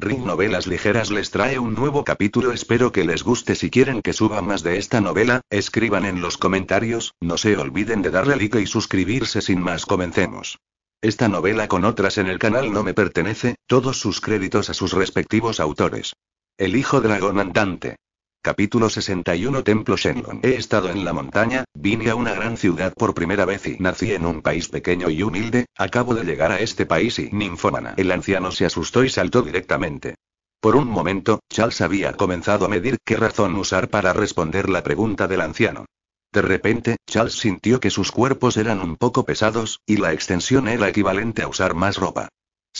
Ring Novelas Ligeras les trae un nuevo capítulo. Espero que les guste. Si quieren que suba más de esta novela, escriban en los comentarios. No se olviden de darle like y suscribirse. Sin más, comencemos. Esta novela con otras en el canal no me pertenece, todos sus créditos a sus respectivos autores. El hijo dragón andante. Capítulo 61 Templo Shenlong. He estado en la montaña, vine a una gran ciudad por primera vez y nací en un país pequeño y humilde, acabo de llegar a este país y ninfómana. El anciano se asustó y saltó directamente. Por un momento, Charles había comenzado a medir qué razón usar para responder la pregunta del anciano. De repente, Charles sintió que sus cuerpos eran un poco pesados, y la extensión era equivalente a usar más ropa.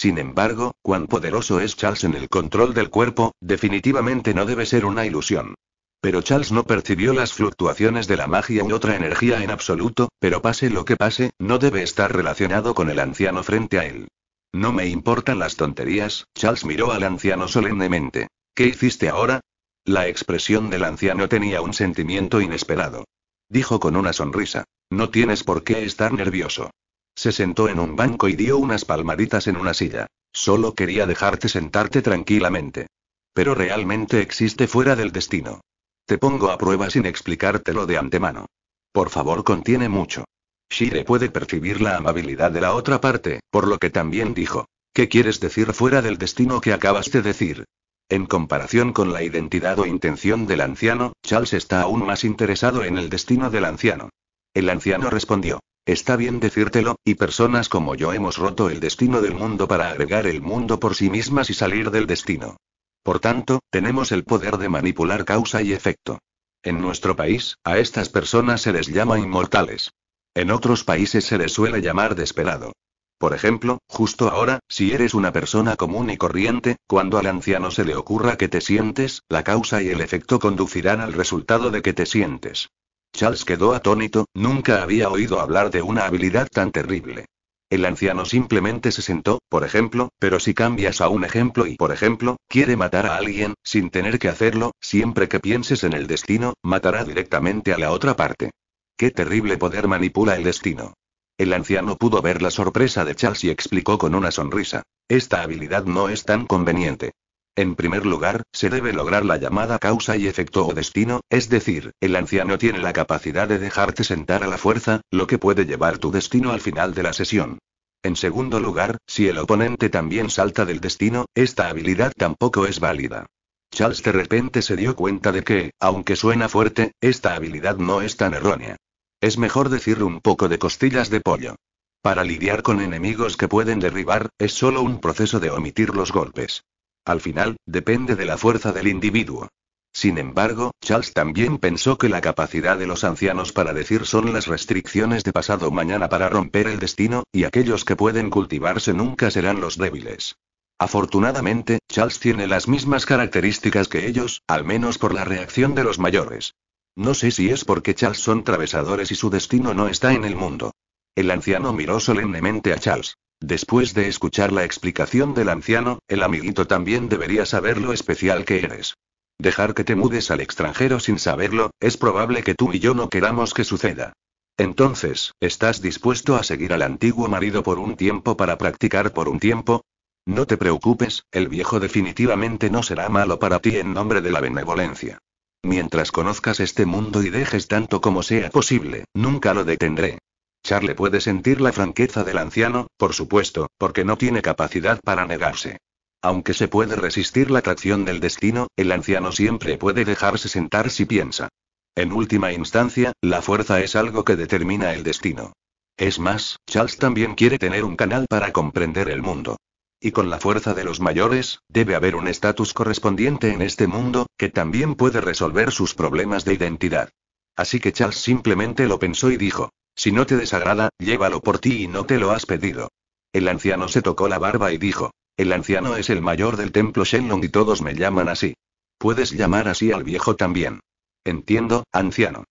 Sin embargo, cuán poderoso es Charles en el control del cuerpo, definitivamente no debe ser una ilusión. Pero Charles no percibió las fluctuaciones de la magia y otra energía en absoluto, pero pase lo que pase, no debe estar relacionado con el anciano frente a él. No me importan las tonterías, Charles miró al anciano solemnemente. ¿Qué hiciste ahora? La expresión del anciano tenía un sentimiento inesperado. Dijo con una sonrisa. No tienes por qué estar nervioso. Se sentó en un banco y dio unas palmaditas en una silla. Solo quería dejarte sentarte tranquilamente. Pero realmente existe fuera del destino. Te pongo a prueba sin explicártelo de antemano. Por favor, contiene mucho. Shire puede percibir la amabilidad de la otra parte, por lo que también dijo. ¿Qué quieres decir fuera del destino que acabaste de decir? En comparación con la identidad o intención del anciano, Charles está aún más interesado en el destino del anciano. El anciano respondió. Está bien decírtelo, y personas como yo hemos roto el destino del mundo para agregar el mundo por sí mismas y salir del destino. Por tanto, tenemos el poder de manipular causa y efecto. En nuestro país, a estas personas se les llama inmortales. En otros países se les suele llamar desesperado. Por ejemplo, justo ahora, si eres una persona común y corriente, cuando al anciano se le ocurra que te sientes, la causa y el efecto conducirán al resultado de que te sientes. Charles quedó atónito, nunca había oído hablar de una habilidad tan terrible. El anciano simplemente se sentó, por ejemplo, pero si cambias a un ejemplo y, por ejemplo, quiere matar a alguien, sin tener que hacerlo, siempre que pienses en el destino, matará directamente a la otra parte. Qué terrible poder manipula el destino. El anciano pudo ver la sorpresa de Charles y explicó con una sonrisa. Esta habilidad no es tan conveniente. En primer lugar, se debe lograr la llamada causa y efecto o destino, es decir, el anciano tiene la capacidad de dejarte sentar a la fuerza, lo que puede llevar tu destino al final de la sesión. En segundo lugar, si el oponente también salta del destino, esta habilidad tampoco es válida. Charles de repente se dio cuenta de que, aunque suena fuerte, esta habilidad no es tan errónea. Es mejor decir un poco de costillas de pollo. Para lidiar con enemigos que pueden derribar, es solo un proceso de omitir los golpes. Al final, depende de la fuerza del individuo. Sin embargo, Charles también pensó que la capacidad de los ancianos para decir son las restricciones de pasado mañana para romper el destino, y aquellos que pueden cultivarse nunca serán los débiles. Afortunadamente, Charles tiene las mismas características que ellos, al menos por la reacción de los mayores. No sé si es porque Charles son travesadores y su destino no está en el mundo. El anciano miró solemnemente a Charles. Después de escuchar la explicación del anciano, el amiguito también debería saber lo especial que eres. Dejar que te mudes al extranjero sin saberlo, es probable que tú y yo no queramos que suceda. Entonces, ¿estás dispuesto a seguir al antiguo marido por un tiempo para practicar por un tiempo? No te preocupes, el viejo definitivamente no será malo para ti en nombre de la benevolencia. Mientras conozcas este mundo y dejes tanto como sea posible, nunca lo detendré. Charles puede sentir la franqueza del anciano, por supuesto, porque no tiene capacidad para negarse. Aunque se puede resistir la atracción del destino, el anciano siempre puede dejarse sentar si piensa. En última instancia, la fuerza es algo que determina el destino. Es más, Charles también quiere tener un canal para comprender el mundo. Y con la fuerza de los mayores, debe haber un estatus correspondiente en este mundo, que también puede resolver sus problemas de identidad. Así que Charles simplemente lo pensó y dijo, si no te desagrada, llévalo por ti y no te lo has pedido. El anciano se tocó la barba y dijo, el anciano es el mayor del templo Shenlong y todos me llaman así. Puedes llamar así al viejo también. Entiendo, anciano.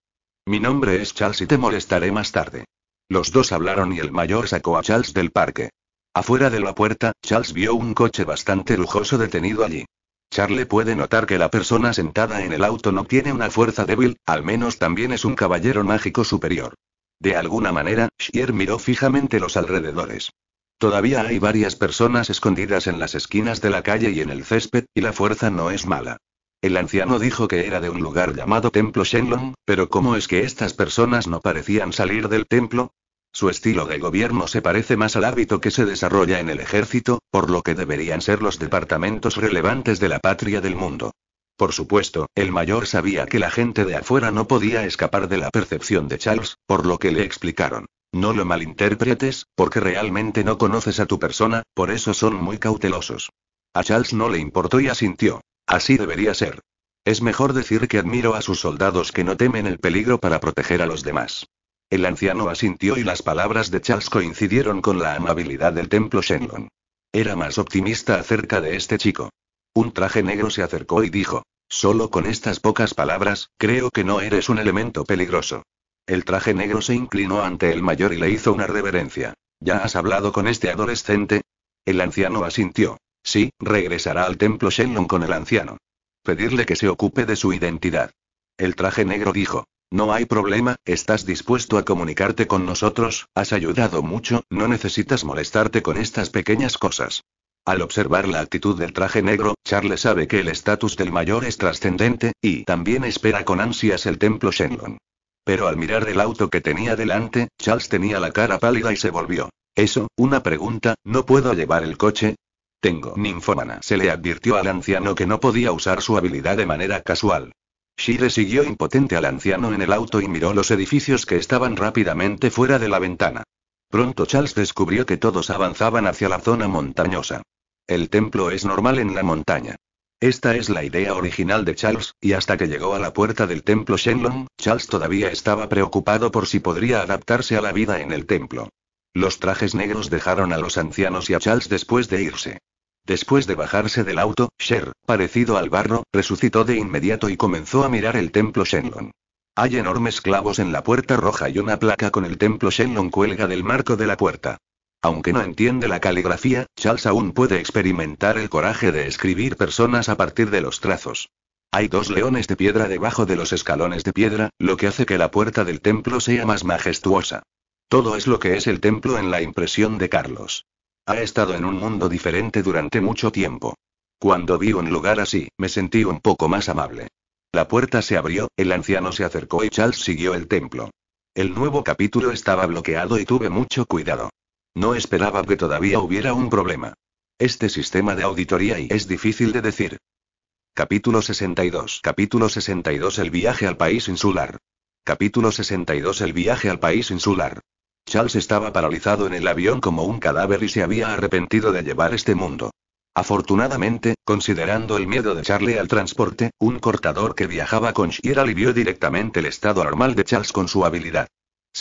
Mi nombre es Charles y te molestaré más tarde. Los dos hablaron y el mayor sacó a Charles del parque. Afuera de la puerta, Charles vio un coche bastante lujoso detenido allí. Charlie puede notar que la persona sentada en el auto no tiene una fuerza débil, al menos también es un caballero mágico superior. De alguna manera, Xier miró fijamente los alrededores. Todavía hay varias personas escondidas en las esquinas de la calle y en el césped, y la fuerza no es mala. El anciano dijo que era de un lugar llamado Templo Shenlong, pero ¿cómo es que estas personas no parecían salir del templo? Su estilo de gobierno se parece más al hábito que se desarrolla en el ejército, por lo que deberían ser los departamentos relevantes de la patria del mundo. Por supuesto, el mayor sabía que la gente de afuera no podía escapar de la percepción de Charles, por lo que le explicaron. No lo malinterpretes, porque realmente no conoces a tu persona, por eso son muy cautelosos. A Charles no le importó y asintió. Así debería ser. Es mejor decir que admiro a sus soldados que no temen el peligro para proteger a los demás. El anciano asintió y las palabras de Charles coincidieron con la amabilidad del templo Shenlong. Era más optimista acerca de este chico. Un traje negro se acercó y dijo, solo con estas pocas palabras, creo que no eres un elemento peligroso. El traje negro se inclinó ante el mayor y le hizo una reverencia. ¿Ya has hablado con este adolescente? El anciano asintió. Sí, regresará al templo Shenlong con el anciano. Pedirle que se ocupe de su identidad. El traje negro dijo. No hay problema, estás dispuesto a comunicarte con nosotros, has ayudado mucho, no necesitas molestarte con estas pequeñas cosas. Al observar la actitud del traje negro, Charles sabe que el estatus del mayor es trascendente, y también espera con ansias el templo Shenlong. Pero al mirar el auto que tenía delante, Charles tenía la cara pálida y se volvió. Eso, una pregunta, ¿no puedo llevar el coche? Tengo ninfomana. Se le advirtió al anciano que no podía usar su habilidad de manera casual. Shire siguió impotente al anciano en el auto y miró los edificios que estaban rápidamente fuera de la ventana. Pronto Charles descubrió que todos avanzaban hacia la zona montañosa. El templo es normal en la montaña. Esta es la idea original de Charles, y hasta que llegó a la puerta del templo Shenlong, Charles todavía estaba preocupado por si podría adaptarse a la vida en el templo. Los trajes negros dejaron a los ancianos y a Charles después de irse. Después de bajarse del auto, Sher, parecido al barro, resucitó de inmediato y comenzó a mirar el templo Shenlong. Hay enormes clavos en la puerta roja y una placa con el templo Shenlong cuelga del marco de la puerta. Aunque no entiende la caligrafía, Charles aún puede experimentar el coraje de escribir personas a partir de los trazos. Hay dos leones de piedra debajo de los escalones de piedra, lo que hace que la puerta del templo sea más majestuosa. Todo es lo que es el templo en la impresión de Carlos. Ha estado en un mundo diferente durante mucho tiempo. Cuando vi un lugar así, me sentí un poco más amable. La puerta se abrió, el anciano se acercó y Charles siguió el templo. El nuevo capítulo estaba bloqueado y tuve mucho cuidado. No esperaba que todavía hubiera un problema. Este sistema de auditoría y es difícil de decir. Capítulo 62. Capítulo 62 El viaje al país insular. Capítulo 62 El viaje al país insular. Charles estaba paralizado en el avión como un cadáver y se había arrepentido de llevar este mundo. Afortunadamente, considerando el miedo de Charlie al transporte, un cortador que viajaba con Shira alivió directamente el estado normal de Charles con su habilidad.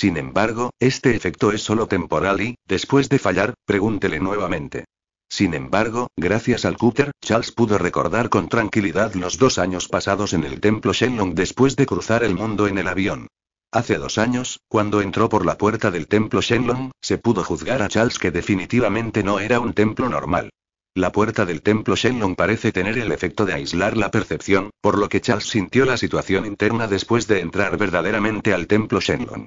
Sin embargo, este efecto es solo temporal y, después de fallar, pregúntele nuevamente. Sin embargo, gracias al cúter, Charles pudo recordar con tranquilidad los dos años pasados en el templo Shenlong después de cruzar el mundo en el avión. Hace dos años, cuando entró por la puerta del templo Shenlong, se pudo juzgar a Charles que definitivamente no era un templo normal. La puerta del templo Shenlong parece tener el efecto de aislar la percepción, por lo que Charles sintió la situación interna después de entrar verdaderamente al templo Shenlong.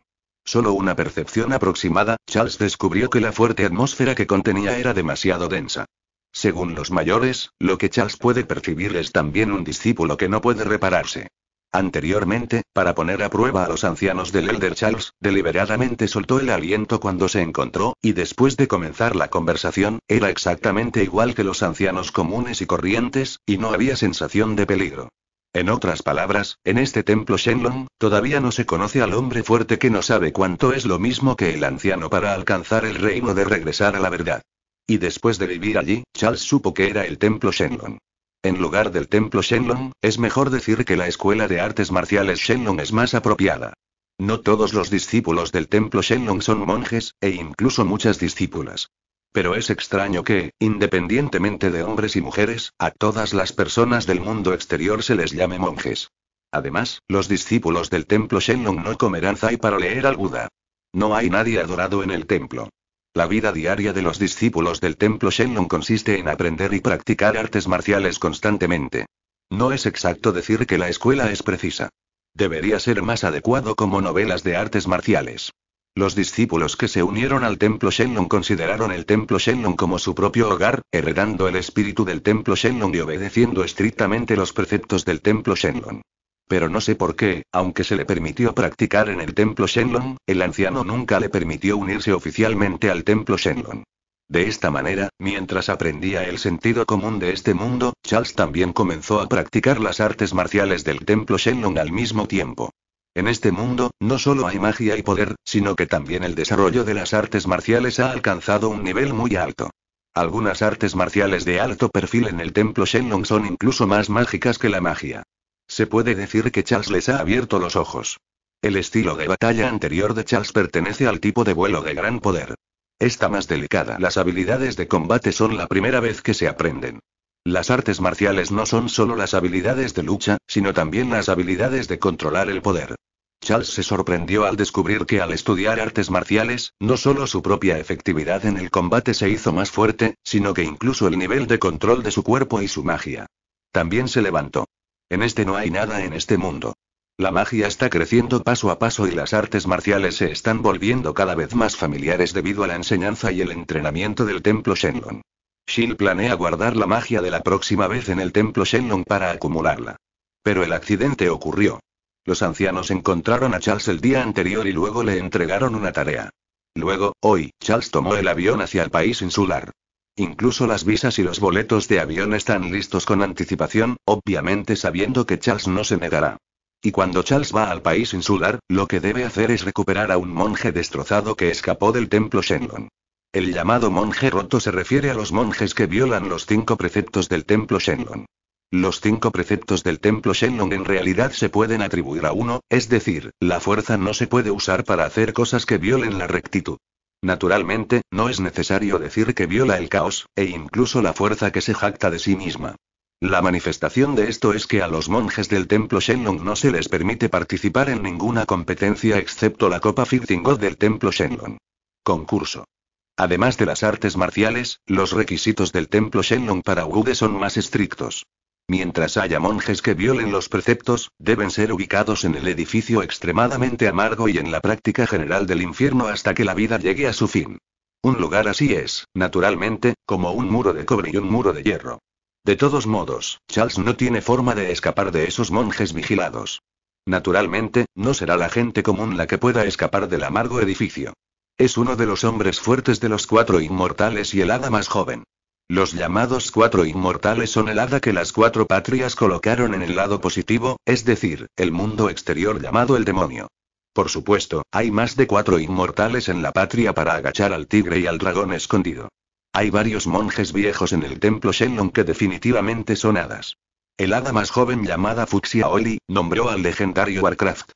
Solo una percepción aproximada, Charles descubrió que la fuerte atmósfera que contenía era demasiado densa. Según los mayores, lo que Charles puede percibir es también un discípulo que no puede repararse. Anteriormente, para poner a prueba a los ancianos del Elder Charles, deliberadamente soltó el aliento cuando se encontró, y después de comenzar la conversación, era exactamente igual que los ancianos comunes y corrientes, y no había sensación de peligro. En otras palabras, en este templo Shenlong, todavía no se conoce al hombre fuerte que no sabe cuánto es lo mismo que el anciano para alcanzar el reino de regresar a la verdad. Y después de vivir allí, Charles supo que era el templo Shenlong. En lugar del templo Shenlong, es mejor decir que la escuela de artes marciales Shenlong es más apropiada. No todos los discípulos del templo Shenlong son monjes, e incluso muchas discípulas. Pero es extraño que, independientemente de hombres y mujeres, a todas las personas del mundo exterior se les llame monjes. Además, los discípulos del templo Shenlong no comerán zai para leer al Buda. No hay nadie adorado en el templo. La vida diaria de los discípulos del templo Shenlong consiste en aprender y practicar artes marciales constantemente. No es exacto decir que la escuela es precisa. Debería ser más adecuado como novelas de artes marciales. Los discípulos que se unieron al templo Shenlong consideraron el templo Shenlong como su propio hogar, heredando el espíritu del templo Shenlong y obedeciendo estrictamente los preceptos del templo Shenlong. Pero no sé por qué, aunque se le permitió practicar en el templo Shenlong, el anciano nunca le permitió unirse oficialmente al templo Shenlong. De esta manera, mientras aprendía el sentido común de este mundo, Charles también comenzó a practicar las artes marciales del templo Shenlong al mismo tiempo. En este mundo, no solo hay magia y poder, sino que también el desarrollo de las artes marciales ha alcanzado un nivel muy alto. Algunas artes marciales de alto perfil en el templo Shenlong son incluso más mágicas que la magia. Se puede decir que Charles les ha abierto los ojos. El estilo de batalla anterior de Charles pertenece al tipo de vuelo de gran poder. Esta más delicada. Las habilidades de combate son la primera vez que se aprenden. Las artes marciales no son solo las habilidades de lucha, sino también las habilidades de controlar el poder. Charles se sorprendió al descubrir que al estudiar artes marciales, no solo su propia efectividad en el combate se hizo más fuerte, sino que incluso el nivel de control de su cuerpo y su magia. También se levantó. En este no hay nada en este mundo. La magia está creciendo paso a paso y las artes marciales se están volviendo cada vez más familiares debido a la enseñanza y el entrenamiento del templo Shenlong. Shin planea guardar la magia de la próxima vez en el templo Shenlong para acumularla. Pero el accidente ocurrió. Los ancianos encontraron a Charles el día anterior y luego le entregaron una tarea. Luego, hoy, Charles tomó el avión hacia el país insular. Incluso las visas y los boletos de avión están listos con anticipación, obviamente sabiendo que Charles no se negará. Y cuando Charles va al país insular, lo que debe hacer es recuperar a un monje destrozado que escapó del templo Shenlong. El llamado monje roto se refiere a los monjes que violan los cinco preceptos del templo Shenlong. Los cinco preceptos del templo Shenlong en realidad se pueden atribuir a uno, es decir, la fuerza no se puede usar para hacer cosas que violen la rectitud. Naturalmente, no es necesario decir que viola el caos, e incluso la fuerza que se jacta de sí misma. La manifestación de esto es que a los monjes del templo Shenlong no se les permite participar en ninguna competencia excepto la Copa God del templo Shenlong. Concurso. Además de las artes marciales, los requisitos del templo Shenlong para Wude son más estrictos. Mientras haya monjes que violen los preceptos, deben ser ubicados en el edificio extremadamente amargo y en la práctica general del infierno hasta que la vida llegue a su fin. Un lugar así es, naturalmente, como un muro de cobre y un muro de hierro. De todos modos, Charles no tiene forma de escapar de esos monjes vigilados. Naturalmente, no será la gente común la que pueda escapar del amargo edificio. Es uno de los hombres fuertes de los cuatro inmortales y el hada más joven. Los llamados cuatro inmortales son el hada que las cuatro patrias colocaron en el lado positivo, es decir, el mundo exterior llamado el demonio. Por supuesto, hay más de cuatro inmortales en la patria para agachar al tigre y al dragón escondido. Hay varios monjes viejos en el templo Shenlong que definitivamente son hadas. El hada más joven llamada Fuxia Oli, nombró al legendario Warcraft.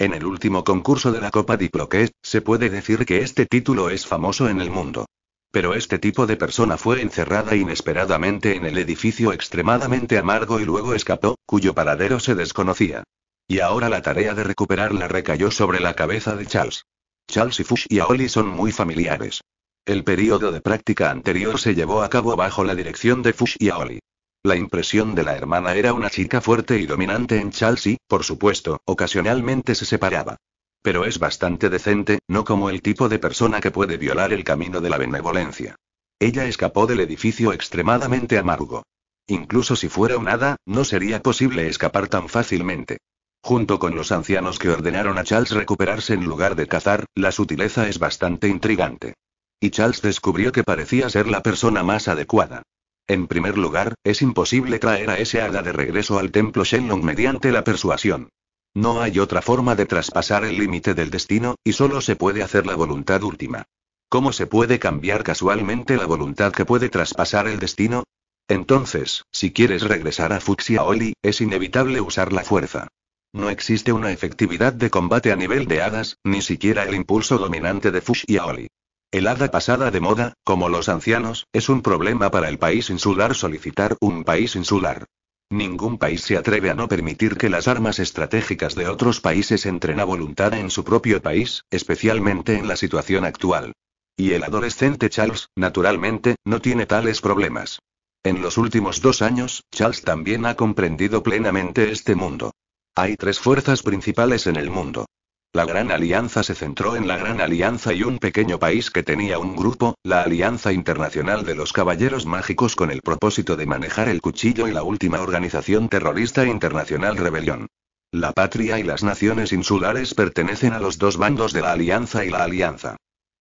En el último concurso de la Copa Diploquet, se puede decir que este título es famoso en el mundo. Pero este tipo de persona fue encerrada inesperadamente en el edificio extremadamente amargo y luego escapó, cuyo paradero se desconocía. Y ahora la tarea de recuperarla recayó sobre la cabeza de Charles. Charles y Fush y Aoli son muy familiares. El periodo de práctica anterior se llevó a cabo bajo la dirección de Fush y Aoli. La impresión de la hermana era una chica fuerte y dominante en y, por supuesto, ocasionalmente se separaba. Pero es bastante decente, no como el tipo de persona que puede violar el camino de la benevolencia. Ella escapó del edificio extremadamente amargo. Incluso si fuera un hada, no sería posible escapar tan fácilmente. Junto con los ancianos que ordenaron a Charles recuperarse en lugar de cazar, la sutileza es bastante intrigante. Y Charles descubrió que parecía ser la persona más adecuada. En primer lugar, es imposible traer a ese hada de regreso al templo Shenlong mediante la persuasión. No hay otra forma de traspasar el límite del destino, y solo se puede hacer la voluntad última. ¿Cómo se puede cambiar casualmente la voluntad que puede traspasar el destino? Entonces, si quieres regresar a Fuxia Oli, es inevitable usar la fuerza. No existe una efectividad de combate a nivel de hadas, ni siquiera el impulso dominante de Fuxia Oli. El hada pasada de moda, como los ancianos, es un problema para el país insular solicitar un país insular. Ningún país se atreve a no permitir que las armas estratégicas de otros países entren a voluntad en su propio país, especialmente en la situación actual. Y el adolescente Charles, naturalmente, no tiene tales problemas. En los últimos dos años, Charles también ha comprendido plenamente este mundo. Hay tres fuerzas principales en el mundo. La Gran Alianza se centró en la Gran Alianza y un pequeño país que tenía un grupo, la Alianza Internacional de los Caballeros Mágicos con el propósito de manejar el cuchillo y la última organización terrorista internacional Rebelión. La patria y las naciones insulares pertenecen a los dos bandos de la Alianza y la Alianza.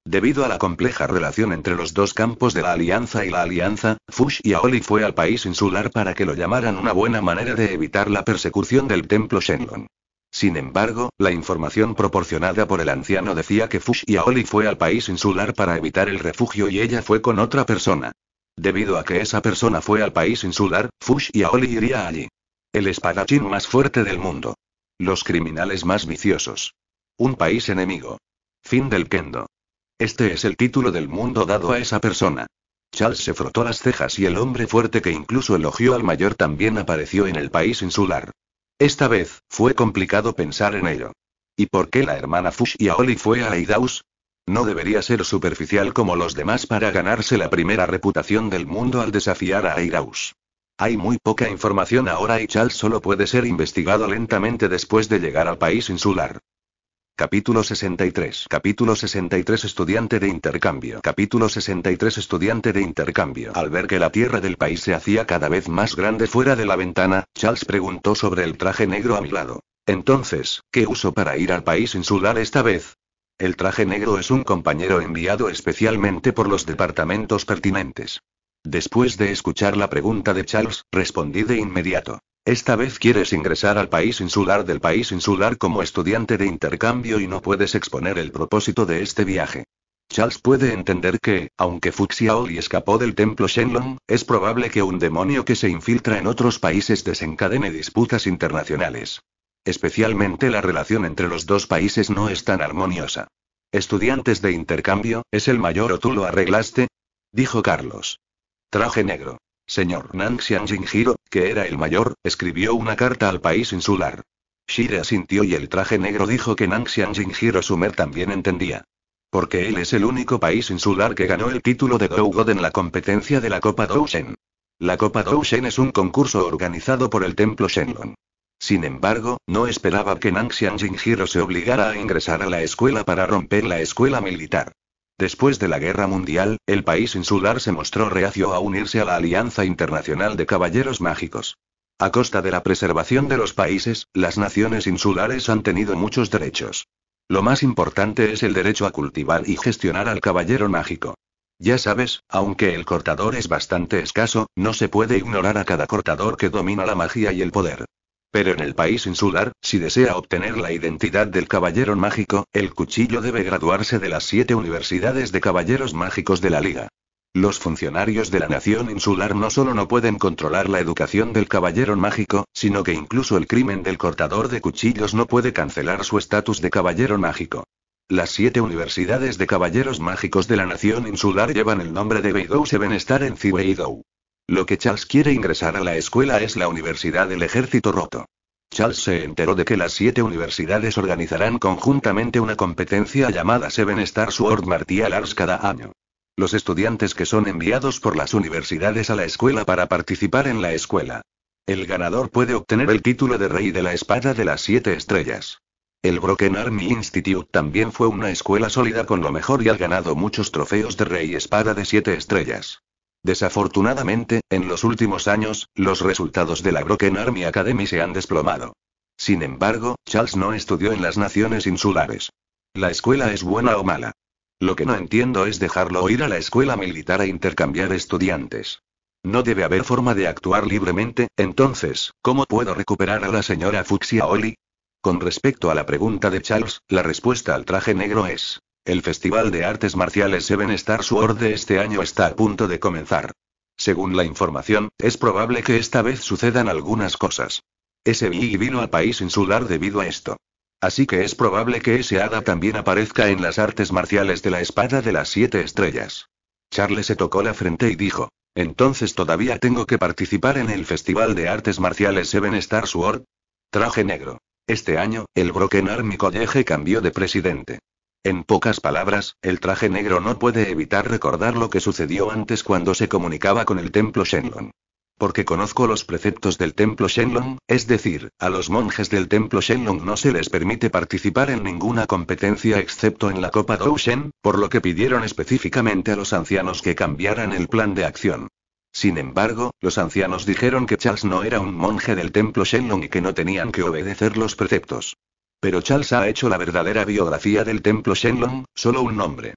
Debido a la compleja relación entre los dos campos de la Alianza y la Alianza, Fush y Aoli fue al país insular para que lo llamaran una buena manera de evitar la persecución del templo Shenlong. Sin embargo, la información proporcionada por el anciano decía que y Aoli fue al país insular para evitar el refugio y ella fue con otra persona. Debido a que esa persona fue al país insular, y Aoli iría allí. El espadachín más fuerte del mundo. Los criminales más viciosos. Un país enemigo. Fin del kendo. Este es el título del mundo dado a esa persona. Charles se frotó las cejas y el hombre fuerte que incluso elogió al mayor también apareció en el país insular. Esta vez, fue complicado pensar en ello. ¿Y por qué la hermana Fush y Aoli fue a Aidaus? No debería ser superficial como los demás para ganarse la primera reputación del mundo al desafiar a Aidaus. Hay muy poca información ahora y Chal solo puede ser investigado lentamente después de llegar al país insular. Capítulo 63. Capítulo 63 Estudiante de intercambio. Capítulo 63 Estudiante de intercambio. Al ver que la tierra del país se hacía cada vez más grande fuera de la ventana, Charles preguntó sobre el traje negro a mi lado. Entonces, ¿qué uso para ir al país insular esta vez? El traje negro es un compañero enviado especialmente por los departamentos pertinentes. Después de escuchar la pregunta de Charles, respondí de inmediato. Esta vez quieres ingresar al país insular del país insular como estudiante de intercambio y no puedes exponer el propósito de este viaje. Charles puede entender que, aunque Fuxiaoli escapó del templo Shenlong, es probable que un demonio que se infiltra en otros países desencadene disputas internacionales. Especialmente la relación entre los dos países no es tan armoniosa. Estudiantes de intercambio, ¿es el mayor o tú lo arreglaste? Dijo Carlos. Traje negro señor Nanxian Jinjiro, que era el mayor, escribió una carta al país insular. Shira sintió y el traje negro dijo que Nanxian Jinjiro Sumer también entendía. Porque él es el único país insular que ganó el título de God en la competencia de la Copa Shen. La Copa Shen es un concurso organizado por el templo Shenlong. Sin embargo, no esperaba que Nanxian Jinjiro se obligara a ingresar a la escuela para romper la escuela militar. Después de la Guerra Mundial, el país insular se mostró reacio a unirse a la Alianza Internacional de Caballeros Mágicos. A costa de la preservación de los países, las naciones insulares han tenido muchos derechos. Lo más importante es el derecho a cultivar y gestionar al caballero mágico. Ya sabes, aunque el cortador es bastante escaso, no se puede ignorar a cada cortador que domina la magia y el poder. Pero en el país insular, si desea obtener la identidad del caballero mágico, el cuchillo debe graduarse de las siete universidades de caballeros mágicos de la Liga. Los funcionarios de la nación insular no solo no pueden controlar la educación del caballero mágico, sino que incluso el crimen del cortador de cuchillos no puede cancelar su estatus de caballero mágico. Las siete universidades de caballeros mágicos de la nación insular llevan el nombre de Beidou Sebenestar en Cibeidou. Lo que Charles quiere ingresar a la escuela es la Universidad del Ejército Roto. Charles se enteró de que las siete universidades organizarán conjuntamente una competencia llamada Seven Star Sword Martial Arts cada año. Los estudiantes que son enviados por las universidades a la escuela para participar en la escuela. El ganador puede obtener el título de Rey de la Espada de las Siete Estrellas. El Broken Army Institute también fue una escuela sólida con lo mejor y ha ganado muchos trofeos de Rey Espada de Siete Estrellas. Desafortunadamente, en los últimos años, los resultados de la Broken Army Academy se han desplomado. Sin embargo, Charles no estudió en las naciones insulares. La escuela es buena o mala. Lo que no entiendo es dejarlo ir a la escuela militar a e intercambiar estudiantes. No debe haber forma de actuar libremente, entonces, ¿cómo puedo recuperar a la señora Fuxia Oli? Con respecto a la pregunta de Charles, la respuesta al traje negro es, el Festival de Artes Marciales Seven Star Sword de este año está a punto de comenzar. Según la información, es probable que esta vez sucedan algunas cosas. SBI vino al país insular debido a esto. Así que es probable que ese hada también aparezca en las artes marciales de la espada de las siete estrellas. Charles se tocó la frente y dijo, entonces todavía tengo que participar en el Festival de Artes Marciales Seven Star Sword. Traje negro. Este año, el Broken Army College cambió de presidente. En pocas palabras, el traje negro no puede evitar recordar lo que sucedió antes cuando se comunicaba con el templo Shenlong. Porque conozco los preceptos del templo Shenlong, es decir, a los monjes del templo Shenlong no se les permite participar en ninguna competencia excepto en la Copa Shen, por lo que pidieron específicamente a los ancianos que cambiaran el plan de acción. Sin embargo, los ancianos dijeron que Charles no era un monje del templo Shenlong y que no tenían que obedecer los preceptos. Pero Charles ha hecho la verdadera biografía del templo Shenlong, solo un nombre.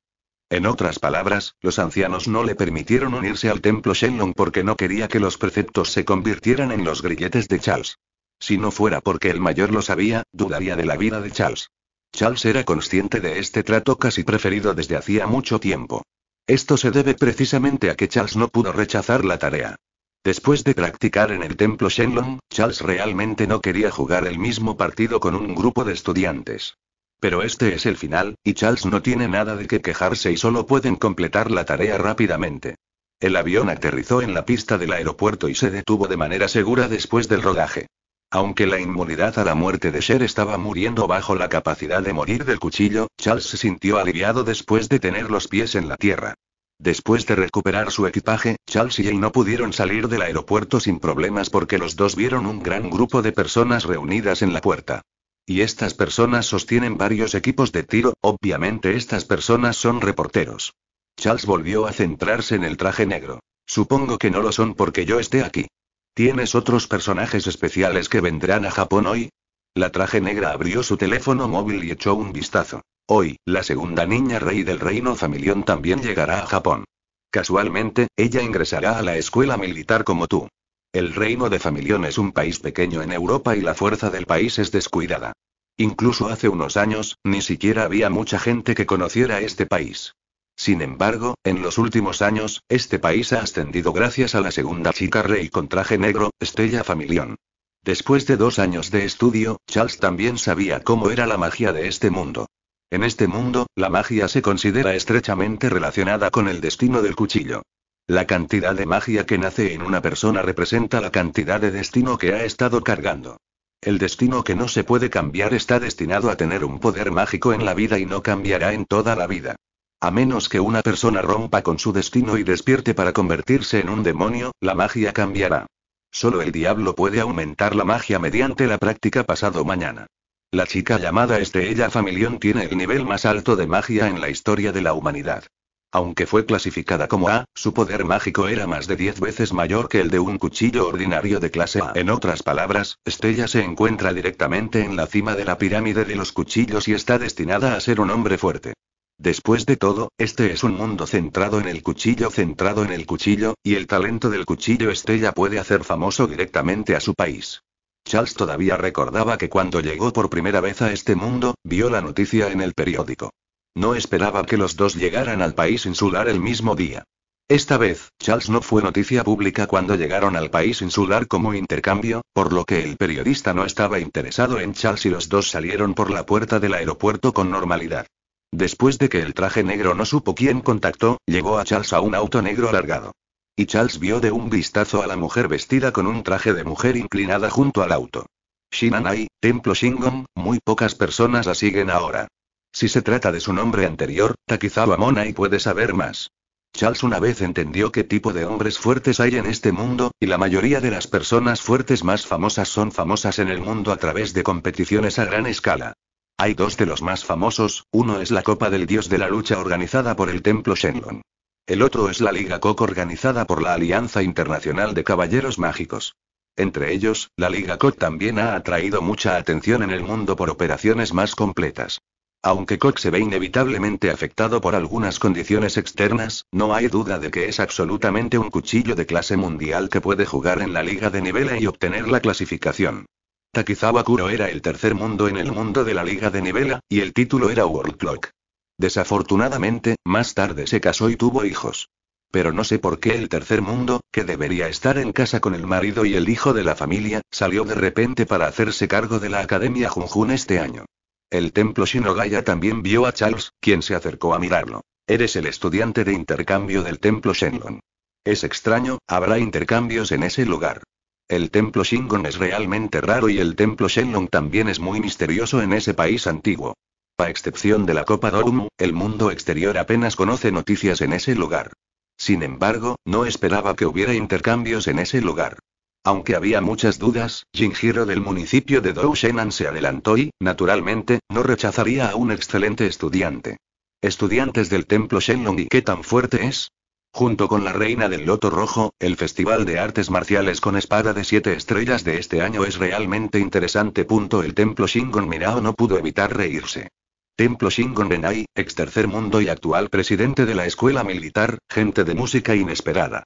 En otras palabras, los ancianos no le permitieron unirse al templo Shenlong porque no quería que los preceptos se convirtieran en los grilletes de Charles. Si no fuera porque el mayor lo sabía, dudaría de la vida de Charles. Charles era consciente de este trato casi preferido desde hacía mucho tiempo. Esto se debe precisamente a que Charles no pudo rechazar la tarea. Después de practicar en el templo Shenlong, Charles realmente no quería jugar el mismo partido con un grupo de estudiantes. Pero este es el final, y Charles no tiene nada de qué quejarse y solo pueden completar la tarea rápidamente. El avión aterrizó en la pista del aeropuerto y se detuvo de manera segura después del rodaje. Aunque la inmunidad a la muerte de Sher estaba muriendo bajo la capacidad de morir del cuchillo, Charles se sintió aliviado después de tener los pies en la tierra. Después de recuperar su equipaje, Charles y Jay no pudieron salir del aeropuerto sin problemas porque los dos vieron un gran grupo de personas reunidas en la puerta. Y estas personas sostienen varios equipos de tiro, obviamente estas personas son reporteros. Charles volvió a centrarse en el traje negro. Supongo que no lo son porque yo esté aquí. ¿Tienes otros personajes especiales que vendrán a Japón hoy? La traje negra abrió su teléfono móvil y echó un vistazo. Hoy, la segunda niña rey del reino Familión también llegará a Japón. Casualmente, ella ingresará a la escuela militar como tú. El reino de Familión es un país pequeño en Europa y la fuerza del país es descuidada. Incluso hace unos años, ni siquiera había mucha gente que conociera este país. Sin embargo, en los últimos años, este país ha ascendido gracias a la segunda chica rey con traje negro, Estella Familión. Después de dos años de estudio, Charles también sabía cómo era la magia de este mundo. En este mundo, la magia se considera estrechamente relacionada con el destino del cuchillo. La cantidad de magia que nace en una persona representa la cantidad de destino que ha estado cargando. El destino que no se puede cambiar está destinado a tener un poder mágico en la vida y no cambiará en toda la vida. A menos que una persona rompa con su destino y despierte para convertirse en un demonio, la magia cambiará. Solo el diablo puede aumentar la magia mediante la práctica pasado mañana. La chica llamada Estella Familión tiene el nivel más alto de magia en la historia de la humanidad. Aunque fue clasificada como A, su poder mágico era más de 10 veces mayor que el de un cuchillo ordinario de clase A. En otras palabras, Estella se encuentra directamente en la cima de la pirámide de los cuchillos y está destinada a ser un hombre fuerte. Después de todo, este es un mundo centrado en el cuchillo, centrado en el cuchillo, y el talento del cuchillo Estella puede hacer famoso directamente a su país. Charles todavía recordaba que cuando llegó por primera vez a este mundo, vio la noticia en el periódico. No esperaba que los dos llegaran al país insular el mismo día. Esta vez, Charles no fue noticia pública cuando llegaron al país insular como intercambio, por lo que el periodista no estaba interesado en Charles y los dos salieron por la puerta del aeropuerto con normalidad. Después de que el traje negro no supo quién contactó, llegó a Charles a un auto negro alargado. Y Charles vio de un vistazo a la mujer vestida con un traje de mujer inclinada junto al auto. Shinanai, templo Shingon, muy pocas personas la siguen ahora. Si se trata de su nombre anterior, Takizawa y puede saber más. Charles una vez entendió qué tipo de hombres fuertes hay en este mundo, y la mayoría de las personas fuertes más famosas son famosas en el mundo a través de competiciones a gran escala. Hay dos de los más famosos, uno es la Copa del Dios de la Lucha organizada por el Templo Shenlong. El otro es la Liga Koch organizada por la Alianza Internacional de Caballeros Mágicos. Entre ellos, la Liga Koch también ha atraído mucha atención en el mundo por operaciones más completas. Aunque Koch se ve inevitablemente afectado por algunas condiciones externas, no hay duda de que es absolutamente un cuchillo de clase mundial que puede jugar en la liga de nivela y obtener la clasificación. Takizawa Kuro era el tercer mundo en el mundo de la liga de nivela, y el título era World Clock. Desafortunadamente, más tarde se casó y tuvo hijos. Pero no sé por qué el tercer mundo, que debería estar en casa con el marido y el hijo de la familia, salió de repente para hacerse cargo de la Academia Junjun este año. El templo Shinogaya también vio a Charles, quien se acercó a mirarlo. Eres el estudiante de intercambio del templo Shenlong. Es extraño, habrá intercambios en ese lugar. El templo Shingon es realmente raro y el templo Shenlong también es muy misterioso en ese país antiguo. A excepción de la Copa Dorum, el mundo exterior apenas conoce noticias en ese lugar. Sin embargo, no esperaba que hubiera intercambios en ese lugar. Aunque había muchas dudas, Jinjiro del municipio de Shenan se adelantó y, naturalmente, no rechazaría a un excelente estudiante. Estudiantes del templo Shenlong y qué tan fuerte es. Junto con la reina del loto rojo, el Festival de Artes Marciales con Espada de Siete Estrellas de este año es realmente interesante. El templo Shingon Mirao no pudo evitar reírse. Templo Shingon Enai, ex tercer mundo y actual presidente de la escuela militar, gente de música inesperada.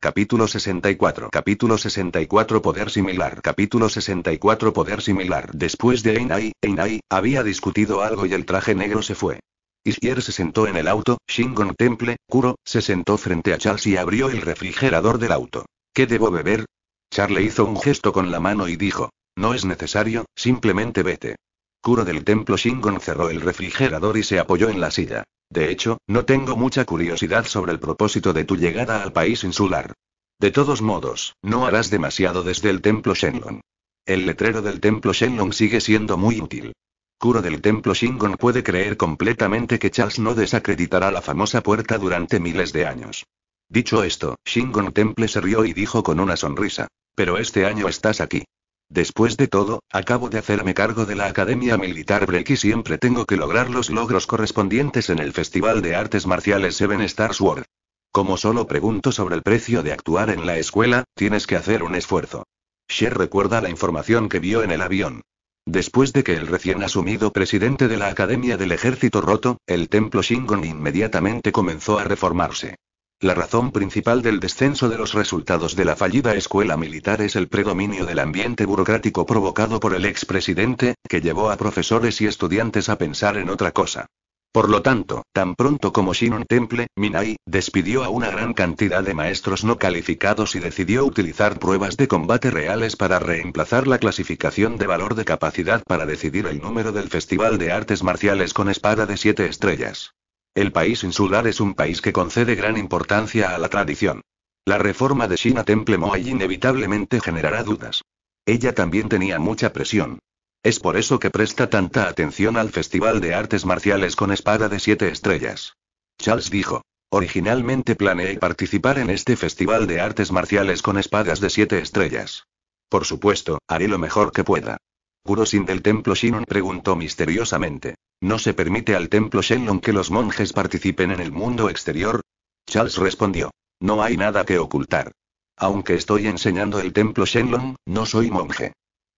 Capítulo 64 Capítulo 64 Poder similar Capítulo 64 Poder similar Después de Enai, Enai, había discutido algo y el traje negro se fue. Isier se sentó en el auto, Shingon Temple, Kuro, se sentó frente a Charles y abrió el refrigerador del auto. ¿Qué debo beber? Charles hizo un gesto con la mano y dijo. No es necesario, simplemente vete. Curo del templo Shingon cerró el refrigerador y se apoyó en la silla. De hecho, no tengo mucha curiosidad sobre el propósito de tu llegada al país insular. De todos modos, no harás demasiado desde el templo Shenlong. El letrero del templo Shenlong sigue siendo muy útil. Curo del templo Shingon puede creer completamente que Charles no desacreditará la famosa puerta durante miles de años. Dicho esto, Shingon Temple se rió y dijo con una sonrisa. Pero este año estás aquí. Después de todo, acabo de hacerme cargo de la Academia Militar Break y siempre tengo que lograr los logros correspondientes en el Festival de Artes Marciales Seven Stars World. Como solo pregunto sobre el precio de actuar en la escuela, tienes que hacer un esfuerzo. Sher recuerda la información que vio en el avión. Después de que el recién asumido presidente de la Academia del Ejército roto, el templo Shingon inmediatamente comenzó a reformarse. La razón principal del descenso de los resultados de la fallida escuela militar es el predominio del ambiente burocrático provocado por el expresidente, que llevó a profesores y estudiantes a pensar en otra cosa. Por lo tanto, tan pronto como Shinon Temple, Minai, despidió a una gran cantidad de maestros no calificados y decidió utilizar pruebas de combate reales para reemplazar la clasificación de valor de capacidad para decidir el número del Festival de Artes Marciales con espada de siete estrellas. El país insular es un país que concede gran importancia a la tradición. La reforma de Shina Temple Moai inevitablemente generará dudas. Ella también tenía mucha presión. Es por eso que presta tanta atención al Festival de Artes Marciales con Espada de Siete Estrellas. Charles dijo. Originalmente planeé participar en este Festival de Artes Marciales con Espadas de Siete Estrellas. Por supuesto, haré lo mejor que pueda. Kurosin del templo Shinon preguntó misteriosamente. No se permite al templo Shenlong que los monjes participen en el mundo exterior. Charles respondió. No hay nada que ocultar. Aunque estoy enseñando el templo Shenlong, no soy monje.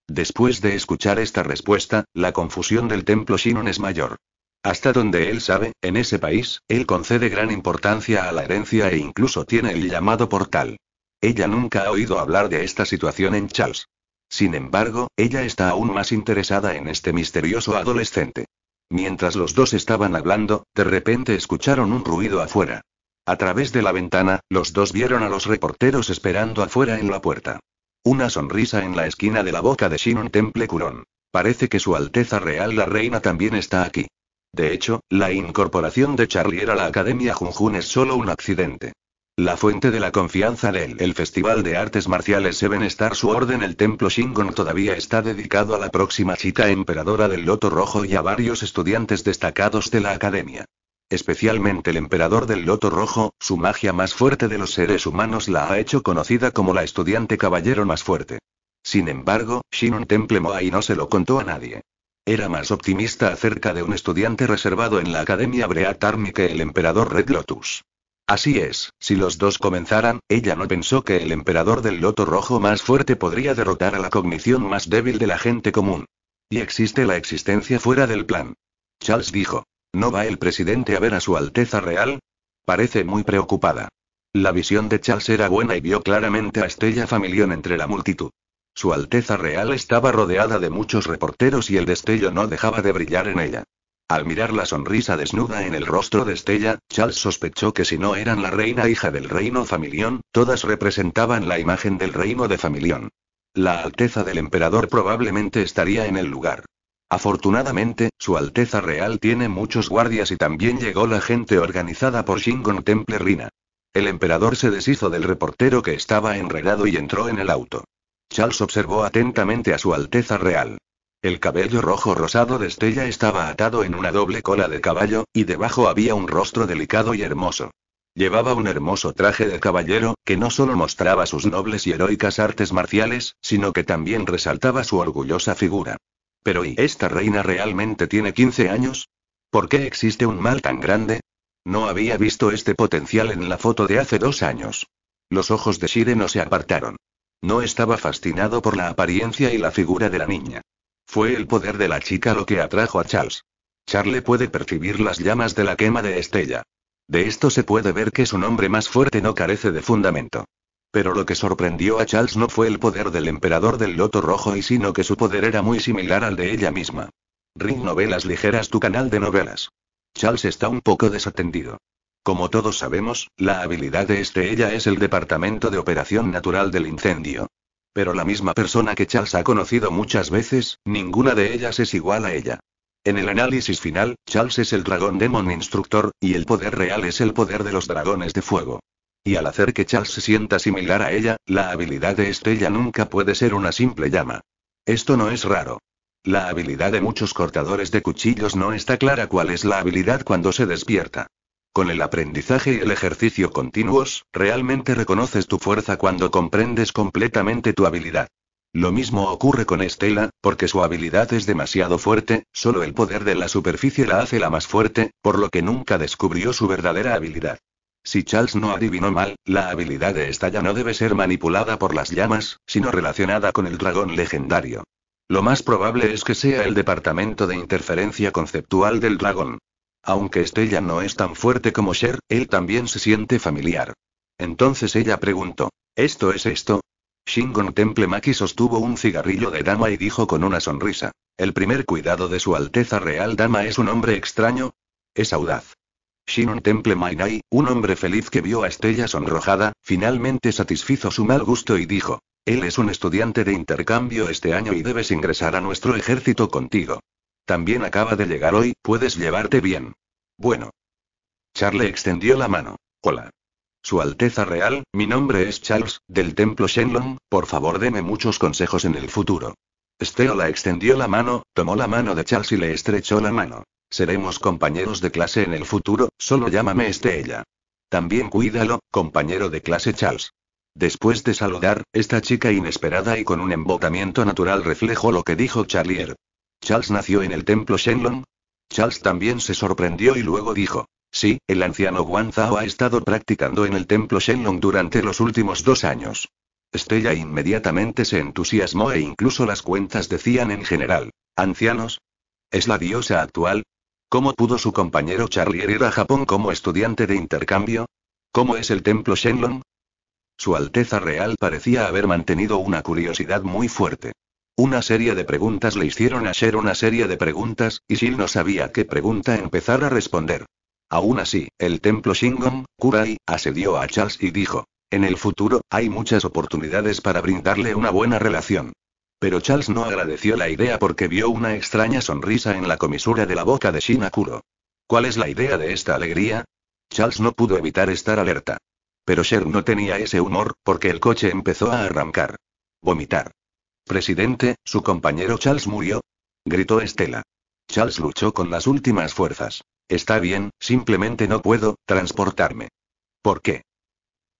Después de escuchar esta respuesta, la confusión del templo Shinon es mayor. Hasta donde él sabe, en ese país, él concede gran importancia a la herencia e incluso tiene el llamado portal. Ella nunca ha oído hablar de esta situación en Charles. Sin embargo, ella está aún más interesada en este misterioso adolescente. Mientras los dos estaban hablando, de repente escucharon un ruido afuera. A través de la ventana, los dos vieron a los reporteros esperando afuera en la puerta. Una sonrisa en la esquina de la boca de Shinon Temple Curón. Parece que Su Alteza Real la Reina también está aquí. De hecho, la incorporación de Charlie a la Academia Junjun es solo un accidente. La fuente de la confianza del el Festival de Artes Marciales Seven estar su orden el Templo Shingon todavía está dedicado a la próxima chica emperadora del Loto Rojo y a varios estudiantes destacados de la academia. Especialmente el emperador del Loto Rojo, su magia más fuerte de los seres humanos la ha hecho conocida como la estudiante caballero más fuerte. Sin embargo, Shinon Temple Moai no se lo contó a nadie. Era más optimista acerca de un estudiante reservado en la Academia Tarmi que el emperador Red Lotus. Así es, si los dos comenzaran, ella no pensó que el emperador del loto rojo más fuerte podría derrotar a la cognición más débil de la gente común. Y existe la existencia fuera del plan. Charles dijo. ¿No va el presidente a ver a su Alteza Real? Parece muy preocupada. La visión de Charles era buena y vio claramente a Estella Familión entre la multitud. Su Alteza Real estaba rodeada de muchos reporteros y el destello no dejaba de brillar en ella. Al mirar la sonrisa desnuda en el rostro de Estella, Charles sospechó que si no eran la reina hija del reino Familión, todas representaban la imagen del reino de Familión. La alteza del emperador probablemente estaría en el lugar. Afortunadamente, Su Alteza Real tiene muchos guardias y también llegó la gente organizada por Shingon Temple Rina. El emperador se deshizo del reportero que estaba enredado y entró en el auto. Charles observó atentamente a Su Alteza Real. El cabello rojo rosado de Estella estaba atado en una doble cola de caballo, y debajo había un rostro delicado y hermoso. Llevaba un hermoso traje de caballero, que no solo mostraba sus nobles y heroicas artes marciales, sino que también resaltaba su orgullosa figura. Pero ¿y esta reina realmente tiene 15 años? ¿Por qué existe un mal tan grande? No había visto este potencial en la foto de hace dos años. Los ojos de Shire no se apartaron. No estaba fascinado por la apariencia y la figura de la niña. Fue el poder de la chica lo que atrajo a Charles. Charles puede percibir las llamas de la quema de Estella. De esto se puede ver que su nombre más fuerte no carece de fundamento. Pero lo que sorprendió a Charles no fue el poder del emperador del loto rojo y sino que su poder era muy similar al de ella misma. Ring Novelas Ligeras tu canal de novelas. Charles está un poco desatendido. Como todos sabemos, la habilidad de Estella es el departamento de operación natural del incendio. Pero la misma persona que Charles ha conocido muchas veces, ninguna de ellas es igual a ella. En el análisis final, Charles es el dragón demon instructor, y el poder real es el poder de los dragones de fuego. Y al hacer que Charles se sienta similar a ella, la habilidad de Estrella nunca puede ser una simple llama. Esto no es raro. La habilidad de muchos cortadores de cuchillos no está clara cuál es la habilidad cuando se despierta. Con el aprendizaje y el ejercicio continuos, realmente reconoces tu fuerza cuando comprendes completamente tu habilidad. Lo mismo ocurre con Estela, porque su habilidad es demasiado fuerte, solo el poder de la superficie la hace la más fuerte, por lo que nunca descubrió su verdadera habilidad. Si Charles no adivinó mal, la habilidad de Estella no debe ser manipulada por las llamas, sino relacionada con el dragón legendario. Lo más probable es que sea el departamento de interferencia conceptual del dragón. Aunque Estella no es tan fuerte como Sher, él también se siente familiar. Entonces ella preguntó: ¿Esto es esto? Shingon Temple Maki sostuvo un cigarrillo de dama y dijo con una sonrisa: El primer cuidado de su Alteza Real Dama es un hombre extraño. Es audaz. Shinon Temple Mainai, un hombre feliz que vio a Estella sonrojada, finalmente satisfizo su mal gusto y dijo: Él es un estudiante de intercambio este año y debes ingresar a nuestro ejército contigo. También acaba de llegar hoy, puedes llevarte bien. Bueno. Charlie extendió la mano. Hola. Su Alteza Real, mi nombre es Charles, del Templo Shenlong, por favor deme muchos consejos en el futuro. Stella extendió la mano, tomó la mano de Charles y le estrechó la mano. Seremos compañeros de clase en el futuro, solo llámame Estella. También cuídalo, compañero de clase Charles. Después de saludar, esta chica inesperada y con un embotamiento natural reflejó lo que dijo Charlier. Charles nació en el templo Shenlong. Charles también se sorprendió y luego dijo. Sí, el anciano Guan Zhao ha estado practicando en el templo Shenlong durante los últimos dos años. Stella inmediatamente se entusiasmó e incluso las cuentas decían en general. ¿Ancianos? ¿Es la diosa actual? ¿Cómo pudo su compañero Charlie ir a Japón como estudiante de intercambio? ¿Cómo es el templo Shenlong? Su Alteza Real parecía haber mantenido una curiosidad muy fuerte. Una serie de preguntas le hicieron a Sher una serie de preguntas, y shin no sabía qué pregunta empezar a responder. Aún así, el templo Shingon, Kurai, asedió a Charles y dijo, en el futuro, hay muchas oportunidades para brindarle una buena relación. Pero Charles no agradeció la idea porque vio una extraña sonrisa en la comisura de la boca de Shinakuro. ¿Cuál es la idea de esta alegría? Charles no pudo evitar estar alerta. Pero Sher no tenía ese humor, porque el coche empezó a arrancar. Vomitar. Presidente, su compañero Charles murió. Gritó Estela. Charles luchó con las últimas fuerzas. Está bien, simplemente no puedo transportarme. ¿Por qué?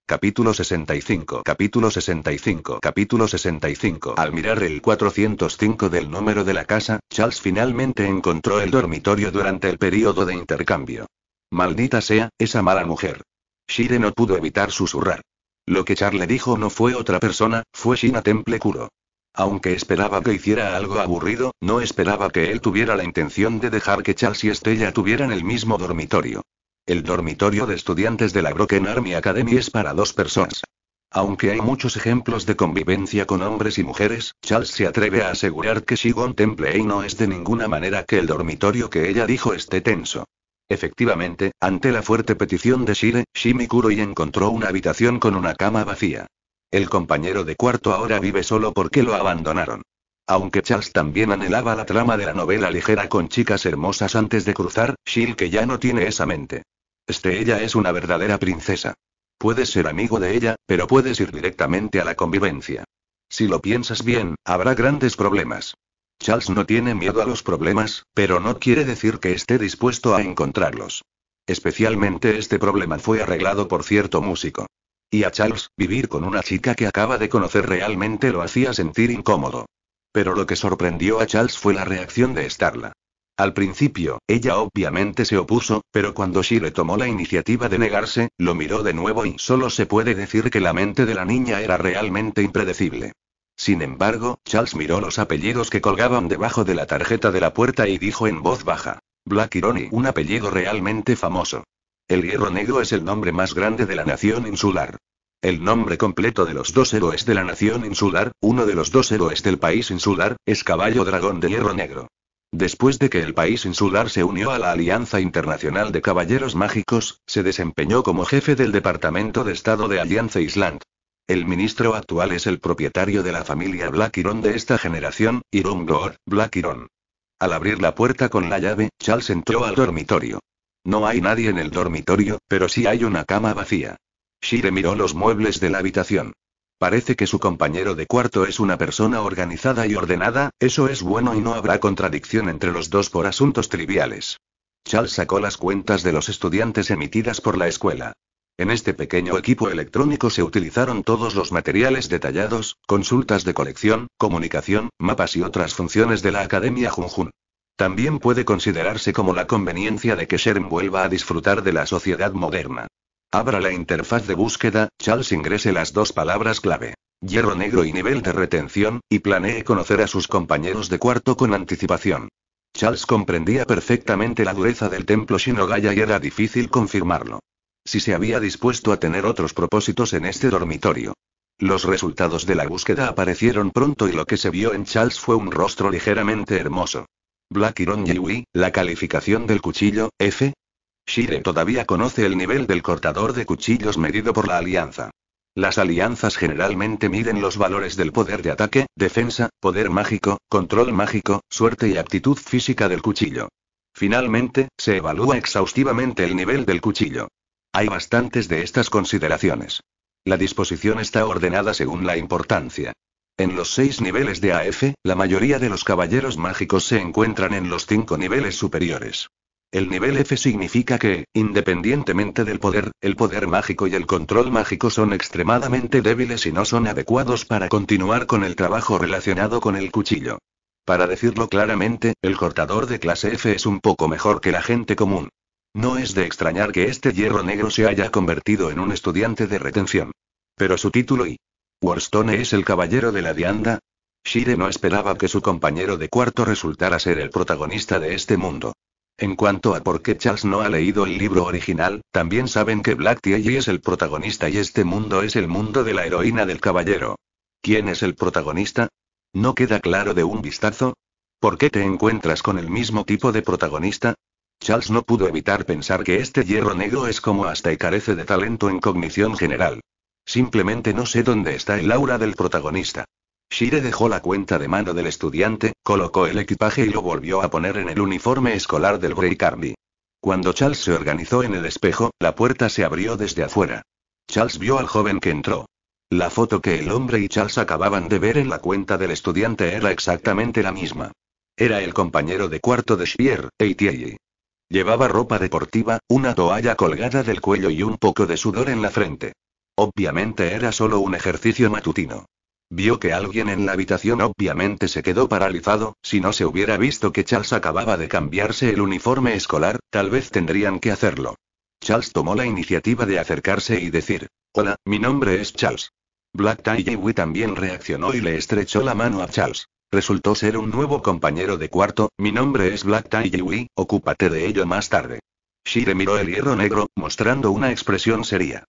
Capítulo 65 Capítulo 65 Capítulo 65 Al mirar el 405 del número de la casa, Charles finalmente encontró el dormitorio durante el periodo de intercambio. Maldita sea, esa mala mujer. Shire no pudo evitar susurrar. Lo que Charles le dijo no fue otra persona, fue Shina Temple Kuro. Aunque esperaba que hiciera algo aburrido, no esperaba que él tuviera la intención de dejar que Charles y Estella tuvieran el mismo dormitorio. El dormitorio de estudiantes de la Broken Army Academy es para dos personas. Aunque hay muchos ejemplos de convivencia con hombres y mujeres, Charles se atreve a asegurar que Shigon Templey no es de ninguna manera que el dormitorio que ella dijo esté tenso. Efectivamente, ante la fuerte petición de Shire, Shimikuro y encontró una habitación con una cama vacía. El compañero de cuarto ahora vive solo porque lo abandonaron. Aunque Charles también anhelaba la trama de la novela ligera con chicas hermosas antes de cruzar, Shilke que ya no tiene esa mente. Este ella es una verdadera princesa. Puedes ser amigo de ella, pero puedes ir directamente a la convivencia. Si lo piensas bien, habrá grandes problemas. Charles no tiene miedo a los problemas, pero no quiere decir que esté dispuesto a encontrarlos. Especialmente este problema fue arreglado por cierto músico. Y a Charles, vivir con una chica que acaba de conocer realmente lo hacía sentir incómodo. Pero lo que sorprendió a Charles fue la reacción de Starla. Al principio, ella obviamente se opuso, pero cuando Shire tomó la iniciativa de negarse, lo miró de nuevo y solo se puede decir que la mente de la niña era realmente impredecible. Sin embargo, Charles miró los apellidos que colgaban debajo de la tarjeta de la puerta y dijo en voz baja: Black Irony, un apellido realmente famoso. El Hierro Negro es el nombre más grande de la nación insular. El nombre completo de los dos héroes de la nación insular, uno de los dos héroes del país insular, es Caballo Dragón de Hierro Negro. Después de que el país insular se unió a la Alianza Internacional de Caballeros Mágicos, se desempeñó como jefe del Departamento de Estado de Alianza Island. El ministro actual es el propietario de la familia Black Iron de esta generación, Black Iron. Al abrir la puerta con la llave, Charles entró al dormitorio. No hay nadie en el dormitorio, pero sí hay una cama vacía. Shire miró los muebles de la habitación. Parece que su compañero de cuarto es una persona organizada y ordenada, eso es bueno y no habrá contradicción entre los dos por asuntos triviales. Chal sacó las cuentas de los estudiantes emitidas por la escuela. En este pequeño equipo electrónico se utilizaron todos los materiales detallados, consultas de colección, comunicación, mapas y otras funciones de la Academia Junjun. También puede considerarse como la conveniencia de que Sherm vuelva a disfrutar de la sociedad moderna. Abra la interfaz de búsqueda, Charles ingrese las dos palabras clave, hierro negro y nivel de retención, y planee conocer a sus compañeros de cuarto con anticipación. Charles comprendía perfectamente la dureza del templo Shinogaya y era difícil confirmarlo. Si se había dispuesto a tener otros propósitos en este dormitorio. Los resultados de la búsqueda aparecieron pronto y lo que se vio en Charles fue un rostro ligeramente hermoso. Black Iron Yui, la calificación del cuchillo, F. Shire todavía conoce el nivel del cortador de cuchillos medido por la alianza. Las alianzas generalmente miden los valores del poder de ataque, defensa, poder mágico, control mágico, suerte y aptitud física del cuchillo. Finalmente, se evalúa exhaustivamente el nivel del cuchillo. Hay bastantes de estas consideraciones. La disposición está ordenada según la importancia. En los seis niveles de AF, la mayoría de los caballeros mágicos se encuentran en los cinco niveles superiores. El nivel F significa que, independientemente del poder, el poder mágico y el control mágico son extremadamente débiles y no son adecuados para continuar con el trabajo relacionado con el cuchillo. Para decirlo claramente, el cortador de clase F es un poco mejor que la gente común. No es de extrañar que este hierro negro se haya convertido en un estudiante de retención. Pero su título y ¿Warstone es el caballero de la dianda? Shire no esperaba que su compañero de cuarto resultara ser el protagonista de este mundo. En cuanto a por qué Charles no ha leído el libro original, también saben que Black Tie es el protagonista y este mundo es el mundo de la heroína del caballero. ¿Quién es el protagonista? ¿No queda claro de un vistazo? ¿Por qué te encuentras con el mismo tipo de protagonista? Charles no pudo evitar pensar que este hierro negro es como hasta y carece de talento en cognición general. Simplemente no sé dónde está el aura del protagonista. Shire dejó la cuenta de mano del estudiante, colocó el equipaje y lo volvió a poner en el uniforme escolar del Grey Carby. Cuando Charles se organizó en el espejo, la puerta se abrió desde afuera. Charles vio al joven que entró. La foto que el hombre y Charles acababan de ver en la cuenta del estudiante era exactamente la misma. Era el compañero de cuarto de Shire, ATA. Llevaba ropa deportiva, una toalla colgada del cuello y un poco de sudor en la frente. Obviamente era solo un ejercicio matutino. Vio que alguien en la habitación obviamente se quedó paralizado, si no se hubiera visto que Charles acababa de cambiarse el uniforme escolar, tal vez tendrían que hacerlo. Charles tomó la iniciativa de acercarse y decir, Hola, mi nombre es Charles. Black Tie también reaccionó y le estrechó la mano a Charles. Resultó ser un nuevo compañero de cuarto, mi nombre es Black Tie ocúpate de ello más tarde. Shire miró el hierro negro, mostrando una expresión seria.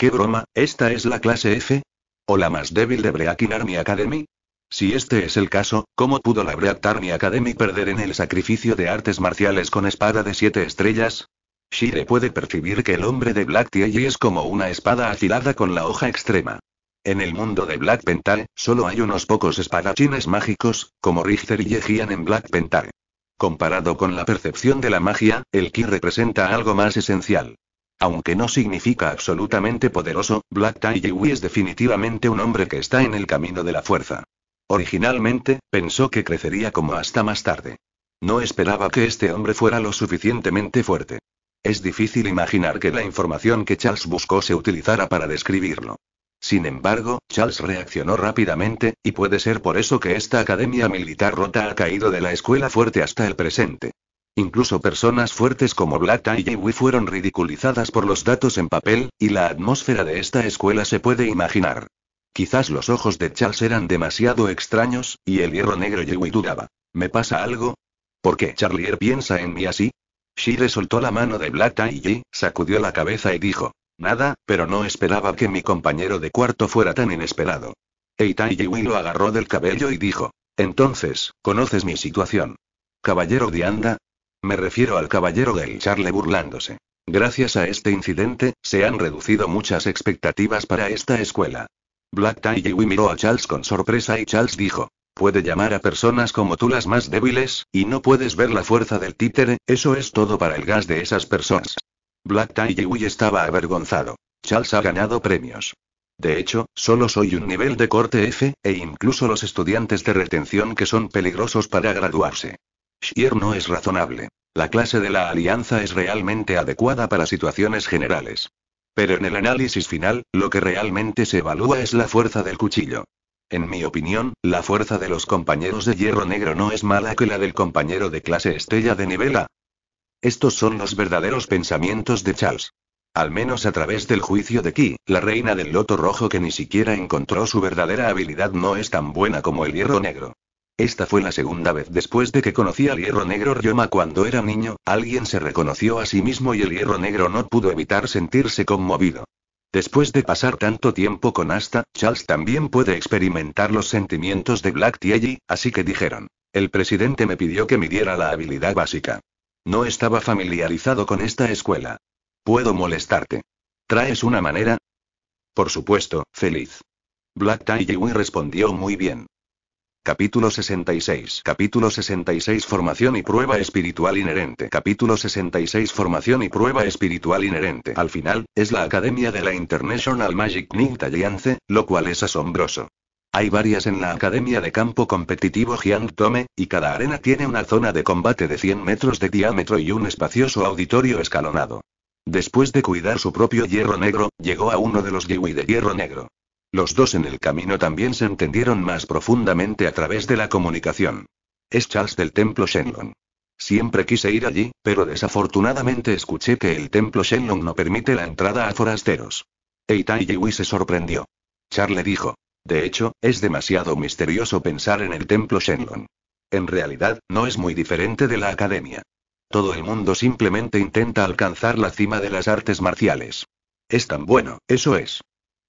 ¿Qué broma? ¿Esta es la clase F? ¿O la más débil de Breaking Army Academy? Si este es el caso, ¿cómo pudo la Breaking Army Academy perder en el sacrificio de artes marciales con espada de siete estrellas? Shire puede percibir que el hombre de Black Tiegi es como una espada afilada con la hoja extrema. En el mundo de Black Pentar, solo hay unos pocos espadachines mágicos, como Richter y Yehian en Black Pentar. Comparado con la percepción de la magia, el ki representa algo más esencial. Aunque no significa absolutamente poderoso, Black Taiyui es definitivamente un hombre que está en el camino de la fuerza. Originalmente, pensó que crecería como hasta más tarde. No esperaba que este hombre fuera lo suficientemente fuerte. Es difícil imaginar que la información que Charles buscó se utilizara para describirlo. Sin embargo, Charles reaccionó rápidamente, y puede ser por eso que esta academia militar rota ha caído de la escuela fuerte hasta el presente. Incluso personas fuertes como Black y fueron ridiculizadas por los datos en papel, y la atmósfera de esta escuela se puede imaginar. Quizás los ojos de Charles eran demasiado extraños, y el hierro negro Yui dudaba. ¿Me pasa algo? ¿Por qué Charlier piensa en mí así? Shire soltó la mano de Black y sacudió la cabeza y dijo: Nada, pero no esperaba que mi compañero de cuarto fuera tan inesperado. Eitai Yui lo agarró del cabello y dijo: Entonces, conoces mi situación. Caballero de Anda, me refiero al caballero del Charle burlándose. Gracias a este incidente, se han reducido muchas expectativas para esta escuela. Black Tie miró a Charles con sorpresa y Charles dijo. Puede llamar a personas como tú las más débiles, y no puedes ver la fuerza del títere, eso es todo para el gas de esas personas. Black Tie estaba avergonzado. Charles ha ganado premios. De hecho, solo soy un nivel de corte F, e incluso los estudiantes de retención que son peligrosos para graduarse. Shier no es razonable. La clase de la alianza es realmente adecuada para situaciones generales. Pero en el análisis final, lo que realmente se evalúa es la fuerza del cuchillo. En mi opinión, la fuerza de los compañeros de hierro negro no es mala que la del compañero de clase estrella de nivel Estos son los verdaderos pensamientos de Charles. Al menos a través del juicio de Ki, la reina del loto rojo que ni siquiera encontró su verdadera habilidad no es tan buena como el hierro negro. Esta fue la segunda vez después de que conocí al hierro negro Ryoma cuando era niño, alguien se reconoció a sí mismo y el hierro negro no pudo evitar sentirse conmovido. Después de pasar tanto tiempo con Asta, Charles también puede experimentar los sentimientos de Black Tiegi, así que dijeron. El presidente me pidió que midiera la habilidad básica. No estaba familiarizado con esta escuela. Puedo molestarte. ¿Traes una manera? Por supuesto, feliz. Black Tielly respondió muy bien. Capítulo 66. Capítulo 66 Formación y prueba espiritual inherente. Capítulo 66 Formación y prueba espiritual inherente. Al final, es la Academia de la International Magic Ninja Alliance, lo cual es asombroso. Hay varias en la Academia de Campo Competitivo Jiang Tome, y cada arena tiene una zona de combate de 100 metros de diámetro y un espacioso auditorio escalonado. Después de cuidar su propio hierro negro, llegó a uno de los Yui de hierro negro. Los dos en el camino también se entendieron más profundamente a través de la comunicación. Es Charles del templo Shenlong. Siempre quise ir allí, pero desafortunadamente escuché que el templo Shenlong no permite la entrada a forasteros. y Yiwi se sorprendió. Charles dijo. De hecho, es demasiado misterioso pensar en el templo Shenlong. En realidad, no es muy diferente de la academia. Todo el mundo simplemente intenta alcanzar la cima de las artes marciales. Es tan bueno, eso es.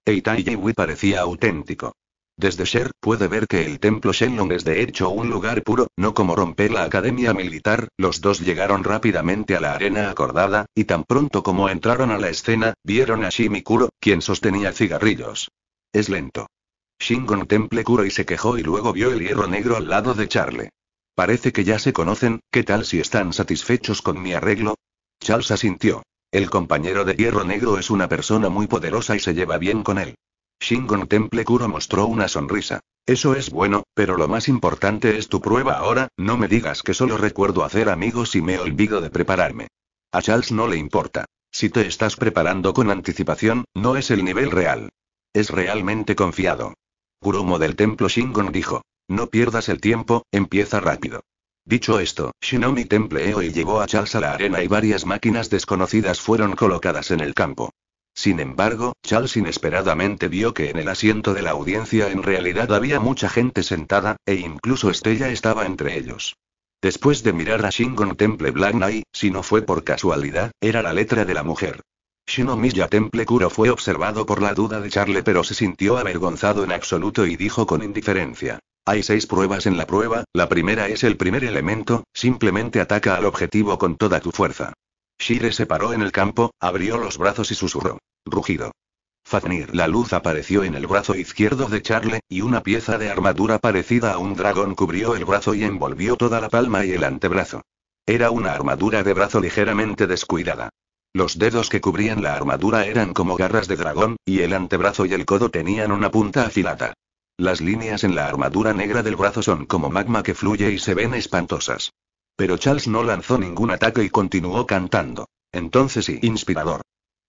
Eitai Yiwi parecía auténtico. Desde Sher, puede ver que el templo Shenlong es de hecho un lugar puro, no como romper la academia militar, los dos llegaron rápidamente a la arena acordada, y tan pronto como entraron a la escena, vieron a Shimikuro, quien sostenía cigarrillos. Es lento. Shingon temple Kuro y se quejó y luego vio el hierro negro al lado de Charlie. Parece que ya se conocen, ¿qué tal si están satisfechos con mi arreglo? Charles asintió. El compañero de hierro negro es una persona muy poderosa y se lleva bien con él. Shingon Temple Kuro mostró una sonrisa. Eso es bueno, pero lo más importante es tu prueba ahora, no me digas que solo recuerdo hacer amigos y me olvido de prepararme. A Charles no le importa. Si te estás preparando con anticipación, no es el nivel real. Es realmente confiado. Kuromo del templo Shingon dijo. No pierdas el tiempo, empieza rápido. Dicho esto, Shinomi templeo y llevó a Charles a la arena y varias máquinas desconocidas fueron colocadas en el campo. Sin embargo, Charles inesperadamente vio que en el asiento de la audiencia en realidad había mucha gente sentada, e incluso Estella estaba entre ellos. Después de mirar a Shingon Temple Black Knight, si no fue por casualidad, era la letra de la mujer. Shinomiya Temple Kuro fue observado por la duda de Charles pero se sintió avergonzado en absoluto y dijo con indiferencia. Hay seis pruebas en la prueba, la primera es el primer elemento, simplemente ataca al objetivo con toda tu fuerza. Shire se paró en el campo, abrió los brazos y susurró. Rugido. Fafnir, la luz apareció en el brazo izquierdo de Charlie, y una pieza de armadura parecida a un dragón cubrió el brazo y envolvió toda la palma y el antebrazo. Era una armadura de brazo ligeramente descuidada. Los dedos que cubrían la armadura eran como garras de dragón, y el antebrazo y el codo tenían una punta afilada. Las líneas en la armadura negra del brazo son como magma que fluye y se ven espantosas. Pero Charles no lanzó ningún ataque y continuó cantando. Entonces y inspirador.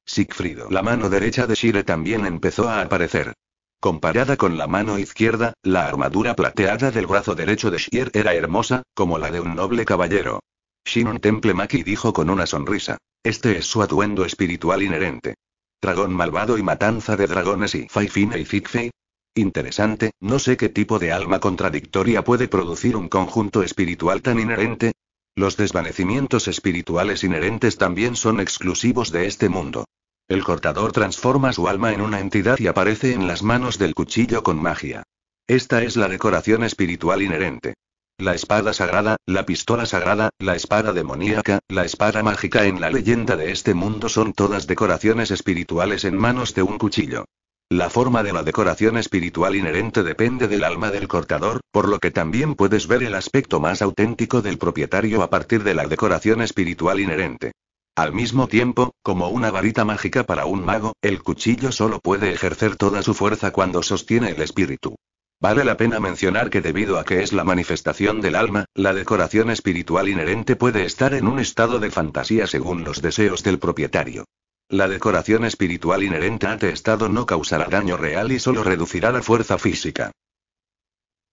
Siegfried. la mano derecha de Shire también empezó a aparecer. Comparada con la mano izquierda, la armadura plateada del brazo derecho de Shire era hermosa, como la de un noble caballero. Shinon Temple Maki dijo con una sonrisa. Este es su atuendo espiritual inherente. Dragón malvado y matanza de dragones y faifine y Zigfei, Interesante, no sé qué tipo de alma contradictoria puede producir un conjunto espiritual tan inherente. Los desvanecimientos espirituales inherentes también son exclusivos de este mundo. El cortador transforma su alma en una entidad y aparece en las manos del cuchillo con magia. Esta es la decoración espiritual inherente. La espada sagrada, la pistola sagrada, la espada demoníaca, la espada mágica en la leyenda de este mundo son todas decoraciones espirituales en manos de un cuchillo. La forma de la decoración espiritual inherente depende del alma del cortador, por lo que también puedes ver el aspecto más auténtico del propietario a partir de la decoración espiritual inherente. Al mismo tiempo, como una varita mágica para un mago, el cuchillo solo puede ejercer toda su fuerza cuando sostiene el espíritu. Vale la pena mencionar que debido a que es la manifestación del alma, la decoración espiritual inherente puede estar en un estado de fantasía según los deseos del propietario. La decoración espiritual inherente a este estado no causará daño real y solo reducirá la fuerza física.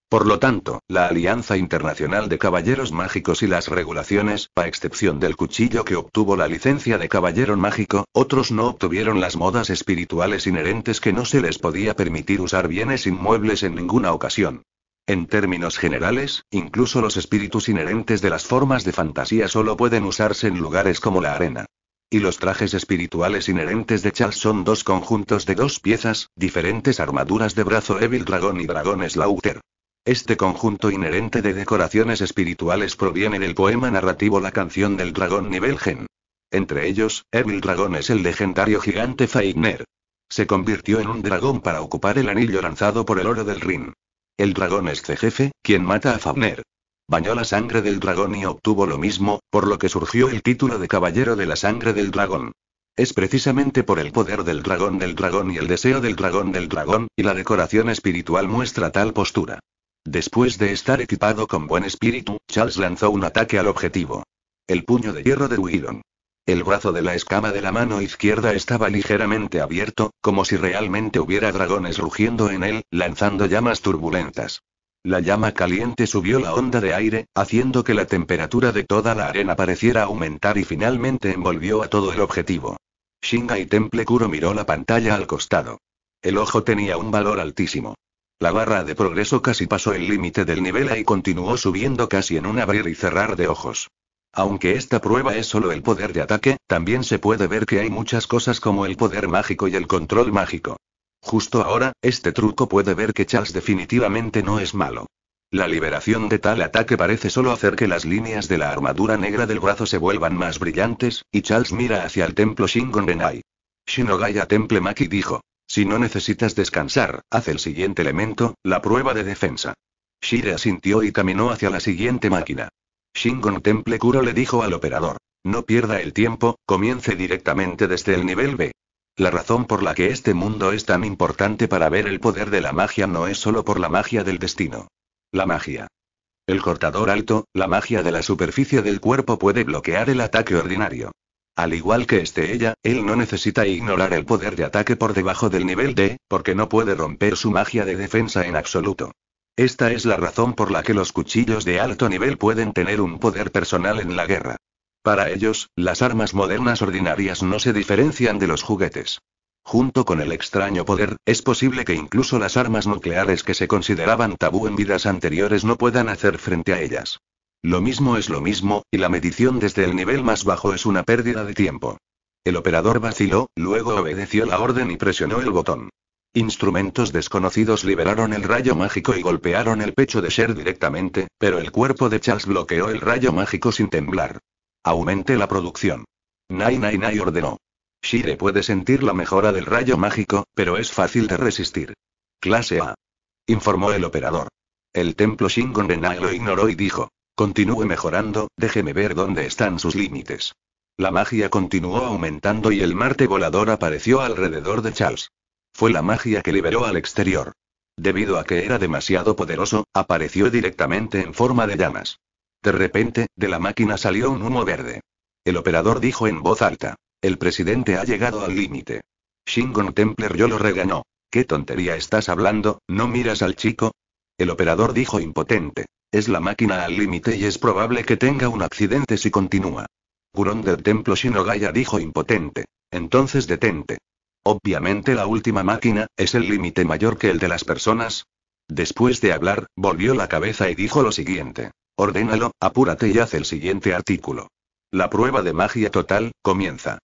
Por lo tanto, la Alianza Internacional de Caballeros Mágicos y las regulaciones, a excepción del cuchillo que obtuvo la licencia de Caballero Mágico, otros no obtuvieron las modas espirituales inherentes que no se les podía permitir usar bienes inmuebles en ninguna ocasión. En términos generales, incluso los espíritus inherentes de las formas de fantasía solo pueden usarse en lugares como la arena. Y los trajes espirituales inherentes de Charles son dos conjuntos de dos piezas, diferentes armaduras de brazo Evil Dragon y Dragon Slaughter. Este conjunto inherente de decoraciones espirituales proviene del poema narrativo La canción del dragón Nivelgen. Entre ellos, Evil Dragon es el legendario gigante Feigner. Se convirtió en un dragón para ocupar el anillo lanzado por el oro del Rin. El dragón es jefe, quien mata a Fafner bañó la sangre del dragón y obtuvo lo mismo, por lo que surgió el título de Caballero de la Sangre del Dragón. Es precisamente por el poder del dragón del dragón y el deseo del dragón del dragón, y la decoración espiritual muestra tal postura. Después de estar equipado con buen espíritu, Charles lanzó un ataque al objetivo. El puño de hierro de Wilon. El brazo de la escama de la mano izquierda estaba ligeramente abierto, como si realmente hubiera dragones rugiendo en él, lanzando llamas turbulentas. La llama caliente subió la onda de aire, haciendo que la temperatura de toda la arena pareciera aumentar y finalmente envolvió a todo el objetivo. Shinga y Temple Kuro miró la pantalla al costado. El ojo tenía un valor altísimo. La barra de progreso casi pasó el límite del nivel A y continuó subiendo casi en un abrir y cerrar de ojos. Aunque esta prueba es solo el poder de ataque, también se puede ver que hay muchas cosas como el poder mágico y el control mágico. Justo ahora, este truco puede ver que Charles definitivamente no es malo. La liberación de tal ataque parece solo hacer que las líneas de la armadura negra del brazo se vuelvan más brillantes, y Charles mira hacia el templo Shingon Renai. Shinogaya Temple Maki dijo. Si no necesitas descansar, haz el siguiente elemento, la prueba de defensa. Shire asintió y caminó hacia la siguiente máquina. Shingon Temple Kuro le dijo al operador. No pierda el tiempo, comience directamente desde el nivel B. La razón por la que este mundo es tan importante para ver el poder de la magia no es solo por la magia del destino. La magia. El cortador alto, la magia de la superficie del cuerpo puede bloquear el ataque ordinario. Al igual que este ella, él no necesita ignorar el poder de ataque por debajo del nivel D, porque no puede romper su magia de defensa en absoluto. Esta es la razón por la que los cuchillos de alto nivel pueden tener un poder personal en la guerra. Para ellos, las armas modernas ordinarias no se diferencian de los juguetes. Junto con el extraño poder, es posible que incluso las armas nucleares que se consideraban tabú en vidas anteriores no puedan hacer frente a ellas. Lo mismo es lo mismo, y la medición desde el nivel más bajo es una pérdida de tiempo. El operador vaciló, luego obedeció la orden y presionó el botón. Instrumentos desconocidos liberaron el rayo mágico y golpearon el pecho de Sher directamente, pero el cuerpo de Charles bloqueó el rayo mágico sin temblar. Aumente la producción. Nai Nai Nai ordenó. Shire puede sentir la mejora del rayo mágico, pero es fácil de resistir. Clase A. Informó el operador. El templo Shingon Renai lo ignoró y dijo. Continúe mejorando, déjeme ver dónde están sus límites. La magia continuó aumentando y el Marte volador apareció alrededor de Charles. Fue la magia que liberó al exterior. Debido a que era demasiado poderoso, apareció directamente en forma de llamas. De repente, de la máquina salió un humo verde. El operador dijo en voz alta. El presidente ha llegado al límite. Shingon Templer yo lo regañó. ¿Qué tontería estás hablando? ¿No miras al chico? El operador dijo impotente. Es la máquina al límite y es probable que tenga un accidente si continúa. Gurón del templo Shinogaya dijo impotente. Entonces detente. Obviamente la última máquina, es el límite mayor que el de las personas. Después de hablar, volvió la cabeza y dijo lo siguiente. Ordénalo, apúrate y haz el siguiente artículo. La prueba de magia total, comienza.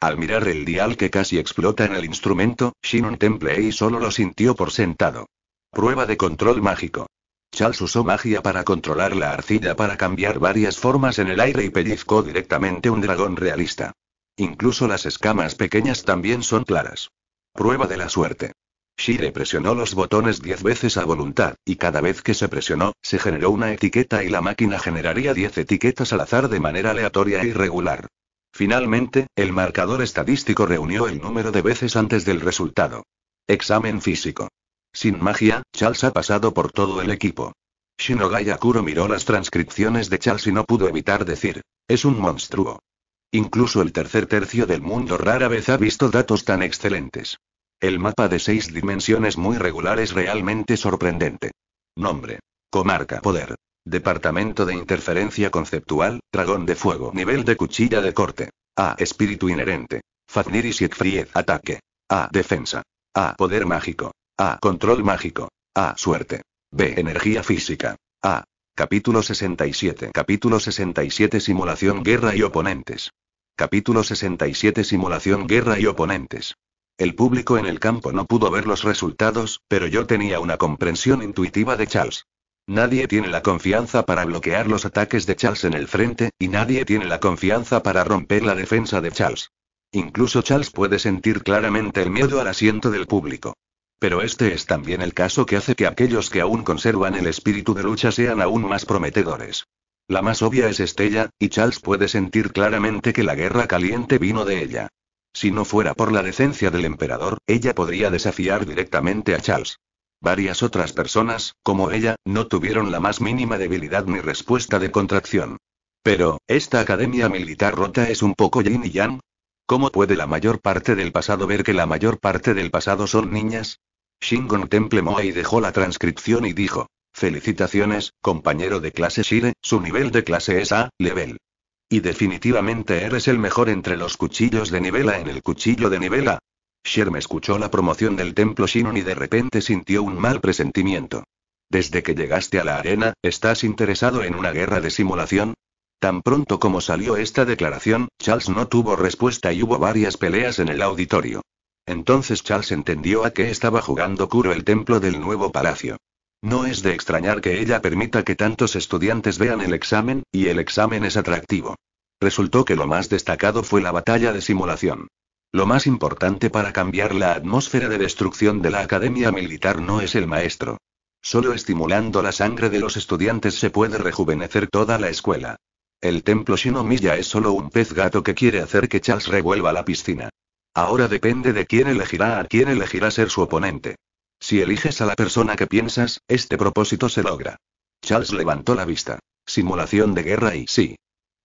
Al mirar el dial que casi explota en el instrumento, Shinon y solo lo sintió por sentado. Prueba de control mágico. Charles usó magia para controlar la arcilla para cambiar varias formas en el aire y pellizcó directamente un dragón realista. Incluso las escamas pequeñas también son claras. Prueba de la suerte. Shire presionó los botones 10 veces a voluntad, y cada vez que se presionó, se generó una etiqueta y la máquina generaría 10 etiquetas al azar de manera aleatoria e irregular. Finalmente, el marcador estadístico reunió el número de veces antes del resultado. Examen físico. Sin magia, Charles ha pasado por todo el equipo. Shinogaya Kuro miró las transcripciones de Charles y no pudo evitar decir, es un monstruo. Incluso el tercer tercio del mundo rara vez ha visto datos tan excelentes. El mapa de seis dimensiones muy regular es realmente sorprendente. Nombre. Comarca Poder. Departamento de Interferencia Conceptual, Dragón de Fuego. Nivel de Cuchilla de Corte. A. Espíritu Inherente. Fafnir y Siegfried. Ataque. A. Defensa. A. Poder Mágico. A. Control Mágico. A. Suerte. B. Energía Física. A. Capítulo 67. Capítulo 67 Simulación Guerra y Oponentes. Capítulo 67 Simulación Guerra y Oponentes. El público en el campo no pudo ver los resultados, pero yo tenía una comprensión intuitiva de Charles. Nadie tiene la confianza para bloquear los ataques de Charles en el frente, y nadie tiene la confianza para romper la defensa de Charles. Incluso Charles puede sentir claramente el miedo al asiento del público. Pero este es también el caso que hace que aquellos que aún conservan el espíritu de lucha sean aún más prometedores. La más obvia es Estella, y Charles puede sentir claramente que la guerra caliente vino de ella. Si no fuera por la decencia del emperador, ella podría desafiar directamente a Charles. Varias otras personas, como ella, no tuvieron la más mínima debilidad ni respuesta de contracción. Pero, ¿esta academia militar rota es un poco yin y yang? ¿Cómo puede la mayor parte del pasado ver que la mayor parte del pasado son niñas? Shingon Temple y dejó la transcripción y dijo: Felicitaciones, compañero de clase Shire, su nivel de clase es A, level. Y definitivamente eres el mejor entre los cuchillos de nivela en el cuchillo de nivela. Sherm escuchó la promoción del templo Shinon y de repente sintió un mal presentimiento. Desde que llegaste a la arena, ¿estás interesado en una guerra de simulación? Tan pronto como salió esta declaración, Charles no tuvo respuesta y hubo varias peleas en el auditorio. Entonces Charles entendió a qué estaba jugando Kuro el templo del nuevo palacio. No es de extrañar que ella permita que tantos estudiantes vean el examen, y el examen es atractivo. Resultó que lo más destacado fue la batalla de simulación. Lo más importante para cambiar la atmósfera de destrucción de la academia militar no es el maestro. Solo estimulando la sangre de los estudiantes se puede rejuvenecer toda la escuela. El templo Shinomiya es solo un pez gato que quiere hacer que Charles revuelva la piscina. Ahora depende de quién elegirá a quién elegirá ser su oponente. Si eliges a la persona que piensas, este propósito se logra. Charles levantó la vista. Simulación de guerra y sí.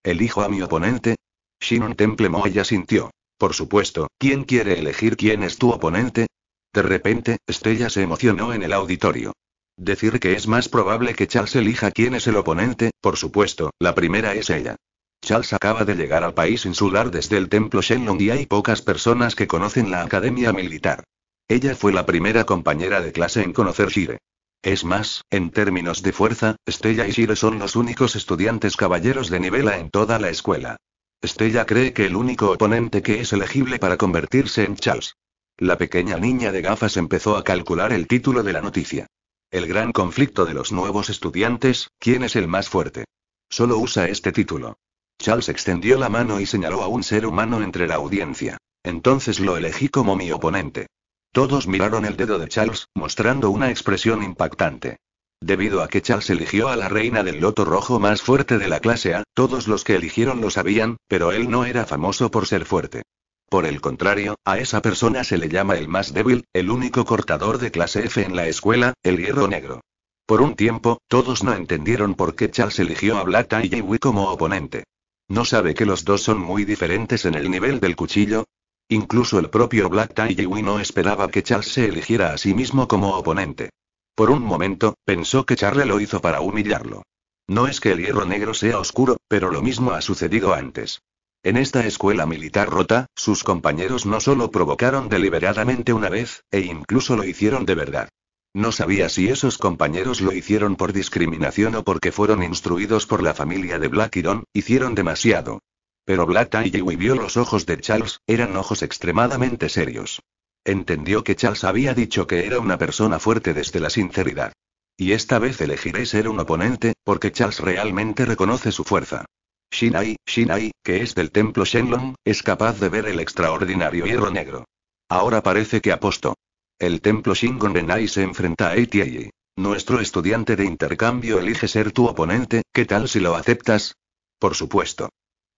¿Elijo a mi oponente? Shinon Temple ella sintió. Por supuesto, ¿quién quiere elegir quién es tu oponente? De repente, Estella se emocionó en el auditorio. Decir que es más probable que Charles elija quién es el oponente, por supuesto, la primera es ella. Charles acaba de llegar al país insular desde el templo Shenlong y hay pocas personas que conocen la academia militar. Ella fue la primera compañera de clase en conocer Shire. Es más, en términos de fuerza, Stella y Shire son los únicos estudiantes caballeros de nivel en toda la escuela. Stella cree que el único oponente que es elegible para convertirse en Charles. La pequeña niña de gafas empezó a calcular el título de la noticia. El gran conflicto de los nuevos estudiantes, ¿quién es el más fuerte? Solo usa este título. Charles extendió la mano y señaló a un ser humano entre la audiencia. Entonces lo elegí como mi oponente. Todos miraron el dedo de Charles, mostrando una expresión impactante. Debido a que Charles eligió a la reina del loto rojo más fuerte de la clase A, todos los que eligieron lo sabían, pero él no era famoso por ser fuerte. Por el contrario, a esa persona se le llama el más débil, el único cortador de clase F en la escuela, el hierro negro. Por un tiempo, todos no entendieron por qué Charles eligió a Black y como oponente. No sabe que los dos son muy diferentes en el nivel del cuchillo, Incluso el propio Black Tie no esperaba que Charles se eligiera a sí mismo como oponente. Por un momento, pensó que Charles lo hizo para humillarlo. No es que el hierro negro sea oscuro, pero lo mismo ha sucedido antes. En esta escuela militar rota, sus compañeros no solo provocaron deliberadamente una vez, e incluso lo hicieron de verdad. No sabía si esos compañeros lo hicieron por discriminación o porque fueron instruidos por la familia de Black Iron hicieron demasiado, pero Blata y vio los ojos de Charles, eran ojos extremadamente serios. Entendió que Charles había dicho que era una persona fuerte desde la sinceridad. Y esta vez elegiré ser un oponente, porque Charles realmente reconoce su fuerza. Shinai, Shinai, que es del templo Shenlong, es capaz de ver el extraordinario hierro negro. Ahora parece que apostó. El templo Shingon Renai se enfrenta a ATI. Nuestro estudiante de intercambio elige ser tu oponente, ¿qué tal si lo aceptas? Por supuesto.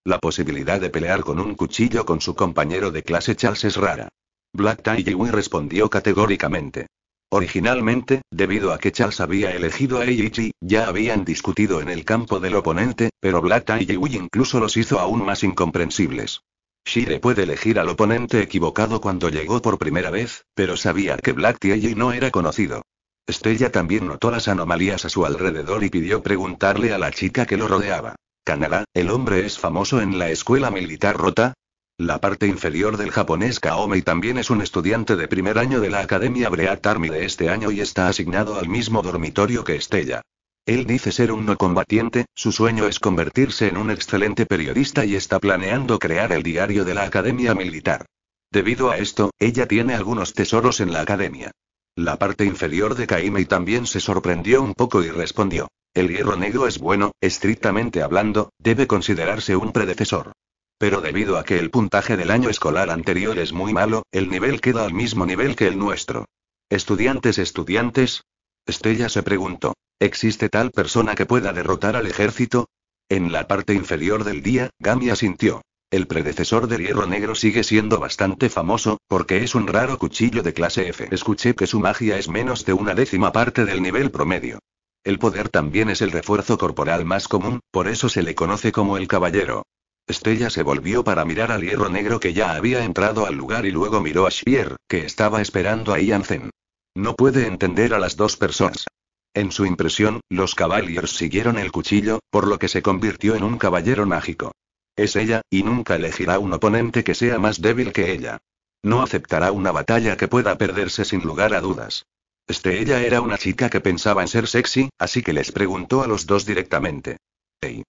La posibilidad de pelear con un cuchillo con su compañero de clase Charles es rara. Black Tie respondió categóricamente. Originalmente, debido a que Charles había elegido a Eiichi, ya habían discutido en el campo del oponente, pero Black Tie incluso los hizo aún más incomprensibles. Shire puede elegir al oponente equivocado cuando llegó por primera vez, pero sabía que Black Tie no era conocido. Stella también notó las anomalías a su alrededor y pidió preguntarle a la chica que lo rodeaba. Canadá, el hombre es famoso en la escuela militar rota. La parte inferior del japonés Kaomei también es un estudiante de primer año de la Academia Breat Army de este año y está asignado al mismo dormitorio que Estella. Él dice ser un no combatiente, su sueño es convertirse en un excelente periodista y está planeando crear el diario de la Academia Militar. Debido a esto, ella tiene algunos tesoros en la Academia. La parte inferior de Kaimei también se sorprendió un poco y respondió. El hierro negro es bueno, estrictamente hablando, debe considerarse un predecesor. Pero debido a que el puntaje del año escolar anterior es muy malo, el nivel queda al mismo nivel que el nuestro. ¿Estudiantes, estudiantes? Estella se preguntó. ¿Existe tal persona que pueda derrotar al ejército? En la parte inferior del día, Gami asintió. El predecesor del hierro negro sigue siendo bastante famoso, porque es un raro cuchillo de clase F. Escuché que su magia es menos de una décima parte del nivel promedio. El poder también es el refuerzo corporal más común, por eso se le conoce como el caballero. Estella se volvió para mirar al hierro negro que ya había entrado al lugar y luego miró a Shier, que estaba esperando a Ianzen. No puede entender a las dos personas. En su impresión, los Cavaliers siguieron el cuchillo, por lo que se convirtió en un caballero mágico. Es ella, y nunca elegirá un oponente que sea más débil que ella. No aceptará una batalla que pueda perderse sin lugar a dudas. Este ella era una chica que pensaba en ser sexy, así que les preguntó a los dos directamente. Hey.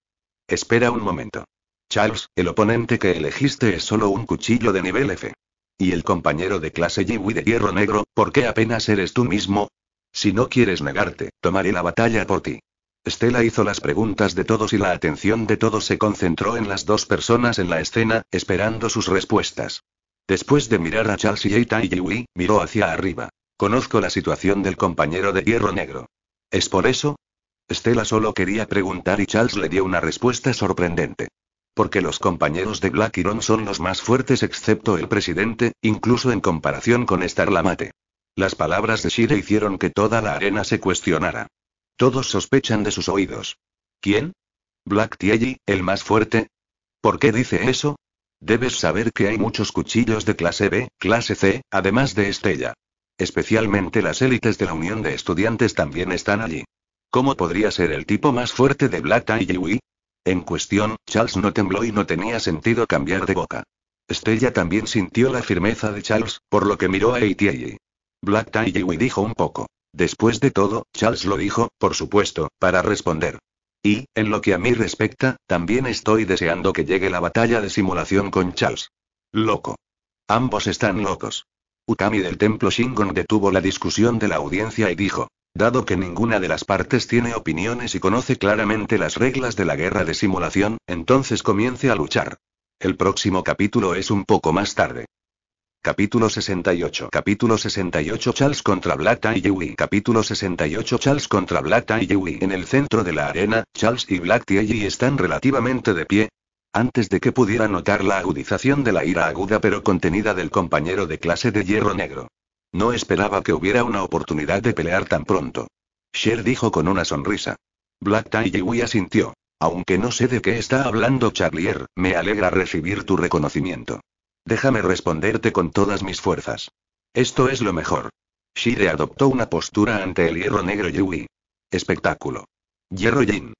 Espera un momento. Charles, el oponente que elegiste es solo un cuchillo de nivel F. Y el compañero de clase Jiwi de hierro negro, ¿por qué apenas eres tú mismo? Si no quieres negarte, tomaré la batalla por ti. Estela hizo las preguntas de todos y la atención de todos se concentró en las dos personas en la escena, esperando sus respuestas. Después de mirar a Charles y y Yui, miró hacia arriba. Conozco la situación del compañero de hierro negro. ¿Es por eso? Estela solo quería preguntar y Charles le dio una respuesta sorprendente. Porque los compañeros de Black Iron son los más fuertes excepto el presidente, incluso en comparación con Starlamate. Las palabras de Shire hicieron que toda la arena se cuestionara. Todos sospechan de sus oídos. ¿Quién? Black Tielli, el más fuerte. ¿Por qué dice eso? Debes saber que hay muchos cuchillos de clase B, clase C, además de Estella. Especialmente las élites de la Unión de Estudiantes también están allí. ¿Cómo podría ser el tipo más fuerte de Black Tielli? En cuestión, Charles no tembló y no tenía sentido cambiar de boca. Estella también sintió la firmeza de Charles, por lo que miró a ATI. Black Tielli dijo un poco. Después de todo, Charles lo dijo, por supuesto, para responder. Y, en lo que a mí respecta, también estoy deseando que llegue la batalla de simulación con Charles. Loco. Ambos están locos. Ukami del templo Shingon detuvo la discusión de la audiencia y dijo, dado que ninguna de las partes tiene opiniones y conoce claramente las reglas de la guerra de simulación, entonces comience a luchar. El próximo capítulo es un poco más tarde. Capítulo 68 Capítulo 68 Charles contra Black y Yui Capítulo 68 Charles contra Black y Yui En el centro de la arena, Charles y Black Yui están relativamente de pie. Antes de que pudiera notar la agudización de la ira aguda pero contenida del compañero de clase de hierro negro. No esperaba que hubiera una oportunidad de pelear tan pronto. Sher dijo con una sonrisa. Black tie Yui asintió. Aunque no sé de qué está hablando Charlier, me alegra recibir tu reconocimiento. Déjame responderte con todas mis fuerzas. Esto es lo mejor. Shire adoptó una postura ante el hierro negro Yui. Espectáculo. Hierro Jin.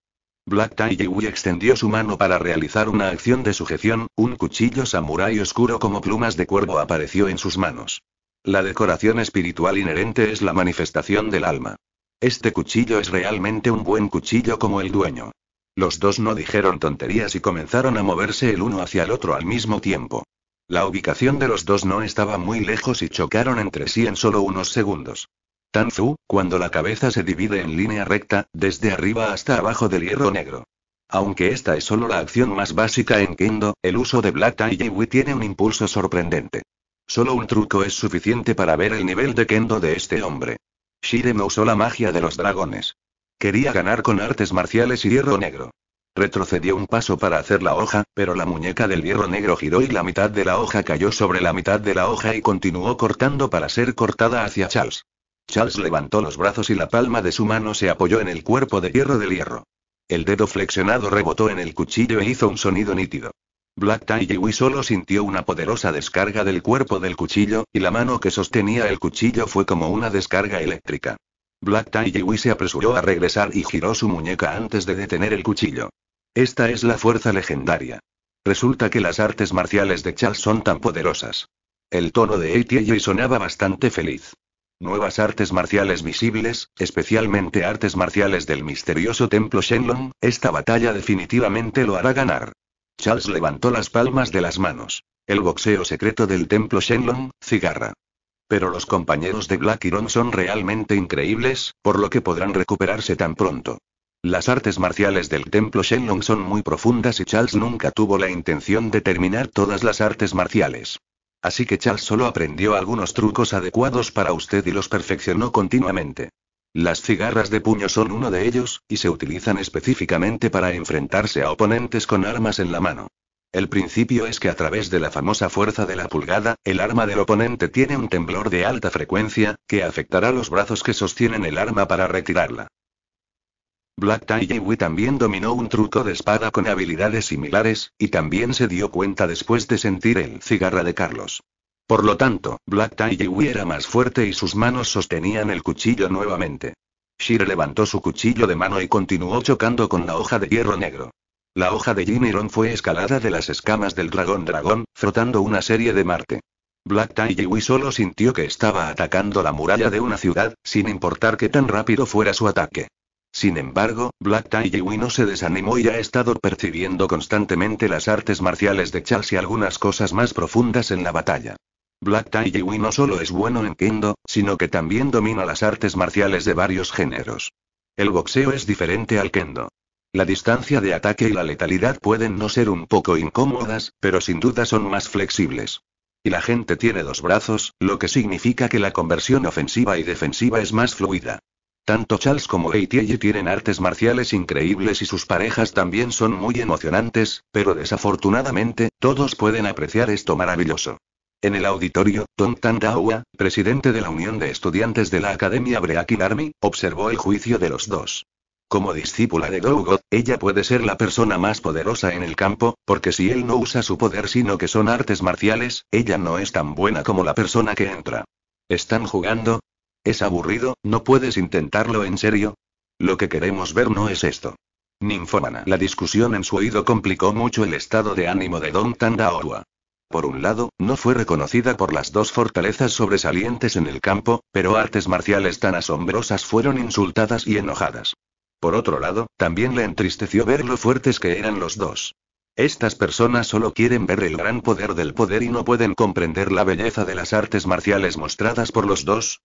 Black Tai Yui extendió su mano para realizar una acción de sujeción, un cuchillo samurái oscuro como plumas de cuervo apareció en sus manos. La decoración espiritual inherente es la manifestación del alma. Este cuchillo es realmente un buen cuchillo como el dueño. Los dos no dijeron tonterías y comenzaron a moverse el uno hacia el otro al mismo tiempo. La ubicación de los dos no estaba muy lejos y chocaron entre sí en solo unos segundos. Tanzu, cuando la cabeza se divide en línea recta, desde arriba hasta abajo del hierro negro. Aunque esta es solo la acción más básica en Kendo, el uso de Black Tie tiene un impulso sorprendente. Solo un truco es suficiente para ver el nivel de Kendo de este hombre. no usó la magia de los dragones. Quería ganar con artes marciales y hierro negro. Retrocedió un paso para hacer la hoja, pero la muñeca del hierro negro giró y la mitad de la hoja cayó sobre la mitad de la hoja y continuó cortando para ser cortada hacia Charles. Charles levantó los brazos y la palma de su mano se apoyó en el cuerpo de hierro del hierro. El dedo flexionado rebotó en el cuchillo e hizo un sonido nítido. Black Tie solo sintió una poderosa descarga del cuerpo del cuchillo, y la mano que sostenía el cuchillo fue como una descarga eléctrica. Black Tie se apresuró a regresar y giró su muñeca antes de detener el cuchillo. Esta es la fuerza legendaria. Resulta que las artes marciales de Charles son tan poderosas. El tono de ATJ sonaba bastante feliz. Nuevas artes marciales visibles, especialmente artes marciales del misterioso templo Shenlong, esta batalla definitivamente lo hará ganar. Charles levantó las palmas de las manos. El boxeo secreto del templo Shenlong, cigarra. Pero los compañeros de Black Iron son realmente increíbles, por lo que podrán recuperarse tan pronto. Las artes marciales del templo Shenlong son muy profundas y Charles nunca tuvo la intención de terminar todas las artes marciales. Así que Charles solo aprendió algunos trucos adecuados para usted y los perfeccionó continuamente. Las cigarras de puño son uno de ellos, y se utilizan específicamente para enfrentarse a oponentes con armas en la mano. El principio es que a través de la famosa fuerza de la pulgada, el arma del oponente tiene un temblor de alta frecuencia, que afectará los brazos que sostienen el arma para retirarla. Black Tie también dominó un truco de espada con habilidades similares, y también se dio cuenta después de sentir el cigarra de Carlos. Por lo tanto, Black Tie era más fuerte y sus manos sostenían el cuchillo nuevamente. Shir levantó su cuchillo de mano y continuó chocando con la hoja de hierro negro. La hoja de Jiniron fue escalada de las escamas del dragón dragón, frotando una serie de Marte. Black Tie solo sintió que estaba atacando la muralla de una ciudad, sin importar que tan rápido fuera su ataque. Sin embargo, Black Tie no se desanimó y ha estado percibiendo constantemente las artes marciales de Charles y algunas cosas más profundas en la batalla. Black Tie no solo es bueno en kendo, sino que también domina las artes marciales de varios géneros. El boxeo es diferente al kendo. La distancia de ataque y la letalidad pueden no ser un poco incómodas, pero sin duda son más flexibles. Y la gente tiene dos brazos, lo que significa que la conversión ofensiva y defensiva es más fluida. Tanto Charles como Eitie tienen artes marciales increíbles y sus parejas también son muy emocionantes, pero desafortunadamente, todos pueden apreciar esto maravilloso. En el auditorio, Tom Tandawa, presidente de la Unión de Estudiantes de la Academia Breakin Army, observó el juicio de los dos. Como discípula de Dougot, ella puede ser la persona más poderosa en el campo, porque si él no usa su poder sino que son artes marciales, ella no es tan buena como la persona que entra. ¿Están jugando? Es aburrido, ¿no puedes intentarlo en serio? Lo que queremos ver no es esto. Ninfomana, La discusión en su oído complicó mucho el estado de ánimo de Don Tandaorua. Por un lado, no fue reconocida por las dos fortalezas sobresalientes en el campo, pero artes marciales tan asombrosas fueron insultadas y enojadas. Por otro lado, también le entristeció ver lo fuertes que eran los dos. Estas personas solo quieren ver el gran poder del poder y no pueden comprender la belleza de las artes marciales mostradas por los dos,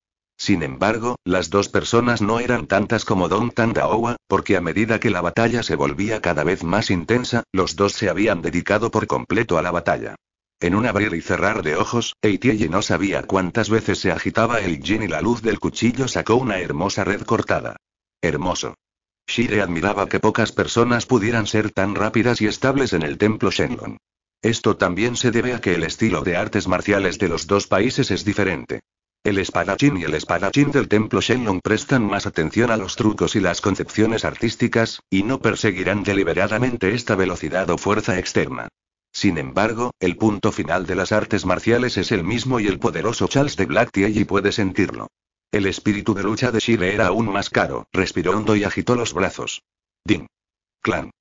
sin embargo, las dos personas no eran tantas como Don Tandaowa, porque a medida que la batalla se volvía cada vez más intensa, los dos se habían dedicado por completo a la batalla. En un abrir y cerrar de ojos, Eitielle no sabía cuántas veces se agitaba el yin y la luz del cuchillo sacó una hermosa red cortada. Hermoso. Shire admiraba que pocas personas pudieran ser tan rápidas y estables en el templo Shenlong. Esto también se debe a que el estilo de artes marciales de los dos países es diferente. El espadachín y el espadachín del templo Shenlong prestan más atención a los trucos y las concepciones artísticas, y no perseguirán deliberadamente esta velocidad o fuerza externa. Sin embargo, el punto final de las artes marciales es el mismo y el poderoso Charles de Black y puede sentirlo. El espíritu de lucha de Shire era aún más caro, respiró hondo y agitó los brazos. Din. Clan.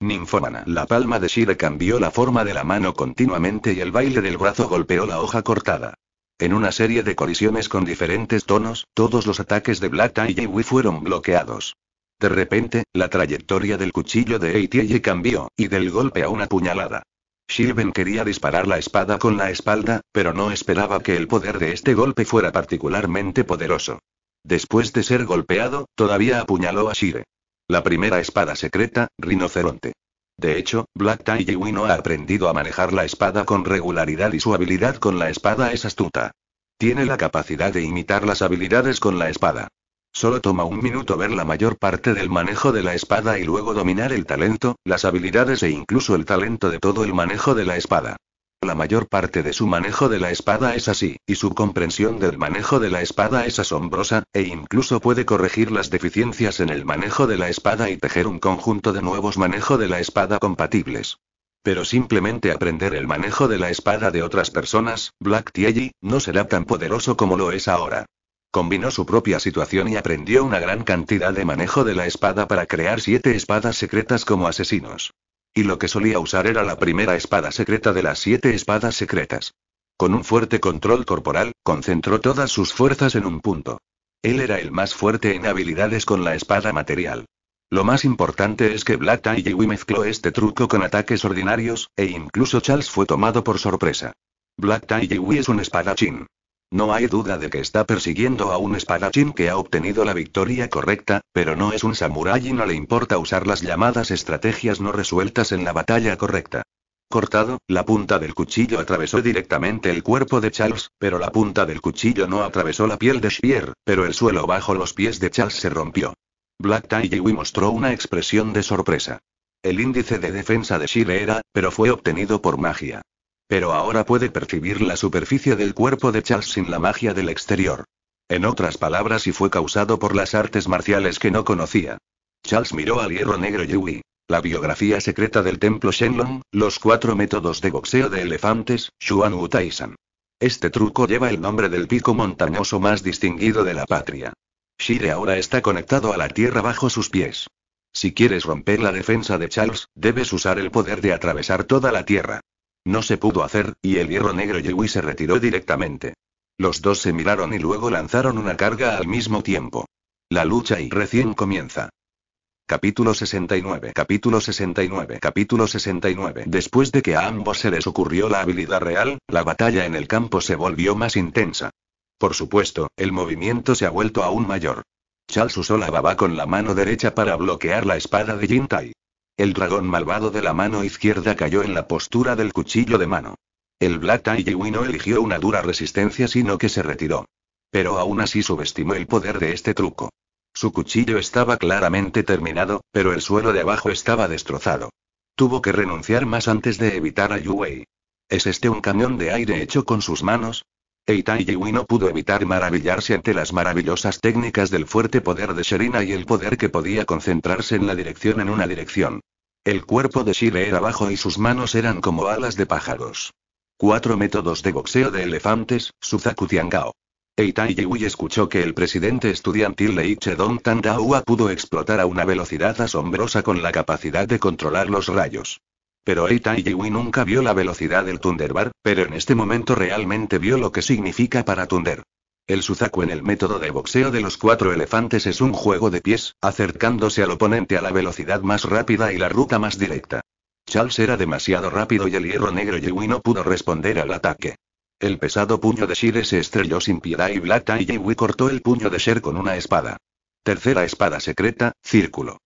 Ninfomana. La palma de Shire cambió la forma de la mano continuamente y el baile del brazo golpeó la hoja cortada. En una serie de colisiones con diferentes tonos, todos los ataques de Black Tie y fueron bloqueados. De repente, la trayectoria del cuchillo de ATJ cambió, y del golpe a una puñalada. Shilben quería disparar la espada con la espalda, pero no esperaba que el poder de este golpe fuera particularmente poderoso. Después de ser golpeado, todavía apuñaló a Shire. La primera espada secreta, Rinoceronte. De hecho, Black Tie Wino ha aprendido a manejar la espada con regularidad y su habilidad con la espada es astuta. Tiene la capacidad de imitar las habilidades con la espada. Solo toma un minuto ver la mayor parte del manejo de la espada y luego dominar el talento, las habilidades e incluso el talento de todo el manejo de la espada. La mayor parte de su manejo de la espada es así, y su comprensión del manejo de la espada es asombrosa, e incluso puede corregir las deficiencias en el manejo de la espada y tejer un conjunto de nuevos manejo de la espada compatibles. Pero simplemente aprender el manejo de la espada de otras personas, Black Tieji, no será tan poderoso como lo es ahora. Combinó su propia situación y aprendió una gran cantidad de manejo de la espada para crear siete espadas secretas como asesinos. Y lo que solía usar era la primera espada secreta de las siete espadas secretas. Con un fuerte control corporal, concentró todas sus fuerzas en un punto. Él era el más fuerte en habilidades con la espada material. Lo más importante es que Black Tigewi mezcló este truco con ataques ordinarios, e incluso Charles fue tomado por sorpresa. Black Tigewi es un espadachín. No hay duda de que está persiguiendo a un espadachín que ha obtenido la victoria correcta, pero no es un samurái y no le importa usar las llamadas estrategias no resueltas en la batalla correcta. Cortado, la punta del cuchillo atravesó directamente el cuerpo de Charles, pero la punta del cuchillo no atravesó la piel de Shire, pero el suelo bajo los pies de Charles se rompió. Black Tie mostró una expresión de sorpresa. El índice de defensa de Shire era, pero fue obtenido por magia. Pero ahora puede percibir la superficie del cuerpo de Charles sin la magia del exterior. En otras palabras, y fue causado por las artes marciales que no conocía. Charles miró al hierro negro Yui. La biografía secreta del templo Shenlong, los cuatro métodos de boxeo de elefantes, Xuan Wu Taisan. Este truco lleva el nombre del pico montañoso más distinguido de la patria. Shire ahora está conectado a la tierra bajo sus pies. Si quieres romper la defensa de Charles, debes usar el poder de atravesar toda la tierra. No se pudo hacer, y el hierro negro Yui se retiró directamente. Los dos se miraron y luego lanzaron una carga al mismo tiempo. La lucha y recién comienza. Capítulo 69 Capítulo 69 Capítulo 69 Después de que a ambos se les ocurrió la habilidad real, la batalla en el campo se volvió más intensa. Por supuesto, el movimiento se ha vuelto aún mayor. Charles usó la baba con la mano derecha para bloquear la espada de Jintai. El dragón malvado de la mano izquierda cayó en la postura del cuchillo de mano. El Black Taiyui no eligió una dura resistencia sino que se retiró. Pero aún así subestimó el poder de este truco. Su cuchillo estaba claramente terminado, pero el suelo de abajo estaba destrozado. Tuvo que renunciar más antes de evitar a Yuwei. ¿Es este un cañón de aire hecho con sus manos? Eitai Yiwi no pudo evitar maravillarse ante las maravillosas técnicas del fuerte poder de Sherina y el poder que podía concentrarse en la dirección en una dirección. El cuerpo de Shire era bajo y sus manos eran como alas de pájaros. Cuatro métodos de boxeo de elefantes, Suzaku Tiangao. Eitai Yiwi escuchó que el presidente estudiantil Leiche Chedong Tandaua pudo explotar a una velocidad asombrosa con la capacidad de controlar los rayos. Pero Eita nunca vio la velocidad del Thunderbar, pero en este momento realmente vio lo que significa para Thunder. El Suzaku en el método de boxeo de los cuatro elefantes es un juego de pies, acercándose al oponente a la velocidad más rápida y la ruta más directa. Charles era demasiado rápido y el hierro negro Yui no pudo responder al ataque. El pesado puño de Shire se estrelló sin piedad y Black Yui cortó el puño de Shire con una espada. Tercera espada secreta, círculo.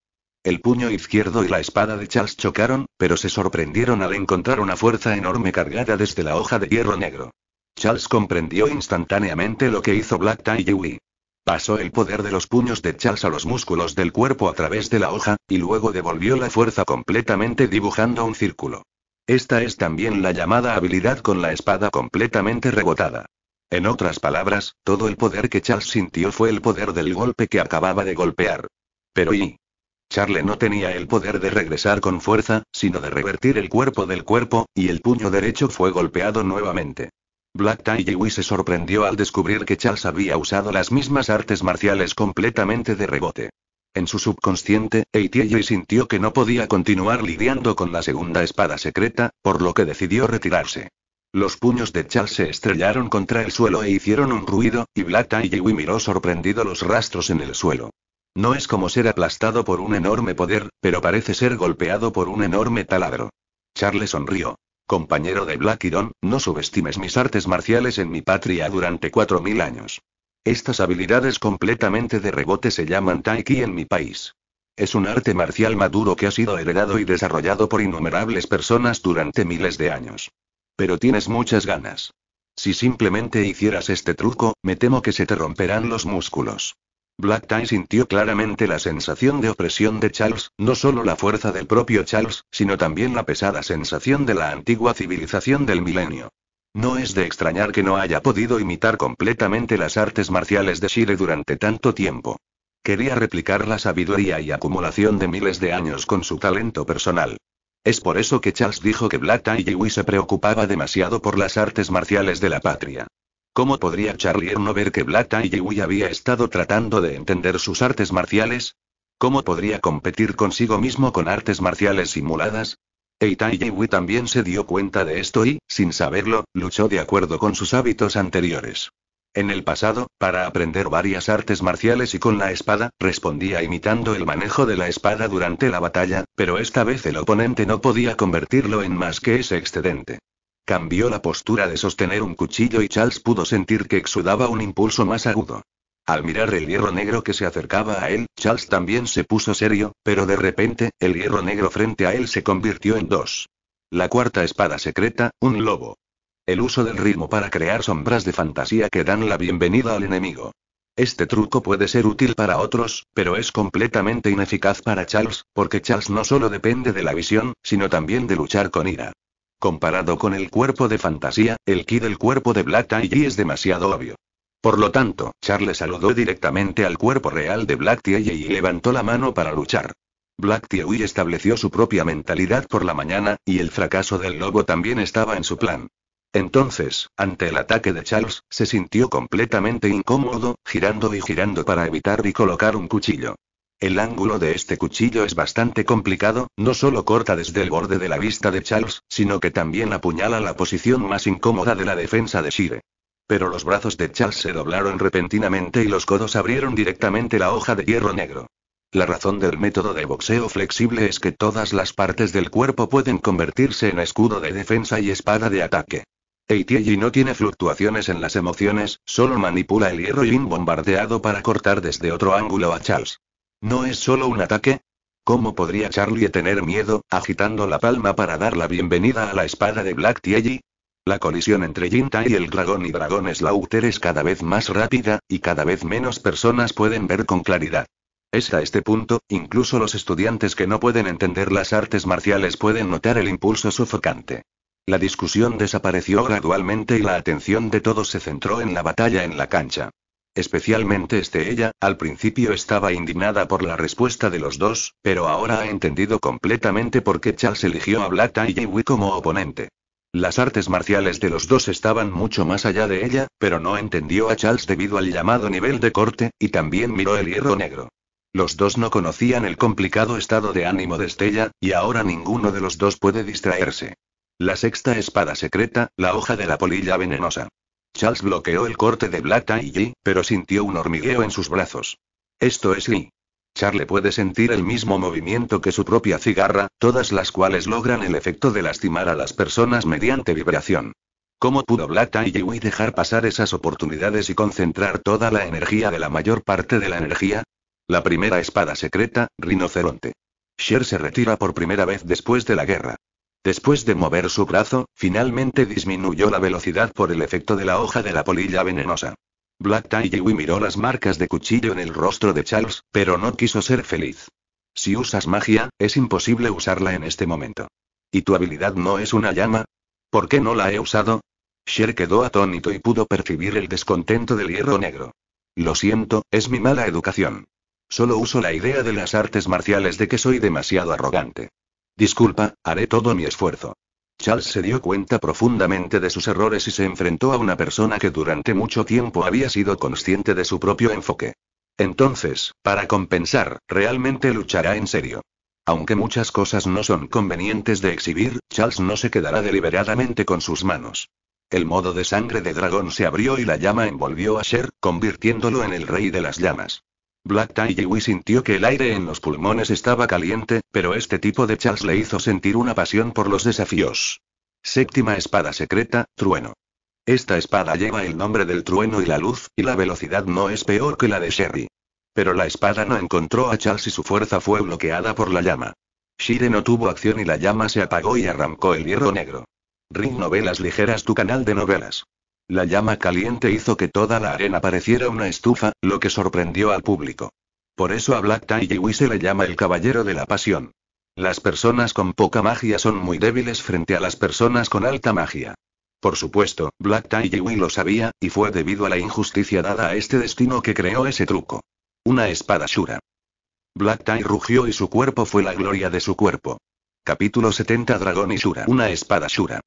El puño izquierdo y la espada de Charles chocaron, pero se sorprendieron al encontrar una fuerza enorme cargada desde la hoja de hierro negro. Charles comprendió instantáneamente lo que hizo Black Tie Yui. Pasó el poder de los puños de Charles a los músculos del cuerpo a través de la hoja, y luego devolvió la fuerza completamente dibujando un círculo. Esta es también la llamada habilidad con la espada completamente rebotada. En otras palabras, todo el poder que Charles sintió fue el poder del golpe que acababa de golpear. Pero y, Charlie no tenía el poder de regresar con fuerza, sino de revertir el cuerpo del cuerpo, y el puño derecho fue golpeado nuevamente. Black Tie se sorprendió al descubrir que Charles había usado las mismas artes marciales completamente de rebote. En su subconsciente, A.T.J. sintió que no podía continuar lidiando con la segunda espada secreta, por lo que decidió retirarse. Los puños de Charles se estrellaron contra el suelo e hicieron un ruido, y Black Tai miró sorprendido los rastros en el suelo. No es como ser aplastado por un enorme poder, pero parece ser golpeado por un enorme taladro. Charles sonrió. Compañero de Black Iron, no subestimes mis artes marciales en mi patria durante cuatro 4.000 años. Estas habilidades completamente de rebote se llaman Taiki en mi país. Es un arte marcial maduro que ha sido heredado y desarrollado por innumerables personas durante miles de años. Pero tienes muchas ganas. Si simplemente hicieras este truco, me temo que se te romperán los músculos. Black Tie sintió claramente la sensación de opresión de Charles, no solo la fuerza del propio Charles, sino también la pesada sensación de la antigua civilización del milenio. No es de extrañar que no haya podido imitar completamente las artes marciales de Shire durante tanto tiempo. Quería replicar la sabiduría y acumulación de miles de años con su talento personal. Es por eso que Charles dijo que Black Tie se preocupaba demasiado por las artes marciales de la patria. ¿Cómo podría Charlier no ver que Black y había estado tratando de entender sus artes marciales? ¿Cómo podría competir consigo mismo con artes marciales simuladas? Eita también se dio cuenta de esto y, sin saberlo, luchó de acuerdo con sus hábitos anteriores. En el pasado, para aprender varias artes marciales y con la espada, respondía imitando el manejo de la espada durante la batalla, pero esta vez el oponente no podía convertirlo en más que ese excedente. Cambió la postura de sostener un cuchillo y Charles pudo sentir que exudaba un impulso más agudo. Al mirar el hierro negro que se acercaba a él, Charles también se puso serio, pero de repente, el hierro negro frente a él se convirtió en dos. La cuarta espada secreta, un lobo. El uso del ritmo para crear sombras de fantasía que dan la bienvenida al enemigo. Este truco puede ser útil para otros, pero es completamente ineficaz para Charles, porque Charles no solo depende de la visión, sino también de luchar con ira. Comparado con el cuerpo de fantasía, el ki del cuerpo de Black Tie es demasiado obvio. Por lo tanto, Charles saludó directamente al cuerpo real de Black Tie y levantó la mano para luchar. Black Tie estableció su propia mentalidad por la mañana, y el fracaso del lobo también estaba en su plan. Entonces, ante el ataque de Charles, se sintió completamente incómodo, girando y girando para evitar y colocar un cuchillo. El ángulo de este cuchillo es bastante complicado, no solo corta desde el borde de la vista de Charles, sino que también apuñala la posición más incómoda de la defensa de Shire. Pero los brazos de Charles se doblaron repentinamente y los codos abrieron directamente la hoja de hierro negro. La razón del método de boxeo flexible es que todas las partes del cuerpo pueden convertirse en escudo de defensa y espada de ataque. ATG no tiene fluctuaciones en las emociones, solo manipula el hierro y un bombardeado para cortar desde otro ángulo a Charles. ¿No es solo un ataque? ¿Cómo podría Charlie tener miedo, agitando la palma para dar la bienvenida a la espada de Black Tiegi? La colisión entre Jinta y el dragón y Dragones Lauter es cada vez más rápida, y cada vez menos personas pueden ver con claridad. Es a este punto, incluso los estudiantes que no pueden entender las artes marciales pueden notar el impulso sofocante. La discusión desapareció gradualmente y la atención de todos se centró en la batalla en la cancha. Especialmente este ella, al principio estaba indignada por la respuesta de los dos, pero ahora ha entendido completamente por qué Charles eligió a blata y como oponente. Las artes marciales de los dos estaban mucho más allá de ella, pero no entendió a Charles debido al llamado nivel de corte, y también miró el hierro negro. Los dos no conocían el complicado estado de ánimo de Estella, y ahora ninguno de los dos puede distraerse. La sexta espada secreta, la hoja de la polilla venenosa. Charles bloqueó el corte de Black Tie, pero sintió un hormigueo en sus brazos. Esto es Lee. Charlie puede sentir el mismo movimiento que su propia cigarra, todas las cuales logran el efecto de lastimar a las personas mediante vibración. ¿Cómo pudo Black Tie dejar pasar esas oportunidades y concentrar toda la energía de la mayor parte de la energía? La primera espada secreta, Rinoceronte. Cher se retira por primera vez después de la guerra. Después de mover su brazo, finalmente disminuyó la velocidad por el efecto de la hoja de la polilla venenosa. Black Tie miró las marcas de cuchillo en el rostro de Charles, pero no quiso ser feliz. Si usas magia, es imposible usarla en este momento. ¿Y tu habilidad no es una llama? ¿Por qué no la he usado? Sher quedó atónito y pudo percibir el descontento del hierro negro. Lo siento, es mi mala educación. Solo uso la idea de las artes marciales de que soy demasiado arrogante. Disculpa, haré todo mi esfuerzo. Charles se dio cuenta profundamente de sus errores y se enfrentó a una persona que durante mucho tiempo había sido consciente de su propio enfoque. Entonces, para compensar, realmente luchará en serio. Aunque muchas cosas no son convenientes de exhibir, Charles no se quedará deliberadamente con sus manos. El modo de sangre de dragón se abrió y la llama envolvió a Sher, convirtiéndolo en el rey de las llamas. Black Tie sintió que el aire en los pulmones estaba caliente, pero este tipo de Charles le hizo sentir una pasión por los desafíos. Séptima espada secreta, trueno. Esta espada lleva el nombre del trueno y la luz, y la velocidad no es peor que la de Sherry. Pero la espada no encontró a Charles y su fuerza fue bloqueada por la llama. Shire no tuvo acción y la llama se apagó y arrancó el hierro negro. Ring Novelas Ligeras tu canal de novelas. La llama caliente hizo que toda la arena pareciera una estufa, lo que sorprendió al público. Por eso a Black Tie se le llama el caballero de la pasión. Las personas con poca magia son muy débiles frente a las personas con alta magia. Por supuesto, Black Tie lo sabía, y fue debido a la injusticia dada a este destino que creó ese truco. Una espada Shura. Black Tie rugió y su cuerpo fue la gloria de su cuerpo. Capítulo 70 Dragón y Shura. Una espada Shura.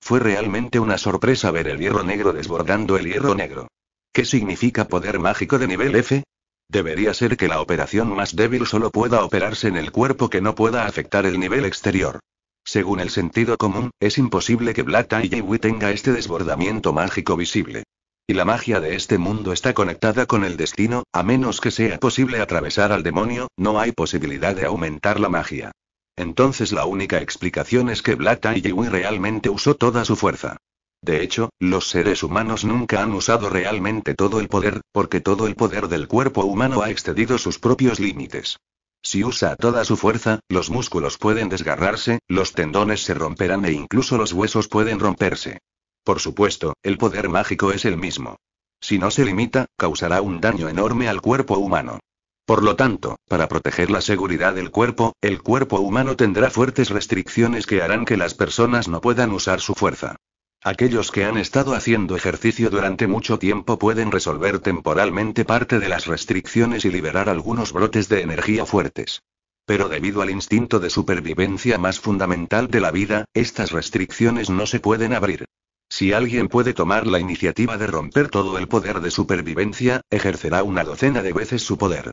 Fue realmente una sorpresa ver el hierro negro desbordando el hierro negro. ¿Qué significa poder mágico de nivel F? Debería ser que la operación más débil solo pueda operarse en el cuerpo que no pueda afectar el nivel exterior. Según el sentido común, es imposible que Black Tie tenga este desbordamiento mágico visible. Y la magia de este mundo está conectada con el destino, a menos que sea posible atravesar al demonio, no hay posibilidad de aumentar la magia. Entonces la única explicación es que y Yui realmente usó toda su fuerza. De hecho, los seres humanos nunca han usado realmente todo el poder, porque todo el poder del cuerpo humano ha excedido sus propios límites. Si usa toda su fuerza, los músculos pueden desgarrarse, los tendones se romperán e incluso los huesos pueden romperse. Por supuesto, el poder mágico es el mismo. Si no se limita, causará un daño enorme al cuerpo humano. Por lo tanto, para proteger la seguridad del cuerpo, el cuerpo humano tendrá fuertes restricciones que harán que las personas no puedan usar su fuerza. Aquellos que han estado haciendo ejercicio durante mucho tiempo pueden resolver temporalmente parte de las restricciones y liberar algunos brotes de energía fuertes. Pero debido al instinto de supervivencia más fundamental de la vida, estas restricciones no se pueden abrir. Si alguien puede tomar la iniciativa de romper todo el poder de supervivencia, ejercerá una docena de veces su poder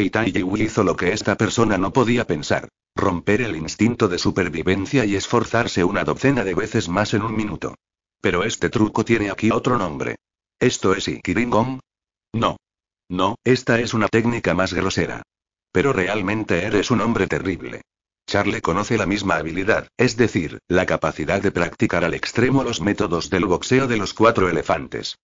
y hizo lo que esta persona no podía pensar. Romper el instinto de supervivencia y esforzarse una docena de veces más en un minuto. Pero este truco tiene aquí otro nombre. ¿Esto es Gong. No. No, esta es una técnica más grosera. Pero realmente eres un hombre terrible. Charlie conoce la misma habilidad, es decir, la capacidad de practicar al extremo los métodos del boxeo de los cuatro elefantes.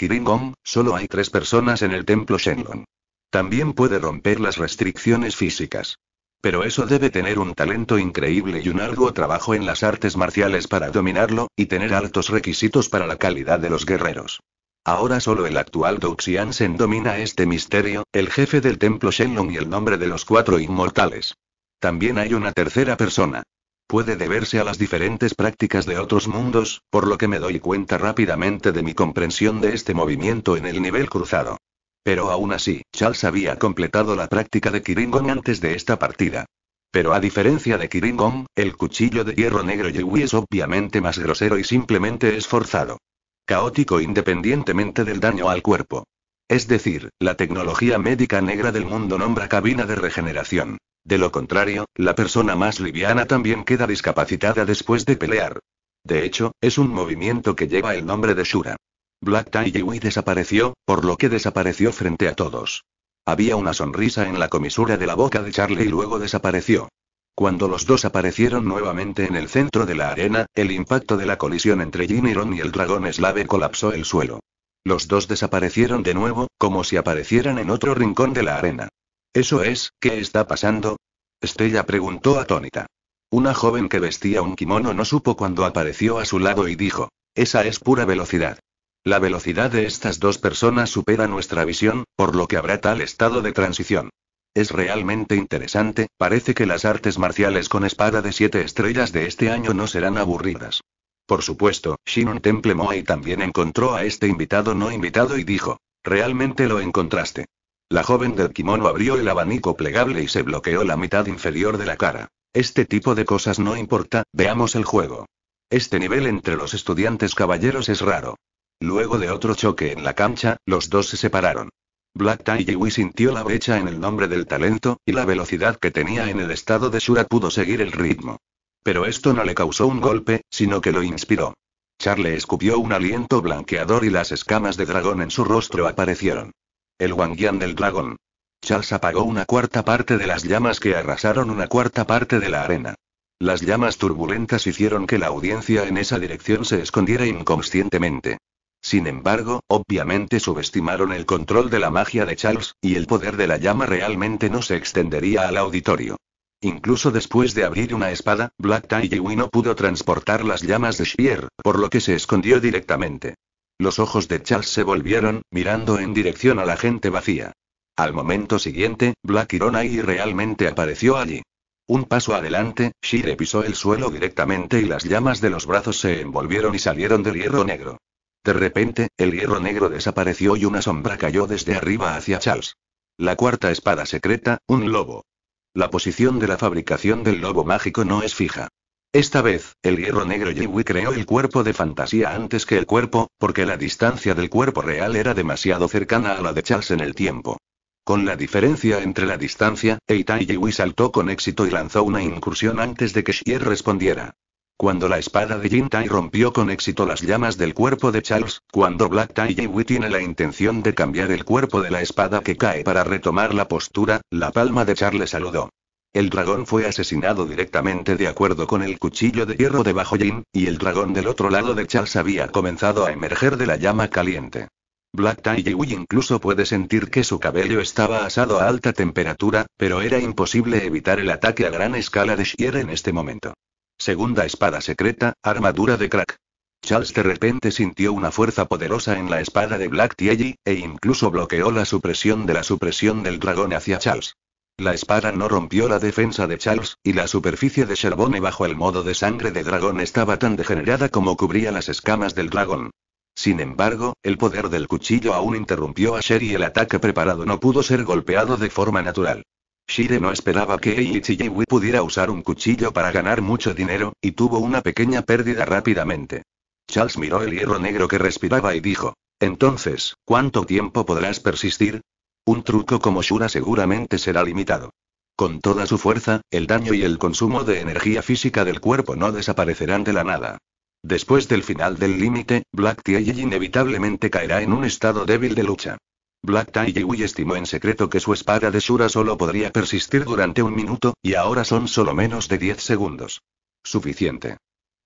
Gong. solo hay tres personas en el templo Shenlong. También puede romper las restricciones físicas. Pero eso debe tener un talento increíble y un arduo trabajo en las artes marciales para dominarlo, y tener altos requisitos para la calidad de los guerreros. Ahora solo el actual Xian domina este misterio, el jefe del templo Shenlong y el nombre de los cuatro inmortales. También hay una tercera persona. Puede deberse a las diferentes prácticas de otros mundos, por lo que me doy cuenta rápidamente de mi comprensión de este movimiento en el nivel cruzado. Pero aún así, Charles había completado la práctica de Kiringon antes de esta partida. Pero a diferencia de Kiringon, el cuchillo de hierro negro Yui es obviamente más grosero y simplemente esforzado. Caótico independientemente del daño al cuerpo. Es decir, la tecnología médica negra del mundo nombra cabina de regeneración. De lo contrario, la persona más liviana también queda discapacitada después de pelear. De hecho, es un movimiento que lleva el nombre de Shura. Black Tie desapareció, por lo que desapareció frente a todos. Había una sonrisa en la comisura de la boca de Charlie y luego desapareció. Cuando los dos aparecieron nuevamente en el centro de la arena, el impacto de la colisión entre ron y el dragón eslave colapsó el suelo. Los dos desaparecieron de nuevo, como si aparecieran en otro rincón de la arena. ¿Eso es, qué está pasando? Estrella preguntó atónita. Una joven que vestía un kimono no supo cuando apareció a su lado y dijo, esa es pura velocidad. La velocidad de estas dos personas supera nuestra visión, por lo que habrá tal estado de transición. Es realmente interesante, parece que las artes marciales con espada de siete estrellas de este año no serán aburridas. Por supuesto, Shinon Temple Moai también encontró a este invitado no invitado y dijo, realmente lo encontraste. La joven del kimono abrió el abanico plegable y se bloqueó la mitad inferior de la cara. Este tipo de cosas no importa, veamos el juego. Este nivel entre los estudiantes caballeros es raro. Luego de otro choque en la cancha, los dos se separaron. Black Tai Yui sintió la brecha en el nombre del talento, y la velocidad que tenía en el estado de Shura pudo seguir el ritmo. Pero esto no le causó un golpe, sino que lo inspiró. Charlie escupió un aliento blanqueador y las escamas de dragón en su rostro aparecieron. El Wangian del dragón. Charles apagó una cuarta parte de las llamas que arrasaron una cuarta parte de la arena. Las llamas turbulentas hicieron que la audiencia en esa dirección se escondiera inconscientemente. Sin embargo, obviamente subestimaron el control de la magia de Charles, y el poder de la llama realmente no se extendería al auditorio. Incluso después de abrir una espada, Black Tie no pudo transportar las llamas de Shear, por lo que se escondió directamente. Los ojos de Charles se volvieron, mirando en dirección a la gente vacía. Al momento siguiente, Black Ironai realmente apareció allí. Un paso adelante, Shire pisó el suelo directamente y las llamas de los brazos se envolvieron y salieron del hierro negro. De repente, el hierro negro desapareció y una sombra cayó desde arriba hacia Charles. La cuarta espada secreta, un lobo. La posición de la fabricación del lobo mágico no es fija. Esta vez, el hierro negro Yiwi creó el cuerpo de fantasía antes que el cuerpo, porque la distancia del cuerpo real era demasiado cercana a la de Charles en el tiempo. Con la diferencia entre la distancia, y Yiwi saltó con éxito y lanzó una incursión antes de que Shier respondiera. Cuando la espada de Jin Tai rompió con éxito las llamas del cuerpo de Charles, cuando Black Tai Yiwi tiene la intención de cambiar el cuerpo de la espada que cae para retomar la postura, la palma de Charles saludó. El dragón fue asesinado directamente de acuerdo con el cuchillo de hierro de Bajo Jin, y el dragón del otro lado de Charles había comenzado a emerger de la llama caliente. Black Tai incluso puede sentir que su cabello estaba asado a alta temperatura, pero era imposible evitar el ataque a gran escala de Shier en este momento. Segunda espada secreta, armadura de crack. Charles de repente sintió una fuerza poderosa en la espada de Black Tiegi, e incluso bloqueó la supresión de la supresión del dragón hacia Charles. La espada no rompió la defensa de Charles, y la superficie de Sherbone bajo el modo de sangre de dragón estaba tan degenerada como cubría las escamas del dragón. Sin embargo, el poder del cuchillo aún interrumpió a Sher y el ataque preparado no pudo ser golpeado de forma natural. Shire no esperaba que Eiichi Yui pudiera usar un cuchillo para ganar mucho dinero, y tuvo una pequeña pérdida rápidamente. Charles miró el hierro negro que respiraba y dijo, entonces, ¿cuánto tiempo podrás persistir? Un truco como Shura seguramente será limitado. Con toda su fuerza, el daño y el consumo de energía física del cuerpo no desaparecerán de la nada. Después del final del límite, Black Tie inevitablemente caerá en un estado débil de lucha. Black Tie Yui estimó en secreto que su espada de Shura solo podría persistir durante un minuto, y ahora son solo menos de 10 segundos. Suficiente.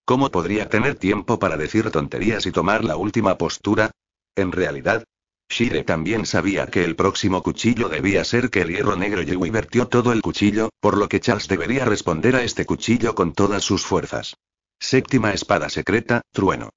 ¿Cómo podría tener tiempo para decir tonterías y tomar la última postura? En realidad, Shire también sabía que el próximo cuchillo debía ser que el hierro negro Yui vertió todo el cuchillo, por lo que Charles debería responder a este cuchillo con todas sus fuerzas. Séptima espada secreta, trueno.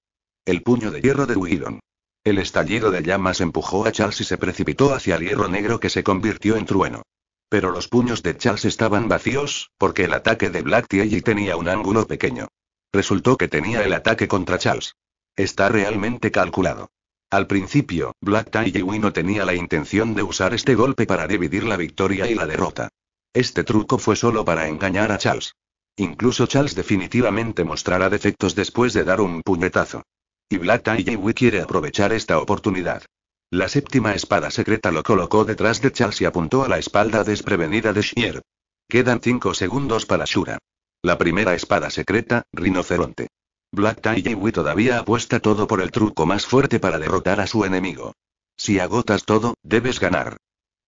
El puño de hierro de Wildon. El estallido de llamas empujó a Charles y se precipitó hacia el hierro negro que se convirtió en trueno. Pero los puños de Charles estaban vacíos, porque el ataque de Black y tenía un ángulo pequeño. Resultó que tenía el ataque contra Charles. Está realmente calculado. Al principio, Black Tiegi no tenía la intención de usar este golpe para dividir la victoria y la derrota. Este truco fue solo para engañar a Charles. Incluso Charles definitivamente mostrará defectos después de dar un puñetazo. Y Black Taiji quiere aprovechar esta oportunidad. La séptima espada secreta lo colocó detrás de Charles y apuntó a la espalda desprevenida de Shier. Quedan 5 segundos para Shura. La primera espada secreta, Rinoceronte. Black Tie todavía apuesta todo por el truco más fuerte para derrotar a su enemigo. Si agotas todo, debes ganar.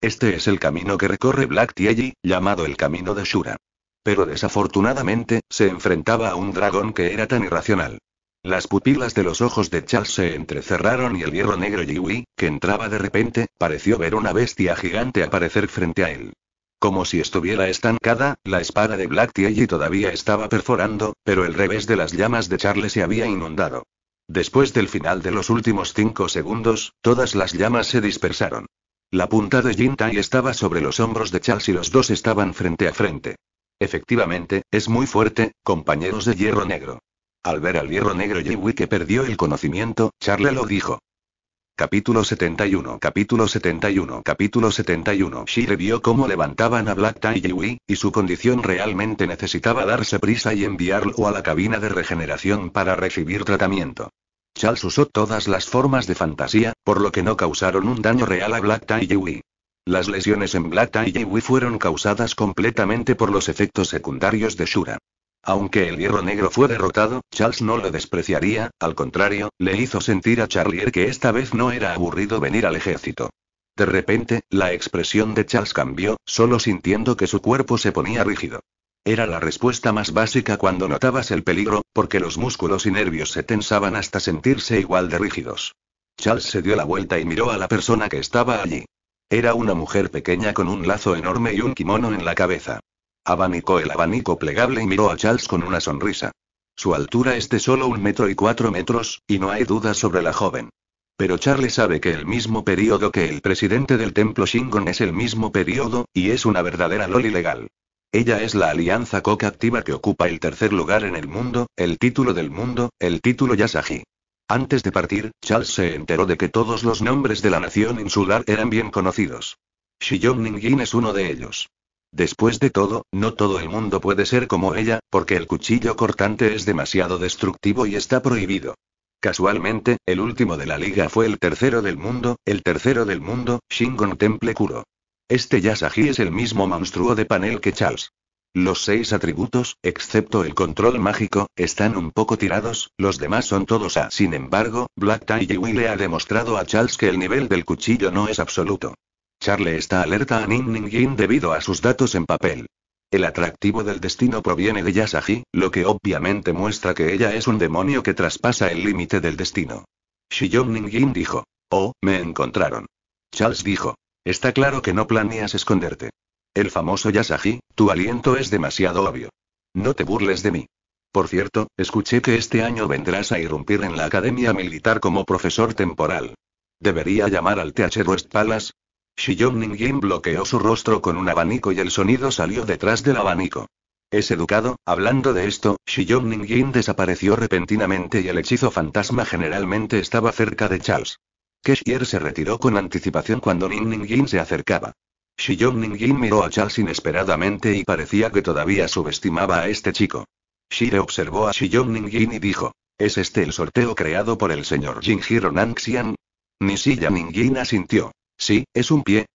Este es el camino que recorre Black Tie, llamado el camino de Shura. Pero desafortunadamente, se enfrentaba a un dragón que era tan irracional. Las pupilas de los ojos de Charles se entrecerraron y el hierro negro Yui, que entraba de repente, pareció ver una bestia gigante aparecer frente a él. Como si estuviera estancada, la espada de Black Tiei todavía estaba perforando, pero el revés de las llamas de Charles se había inundado. Después del final de los últimos cinco segundos, todas las llamas se dispersaron. La punta de Jintai estaba sobre los hombros de Charles y los dos estaban frente a frente. Efectivamente, es muy fuerte, compañeros de hierro negro. Al ver al hierro negro Yewi que perdió el conocimiento, Charla lo dijo. Capítulo 71 Capítulo 71 Capítulo 71 Shire vio cómo levantaban a Black Tie y su condición realmente necesitaba darse prisa y enviarlo a la cabina de regeneración para recibir tratamiento. Charles usó todas las formas de fantasía, por lo que no causaron un daño real a Black Tie Las lesiones en Black Tie fueron causadas completamente por los efectos secundarios de Shura. Aunque el hierro negro fue derrotado, Charles no lo despreciaría, al contrario, le hizo sentir a Charlier que esta vez no era aburrido venir al ejército. De repente, la expresión de Charles cambió, solo sintiendo que su cuerpo se ponía rígido. Era la respuesta más básica cuando notabas el peligro, porque los músculos y nervios se tensaban hasta sentirse igual de rígidos. Charles se dio la vuelta y miró a la persona que estaba allí. Era una mujer pequeña con un lazo enorme y un kimono en la cabeza. Abanicó el abanico plegable y miró a Charles con una sonrisa. Su altura es de solo un metro y cuatro metros, y no hay duda sobre la joven. Pero Charles sabe que el mismo periodo que el presidente del templo Shingon es el mismo periodo, y es una verdadera loli legal. Ella es la alianza coca activa que ocupa el tercer lugar en el mundo, el título del mundo, el título Yasagi. Antes de partir, Charles se enteró de que todos los nombres de la nación insular eran bien conocidos. Shiyong Ningyin es uno de ellos. Después de todo, no todo el mundo puede ser como ella, porque el cuchillo cortante es demasiado destructivo y está prohibido. Casualmente, el último de la liga fue el tercero del mundo, el tercero del mundo, Shingon Temple Kuro. Este Yasagi es el mismo monstruo de panel que Charles. Los seis atributos, excepto el control mágico, están un poco tirados, los demás son todos A. Sin embargo, Black Tie le ha demostrado a Charles que el nivel del cuchillo no es absoluto. Charlie está alerta a Ning Ning Yin debido a sus datos en papel. El atractivo del destino proviene de Yasagi, lo que obviamente muestra que ella es un demonio que traspasa el límite del destino. Ning Yin dijo. Oh, me encontraron. Charles dijo. Está claro que no planeas esconderte. El famoso Yasagi, tu aliento es demasiado obvio. No te burles de mí. Por cierto, escuché que este año vendrás a irrumpir en la Academia Militar como profesor temporal. ¿Debería llamar al TH West Palace? yin bloqueó su rostro con un abanico y el sonido salió detrás del abanico. Es educado, hablando de esto, Yin desapareció repentinamente y el hechizo fantasma generalmente estaba cerca de Charles. Keshier se retiró con anticipación cuando Ning se acercaba. Yin miró a Charles inesperadamente y parecía que todavía subestimaba a este chico. Shire observó a Yin y dijo: ¿Es este el sorteo creado por el señor Ni Nanxian? ning Ningyin asintió. Sí, es un pie.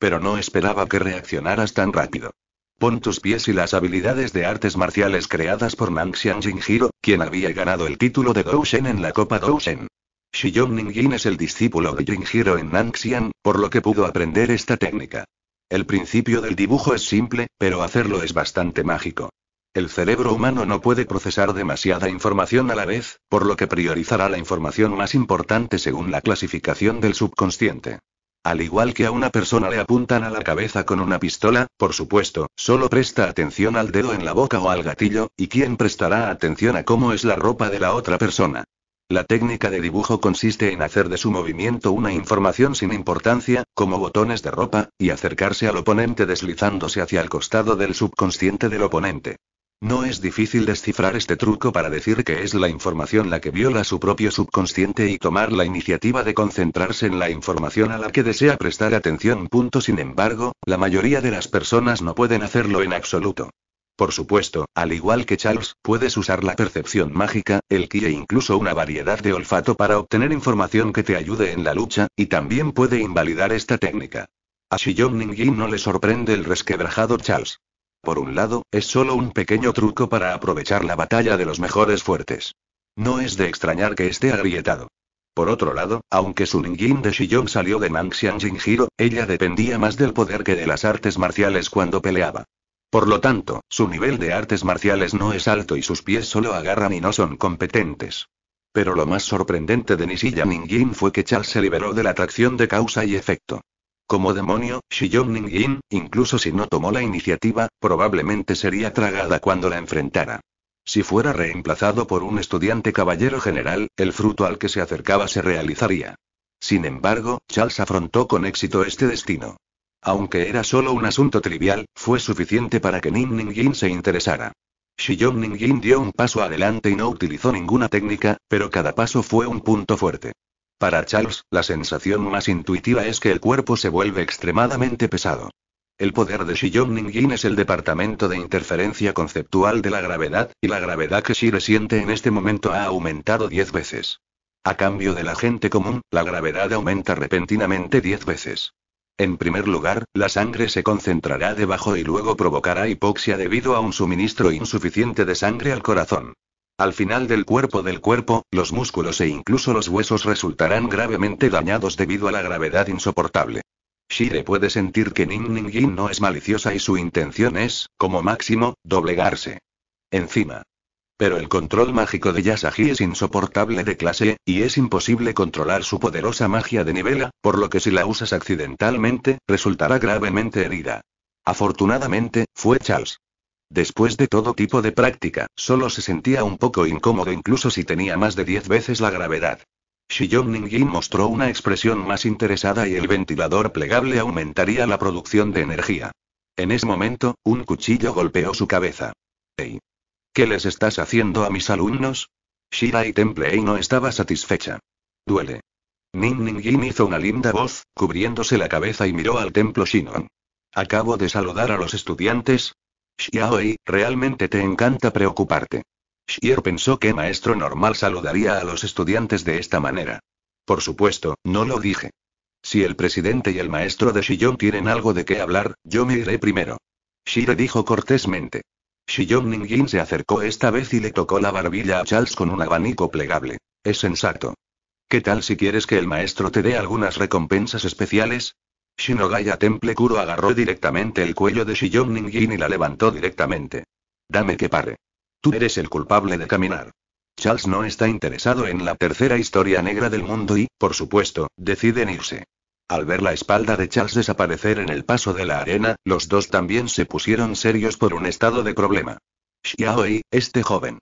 Pero no esperaba que reaccionaras tan rápido. Pon tus pies y las habilidades de artes marciales creadas por Nanxian Jinjiro, quien había ganado el título de Shen en la Copa Doushen. Shiyong Ningyin es el discípulo de Jinjiro en Nanxian, por lo que pudo aprender esta técnica. El principio del dibujo es simple, pero hacerlo es bastante mágico. El cerebro humano no puede procesar demasiada información a la vez, por lo que priorizará la información más importante según la clasificación del subconsciente. Al igual que a una persona le apuntan a la cabeza con una pistola, por supuesto, solo presta atención al dedo en la boca o al gatillo, y quién prestará atención a cómo es la ropa de la otra persona. La técnica de dibujo consiste en hacer de su movimiento una información sin importancia, como botones de ropa, y acercarse al oponente deslizándose hacia el costado del subconsciente del oponente. No es difícil descifrar este truco para decir que es la información la que viola su propio subconsciente y tomar la iniciativa de concentrarse en la información a la que desea prestar atención. Sin embargo, la mayoría de las personas no pueden hacerlo en absoluto. Por supuesto, al igual que Charles, puedes usar la percepción mágica, el ki e incluso una variedad de olfato para obtener información que te ayude en la lucha, y también puede invalidar esta técnica. A Xiong Ningyi no le sorprende el resquebrajado Charles. Por un lado, es solo un pequeño truco para aprovechar la batalla de los mejores fuertes. No es de extrañar que esté agrietado. Por otro lado, aunque su Ningyin de Shijong salió de Nanxian Jinjiro, ella dependía más del poder que de las artes marciales cuando peleaba. Por lo tanto, su nivel de artes marciales no es alto y sus pies solo agarran y no son competentes. Pero lo más sorprendente de Nishiya Ningyin fue que Charles se liberó de la atracción de causa y efecto. Como demonio, ning Yin, incluso si no tomó la iniciativa, probablemente sería tragada cuando la enfrentara. Si fuera reemplazado por un estudiante caballero general, el fruto al que se acercaba se realizaría. Sin embargo, Charles afrontó con éxito este destino. Aunque era solo un asunto trivial, fue suficiente para que Ning Ning Yin se interesara. Xiong Ning Yin dio un paso adelante y no utilizó ninguna técnica, pero cada paso fue un punto fuerte. Para Charles, la sensación más intuitiva es que el cuerpo se vuelve extremadamente pesado. El poder de Yin es el departamento de interferencia conceptual de la gravedad, y la gravedad que Shire siente en este momento ha aumentado 10 veces. A cambio de la gente común, la gravedad aumenta repentinamente 10 veces. En primer lugar, la sangre se concentrará debajo y luego provocará hipoxia debido a un suministro insuficiente de sangre al corazón. Al final del cuerpo del cuerpo, los músculos e incluso los huesos resultarán gravemente dañados debido a la gravedad insoportable. Shire puede sentir que Ning Ning no es maliciosa y su intención es, como máximo, doblegarse. Encima. Pero el control mágico de Yasagi es insoportable de clase, y es imposible controlar su poderosa magia de nivela, por lo que si la usas accidentalmente, resultará gravemente herida. Afortunadamente, fue Charles. Después de todo tipo de práctica, solo se sentía un poco incómodo incluso si tenía más de diez veces la gravedad. Ning Ningyin mostró una expresión más interesada y el ventilador plegable aumentaría la producción de energía. En ese momento, un cuchillo golpeó su cabeza. ¡Ey! ¿Qué les estás haciendo a mis alumnos? Shirai Templey no estaba satisfecha. Duele. Ning hizo una linda voz, cubriéndose la cabeza y miró al templo Shinon. Acabo de saludar a los estudiantes, Xiaoi, realmente te encanta preocuparte. Xier pensó que maestro normal saludaría a los estudiantes de esta manera. Por supuesto, no lo dije. Si el presidente y el maestro de Shillong tienen algo de qué hablar, yo me iré primero. Shire dijo cortésmente. Ning Ningyin se acercó esta vez y le tocó la barbilla a Charles con un abanico plegable. Es sensato. ¿Qué tal si quieres que el maestro te dé algunas recompensas especiales? Shinogaya Temple Kuro agarró directamente el cuello de Shiyom Ningin y la levantó directamente. Dame que pare. Tú eres el culpable de caminar. Charles no está interesado en la tercera historia negra del mundo y, por supuesto, deciden irse. Al ver la espalda de Charles desaparecer en el paso de la arena, los dos también se pusieron serios por un estado de problema. Xiaoi, este joven.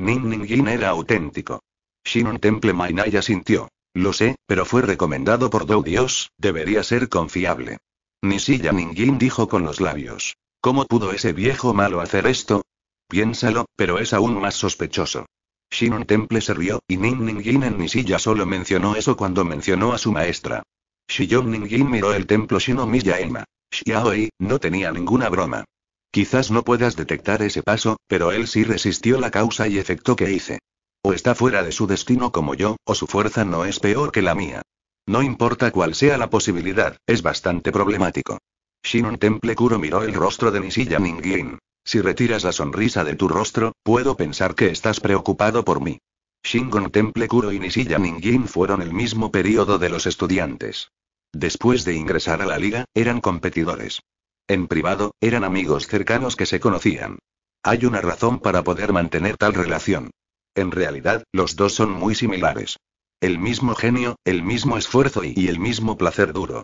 Ning era auténtico. Shinon Temple Mainaya sintió. Lo sé, pero fue recomendado por Dou Dios, debería ser confiable. Ni Silla dijo con los labios. ¿Cómo pudo ese viejo malo hacer esto? Piénsalo, pero es aún más sospechoso. Shinon Temple se rió, y Ning Ningin en Nisilla solo mencionó eso cuando mencionó a su maestra. Shion Ningin miró el templo Shinomiyaema. Xiaoi, no tenía ninguna broma. Quizás no puedas detectar ese paso, pero él sí resistió la causa y efecto que hice. O está fuera de su destino como yo, o su fuerza no es peor que la mía. No importa cuál sea la posibilidad, es bastante problemático. Shinon Temple Kuro miró el rostro de Nisilla Yin. Si retiras la sonrisa de tu rostro, puedo pensar que estás preocupado por mí. Shinon Temple Kuro y Nisilla fueron el mismo periodo de los estudiantes. Después de ingresar a la liga, eran competidores. En privado, eran amigos cercanos que se conocían. Hay una razón para poder mantener tal relación. En realidad, los dos son muy similares. El mismo genio, el mismo esfuerzo y, el mismo placer duro.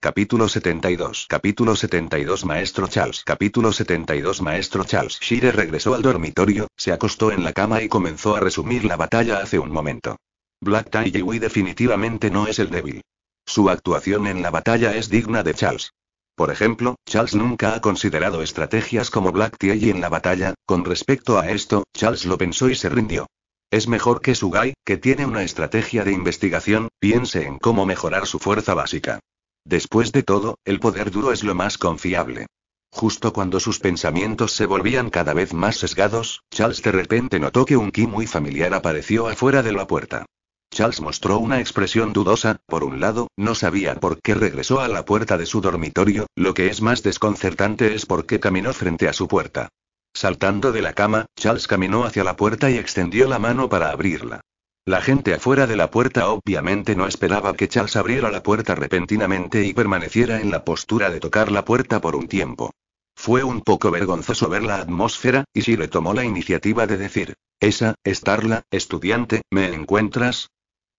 Capítulo 72 Capítulo 72 Maestro Charles Capítulo 72 Maestro Charles Shire regresó al dormitorio, se acostó en la cama y comenzó a resumir la batalla hace un momento. Black Tie definitivamente no es el débil. Su actuación en la batalla es digna de Charles. Por ejemplo, Charles nunca ha considerado estrategias como Black Tie en la batalla, con respecto a esto, Charles lo pensó y se rindió. Es mejor que Sugai, que tiene una estrategia de investigación, piense en cómo mejorar su fuerza básica. Después de todo, el poder duro es lo más confiable. Justo cuando sus pensamientos se volvían cada vez más sesgados, Charles de repente notó que un ki muy familiar apareció afuera de la puerta. Charles mostró una expresión dudosa, por un lado, no sabía por qué regresó a la puerta de su dormitorio, lo que es más desconcertante es por qué caminó frente a su puerta. Saltando de la cama, Charles caminó hacia la puerta y extendió la mano para abrirla. La gente afuera de la puerta obviamente no esperaba que Charles abriera la puerta repentinamente y permaneciera en la postura de tocar la puerta por un tiempo. Fue un poco vergonzoso ver la atmósfera, y si le tomó la iniciativa de decir, esa, estarla, estudiante, ¿me encuentras?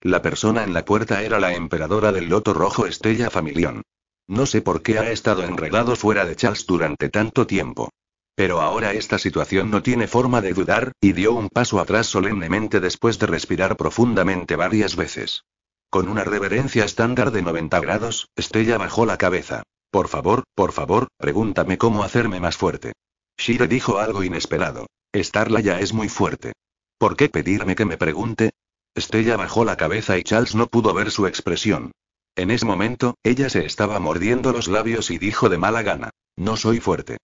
La persona en la puerta era la emperadora del loto rojo Estella Familión. No sé por qué ha estado enredado fuera de Charles durante tanto tiempo. Pero ahora esta situación no tiene forma de dudar, y dio un paso atrás solemnemente después de respirar profundamente varias veces. Con una reverencia estándar de 90 grados, Estella bajó la cabeza. Por favor, por favor, pregúntame cómo hacerme más fuerte. Shire dijo algo inesperado. Estarla ya es muy fuerte. ¿Por qué pedirme que me pregunte? Estella bajó la cabeza y Charles no pudo ver su expresión. En ese momento, ella se estaba mordiendo los labios y dijo de mala gana, no soy fuerte.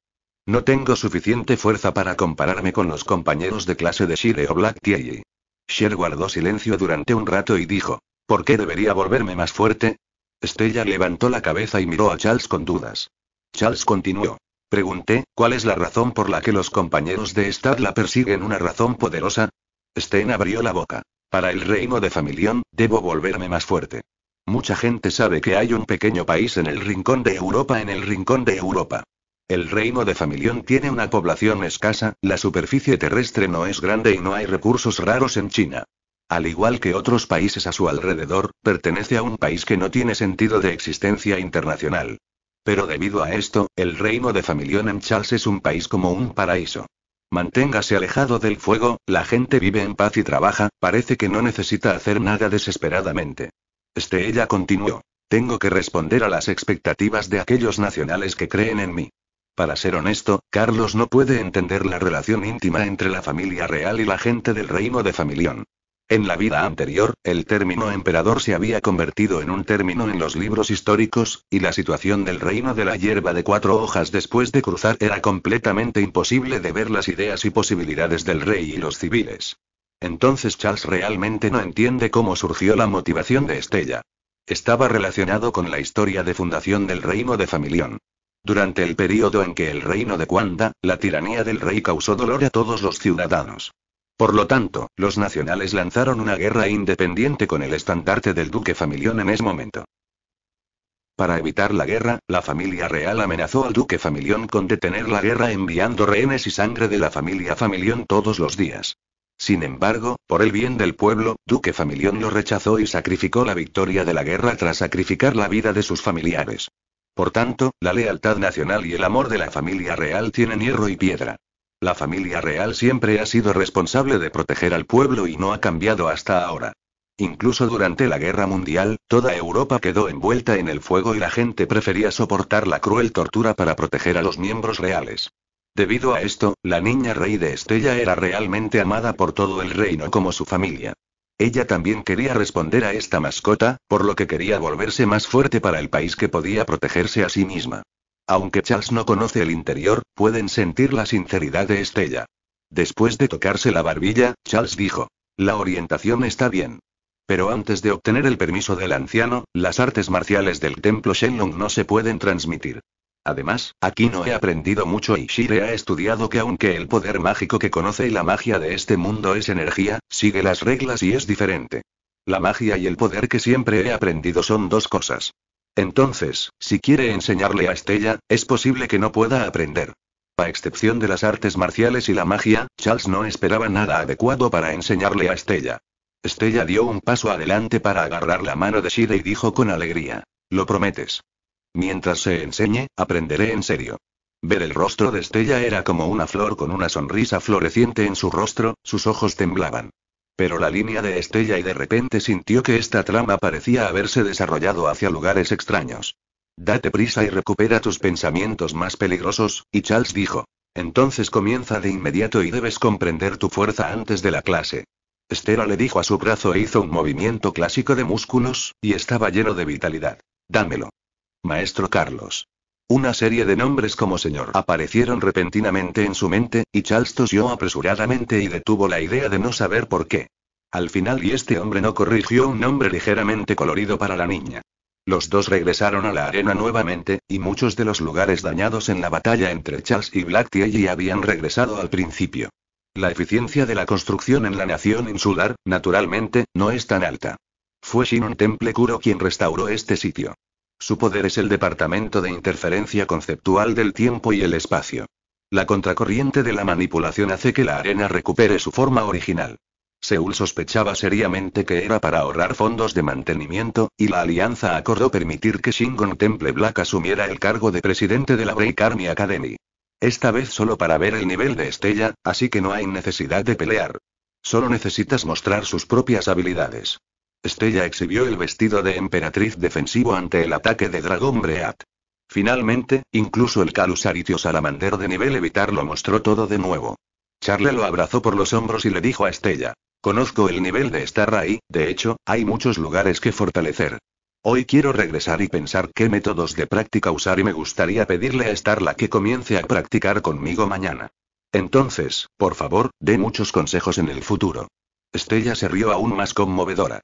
No tengo suficiente fuerza para compararme con los compañeros de clase de Shire o Black Tie. Sher guardó silencio durante un rato y dijo, ¿por qué debería volverme más fuerte? Estella levantó la cabeza y miró a Charles con dudas. Charles continuó. Pregunté, ¿cuál es la razón por la que los compañeros de Stad la persiguen? Una razón poderosa, Sten abrió la boca. Para el reino de Familión, debo volverme más fuerte. Mucha gente sabe que hay un pequeño país en el rincón de Europa en el rincón de Europa. El reino de Familión tiene una población escasa, la superficie terrestre no es grande y no hay recursos raros en China. Al igual que otros países a su alrededor, pertenece a un país que no tiene sentido de existencia internacional. Pero debido a esto, el reino de Familión en Charles es un país como un paraíso. Manténgase alejado del fuego, la gente vive en paz y trabaja, parece que no necesita hacer nada desesperadamente. Este ella continuó. Tengo que responder a las expectativas de aquellos nacionales que creen en mí. Para ser honesto, Carlos no puede entender la relación íntima entre la familia real y la gente del reino de Familión. En la vida anterior, el término emperador se había convertido en un término en los libros históricos, y la situación del reino de la hierba de cuatro hojas después de cruzar era completamente imposible de ver las ideas y posibilidades del rey y los civiles. Entonces Charles realmente no entiende cómo surgió la motivación de Estella. Estaba relacionado con la historia de fundación del reino de Familión. Durante el período en que el reino de Cuanda, la tiranía del rey causó dolor a todos los ciudadanos. Por lo tanto, los nacionales lanzaron una guerra independiente con el estandarte del duque Familión en ese momento. Para evitar la guerra, la familia real amenazó al duque Familión con detener la guerra enviando rehenes y sangre de la familia Familión todos los días. Sin embargo, por el bien del pueblo, Duque Familión lo rechazó y sacrificó la victoria de la guerra tras sacrificar la vida de sus familiares. Por tanto, la lealtad nacional y el amor de la familia real tienen hierro y piedra. La familia real siempre ha sido responsable de proteger al pueblo y no ha cambiado hasta ahora. Incluso durante la Guerra Mundial, toda Europa quedó envuelta en el fuego y la gente prefería soportar la cruel tortura para proteger a los miembros reales. Debido a esto, la niña rey de Estella era realmente amada por todo el reino como su familia. Ella también quería responder a esta mascota, por lo que quería volverse más fuerte para el país que podía protegerse a sí misma. Aunque Charles no conoce el interior, pueden sentir la sinceridad de Estella. Después de tocarse la barbilla, Charles dijo, la orientación está bien. Pero antes de obtener el permiso del anciano, las artes marciales del templo Shenlong no se pueden transmitir. Además, aquí no he aprendido mucho y Shire ha estudiado que aunque el poder mágico que conoce y la magia de este mundo es energía, sigue las reglas y es diferente. La magia y el poder que siempre he aprendido son dos cosas. Entonces, si quiere enseñarle a Estella, es posible que no pueda aprender. A excepción de las artes marciales y la magia, Charles no esperaba nada adecuado para enseñarle a Estella. Estella dio un paso adelante para agarrar la mano de Shira y dijo con alegría: Lo prometes. Mientras se enseñe, aprenderé en serio. Ver el rostro de Estella era como una flor con una sonrisa floreciente en su rostro, sus ojos temblaban pero la línea de Estella y de repente sintió que esta trama parecía haberse desarrollado hacia lugares extraños. Date prisa y recupera tus pensamientos más peligrosos, y Charles dijo. Entonces comienza de inmediato y debes comprender tu fuerza antes de la clase. Estela le dijo a su brazo e hizo un movimiento clásico de músculos, y estaba lleno de vitalidad. Dámelo. Maestro Carlos. Una serie de nombres como señor aparecieron repentinamente en su mente, y Charles tosió apresuradamente y detuvo la idea de no saber por qué. Al final y este hombre no corrigió un nombre ligeramente colorido para la niña. Los dos regresaron a la arena nuevamente, y muchos de los lugares dañados en la batalla entre Charles y Black habían regresado al principio. La eficiencia de la construcción en la nación insular, naturalmente, no es tan alta. Fue Shinon Temple Kuro quien restauró este sitio. Su poder es el departamento de interferencia conceptual del tiempo y el espacio. La contracorriente de la manipulación hace que la arena recupere su forma original. Seúl sospechaba seriamente que era para ahorrar fondos de mantenimiento, y la alianza acordó permitir que Shingon Temple Black asumiera el cargo de presidente de la Break Army Academy. Esta vez solo para ver el nivel de Estella, así que no hay necesidad de pelear. Solo necesitas mostrar sus propias habilidades. Estella exhibió el vestido de emperatriz defensivo ante el ataque de Dragón Breat. Finalmente, incluso el calusaritio salamander de nivel evitar lo mostró todo de nuevo. Charla lo abrazó por los hombros y le dijo a Estella. Conozco el nivel de estar ahí, de hecho, hay muchos lugares que fortalecer. Hoy quiero regresar y pensar qué métodos de práctica usar y me gustaría pedirle a Starla que comience a practicar conmigo mañana. Entonces, por favor, dé muchos consejos en el futuro. Estella se rió aún más conmovedora.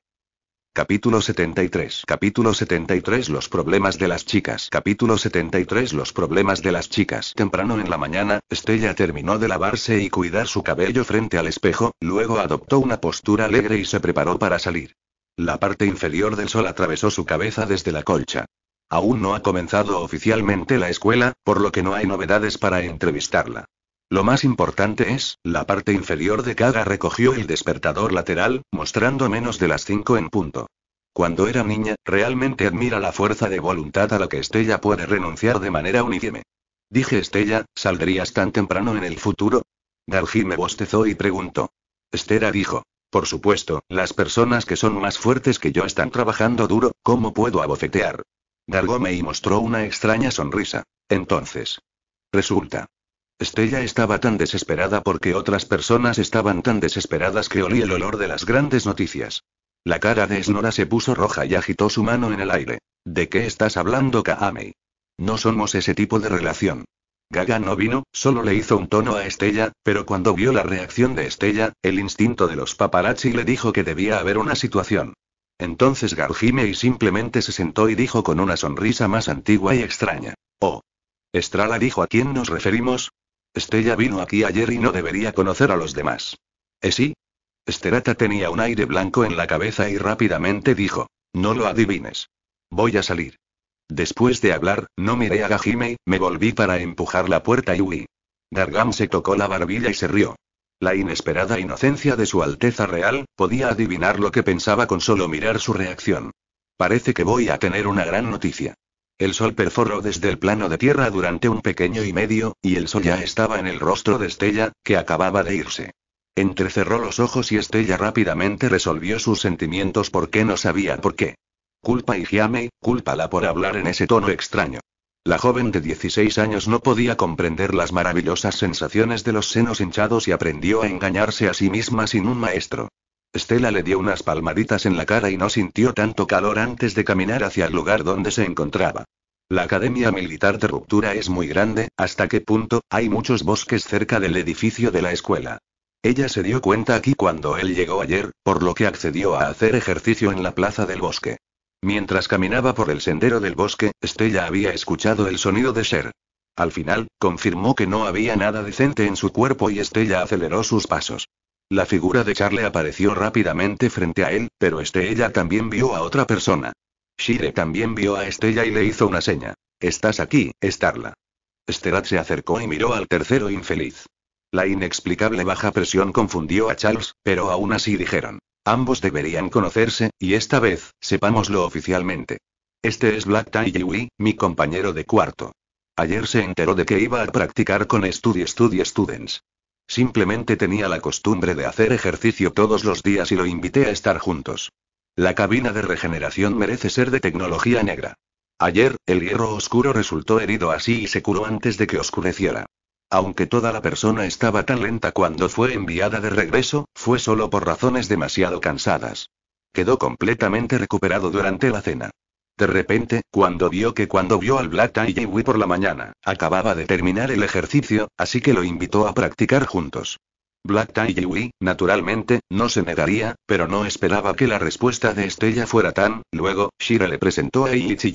Capítulo 73. Capítulo 73. Los problemas de las chicas. Capítulo 73. Los problemas de las chicas. Temprano en la mañana, Estrella terminó de lavarse y cuidar su cabello frente al espejo, luego adoptó una postura alegre y se preparó para salir. La parte inferior del sol atravesó su cabeza desde la colcha. Aún no ha comenzado oficialmente la escuela, por lo que no hay novedades para entrevistarla. Lo más importante es, la parte inferior de cada recogió el despertador lateral, mostrando menos de las cinco en punto. Cuando era niña, realmente admira la fuerza de voluntad a la que Estella puede renunciar de manera unífeme. Dije Estella, ¿saldrías tan temprano en el futuro? Gargi me bostezó y preguntó. Estera dijo. Por supuesto, las personas que son más fuertes que yo están trabajando duro, ¿cómo puedo abofetear? Gargó y mostró una extraña sonrisa. Entonces. Resulta. Estella estaba tan desesperada porque otras personas estaban tan desesperadas que olí el olor de las grandes noticias. La cara de Snora se puso roja y agitó su mano en el aire. ¿De qué estás hablando, Kaamei? No somos ese tipo de relación. Gaga no vino, solo le hizo un tono a Estella, pero cuando vio la reacción de Estella, el instinto de los paparazzi le dijo que debía haber una situación. Entonces Garjime simplemente se sentó y dijo con una sonrisa más antigua y extraña. Oh. Estrala dijo a quién nos referimos, Estella vino aquí ayer y no debería conocer a los demás. ¿Es ¿Eh, sí? Esterata tenía un aire blanco en la cabeza y rápidamente dijo: No lo adivines. Voy a salir. Después de hablar, no miré a Gajime, me volví para empujar la puerta y huí. Dargam se tocó la barbilla y se rió. La inesperada inocencia de su Alteza Real, podía adivinar lo que pensaba con solo mirar su reacción. Parece que voy a tener una gran noticia. El sol perforó desde el plano de tierra durante un pequeño y medio, y el sol ya estaba en el rostro de Estella, que acababa de irse. Entrecerró los ojos y Estella rápidamente resolvió sus sentimientos porque no sabía por qué. Culpa y cúlpala por hablar en ese tono extraño. La joven de 16 años no podía comprender las maravillosas sensaciones de los senos hinchados y aprendió a engañarse a sí misma sin un maestro. Estella le dio unas palmaditas en la cara y no sintió tanto calor antes de caminar hacia el lugar donde se encontraba. La Academia Militar de Ruptura es muy grande, hasta qué punto, hay muchos bosques cerca del edificio de la escuela. Ella se dio cuenta aquí cuando él llegó ayer, por lo que accedió a hacer ejercicio en la plaza del bosque. Mientras caminaba por el sendero del bosque, Estella había escuchado el sonido de Ser. Al final, confirmó que no había nada decente en su cuerpo y Estella aceleró sus pasos. La figura de Charlie apareció rápidamente frente a él, pero Estella también vio a otra persona. Shire también vio a Estella y le hizo una seña. Estás aquí, Starla. Sterat se acercó y miró al tercero infeliz. La inexplicable baja presión confundió a Charles, pero aún así dijeron. Ambos deberían conocerse, y esta vez, sepámoslo oficialmente. Este es Black Tie mi compañero de cuarto. Ayer se enteró de que iba a practicar con Study Study Students. Simplemente tenía la costumbre de hacer ejercicio todos los días y lo invité a estar juntos. La cabina de regeneración merece ser de tecnología negra. Ayer, el hierro oscuro resultó herido así y se curó antes de que oscureciera. Aunque toda la persona estaba tan lenta cuando fue enviada de regreso, fue solo por razones demasiado cansadas. Quedó completamente recuperado durante la cena. De repente, cuando vio que cuando vio al Black Tie por la mañana, acababa de terminar el ejercicio, así que lo invitó a practicar juntos. Black Tie naturalmente, no se negaría, pero no esperaba que la respuesta de Estella fuera tan. Luego, Shira le presentó a Iichi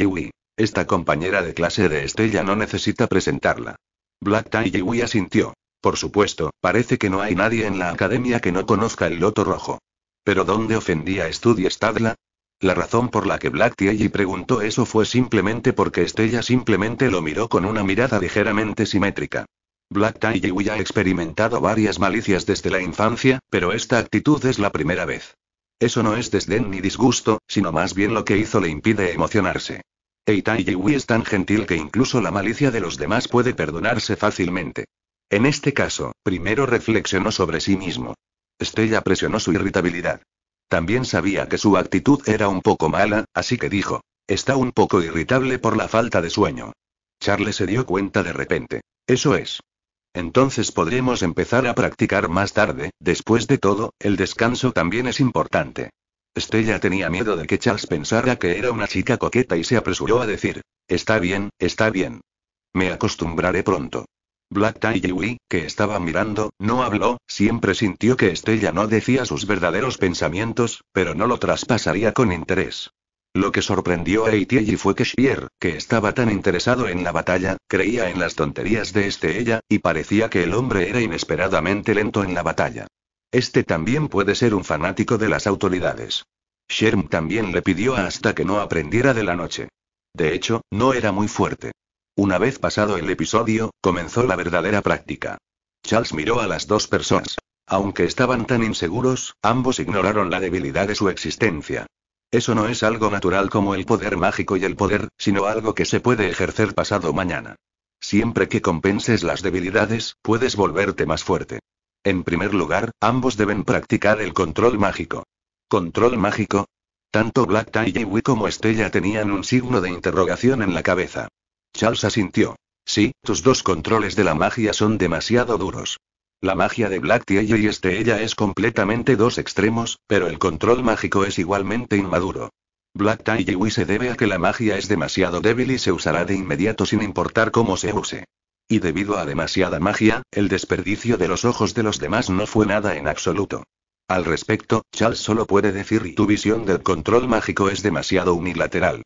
Esta compañera de clase de Estella no necesita presentarla. Black Tie asintió. Por supuesto, parece que no hay nadie en la academia que no conozca el loto rojo. Pero ¿dónde ofendía Studi Stadla? La razón por la que Black Yi preguntó eso fue simplemente porque Estella simplemente lo miró con una mirada ligeramente simétrica. Black Yi ha experimentado varias malicias desde la infancia, pero esta actitud es la primera vez. Eso no es desdén ni disgusto, sino más bien lo que hizo le impide emocionarse. y es tan gentil que incluso la malicia de los demás puede perdonarse fácilmente. En este caso, primero reflexionó sobre sí mismo. Estella presionó su irritabilidad. También sabía que su actitud era un poco mala, así que dijo, está un poco irritable por la falta de sueño. Charles se dio cuenta de repente. Eso es. Entonces podremos empezar a practicar más tarde, después de todo, el descanso también es importante. Estella tenía miedo de que Charles pensara que era una chica coqueta y se apresuró a decir, Está bien, está bien. Me acostumbraré pronto. Black Tie que estaba mirando, no habló, siempre sintió que Estella no decía sus verdaderos pensamientos, pero no lo traspasaría con interés. Lo que sorprendió a Itielli fue que Shier, que estaba tan interesado en la batalla, creía en las tonterías de Estella, y parecía que el hombre era inesperadamente lento en la batalla. Este también puede ser un fanático de las autoridades. Sherm también le pidió hasta que no aprendiera de la noche. De hecho, no era muy fuerte. Una vez pasado el episodio, comenzó la verdadera práctica. Charles miró a las dos personas. Aunque estaban tan inseguros, ambos ignoraron la debilidad de su existencia. Eso no es algo natural como el poder mágico y el poder, sino algo que se puede ejercer pasado mañana. Siempre que compenses las debilidades, puedes volverte más fuerte. En primer lugar, ambos deben practicar el control mágico. ¿Control mágico? Tanto Black Tie y como Estella tenían un signo de interrogación en la cabeza. Charles asintió. Sí, tus dos controles de la magia son demasiado duros. La magia de Black Tie y este ella es completamente dos extremos, pero el control mágico es igualmente inmaduro. Black Tie se debe a que la magia es demasiado débil y se usará de inmediato sin importar cómo se use. Y debido a demasiada magia, el desperdicio de los ojos de los demás no fue nada en absoluto. Al respecto, Charles solo puede decir tu visión del control mágico es demasiado unilateral.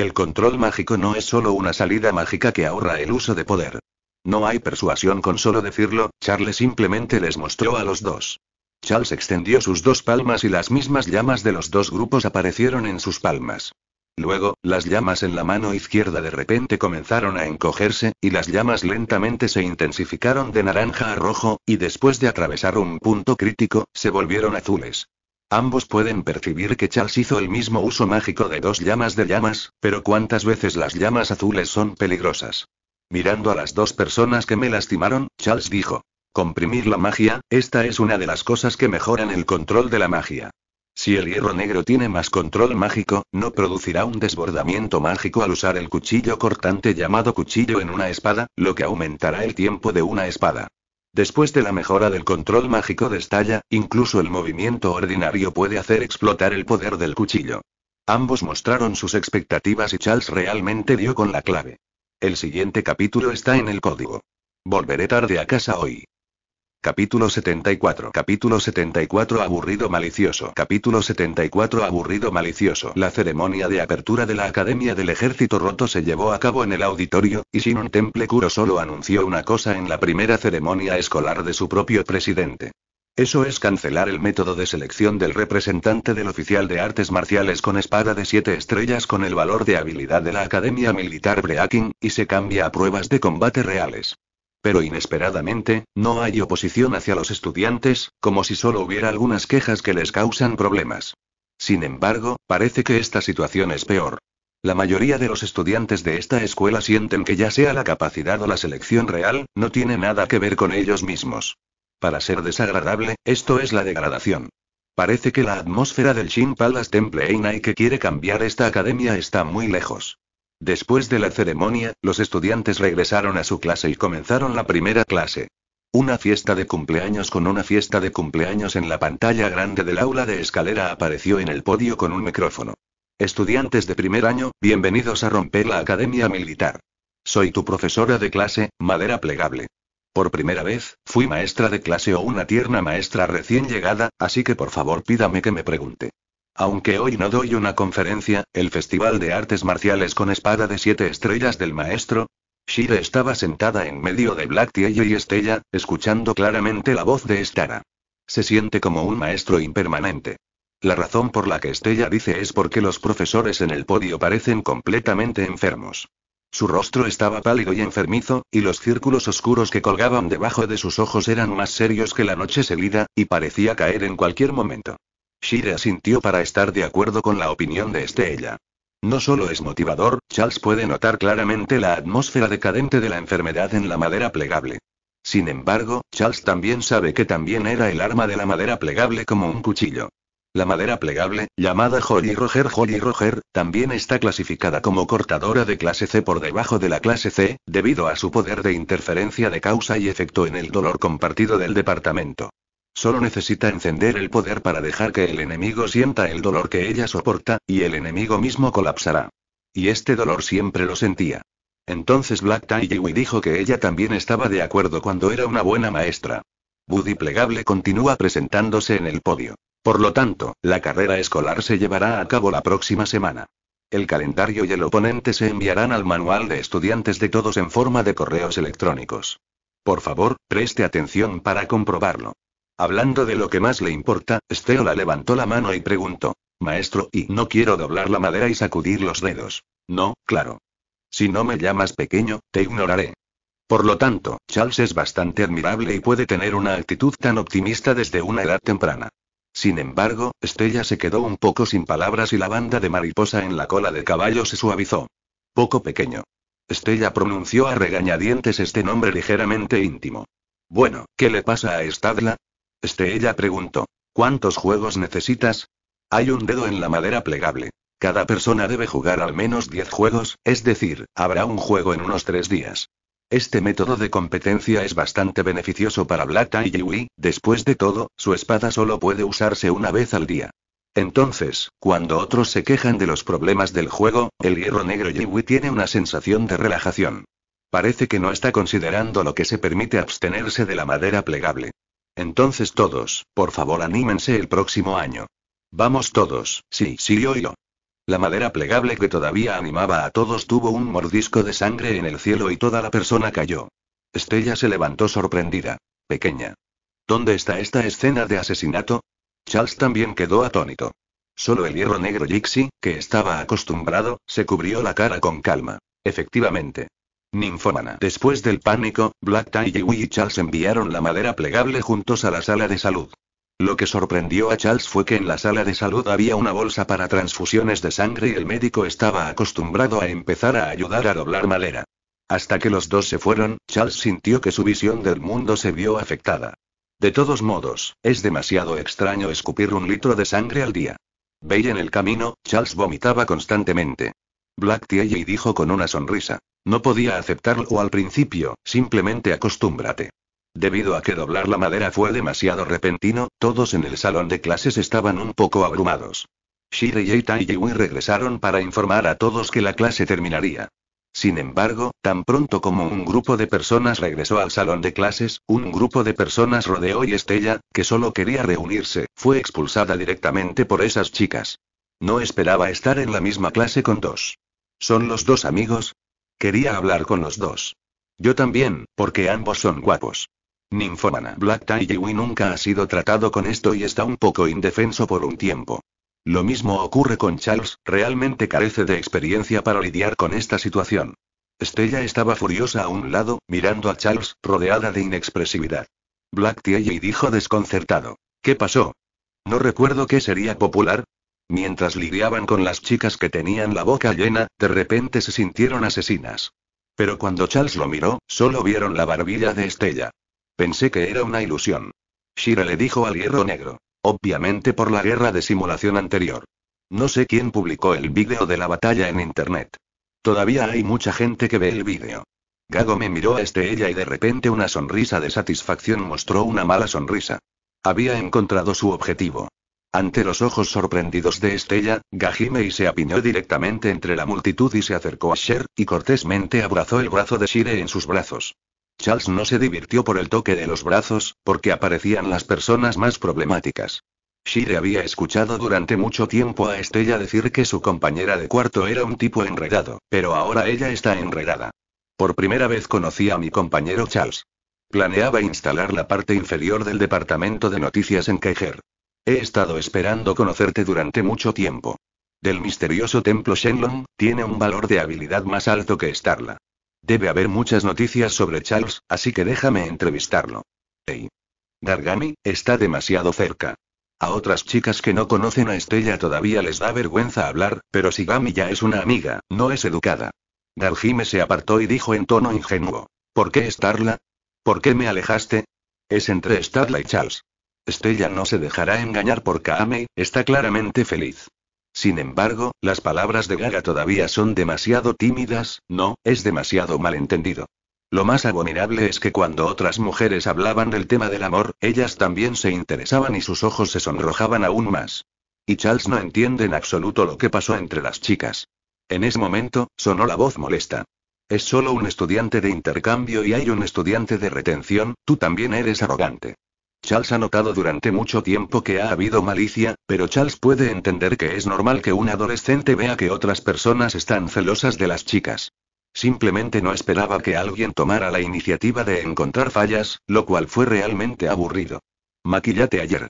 El control mágico no es solo una salida mágica que ahorra el uso de poder. No hay persuasión con solo decirlo, Charles simplemente les mostró a los dos. Charles extendió sus dos palmas y las mismas llamas de los dos grupos aparecieron en sus palmas. Luego, las llamas en la mano izquierda de repente comenzaron a encogerse, y las llamas lentamente se intensificaron de naranja a rojo, y después de atravesar un punto crítico, se volvieron azules. Ambos pueden percibir que Charles hizo el mismo uso mágico de dos llamas de llamas, pero cuántas veces las llamas azules son peligrosas. Mirando a las dos personas que me lastimaron, Charles dijo. Comprimir la magia, esta es una de las cosas que mejoran el control de la magia. Si el hierro negro tiene más control mágico, no producirá un desbordamiento mágico al usar el cuchillo cortante llamado cuchillo en una espada, lo que aumentará el tiempo de una espada. Después de la mejora del control mágico de estalla, incluso el movimiento ordinario puede hacer explotar el poder del cuchillo. Ambos mostraron sus expectativas y Charles realmente dio con la clave. El siguiente capítulo está en el código. Volveré tarde a casa hoy. Capítulo 74 Capítulo 74 Aburrido malicioso Capítulo 74 Aburrido malicioso La ceremonia de apertura de la Academia del Ejército Roto se llevó a cabo en el auditorio, y sin temple curo solo anunció una cosa en la primera ceremonia escolar de su propio presidente. Eso es cancelar el método de selección del representante del oficial de artes marciales con espada de siete estrellas con el valor de habilidad de la Academia Militar Breaking, y se cambia a pruebas de combate reales. Pero inesperadamente, no hay oposición hacia los estudiantes, como si solo hubiera algunas quejas que les causan problemas. Sin embargo, parece que esta situación es peor. La mayoría de los estudiantes de esta escuela sienten que ya sea la capacidad o la selección real, no tiene nada que ver con ellos mismos. Para ser desagradable, esto es la degradación. Parece que la atmósfera del Shin Palace Temple y que quiere cambiar esta academia está muy lejos. Después de la ceremonia, los estudiantes regresaron a su clase y comenzaron la primera clase. Una fiesta de cumpleaños con una fiesta de cumpleaños en la pantalla grande del aula de escalera apareció en el podio con un micrófono. Estudiantes de primer año, bienvenidos a romper la Academia Militar. Soy tu profesora de clase, Madera Plegable. Por primera vez, fui maestra de clase o una tierna maestra recién llegada, así que por favor pídame que me pregunte. Aunque hoy no doy una conferencia, el Festival de Artes Marciales con Espada de Siete Estrellas del Maestro. Shira estaba sentada en medio de Black Tie y Estella, escuchando claramente la voz de Estara. Se siente como un maestro impermanente. La razón por la que Estella dice es porque los profesores en el podio parecen completamente enfermos. Su rostro estaba pálido y enfermizo, y los círculos oscuros que colgaban debajo de sus ojos eran más serios que la noche seguida, y parecía caer en cualquier momento. Shire asintió para estar de acuerdo con la opinión de ella. No solo es motivador, Charles puede notar claramente la atmósfera decadente de la enfermedad en la madera plegable. Sin embargo, Charles también sabe que también era el arma de la madera plegable como un cuchillo. La madera plegable, llamada Holly Roger Holly Roger, también está clasificada como cortadora de clase C por debajo de la clase C, debido a su poder de interferencia de causa y efecto en el dolor compartido del departamento. Solo necesita encender el poder para dejar que el enemigo sienta el dolor que ella soporta, y el enemigo mismo colapsará. Y este dolor siempre lo sentía. Entonces Black Tie dijo que ella también estaba de acuerdo cuando era una buena maestra. Buddy Plegable continúa presentándose en el podio. Por lo tanto, la carrera escolar se llevará a cabo la próxima semana. El calendario y el oponente se enviarán al manual de estudiantes de todos en forma de correos electrónicos. Por favor, preste atención para comprobarlo. Hablando de lo que más le importa, Steola levantó la mano y preguntó. Maestro, y no quiero doblar la madera y sacudir los dedos. No, claro. Si no me llamas pequeño, te ignoraré. Por lo tanto, Charles es bastante admirable y puede tener una actitud tan optimista desde una edad temprana. Sin embargo, Estella se quedó un poco sin palabras y la banda de mariposa en la cola de caballo se suavizó. Poco pequeño. Estella pronunció a regañadientes este nombre ligeramente íntimo. Bueno, ¿qué le pasa a Stadla? Este ella preguntó. ¿Cuántos juegos necesitas? Hay un dedo en la madera plegable. Cada persona debe jugar al menos 10 juegos, es decir, habrá un juego en unos 3 días. Este método de competencia es bastante beneficioso para Black y Yui, después de todo, su espada solo puede usarse una vez al día. Entonces, cuando otros se quejan de los problemas del juego, el hierro negro Yui tiene una sensación de relajación. Parece que no está considerando lo que se permite abstenerse de la madera plegable. Entonces todos, por favor anímense el próximo año. Vamos todos, sí, sí, yo, yo. La madera plegable que todavía animaba a todos tuvo un mordisco de sangre en el cielo y toda la persona cayó. Estella se levantó sorprendida. Pequeña. ¿Dónde está esta escena de asesinato? Charles también quedó atónito. Solo el hierro negro Jixi, que estaba acostumbrado, se cubrió la cara con calma. Efectivamente, NINFOMANA Después del pánico, Black Tie y y Charles enviaron la madera plegable juntos a la sala de salud. Lo que sorprendió a Charles fue que en la sala de salud había una bolsa para transfusiones de sangre y el médico estaba acostumbrado a empezar a ayudar a doblar madera. Hasta que los dos se fueron, Charles sintió que su visión del mundo se vio afectada. De todos modos, es demasiado extraño escupir un litro de sangre al día. Veía en el camino, Charles vomitaba constantemente. Black Tie dijo con una sonrisa. No podía aceptarlo al principio, simplemente acostúmbrate. Debido a que doblar la madera fue demasiado repentino, todos en el salón de clases estaban un poco abrumados. Shire y Tai Yui regresaron para informar a todos que la clase terminaría. Sin embargo, tan pronto como un grupo de personas regresó al salón de clases, un grupo de personas rodeó y Estella, que solo quería reunirse, fue expulsada directamente por esas chicas. No esperaba estar en la misma clase con dos. ¿Son los dos amigos? Quería hablar con los dos. Yo también, porque ambos son guapos. Ninfomana Black Tie nunca ha sido tratado con esto y está un poco indefenso por un tiempo. Lo mismo ocurre con Charles, realmente carece de experiencia para lidiar con esta situación. Stella estaba furiosa a un lado, mirando a Charles, rodeada de inexpresividad. Black Tie dijo desconcertado. ¿Qué pasó? No recuerdo qué sería popular, Mientras lidiaban con las chicas que tenían la boca llena, de repente se sintieron asesinas. Pero cuando Charles lo miró, solo vieron la barbilla de Estella. Pensé que era una ilusión. Shira le dijo al hierro negro. Obviamente por la guerra de simulación anterior. No sé quién publicó el vídeo de la batalla en internet. Todavía hay mucha gente que ve el vídeo. Gago me miró a Estella y de repente una sonrisa de satisfacción mostró una mala sonrisa. Había encontrado su objetivo. Ante los ojos sorprendidos de Estella, Gajimei se apiñó directamente entre la multitud y se acercó a Sher, y cortésmente abrazó el brazo de Shire en sus brazos. Charles no se divirtió por el toque de los brazos, porque aparecían las personas más problemáticas. Shire había escuchado durante mucho tiempo a Estella decir que su compañera de cuarto era un tipo enredado, pero ahora ella está enredada. Por primera vez conocí a mi compañero Charles. Planeaba instalar la parte inferior del departamento de noticias en Keijer. He estado esperando conocerte durante mucho tiempo. Del misterioso templo Shenlong, tiene un valor de habilidad más alto que Starla. Debe haber muchas noticias sobre Charles, así que déjame entrevistarlo. Hey. Dargami, está demasiado cerca. A otras chicas que no conocen a Estrella todavía les da vergüenza hablar, pero Gami ya es una amiga, no es educada. Dargime se apartó y dijo en tono ingenuo. ¿Por qué Starla? ¿Por qué me alejaste? Es entre Starla y Charles. Estella no se dejará engañar por Kamei, está claramente feliz. Sin embargo, las palabras de Gaga todavía son demasiado tímidas, no, es demasiado malentendido. Lo más abominable es que cuando otras mujeres hablaban del tema del amor, ellas también se interesaban y sus ojos se sonrojaban aún más. Y Charles no entiende en absoluto lo que pasó entre las chicas. En ese momento, sonó la voz molesta. Es solo un estudiante de intercambio y hay un estudiante de retención, tú también eres arrogante. Charles ha notado durante mucho tiempo que ha habido malicia, pero Charles puede entender que es normal que un adolescente vea que otras personas están celosas de las chicas. Simplemente no esperaba que alguien tomara la iniciativa de encontrar fallas, lo cual fue realmente aburrido. Maquillate ayer.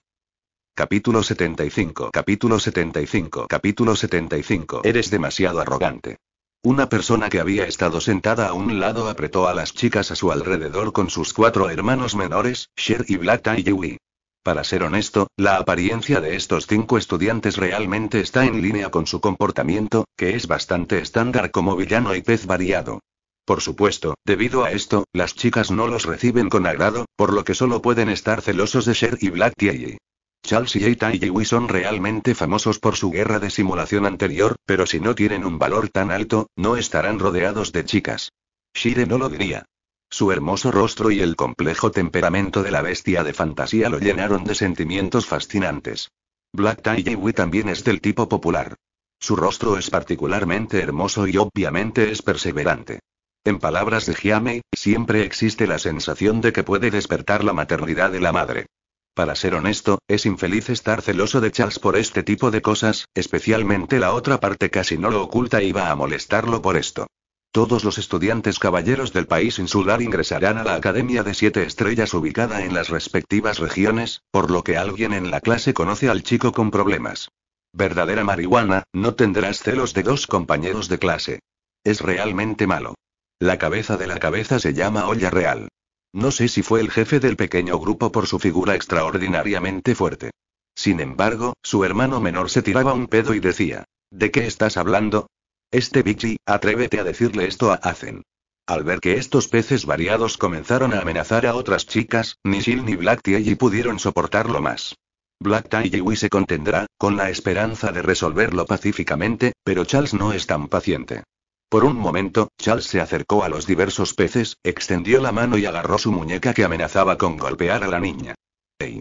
Capítulo 75 Capítulo 75 Capítulo 75 Eres demasiado arrogante. Una persona que había estado sentada a un lado apretó a las chicas a su alrededor con sus cuatro hermanos menores, Sher y Black y Para ser honesto, la apariencia de estos cinco estudiantes realmente está en línea con su comportamiento, que es bastante estándar como villano y pez variado. Por supuesto, debido a esto, las chicas no los reciben con agrado, por lo que solo pueden estar celosos de Sher y Black Tie. Charles y y son realmente famosos por su guerra de simulación anterior, pero si no tienen un valor tan alto, no estarán rodeados de chicas. Shire no lo diría. Su hermoso rostro y el complejo temperamento de la bestia de fantasía lo llenaron de sentimientos fascinantes. Black Taijiwi también es del tipo popular. Su rostro es particularmente hermoso y obviamente es perseverante. En palabras de Jiamei, siempre existe la sensación de que puede despertar la maternidad de la madre. Para ser honesto, es infeliz estar celoso de Charles por este tipo de cosas, especialmente la otra parte casi no lo oculta y va a molestarlo por esto. Todos los estudiantes caballeros del país insular ingresarán a la Academia de Siete Estrellas ubicada en las respectivas regiones, por lo que alguien en la clase conoce al chico con problemas. Verdadera marihuana, no tendrás celos de dos compañeros de clase. Es realmente malo. La cabeza de la cabeza se llama olla real. No sé si fue el jefe del pequeño grupo por su figura extraordinariamente fuerte. Sin embargo, su hermano menor se tiraba un pedo y decía, ¿de qué estás hablando? Este bichi, atrévete a decirle esto a Azen. Al ver que estos peces variados comenzaron a amenazar a otras chicas, ni Shin ni Black Tie pudieron soportarlo más. Black Tie se contendrá, con la esperanza de resolverlo pacíficamente, pero Charles no es tan paciente. Por un momento, Charles se acercó a los diversos peces, extendió la mano y agarró su muñeca que amenazaba con golpear a la niña. Hey.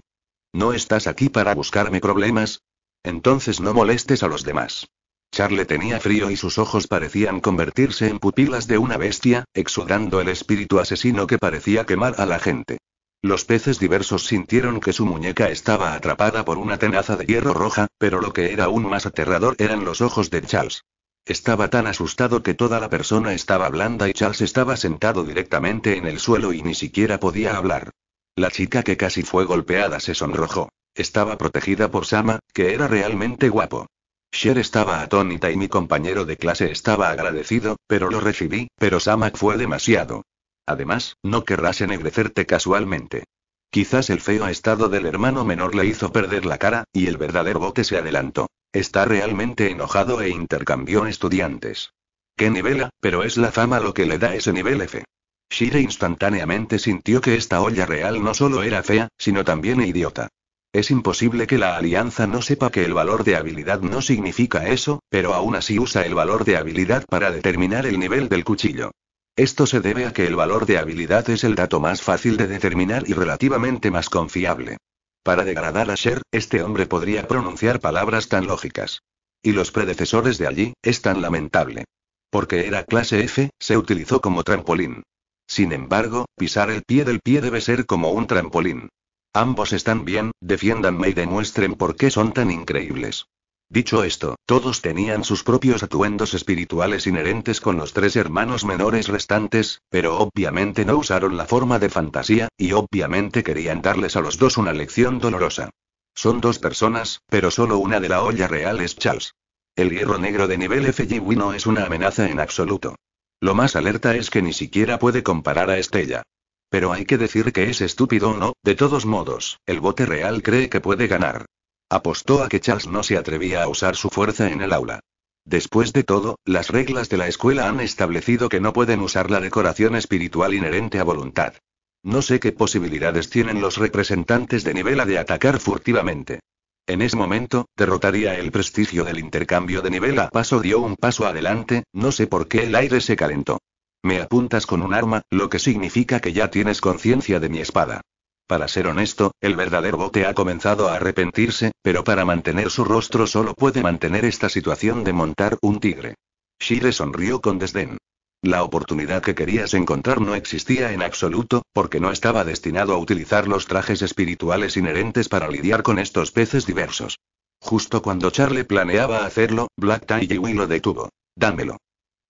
¿No estás aquí para buscarme problemas? Entonces no molestes a los demás. Charles tenía frío y sus ojos parecían convertirse en pupilas de una bestia, exudando el espíritu asesino que parecía quemar a la gente. Los peces diversos sintieron que su muñeca estaba atrapada por una tenaza de hierro roja, pero lo que era aún más aterrador eran los ojos de Charles. Estaba tan asustado que toda la persona estaba blanda y Charles estaba sentado directamente en el suelo y ni siquiera podía hablar. La chica que casi fue golpeada se sonrojó. Estaba protegida por Sama, que era realmente guapo. Sher estaba atónita y mi compañero de clase estaba agradecido, pero lo recibí, pero Sama fue demasiado. Además, no querrás ennegrecerte casualmente. Quizás el feo estado del hermano menor le hizo perder la cara, y el verdadero bote se adelantó. Está realmente enojado e intercambió estudiantes. ¿Qué nivela? Pero es la fama lo que le da ese nivel F. Shire instantáneamente sintió que esta olla real no solo era fea, sino también idiota. Es imposible que la alianza no sepa que el valor de habilidad no significa eso, pero aún así usa el valor de habilidad para determinar el nivel del cuchillo. Esto se debe a que el valor de habilidad es el dato más fácil de determinar y relativamente más confiable. Para degradar a Sher, este hombre podría pronunciar palabras tan lógicas. Y los predecesores de allí, es tan lamentable. Porque era clase F, se utilizó como trampolín. Sin embargo, pisar el pie del pie debe ser como un trampolín. Ambos están bien, defiéndanme y demuestren por qué son tan increíbles. Dicho esto, todos tenían sus propios atuendos espirituales inherentes con los tres hermanos menores restantes, pero obviamente no usaron la forma de fantasía, y obviamente querían darles a los dos una lección dolorosa. Son dos personas, pero solo una de la olla real es Charles. El hierro negro de nivel FGW no es una amenaza en absoluto. Lo más alerta es que ni siquiera puede comparar a Estella. Pero hay que decir que es estúpido o no, de todos modos, el bote real cree que puede ganar. Apostó a que Charles no se atrevía a usar su fuerza en el aula. Después de todo, las reglas de la escuela han establecido que no pueden usar la decoración espiritual inherente a voluntad. No sé qué posibilidades tienen los representantes de Nivela de atacar furtivamente. En ese momento, derrotaría el prestigio del intercambio de A Paso dio un paso adelante, no sé por qué el aire se calentó. Me apuntas con un arma, lo que significa que ya tienes conciencia de mi espada. Para ser honesto, el verdadero bote ha comenzado a arrepentirse, pero para mantener su rostro solo puede mantener esta situación de montar un tigre. Shire sonrió con desdén. La oportunidad que querías encontrar no existía en absoluto, porque no estaba destinado a utilizar los trajes espirituales inherentes para lidiar con estos peces diversos. Justo cuando Charlie planeaba hacerlo, Black Tie lo detuvo. Dámelo.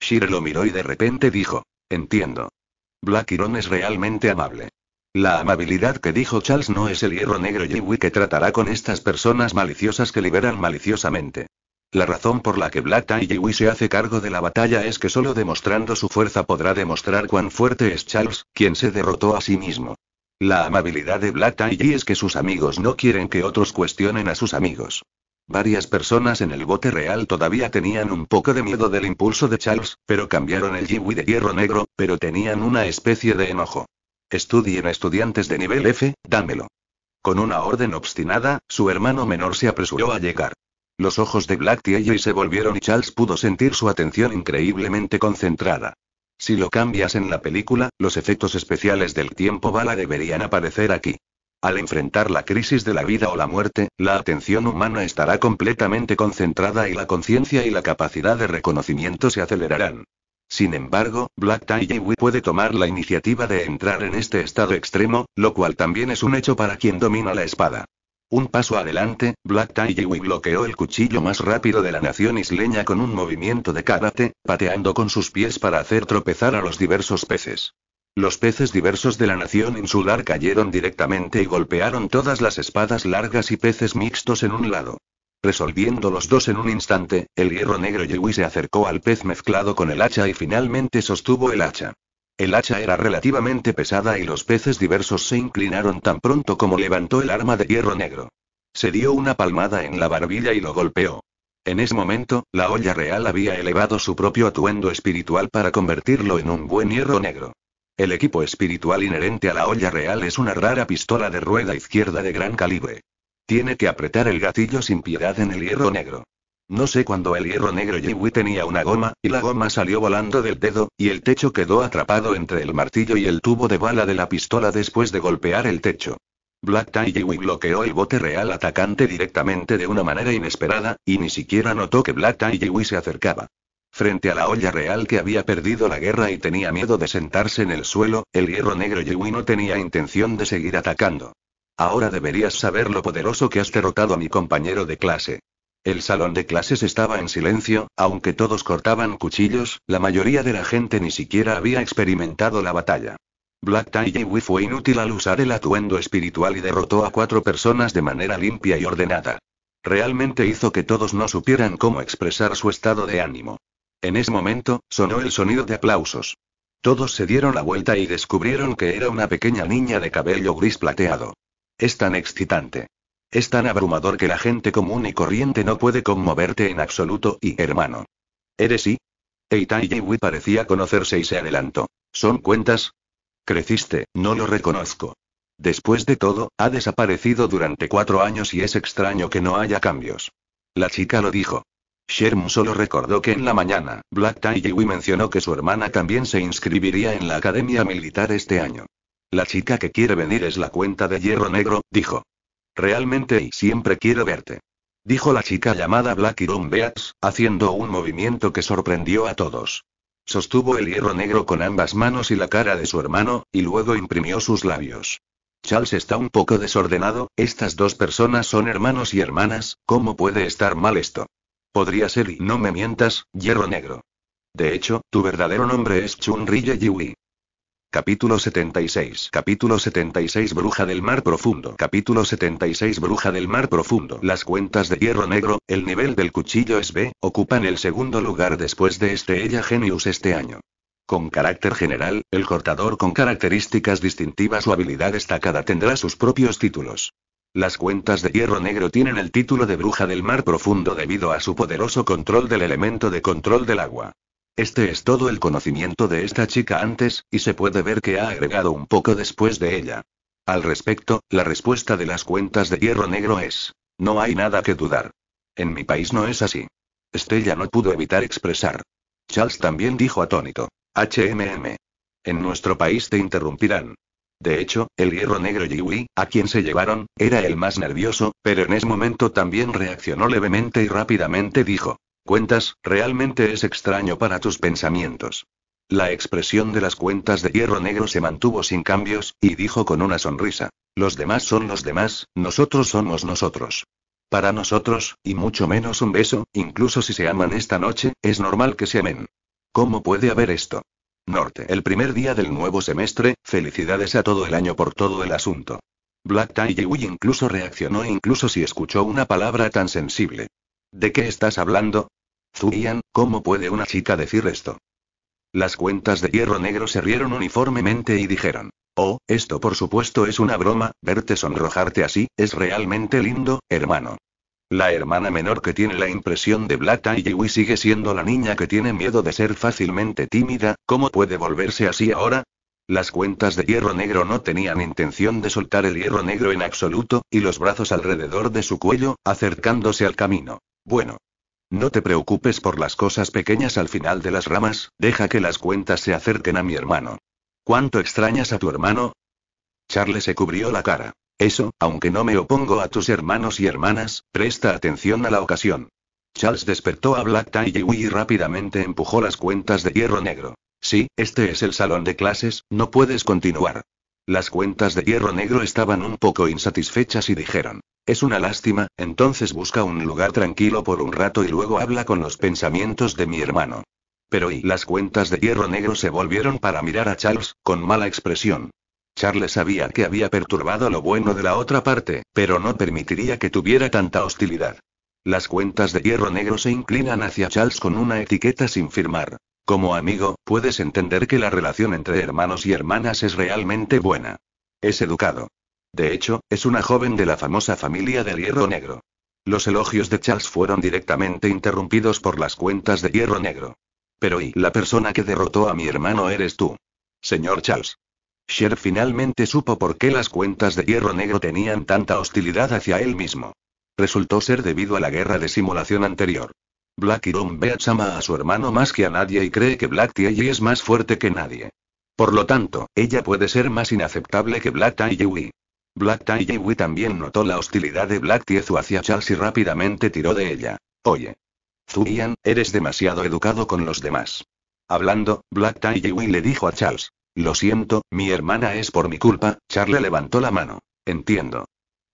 Shire lo miró y de repente dijo. Entiendo. Black Iron es realmente amable. La amabilidad que dijo Charles no es el hierro negro Yui que tratará con estas personas maliciosas que liberan maliciosamente. La razón por la que Black y Yui se hace cargo de la batalla es que solo demostrando su fuerza podrá demostrar cuán fuerte es Charles, quien se derrotó a sí mismo. La amabilidad de Black Tie es que sus amigos no quieren que otros cuestionen a sus amigos. Varias personas en el bote real todavía tenían un poco de miedo del impulso de Charles, pero cambiaron el Jiwi de hierro negro, pero tenían una especie de enojo. Estudien estudiantes de nivel F, dámelo. Con una orden obstinada, su hermano menor se apresuró a llegar. Los ojos de Black y se volvieron y Charles pudo sentir su atención increíblemente concentrada. Si lo cambias en la película, los efectos especiales del tiempo bala deberían aparecer aquí. Al enfrentar la crisis de la vida o la muerte, la atención humana estará completamente concentrada y la conciencia y la capacidad de reconocimiento se acelerarán. Sin embargo, Black Tie puede tomar la iniciativa de entrar en este estado extremo, lo cual también es un hecho para quien domina la espada. Un paso adelante, Black Tie bloqueó el cuchillo más rápido de la nación isleña con un movimiento de karate, pateando con sus pies para hacer tropezar a los diversos peces. Los peces diversos de la nación insular cayeron directamente y golpearon todas las espadas largas y peces mixtos en un lado. Resolviendo los dos en un instante, el hierro negro Yui se acercó al pez mezclado con el hacha y finalmente sostuvo el hacha. El hacha era relativamente pesada y los peces diversos se inclinaron tan pronto como levantó el arma de hierro negro. Se dio una palmada en la barbilla y lo golpeó. En ese momento, la olla real había elevado su propio atuendo espiritual para convertirlo en un buen hierro negro. El equipo espiritual inherente a la olla real es una rara pistola de rueda izquierda de gran calibre. Tiene que apretar el gatillo sin piedad en el hierro negro. No sé cuándo el hierro negro Yiwi tenía una goma, y la goma salió volando del dedo, y el techo quedó atrapado entre el martillo y el tubo de bala de la pistola después de golpear el techo. Black Tie Yiwi bloqueó el bote real atacante directamente de una manera inesperada, y ni siquiera notó que Black Tai Yiwi se acercaba. Frente a la olla real que había perdido la guerra y tenía miedo de sentarse en el suelo, el hierro negro Yiwi no tenía intención de seguir atacando. Ahora deberías saber lo poderoso que has derrotado a mi compañero de clase. El salón de clases estaba en silencio, aunque todos cortaban cuchillos, la mayoría de la gente ni siquiera había experimentado la batalla. Black Tie Wu fue inútil al usar el atuendo espiritual y derrotó a cuatro personas de manera limpia y ordenada. Realmente hizo que todos no supieran cómo expresar su estado de ánimo. En ese momento, sonó el sonido de aplausos. Todos se dieron la vuelta y descubrieron que era una pequeña niña de cabello gris plateado. Es tan excitante. Es tan abrumador que la gente común y corriente no puede conmoverte en absoluto y, hermano. ¿Eres y? Eita Yewi parecía conocerse y se adelantó. ¿Son cuentas? Creciste, no lo reconozco. Después de todo, ha desaparecido durante cuatro años y es extraño que no haya cambios. La chica lo dijo. Sherm solo recordó que en la mañana, Black Tie mencionó que su hermana también se inscribiría en la academia militar este año. La chica que quiere venir es la cuenta de hierro negro, dijo. Realmente y siempre quiero verte. Dijo la chica llamada Iron Beats, haciendo un movimiento que sorprendió a todos. Sostuvo el hierro negro con ambas manos y la cara de su hermano, y luego imprimió sus labios. Charles está un poco desordenado, estas dos personas son hermanos y hermanas, ¿cómo puede estar mal esto? Podría ser y no me mientas, hierro negro. De hecho, tu verdadero nombre es Chun Riye Capítulo 76 Capítulo 76 Bruja del Mar Profundo Capítulo 76 Bruja del Mar Profundo Las cuentas de hierro negro, el nivel del cuchillo es B, ocupan el segundo lugar después de este ella Genius este año. Con carácter general, el cortador con características distintivas o habilidad destacada tendrá sus propios títulos. Las cuentas de hierro negro tienen el título de Bruja del Mar Profundo debido a su poderoso control del elemento de control del agua. Este es todo el conocimiento de esta chica antes, y se puede ver que ha agregado un poco después de ella. Al respecto, la respuesta de las cuentas de hierro negro es, no hay nada que dudar. En mi país no es así. Estella no pudo evitar expresar. Charles también dijo atónito. HMM. En nuestro país te interrumpirán. De hecho, el hierro negro Yui, a quien se llevaron, era el más nervioso, pero en ese momento también reaccionó levemente y rápidamente dijo cuentas, realmente es extraño para tus pensamientos. La expresión de las cuentas de hierro negro se mantuvo sin cambios, y dijo con una sonrisa. Los demás son los demás, nosotros somos nosotros. Para nosotros, y mucho menos un beso, incluso si se aman esta noche, es normal que se amen. ¿Cómo puede haber esto? Norte. El primer día del nuevo semestre, felicidades a todo el año por todo el asunto. Black Tie incluso reaccionó e incluso si escuchó una palabra tan sensible. ¿De qué estás hablando? Zurian, ¿cómo puede una chica decir esto? Las cuentas de hierro negro se rieron uniformemente y dijeron. Oh, esto por supuesto es una broma, verte sonrojarte así, es realmente lindo, hermano. La hermana menor que tiene la impresión de Blata y sigue siendo la niña que tiene miedo de ser fácilmente tímida, ¿cómo puede volverse así ahora? Las cuentas de hierro negro no tenían intención de soltar el hierro negro en absoluto, y los brazos alrededor de su cuello, acercándose al camino. Bueno, no te preocupes por las cosas pequeñas al final de las ramas, deja que las cuentas se acerquen a mi hermano. ¿Cuánto extrañas a tu hermano? Charles se cubrió la cara. Eso, aunque no me opongo a tus hermanos y hermanas, presta atención a la ocasión. Charles despertó a Black Tie y rápidamente empujó las cuentas de hierro negro. Sí, este es el salón de clases, no puedes continuar. Las cuentas de hierro negro estaban un poco insatisfechas y dijeron, es una lástima, entonces busca un lugar tranquilo por un rato y luego habla con los pensamientos de mi hermano. Pero y las cuentas de hierro negro se volvieron para mirar a Charles, con mala expresión. Charles sabía que había perturbado lo bueno de la otra parte, pero no permitiría que tuviera tanta hostilidad. Las cuentas de hierro negro se inclinan hacia Charles con una etiqueta sin firmar. Como amigo, puedes entender que la relación entre hermanos y hermanas es realmente buena. Es educado. De hecho, es una joven de la famosa familia del Hierro Negro. Los elogios de Charles fueron directamente interrumpidos por las cuentas de Hierro Negro. Pero y la persona que derrotó a mi hermano eres tú. Señor Charles. Sher finalmente supo por qué las cuentas de Hierro Negro tenían tanta hostilidad hacia él mismo. Resultó ser debido a la guerra de simulación anterior. Black Iron ve a Chama a su hermano más que a nadie y cree que Black Yi es más fuerte que nadie. Por lo tanto, ella puede ser más inaceptable que Black Yi. Black Yi también notó la hostilidad de Black Tiezu hacia Charles y rápidamente tiró de ella. Oye. Ian, eres demasiado educado con los demás. Hablando, Black Yi le dijo a Charles. Lo siento, mi hermana es por mi culpa, Charles levantó la mano. Entiendo.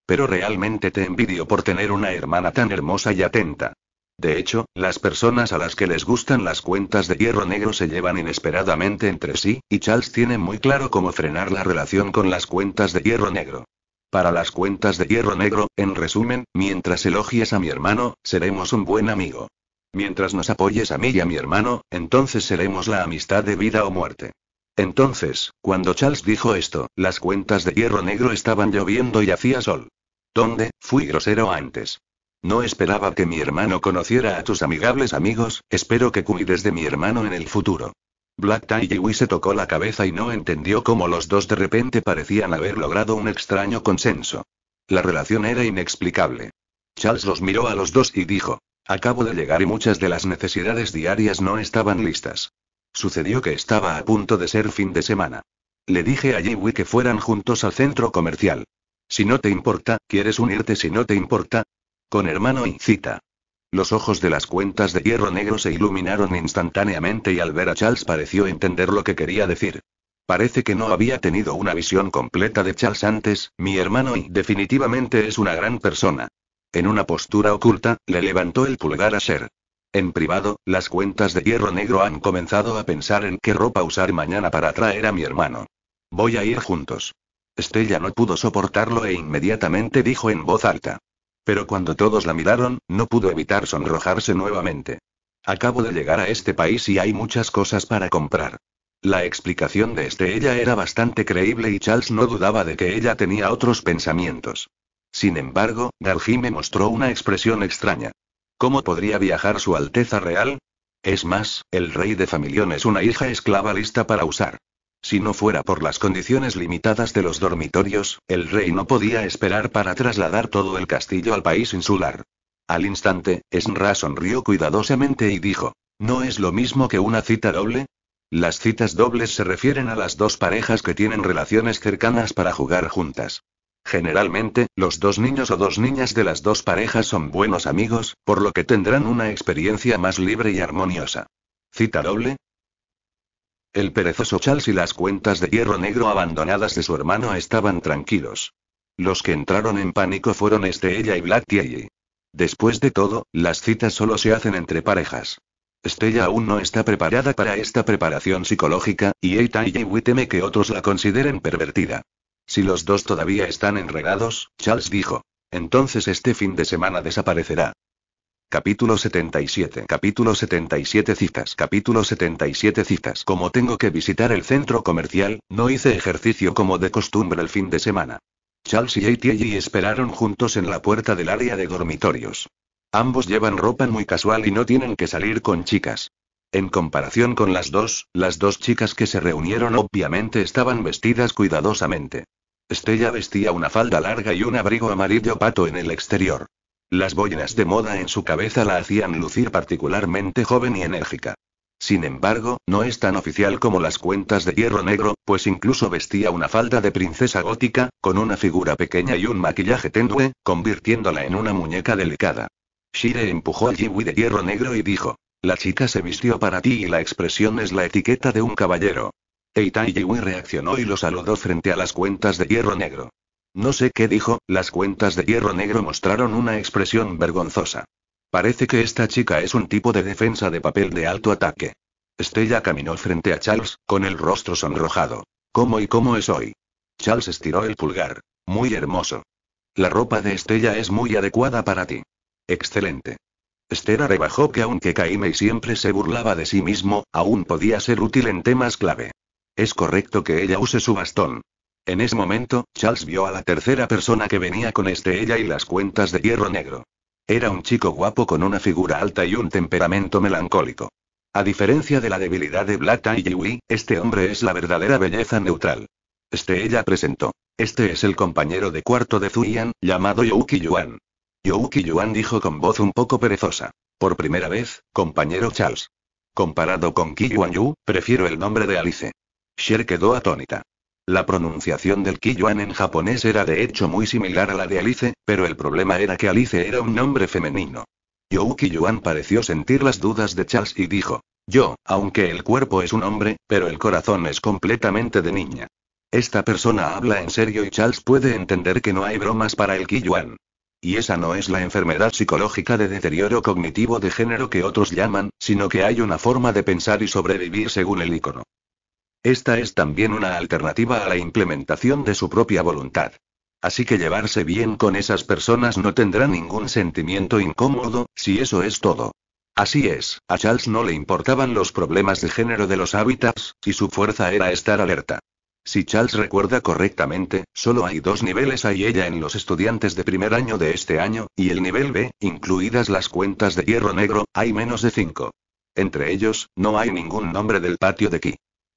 Pero realmente te envidio por tener una hermana tan hermosa y atenta. De hecho, las personas a las que les gustan las cuentas de hierro negro se llevan inesperadamente entre sí, y Charles tiene muy claro cómo frenar la relación con las cuentas de hierro negro. Para las cuentas de hierro negro, en resumen, mientras elogies a mi hermano, seremos un buen amigo. Mientras nos apoyes a mí y a mi hermano, entonces seremos la amistad de vida o muerte. Entonces, cuando Charles dijo esto, las cuentas de hierro negro estaban lloviendo y hacía sol. ¿Dónde fui grosero antes? No esperaba que mi hermano conociera a tus amigables amigos, espero que cuides de mi hermano en el futuro. Black Tie se tocó la cabeza y no entendió cómo los dos de repente parecían haber logrado un extraño consenso. La relación era inexplicable. Charles los miró a los dos y dijo, acabo de llegar y muchas de las necesidades diarias no estaban listas. Sucedió que estaba a punto de ser fin de semana. Le dije a Yui que fueran juntos al centro comercial. Si no te importa, ¿quieres unirte si no te importa? con hermano incita. Los ojos de las cuentas de hierro negro se iluminaron instantáneamente y al ver a Charles pareció entender lo que quería decir. Parece que no había tenido una visión completa de Charles antes, mi hermano y definitivamente es una gran persona. En una postura oculta, le levantó el pulgar a Ser. En privado, las cuentas de hierro negro han comenzado a pensar en qué ropa usar mañana para traer a mi hermano. Voy a ir juntos. Estella no pudo soportarlo e inmediatamente dijo en voz alta. Pero cuando todos la miraron, no pudo evitar sonrojarse nuevamente. Acabo de llegar a este país y hay muchas cosas para comprar. La explicación de este ella era bastante creíble y Charles no dudaba de que ella tenía otros pensamientos. Sin embargo, me mostró una expresión extraña. ¿Cómo podría viajar su Alteza Real? Es más, el rey de Familión es una hija esclava lista para usar. Si no fuera por las condiciones limitadas de los dormitorios, el rey no podía esperar para trasladar todo el castillo al país insular. Al instante, Esnra sonrió cuidadosamente y dijo, ¿no es lo mismo que una cita doble? Las citas dobles se refieren a las dos parejas que tienen relaciones cercanas para jugar juntas. Generalmente, los dos niños o dos niñas de las dos parejas son buenos amigos, por lo que tendrán una experiencia más libre y armoniosa. Cita doble, el perezoso Charles y las cuentas de hierro negro abandonadas de su hermano estaban tranquilos. Los que entraron en pánico fueron Estella y Black Tie. Después de todo, las citas solo se hacen entre parejas. Estella aún no está preparada para esta preparación psicológica, y Eita y teme que otros la consideren pervertida. Si los dos todavía están enredados, Charles dijo. Entonces este fin de semana desaparecerá. Capítulo 77. Capítulo 77 citas. Capítulo 77 citas. Como tengo que visitar el centro comercial, no hice ejercicio como de costumbre el fin de semana. Charles y ATG esperaron juntos en la puerta del área de dormitorios. Ambos llevan ropa muy casual y no tienen que salir con chicas. En comparación con las dos, las dos chicas que se reunieron obviamente estaban vestidas cuidadosamente. Estella vestía una falda larga y un abrigo amarillo pato en el exterior. Las boinas de moda en su cabeza la hacían lucir particularmente joven y enérgica. Sin embargo, no es tan oficial como las cuentas de hierro negro, pues incluso vestía una falda de princesa gótica, con una figura pequeña y un maquillaje tenue, convirtiéndola en una muñeca delicada. Shire empujó a Jiwi de hierro negro y dijo, la chica se vistió para ti y la expresión es la etiqueta de un caballero. Eitai Jiwi reaccionó y lo saludó frente a las cuentas de hierro negro. No sé qué dijo, las cuentas de hierro negro mostraron una expresión vergonzosa. Parece que esta chica es un tipo de defensa de papel de alto ataque. Estella caminó frente a Charles, con el rostro sonrojado. ¿Cómo y cómo es hoy? Charles estiró el pulgar. Muy hermoso. La ropa de Estella es muy adecuada para ti. Excelente. Estella rebajó que aunque Kaime siempre se burlaba de sí mismo, aún podía ser útil en temas clave. Es correcto que ella use su bastón, en ese momento, Charles vio a la tercera persona que venía con este ella y las cuentas de hierro negro. Era un chico guapo con una figura alta y un temperamento melancólico. A diferencia de la debilidad de Blata y Yui, este hombre es la verdadera belleza neutral. Este ella presentó. Este es el compañero de cuarto de Zuian, llamado Youki Yuan. Youki Yuan dijo con voz un poco perezosa. Por primera vez, compañero Charles. Comparado con Ki Yuan Yu, prefiero el nombre de Alice. Sher quedó atónita. La pronunciación del Kiyuan en japonés era de hecho muy similar a la de Alice, pero el problema era que Alice era un nombre femenino. Yuki Yuan pareció sentir las dudas de Charles y dijo, yo, aunque el cuerpo es un hombre, pero el corazón es completamente de niña. Esta persona habla en serio y Charles puede entender que no hay bromas para el Kiyuan. Y esa no es la enfermedad psicológica de deterioro cognitivo de género que otros llaman, sino que hay una forma de pensar y sobrevivir según el icono. Esta es también una alternativa a la implementación de su propia voluntad. Así que llevarse bien con esas personas no tendrá ningún sentimiento incómodo, si eso es todo. Así es, a Charles no le importaban los problemas de género de los hábitats, y su fuerza era estar alerta. Si Charles recuerda correctamente, solo hay dos niveles hay ella en los estudiantes de primer año de este año, y el nivel B, incluidas las cuentas de hierro negro, hay menos de cinco. Entre ellos, no hay ningún nombre del patio de Ki.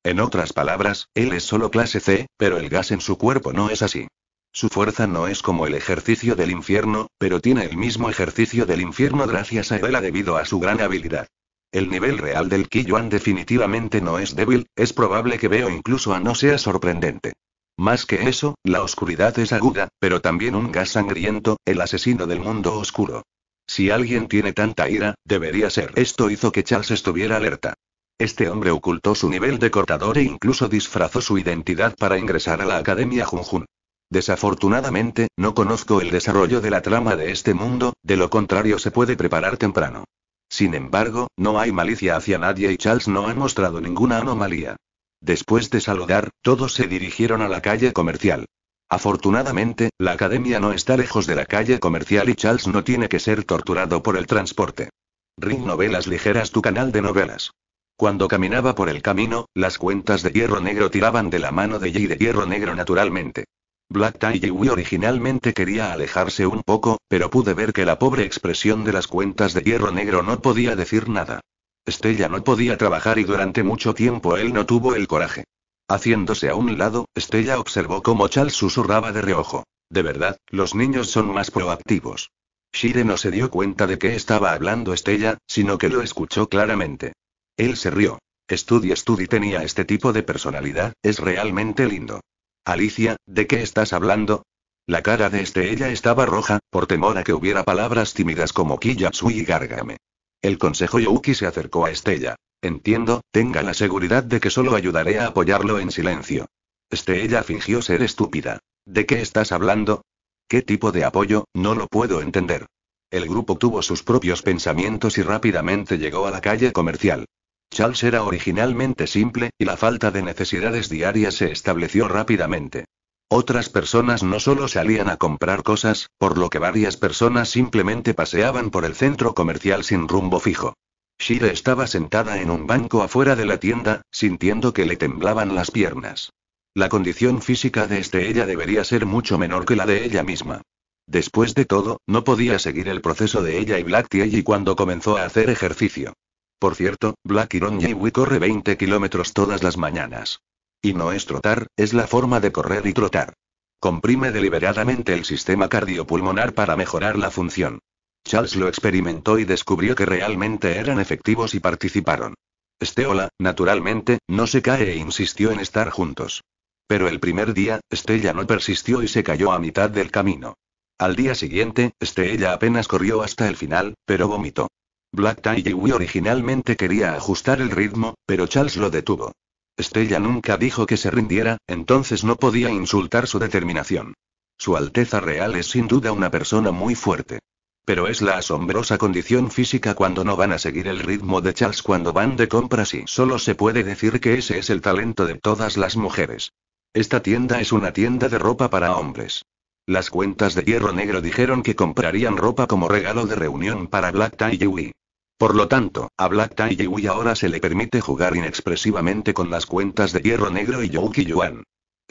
En otras palabras, él es solo clase C, pero el gas en su cuerpo no es así. Su fuerza no es como el ejercicio del infierno, pero tiene el mismo ejercicio del infierno gracias a Evela debido a su gran habilidad. El nivel real del Ki definitivamente no es débil, es probable que veo incluso a no sea sorprendente. Más que eso, la oscuridad es aguda, pero también un gas sangriento, el asesino del mundo oscuro. Si alguien tiene tanta ira, debería ser. Esto hizo que Charles estuviera alerta. Este hombre ocultó su nivel de cortador e incluso disfrazó su identidad para ingresar a la Academia Junjun. Desafortunadamente, no conozco el desarrollo de la trama de este mundo, de lo contrario se puede preparar temprano. Sin embargo, no hay malicia hacia nadie y Charles no ha mostrado ninguna anomalía. Después de saludar, todos se dirigieron a la calle comercial. Afortunadamente, la academia no está lejos de la calle comercial y Charles no tiene que ser torturado por el transporte. Ring Novelas Ligeras, tu canal de novelas. Cuando caminaba por el camino, las cuentas de hierro negro tiraban de la mano de Yi de hierro negro naturalmente. Black Tai Wu originalmente quería alejarse un poco, pero pude ver que la pobre expresión de las cuentas de hierro negro no podía decir nada. Estella no podía trabajar y durante mucho tiempo él no tuvo el coraje. Haciéndose a un lado, Estella observó cómo Chal susurraba de reojo. De verdad, los niños son más proactivos. Shire no se dio cuenta de qué estaba hablando Estella, sino que lo escuchó claramente. Él se rió. Estudi, Estudi tenía este tipo de personalidad, es realmente lindo. Alicia, ¿de qué estás hablando? La cara de este ella estaba roja, por temor a que hubiera palabras tímidas como Kiyatsui y Gárgame. El consejo Yuki se acercó a Estella. Entiendo, tenga la seguridad de que solo ayudaré a apoyarlo en silencio. Estella fingió ser estúpida. ¿De qué estás hablando? ¿Qué tipo de apoyo? No lo puedo entender. El grupo tuvo sus propios pensamientos y rápidamente llegó a la calle comercial. Charles era originalmente simple, y la falta de necesidades diarias se estableció rápidamente. Otras personas no solo salían a comprar cosas, por lo que varias personas simplemente paseaban por el centro comercial sin rumbo fijo. Shire estaba sentada en un banco afuera de la tienda, sintiendo que le temblaban las piernas. La condición física de este ella debería ser mucho menor que la de ella misma. Después de todo, no podía seguir el proceso de ella y Black y cuando comenzó a hacer ejercicio. Por cierto, Black Iron corre 20 kilómetros todas las mañanas. Y no es trotar, es la forma de correr y trotar. Comprime deliberadamente el sistema cardiopulmonar para mejorar la función. Charles lo experimentó y descubrió que realmente eran efectivos y participaron. Estéola, naturalmente, no se cae e insistió en estar juntos. Pero el primer día, Estella no persistió y se cayó a mitad del camino. Al día siguiente, Estella apenas corrió hasta el final, pero vomitó. Black Tie originalmente quería ajustar el ritmo, pero Charles lo detuvo. Estella nunca dijo que se rindiera, entonces no podía insultar su determinación. Su Alteza Real es sin duda una persona muy fuerte. Pero es la asombrosa condición física cuando no van a seguir el ritmo de Charles cuando van de compras y solo se puede decir que ese es el talento de todas las mujeres. Esta tienda es una tienda de ropa para hombres. Las cuentas de Hierro Negro dijeron que comprarían ropa como regalo de reunión para Black Tie Yui. Por lo tanto, a Black Tie Yui ahora se le permite jugar inexpresivamente con las cuentas de Hierro Negro y Yuki Yuan.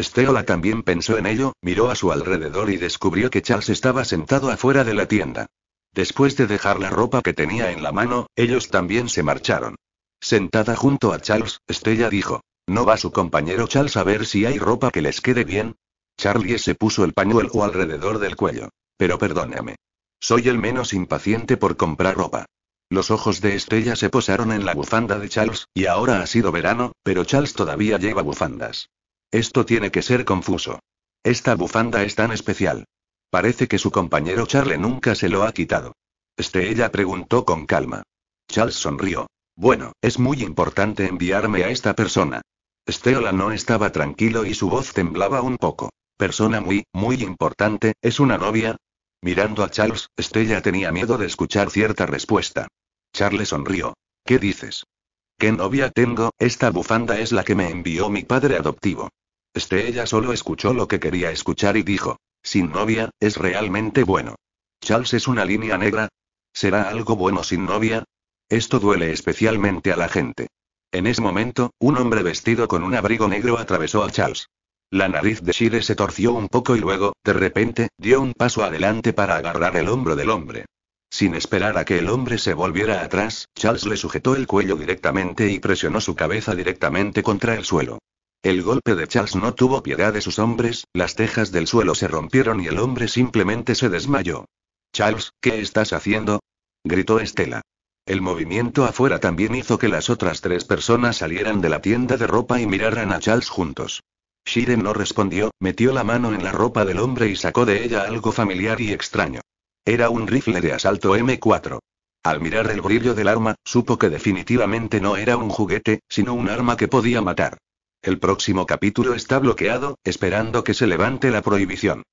Steola también pensó en ello, miró a su alrededor y descubrió que Charles estaba sentado afuera de la tienda. Después de dejar la ropa que tenía en la mano, ellos también se marcharon. Sentada junto a Charles, Stella dijo, ¿no va su compañero Charles a ver si hay ropa que les quede bien? Charlie se puso el pañuelo alrededor del cuello. Pero perdóname. Soy el menos impaciente por comprar ropa. Los ojos de Estella se posaron en la bufanda de Charles, y ahora ha sido verano, pero Charles todavía lleva bufandas. Esto tiene que ser confuso. Esta bufanda es tan especial. Parece que su compañero Charlie nunca se lo ha quitado. Estella preguntó con calma. Charles sonrió. Bueno, es muy importante enviarme a esta persona. Estella no estaba tranquilo y su voz temblaba un poco. Persona muy, muy importante, ¿es una novia? Mirando a Charles, Estella tenía miedo de escuchar cierta respuesta. Charles sonrió. ¿Qué dices? ¿Qué novia tengo? Esta bufanda es la que me envió mi padre adoptivo. Estella solo escuchó lo que quería escuchar y dijo, sin novia, es realmente bueno. Charles es una línea negra. ¿Será algo bueno sin novia? Esto duele especialmente a la gente. En ese momento, un hombre vestido con un abrigo negro atravesó a Charles. La nariz de Shire se torció un poco y luego, de repente, dio un paso adelante para agarrar el hombro del hombre. Sin esperar a que el hombre se volviera atrás, Charles le sujetó el cuello directamente y presionó su cabeza directamente contra el suelo. El golpe de Charles no tuvo piedad de sus hombres, las tejas del suelo se rompieron y el hombre simplemente se desmayó. Charles, ¿qué estás haciendo? gritó Estela. El movimiento afuera también hizo que las otras tres personas salieran de la tienda de ropa y miraran a Charles juntos. Shiren no respondió, metió la mano en la ropa del hombre y sacó de ella algo familiar y extraño. Era un rifle de asalto M4. Al mirar el brillo del arma, supo que definitivamente no era un juguete, sino un arma que podía matar. El próximo capítulo está bloqueado, esperando que se levante la prohibición.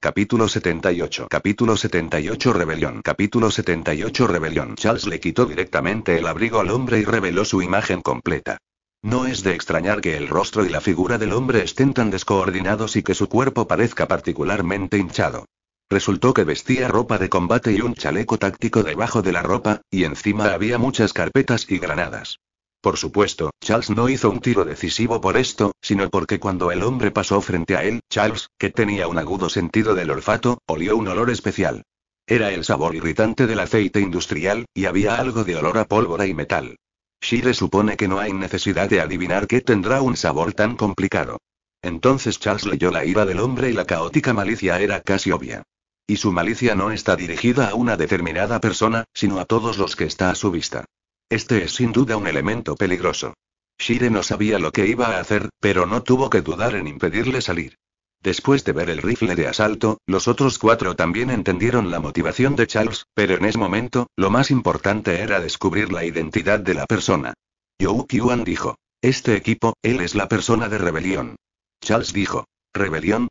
Capítulo 78 Capítulo 78 Rebelión Capítulo 78 Rebelión Charles le quitó directamente el abrigo al hombre y reveló su imagen completa. No es de extrañar que el rostro y la figura del hombre estén tan descoordinados y que su cuerpo parezca particularmente hinchado. Resultó que vestía ropa de combate y un chaleco táctico debajo de la ropa, y encima había muchas carpetas y granadas. Por supuesto, Charles no hizo un tiro decisivo por esto, sino porque cuando el hombre pasó frente a él, Charles, que tenía un agudo sentido del olfato, olió un olor especial. Era el sabor irritante del aceite industrial, y había algo de olor a pólvora y metal. Shire supone que no hay necesidad de adivinar qué tendrá un sabor tan complicado. Entonces Charles leyó la ira del hombre y la caótica malicia era casi obvia. Y su malicia no está dirigida a una determinada persona, sino a todos los que está a su vista. Este es sin duda un elemento peligroso. Shire no sabía lo que iba a hacer, pero no tuvo que dudar en impedirle salir. Después de ver el rifle de asalto, los otros cuatro también entendieron la motivación de Charles, pero en ese momento, lo más importante era descubrir la identidad de la persona. Yu Wan dijo. Este equipo, él es la persona de rebelión. Charles dijo. ¿Rebelión?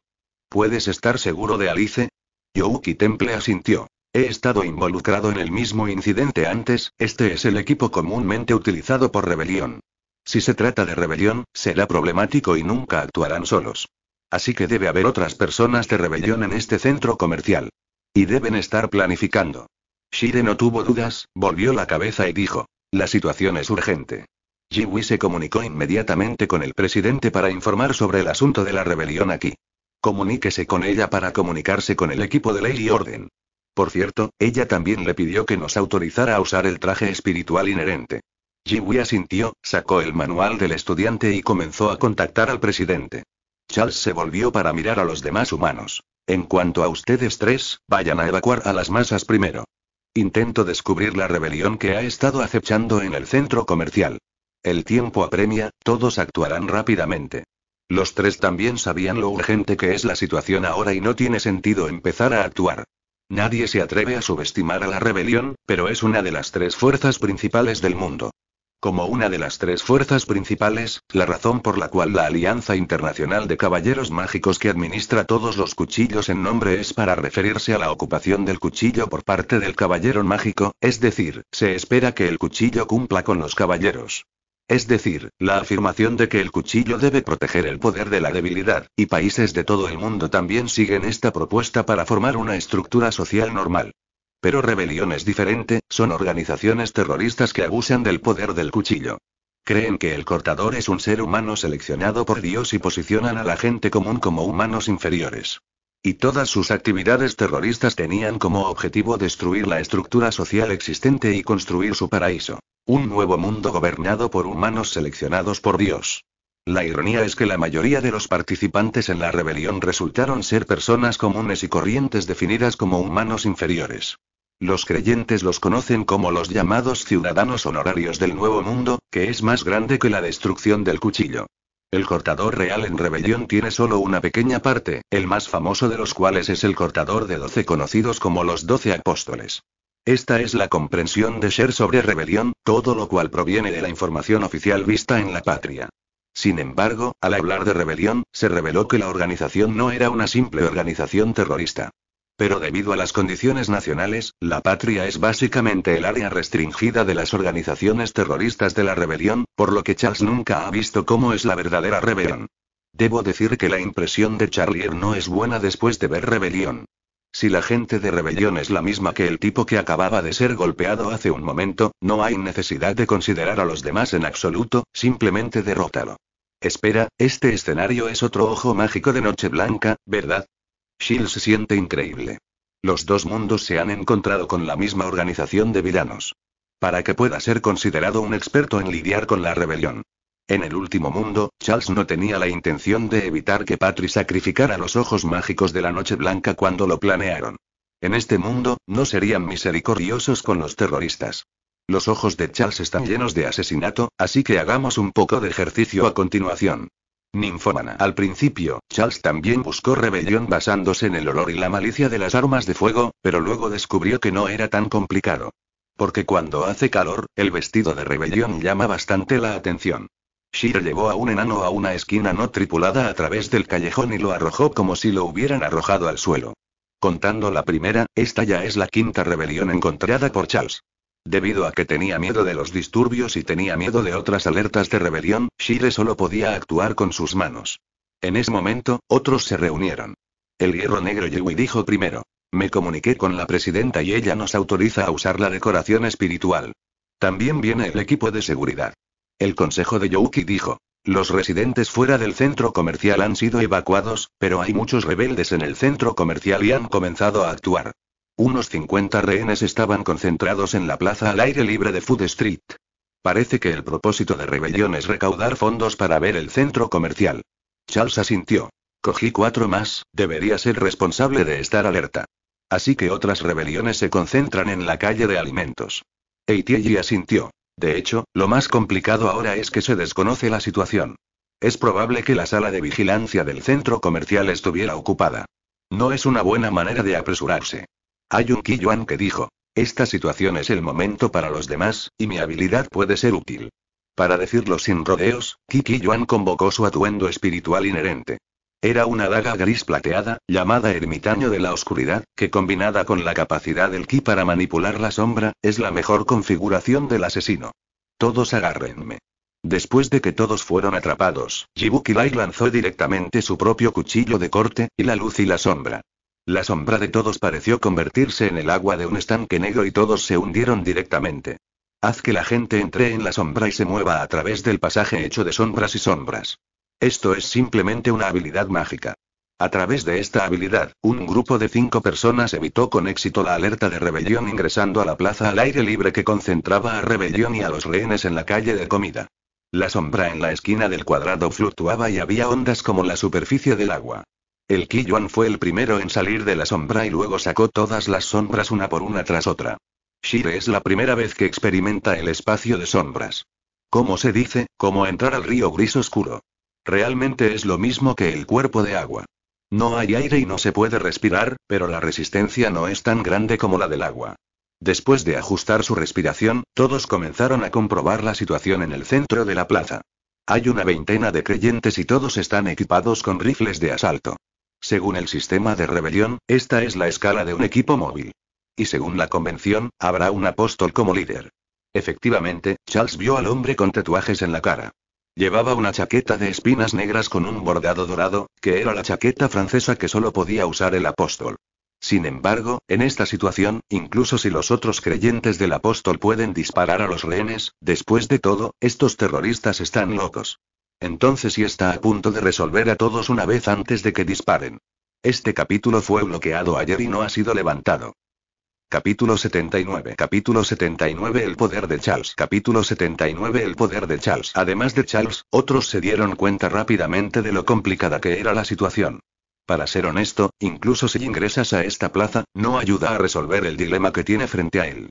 ¿Puedes estar seguro de Alice? Youki Temple asintió. He estado involucrado en el mismo incidente antes, este es el equipo comúnmente utilizado por rebelión. Si se trata de rebelión, será problemático y nunca actuarán solos. Así que debe haber otras personas de rebelión en este centro comercial. Y deben estar planificando. Shire no tuvo dudas, volvió la cabeza y dijo, la situación es urgente. Jiwi se comunicó inmediatamente con el presidente para informar sobre el asunto de la rebelión aquí. Comuníquese con ella para comunicarse con el equipo de ley y orden. Por cierto, ella también le pidió que nos autorizara a usar el traje espiritual inherente. Jiwi asintió, sacó el manual del estudiante y comenzó a contactar al presidente. Charles se volvió para mirar a los demás humanos. En cuanto a ustedes tres, vayan a evacuar a las masas primero. Intento descubrir la rebelión que ha estado acechando en el centro comercial. El tiempo apremia, todos actuarán rápidamente. Los tres también sabían lo urgente que es la situación ahora y no tiene sentido empezar a actuar. Nadie se atreve a subestimar a la rebelión, pero es una de las tres fuerzas principales del mundo. Como una de las tres fuerzas principales, la razón por la cual la Alianza Internacional de Caballeros Mágicos que administra todos los cuchillos en nombre es para referirse a la ocupación del cuchillo por parte del Caballero Mágico, es decir, se espera que el cuchillo cumpla con los caballeros. Es decir, la afirmación de que el cuchillo debe proteger el poder de la debilidad, y países de todo el mundo también siguen esta propuesta para formar una estructura social normal. Pero rebelión es diferente, son organizaciones terroristas que abusan del poder del cuchillo. Creen que el cortador es un ser humano seleccionado por Dios y posicionan a la gente común como humanos inferiores. Y todas sus actividades terroristas tenían como objetivo destruir la estructura social existente y construir su paraíso. Un nuevo mundo gobernado por humanos seleccionados por Dios. La ironía es que la mayoría de los participantes en la rebelión resultaron ser personas comunes y corrientes definidas como humanos inferiores. Los creyentes los conocen como los llamados ciudadanos honorarios del Nuevo Mundo, que es más grande que la destrucción del cuchillo. El cortador real en rebelión tiene solo una pequeña parte, el más famoso de los cuales es el cortador de doce conocidos como los doce apóstoles. Esta es la comprensión de Sher sobre rebelión, todo lo cual proviene de la información oficial vista en la patria. Sin embargo, al hablar de rebelión, se reveló que la organización no era una simple organización terrorista. Pero debido a las condiciones nacionales, la patria es básicamente el área restringida de las organizaciones terroristas de la rebelión, por lo que Charles nunca ha visto cómo es la verdadera rebelión. Debo decir que la impresión de Charlier no es buena después de ver rebelión. Si la gente de rebelión es la misma que el tipo que acababa de ser golpeado hace un momento, no hay necesidad de considerar a los demás en absoluto, simplemente derrótalo. Espera, este escenario es otro ojo mágico de Noche Blanca, ¿verdad? Shield se siente increíble. Los dos mundos se han encontrado con la misma organización de villanos. Para que pueda ser considerado un experto en lidiar con la rebelión. En el último mundo, Charles no tenía la intención de evitar que Patri sacrificara los ojos mágicos de la Noche Blanca cuando lo planearon. En este mundo, no serían misericordiosos con los terroristas. Los ojos de Charles están llenos de asesinato, así que hagamos un poco de ejercicio a continuación. Ninfomana. Al principio, Charles también buscó rebelión basándose en el olor y la malicia de las armas de fuego, pero luego descubrió que no era tan complicado. Porque cuando hace calor, el vestido de rebelión llama bastante la atención. Sheer llevó a un enano a una esquina no tripulada a través del callejón y lo arrojó como si lo hubieran arrojado al suelo. Contando la primera, esta ya es la quinta rebelión encontrada por Charles. Debido a que tenía miedo de los disturbios y tenía miedo de otras alertas de rebelión, Shire solo podía actuar con sus manos. En ese momento, otros se reunieron. El hierro negro y dijo primero. Me comuniqué con la presidenta y ella nos autoriza a usar la decoración espiritual. También viene el equipo de seguridad. El consejo de Youki dijo. Los residentes fuera del centro comercial han sido evacuados, pero hay muchos rebeldes en el centro comercial y han comenzado a actuar. Unos 50 rehenes estaban concentrados en la plaza al aire libre de Food Street. Parece que el propósito de rebelión es recaudar fondos para ver el centro comercial. Charles asintió. Cogí cuatro más, debería ser responsable de estar alerta. Así que otras rebeliones se concentran en la calle de alimentos. ATG asintió. De hecho, lo más complicado ahora es que se desconoce la situación. Es probable que la sala de vigilancia del centro comercial estuviera ocupada. No es una buena manera de apresurarse. Hay un Kiyuan que dijo, esta situación es el momento para los demás, y mi habilidad puede ser útil. Para decirlo sin rodeos, Kiki Yuan convocó su atuendo espiritual inherente. Era una daga gris plateada, llamada ermitaño de la oscuridad, que combinada con la capacidad del ki para manipular la sombra, es la mejor configuración del asesino. Todos agárrenme. Después de que todos fueron atrapados, Jibuki-Lai lanzó directamente su propio cuchillo de corte, y la luz y la sombra, la sombra de todos pareció convertirse en el agua de un estanque negro y todos se hundieron directamente. Haz que la gente entre en la sombra y se mueva a través del pasaje hecho de sombras y sombras. Esto es simplemente una habilidad mágica. A través de esta habilidad, un grupo de cinco personas evitó con éxito la alerta de rebelión ingresando a la plaza al aire libre que concentraba a rebelión y a los rehenes en la calle de comida. La sombra en la esquina del cuadrado fluctuaba y había ondas como la superficie del agua. El Kiyuan fue el primero en salir de la sombra y luego sacó todas las sombras una por una tras otra. Shire es la primera vez que experimenta el espacio de sombras. Como se dice, como entrar al río gris oscuro. Realmente es lo mismo que el cuerpo de agua. No hay aire y no se puede respirar, pero la resistencia no es tan grande como la del agua. Después de ajustar su respiración, todos comenzaron a comprobar la situación en el centro de la plaza. Hay una veintena de creyentes y todos están equipados con rifles de asalto. Según el sistema de rebelión, esta es la escala de un equipo móvil. Y según la convención, habrá un apóstol como líder. Efectivamente, Charles vio al hombre con tatuajes en la cara. Llevaba una chaqueta de espinas negras con un bordado dorado, que era la chaqueta francesa que solo podía usar el apóstol. Sin embargo, en esta situación, incluso si los otros creyentes del apóstol pueden disparar a los rehenes, después de todo, estos terroristas están locos. Entonces y está a punto de resolver a todos una vez antes de que disparen. Este capítulo fue bloqueado ayer y no ha sido levantado. Capítulo 79 Capítulo 79 El poder de Charles Capítulo 79 El poder de Charles Además de Charles, otros se dieron cuenta rápidamente de lo complicada que era la situación. Para ser honesto, incluso si ingresas a esta plaza, no ayuda a resolver el dilema que tiene frente a él.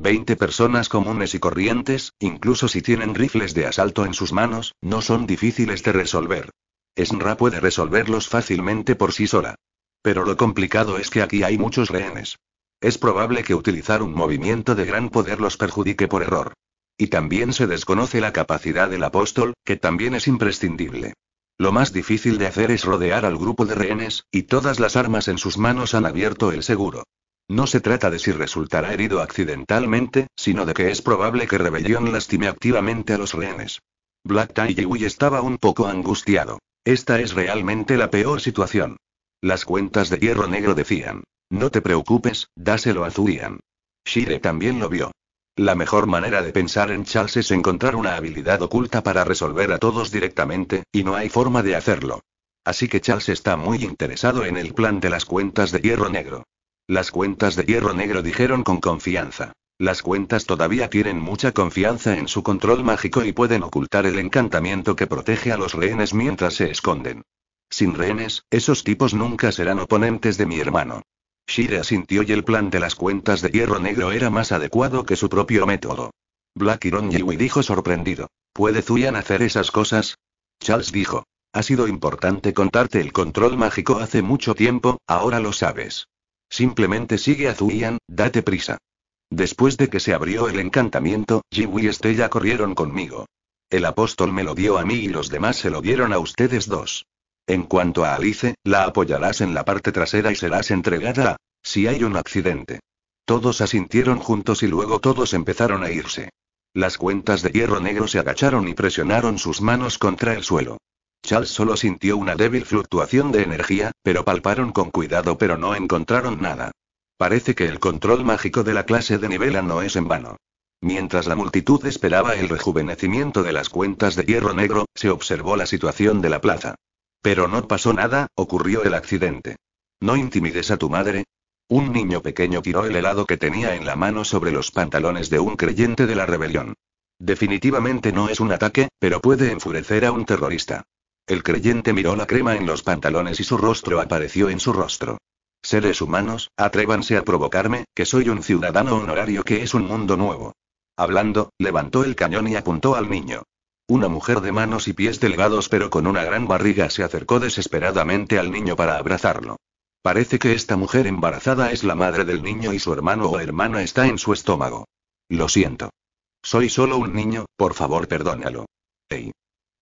Veinte personas comunes y corrientes, incluso si tienen rifles de asalto en sus manos, no son difíciles de resolver. Esnra puede resolverlos fácilmente por sí sola. Pero lo complicado es que aquí hay muchos rehenes. Es probable que utilizar un movimiento de gran poder los perjudique por error. Y también se desconoce la capacidad del apóstol, que también es imprescindible. Lo más difícil de hacer es rodear al grupo de rehenes, y todas las armas en sus manos han abierto el seguro. No se trata de si resultará herido accidentalmente, sino de que es probable que rebelión lastime activamente a los rehenes. Black Tie estaba un poco angustiado. Esta es realmente la peor situación. Las cuentas de Hierro Negro decían. No te preocupes, dáselo a Zuyan. Shire también lo vio. La mejor manera de pensar en Charles es encontrar una habilidad oculta para resolver a todos directamente, y no hay forma de hacerlo. Así que Charles está muy interesado en el plan de las cuentas de hierro negro. Las cuentas de Hierro Negro dijeron con confianza. Las cuentas todavía tienen mucha confianza en su control mágico y pueden ocultar el encantamiento que protege a los rehenes mientras se esconden. Sin rehenes, esos tipos nunca serán oponentes de mi hermano. Shira sintió y el plan de las cuentas de hierro negro era más adecuado que su propio método. Black Iron Yui dijo sorprendido. ¿Puede Zuyan hacer esas cosas? Charles dijo. Ha sido importante contarte el control mágico hace mucho tiempo, ahora lo sabes. Simplemente sigue a Zuian, date prisa. Después de que se abrió el encantamiento, Jiwi y Estella corrieron conmigo. El apóstol me lo dio a mí y los demás se lo dieron a ustedes dos. En cuanto a Alice, la apoyarás en la parte trasera y serás entregada a... si hay un accidente. Todos asintieron juntos y luego todos empezaron a irse. Las cuentas de hierro negro se agacharon y presionaron sus manos contra el suelo. Charles solo sintió una débil fluctuación de energía, pero palparon con cuidado pero no encontraron nada. Parece que el control mágico de la clase de nivela no es en vano. Mientras la multitud esperaba el rejuvenecimiento de las cuentas de hierro negro, se observó la situación de la plaza. Pero no pasó nada, ocurrió el accidente. No intimides a tu madre. Un niño pequeño tiró el helado que tenía en la mano sobre los pantalones de un creyente de la rebelión. Definitivamente no es un ataque, pero puede enfurecer a un terrorista. El creyente miró la crema en los pantalones y su rostro apareció en su rostro. Seres humanos, atrévanse a provocarme, que soy un ciudadano honorario que es un mundo nuevo. Hablando, levantó el cañón y apuntó al niño. Una mujer de manos y pies delgados pero con una gran barriga se acercó desesperadamente al niño para abrazarlo. Parece que esta mujer embarazada es la madre del niño y su hermano o hermana está en su estómago. Lo siento. Soy solo un niño, por favor perdónalo. Ey.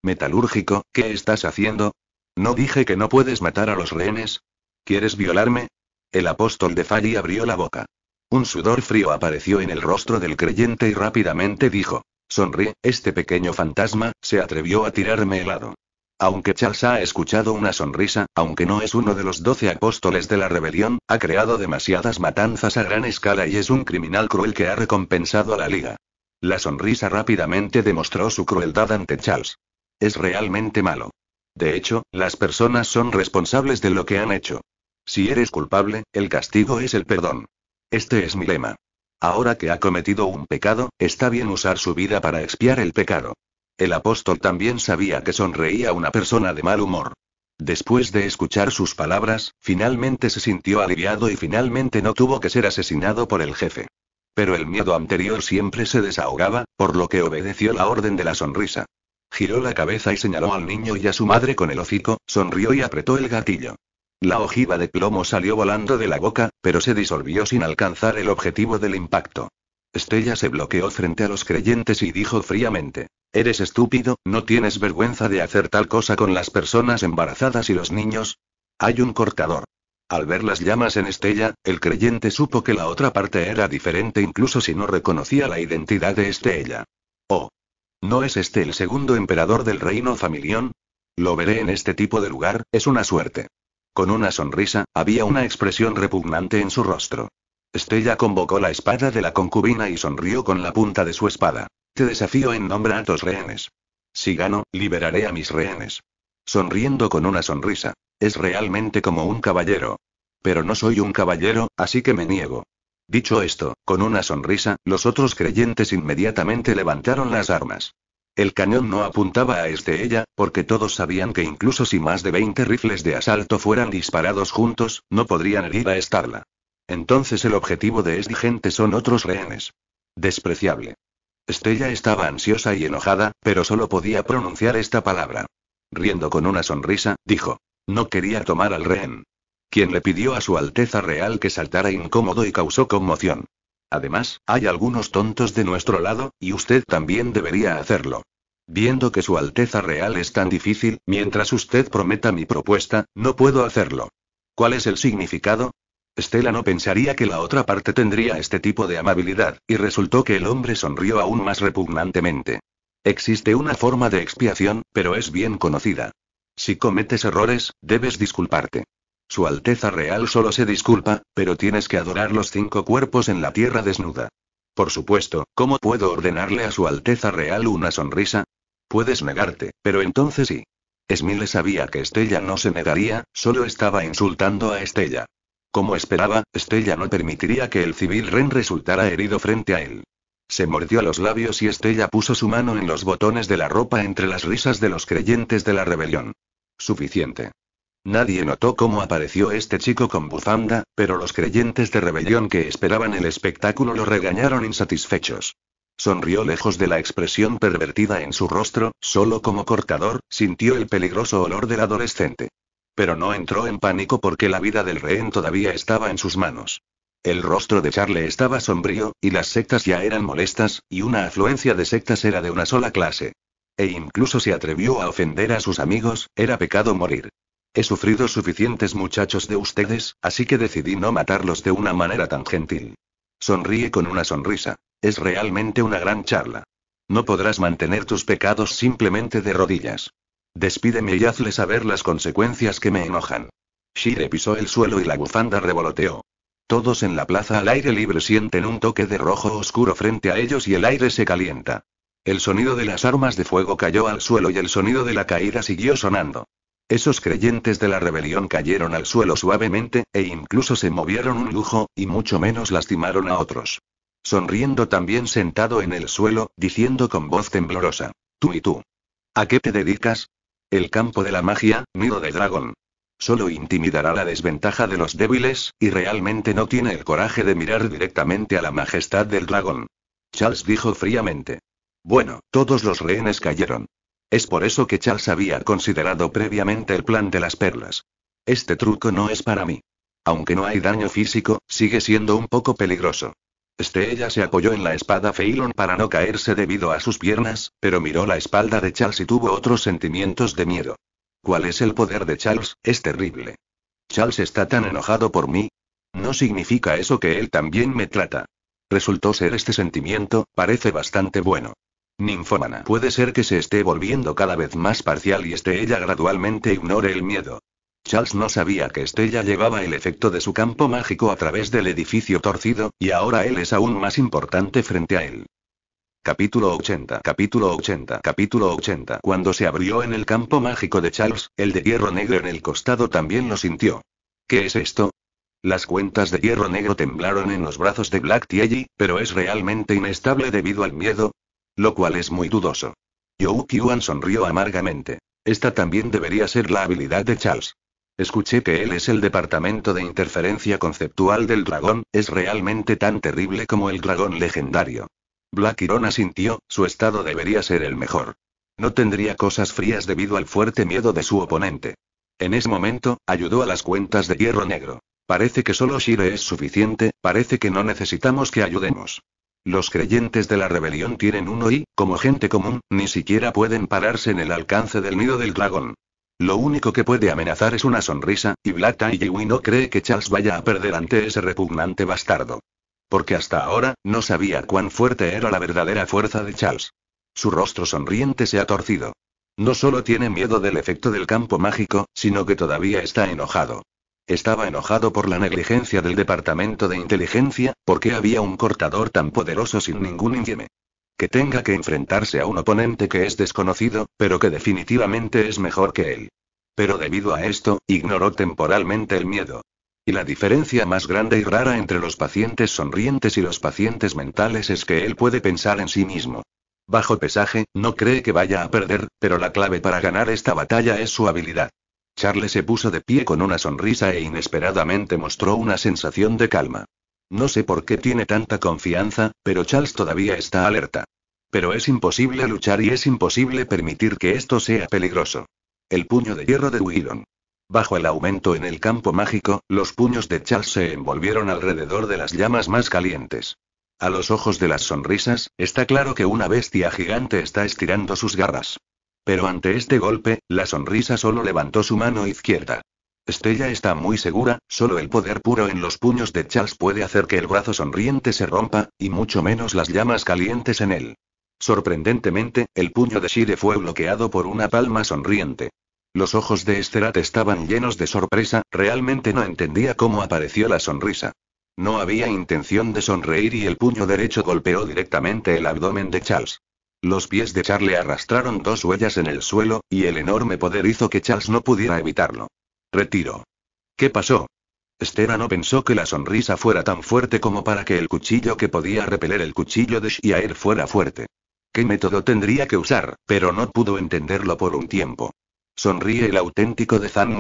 Metalúrgico, ¿qué estás haciendo? ¿No dije que no puedes matar a los rehenes? ¿Quieres violarme? El apóstol de Fari abrió la boca. Un sudor frío apareció en el rostro del creyente y rápidamente dijo. Sonríe, este pequeño fantasma, se atrevió a tirarme helado. Aunque Charles ha escuchado una sonrisa, aunque no es uno de los doce apóstoles de la rebelión, ha creado demasiadas matanzas a gran escala y es un criminal cruel que ha recompensado a la Liga. La sonrisa rápidamente demostró su crueldad ante Charles. Es realmente malo. De hecho, las personas son responsables de lo que han hecho. Si eres culpable, el castigo es el perdón. Este es mi lema. Ahora que ha cometido un pecado, está bien usar su vida para expiar el pecado. El apóstol también sabía que sonreía una persona de mal humor. Después de escuchar sus palabras, finalmente se sintió aliviado y finalmente no tuvo que ser asesinado por el jefe. Pero el miedo anterior siempre se desahogaba, por lo que obedeció la orden de la sonrisa. Giró la cabeza y señaló al niño y a su madre con el hocico, sonrió y apretó el gatillo. La ojiva de plomo salió volando de la boca, pero se disolvió sin alcanzar el objetivo del impacto. Estella se bloqueó frente a los creyentes y dijo fríamente, ¿Eres estúpido? ¿No tienes vergüenza de hacer tal cosa con las personas embarazadas y los niños? Hay un cortador. Al ver las llamas en Estella, el creyente supo que la otra parte era diferente incluso si no reconocía la identidad de Estella. Oh, ¿No es este el segundo emperador del reino familión? Lo veré en este tipo de lugar, es una suerte. Con una sonrisa, había una expresión repugnante en su rostro. Estella convocó la espada de la concubina y sonrió con la punta de su espada. Te desafío en nombre a tus rehenes. Si gano, liberaré a mis rehenes. Sonriendo con una sonrisa. Es realmente como un caballero. Pero no soy un caballero, así que me niego. Dicho esto, con una sonrisa, los otros creyentes inmediatamente levantaron las armas. El cañón no apuntaba a este ella, porque todos sabían que incluso si más de 20 rifles de asalto fueran disparados juntos, no podrían herir a Starla. Entonces el objetivo de esta gente son otros rehenes. Despreciable. Estella estaba ansiosa y enojada, pero solo podía pronunciar esta palabra. Riendo con una sonrisa, dijo. No quería tomar al rehén quien le pidió a su Alteza Real que saltara incómodo y causó conmoción. Además, hay algunos tontos de nuestro lado, y usted también debería hacerlo. Viendo que su Alteza Real es tan difícil, mientras usted prometa mi propuesta, no puedo hacerlo. ¿Cuál es el significado? Estela no pensaría que la otra parte tendría este tipo de amabilidad, y resultó que el hombre sonrió aún más repugnantemente. Existe una forma de expiación, pero es bien conocida. Si cometes errores, debes disculparte. Su Alteza Real solo se disculpa, pero tienes que adorar los cinco cuerpos en la tierra desnuda. Por supuesto, ¿cómo puedo ordenarle a Su Alteza Real una sonrisa? Puedes negarte, pero entonces sí. Esmile sabía que Estella no se negaría, solo estaba insultando a Estella. Como esperaba, Estella no permitiría que el civil Ren resultara herido frente a él. Se mordió los labios y Estella puso su mano en los botones de la ropa entre las risas de los creyentes de la rebelión. Suficiente. Nadie notó cómo apareció este chico con bufanda, pero los creyentes de rebelión que esperaban el espectáculo lo regañaron insatisfechos. Sonrió lejos de la expresión pervertida en su rostro, solo como cortador, sintió el peligroso olor del adolescente. Pero no entró en pánico porque la vida del rehén todavía estaba en sus manos. El rostro de Charlie estaba sombrío, y las sectas ya eran molestas, y una afluencia de sectas era de una sola clase. E incluso si atrevió a ofender a sus amigos, era pecado morir. He sufrido suficientes muchachos de ustedes, así que decidí no matarlos de una manera tan gentil. Sonríe con una sonrisa. Es realmente una gran charla. No podrás mantener tus pecados simplemente de rodillas. Despídeme y hazle saber las consecuencias que me enojan. Shire pisó el suelo y la bufanda revoloteó. Todos en la plaza al aire libre sienten un toque de rojo oscuro frente a ellos y el aire se calienta. El sonido de las armas de fuego cayó al suelo y el sonido de la caída siguió sonando. Esos creyentes de la rebelión cayeron al suelo suavemente, e incluso se movieron un lujo, y mucho menos lastimaron a otros. Sonriendo también sentado en el suelo, diciendo con voz temblorosa. Tú y tú. ¿A qué te dedicas? El campo de la magia, nido de dragón. Solo intimidará la desventaja de los débiles, y realmente no tiene el coraje de mirar directamente a la majestad del dragón. Charles dijo fríamente. Bueno, todos los rehenes cayeron. Es por eso que Charles había considerado previamente el plan de las perlas. Este truco no es para mí. Aunque no hay daño físico, sigue siendo un poco peligroso. Estella se apoyó en la espada Feilon para no caerse debido a sus piernas, pero miró la espalda de Charles y tuvo otros sentimientos de miedo. ¿Cuál es el poder de Charles? Es terrible. Charles está tan enojado por mí. No significa eso que él también me trata. Resultó ser este sentimiento, parece bastante bueno. Ninfómana. Puede ser que se esté volviendo cada vez más parcial y esté ella gradualmente ignore el miedo. Charles no sabía que Estella llevaba el efecto de su campo mágico a través del edificio torcido, y ahora él es aún más importante frente a él. Capítulo 80, capítulo 80, capítulo 80. Cuando se abrió en el campo mágico de Charles, el de hierro negro en el costado también lo sintió. ¿Qué es esto? Las cuentas de hierro negro temblaron en los brazos de Black Tiegi, pero es realmente inestable debido al miedo, lo cual es muy dudoso. Yu sonrió amargamente. Esta también debería ser la habilidad de Charles. Escuché que él es el departamento de interferencia conceptual del dragón, es realmente tan terrible como el dragón legendario. Black Iron asintió, su estado debería ser el mejor. No tendría cosas frías debido al fuerte miedo de su oponente. En ese momento, ayudó a las cuentas de hierro negro. Parece que solo Shire es suficiente, parece que no necesitamos que ayudemos. Los creyentes de la rebelión tienen uno y, como gente común, ni siquiera pueden pararse en el alcance del nido del dragón. Lo único que puede amenazar es una sonrisa, y Black Taijiwi no cree que Charles vaya a perder ante ese repugnante bastardo. Porque hasta ahora, no sabía cuán fuerte era la verdadera fuerza de Charles. Su rostro sonriente se ha torcido. No solo tiene miedo del efecto del campo mágico, sino que todavía está enojado. Estaba enojado por la negligencia del Departamento de Inteligencia, porque había un cortador tan poderoso sin ningún infieme. Que tenga que enfrentarse a un oponente que es desconocido, pero que definitivamente es mejor que él. Pero debido a esto, ignoró temporalmente el miedo. Y la diferencia más grande y rara entre los pacientes sonrientes y los pacientes mentales es que él puede pensar en sí mismo. Bajo pesaje, no cree que vaya a perder, pero la clave para ganar esta batalla es su habilidad. Charles se puso de pie con una sonrisa e inesperadamente mostró una sensación de calma. No sé por qué tiene tanta confianza, pero Charles todavía está alerta. Pero es imposible luchar y es imposible permitir que esto sea peligroso. El puño de hierro de Willon. Bajo el aumento en el campo mágico, los puños de Charles se envolvieron alrededor de las llamas más calientes. A los ojos de las sonrisas, está claro que una bestia gigante está estirando sus garras. Pero ante este golpe, la sonrisa solo levantó su mano izquierda. Estella está muy segura, solo el poder puro en los puños de Charles puede hacer que el brazo sonriente se rompa, y mucho menos las llamas calientes en él. Sorprendentemente, el puño de Shire fue bloqueado por una palma sonriente. Los ojos de Esterat estaban llenos de sorpresa, realmente no entendía cómo apareció la sonrisa. No había intención de sonreír y el puño derecho golpeó directamente el abdomen de Charles. Los pies de Charlie arrastraron dos huellas en el suelo, y el enorme poder hizo que Charles no pudiera evitarlo. Retiro. ¿Qué pasó? Esther no pensó que la sonrisa fuera tan fuerte como para que el cuchillo que podía repeler el cuchillo de Shiaer fuera fuerte. ¿Qué método tendría que usar? Pero no pudo entenderlo por un tiempo. Sonríe el auténtico de Zan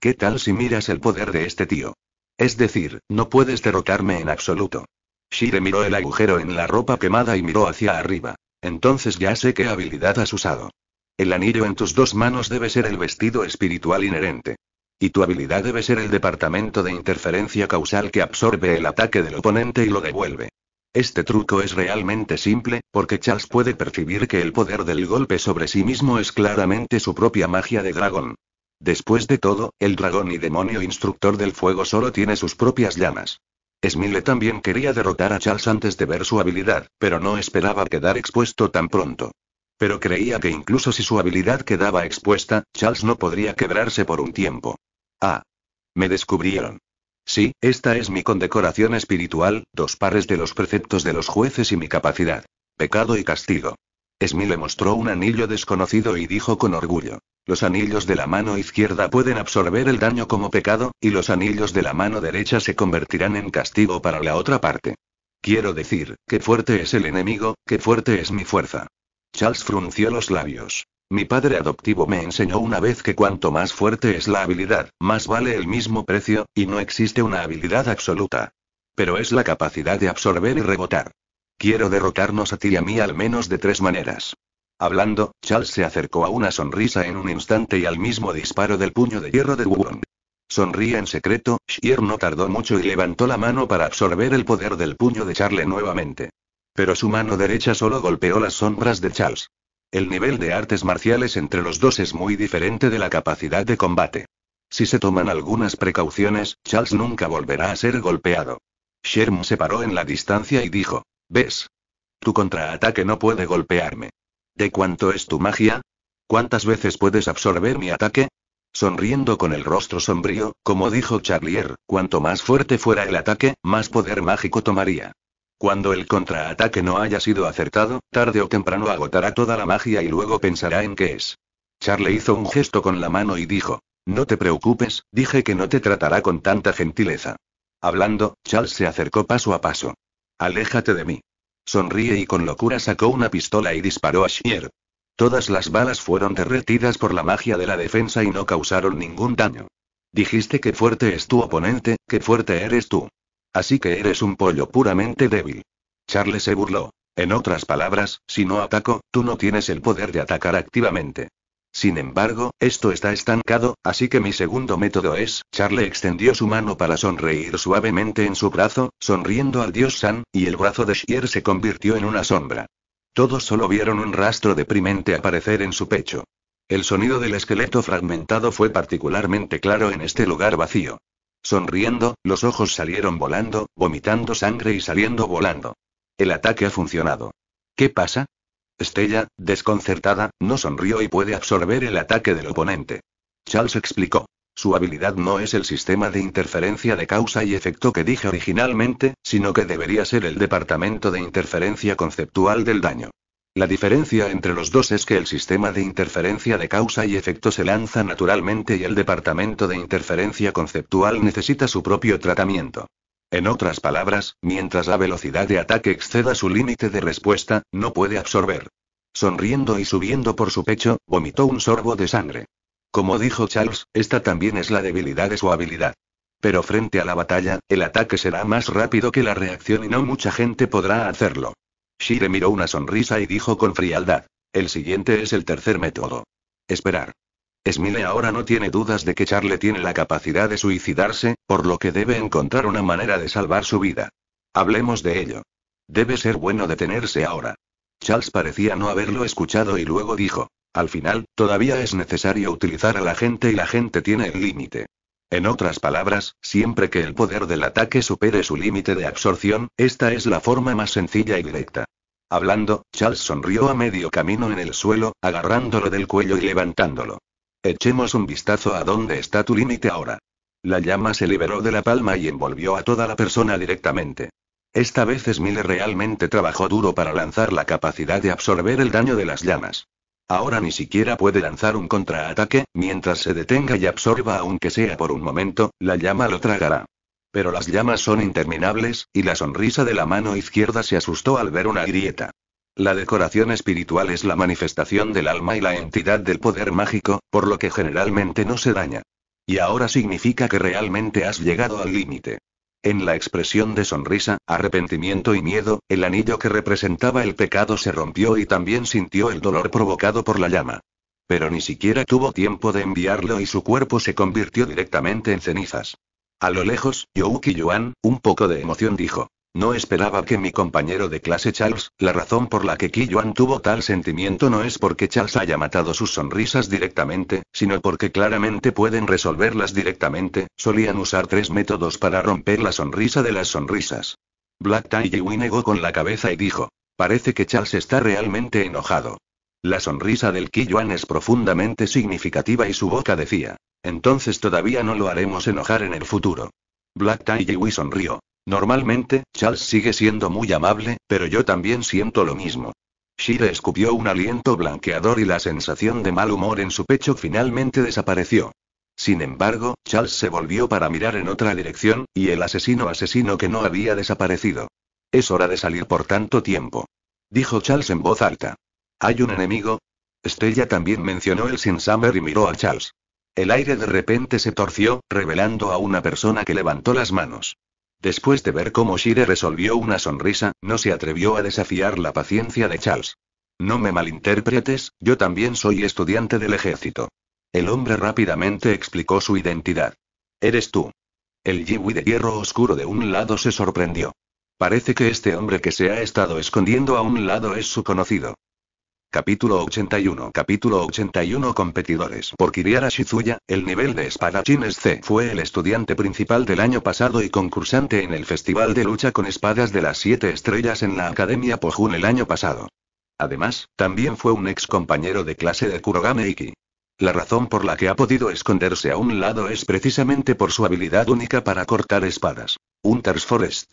¿Qué tal si miras el poder de este tío? Es decir, no puedes derrotarme en absoluto. Shire miró el agujero en la ropa quemada y miró hacia arriba. Entonces ya sé qué habilidad has usado. El anillo en tus dos manos debe ser el vestido espiritual inherente. Y tu habilidad debe ser el departamento de interferencia causal que absorbe el ataque del oponente y lo devuelve. Este truco es realmente simple, porque Charles puede percibir que el poder del golpe sobre sí mismo es claramente su propia magia de dragón. Después de todo, el dragón y demonio instructor del fuego solo tiene sus propias llamas. Smile también quería derrotar a Charles antes de ver su habilidad, pero no esperaba quedar expuesto tan pronto. Pero creía que incluso si su habilidad quedaba expuesta, Charles no podría quebrarse por un tiempo. Ah. Me descubrieron. Sí, esta es mi condecoración espiritual, dos pares de los preceptos de los jueces y mi capacidad. Pecado y castigo. Smile mostró un anillo desconocido y dijo con orgullo. Los anillos de la mano izquierda pueden absorber el daño como pecado, y los anillos de la mano derecha se convertirán en castigo para la otra parte. Quiero decir, qué fuerte es el enemigo, que fuerte es mi fuerza. Charles frunció los labios. Mi padre adoptivo me enseñó una vez que cuanto más fuerte es la habilidad, más vale el mismo precio, y no existe una habilidad absoluta. Pero es la capacidad de absorber y rebotar. Quiero derrotarnos a ti y a mí al menos de tres maneras. Hablando, Charles se acercó a una sonrisa en un instante y al mismo disparo del puño de hierro de Wurund. Sonríe en secreto, Shier no tardó mucho y levantó la mano para absorber el poder del puño de Charles nuevamente. Pero su mano derecha solo golpeó las sombras de Charles. El nivel de artes marciales entre los dos es muy diferente de la capacidad de combate. Si se toman algunas precauciones, Charles nunca volverá a ser golpeado. Sherm se paró en la distancia y dijo, ¿ves? Tu contraataque no puede golpearme. ¿De cuánto es tu magia? ¿Cuántas veces puedes absorber mi ataque? Sonriendo con el rostro sombrío, como dijo Charlier, cuanto más fuerte fuera el ataque, más poder mágico tomaría. Cuando el contraataque no haya sido acertado, tarde o temprano agotará toda la magia y luego pensará en qué es. Charlie hizo un gesto con la mano y dijo, No te preocupes, dije que no te tratará con tanta gentileza. Hablando, Charles se acercó paso a paso. Aléjate de mí. Sonríe y con locura sacó una pistola y disparó a Shier. Todas las balas fueron derretidas por la magia de la defensa y no causaron ningún daño. Dijiste que fuerte es tu oponente, que fuerte eres tú. Así que eres un pollo puramente débil. Charles se burló. En otras palabras, si no ataco, tú no tienes el poder de atacar activamente. Sin embargo, esto está estancado, así que mi segundo método es, Charlie extendió su mano para sonreír suavemente en su brazo, sonriendo al dios San, y el brazo de Shier se convirtió en una sombra. Todos solo vieron un rastro deprimente aparecer en su pecho. El sonido del esqueleto fragmentado fue particularmente claro en este lugar vacío. Sonriendo, los ojos salieron volando, vomitando sangre y saliendo volando. El ataque ha funcionado. ¿Qué pasa? Estella, desconcertada, no sonrió y puede absorber el ataque del oponente. Charles explicó. Su habilidad no es el sistema de interferencia de causa y efecto que dije originalmente, sino que debería ser el departamento de interferencia conceptual del daño. La diferencia entre los dos es que el sistema de interferencia de causa y efecto se lanza naturalmente y el departamento de interferencia conceptual necesita su propio tratamiento. En otras palabras, mientras la velocidad de ataque exceda su límite de respuesta, no puede absorber. Sonriendo y subiendo por su pecho, vomitó un sorbo de sangre. Como dijo Charles, esta también es la debilidad de su habilidad. Pero frente a la batalla, el ataque será más rápido que la reacción y no mucha gente podrá hacerlo. Shire miró una sonrisa y dijo con frialdad. El siguiente es el tercer método. Esperar. Smile ahora no tiene dudas de que Charlie tiene la capacidad de suicidarse, por lo que debe encontrar una manera de salvar su vida. Hablemos de ello. Debe ser bueno detenerse ahora. Charles parecía no haberlo escuchado y luego dijo, al final, todavía es necesario utilizar a la gente y la gente tiene el límite. En otras palabras, siempre que el poder del ataque supere su límite de absorción, esta es la forma más sencilla y directa. Hablando, Charles sonrió a medio camino en el suelo, agarrándolo del cuello y levantándolo. Echemos un vistazo a dónde está tu límite ahora. La llama se liberó de la palma y envolvió a toda la persona directamente. Esta vez Smile realmente trabajó duro para lanzar la capacidad de absorber el daño de las llamas. Ahora ni siquiera puede lanzar un contraataque, mientras se detenga y absorba aunque sea por un momento, la llama lo tragará. Pero las llamas son interminables, y la sonrisa de la mano izquierda se asustó al ver una grieta. La decoración espiritual es la manifestación del alma y la entidad del poder mágico, por lo que generalmente no se daña. Y ahora significa que realmente has llegado al límite. En la expresión de sonrisa, arrepentimiento y miedo, el anillo que representaba el pecado se rompió y también sintió el dolor provocado por la llama. Pero ni siquiera tuvo tiempo de enviarlo y su cuerpo se convirtió directamente en cenizas. A lo lejos, Youki Yuan, un poco de emoción dijo. No esperaba que mi compañero de clase Charles, la razón por la que Ki tuvo tal sentimiento no es porque Charles haya matado sus sonrisas directamente, sino porque claramente pueden resolverlas directamente, solían usar tres métodos para romper la sonrisa de las sonrisas. Black Tie negó con la cabeza y dijo, parece que Charles está realmente enojado. La sonrisa del Ki es profundamente significativa y su boca decía, entonces todavía no lo haremos enojar en el futuro. Black Tie sonrió. Normalmente, Charles sigue siendo muy amable, pero yo también siento lo mismo. Shira escupió un aliento blanqueador y la sensación de mal humor en su pecho finalmente desapareció. Sin embargo, Charles se volvió para mirar en otra dirección, y el asesino asesino que no había desaparecido. Es hora de salir por tanto tiempo. Dijo Charles en voz alta. ¿Hay un enemigo? Estrella también mencionó el Sinsamer y miró a Charles. El aire de repente se torció, revelando a una persona que levantó las manos. Después de ver cómo Shire resolvió una sonrisa, no se atrevió a desafiar la paciencia de Charles. No me malinterpretes, yo también soy estudiante del ejército. El hombre rápidamente explicó su identidad. Eres tú. El Yiwi de hierro oscuro de un lado se sorprendió. Parece que este hombre que se ha estado escondiendo a un lado es su conocido. Capítulo 81 Capítulo 81 Competidores Por Kiriara Shizuya, el nivel de espadachines C fue el estudiante principal del año pasado y concursante en el Festival de Lucha con Espadas de las Siete Estrellas en la Academia Pojun el año pasado. Además, también fue un ex compañero de clase de Kurogame Iki. La razón por la que ha podido esconderse a un lado es precisamente por su habilidad única para cortar espadas. Hunter's Forest.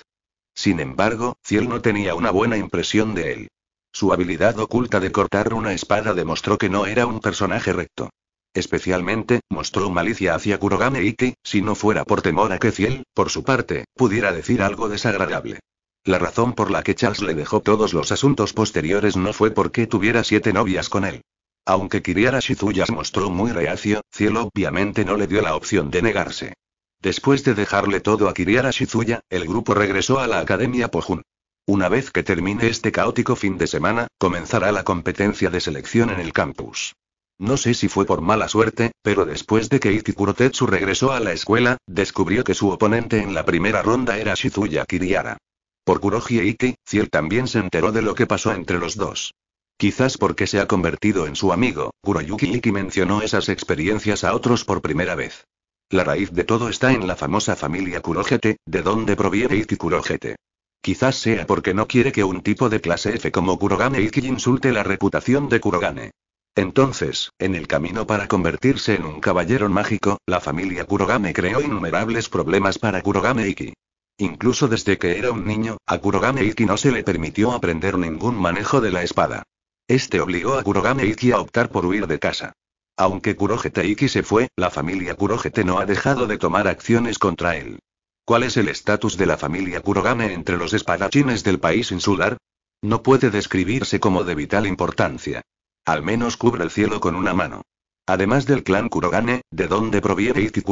Sin embargo, Ciel no tenía una buena impresión de él. Su habilidad oculta de cortar una espada demostró que no era un personaje recto. Especialmente, mostró malicia hacia Kurogane y que, si no fuera por temor a que Ciel, por su parte, pudiera decir algo desagradable. La razón por la que Charles le dejó todos los asuntos posteriores no fue porque tuviera siete novias con él. Aunque Kiriara Shizuya se mostró muy reacio, Ciel obviamente no le dio la opción de negarse. Después de dejarle todo a Kiriara Shizuya, el grupo regresó a la Academia Pojun. Una vez que termine este caótico fin de semana, comenzará la competencia de selección en el campus. No sé si fue por mala suerte, pero después de que Ikikuro Tetsu regresó a la escuela, descubrió que su oponente en la primera ronda era Shizuya Kiriara. Por Kuroji e Iki, Ciel también se enteró de lo que pasó entre los dos. Quizás porque se ha convertido en su amigo, Kuroyuki Iki mencionó esas experiencias a otros por primera vez. La raíz de todo está en la famosa familia Kurojete, de donde proviene Iki Quizás sea porque no quiere que un tipo de clase F como Kurogane Iki insulte la reputación de Kurogane. Entonces, en el camino para convertirse en un caballero mágico, la familia Kurogane creó innumerables problemas para Kurogane Iki. Incluso desde que era un niño, a Kurogane Iki no se le permitió aprender ningún manejo de la espada. Este obligó a Kurogane Iki a optar por huir de casa. Aunque Kurogete Iki se fue, la familia Kurogete no ha dejado de tomar acciones contra él. ¿Cuál es el estatus de la familia Kurogane entre los espadachines del país insular? No puede describirse como de vital importancia. Al menos cubre el cielo con una mano. Además del clan Kurogane, de donde proviene Iki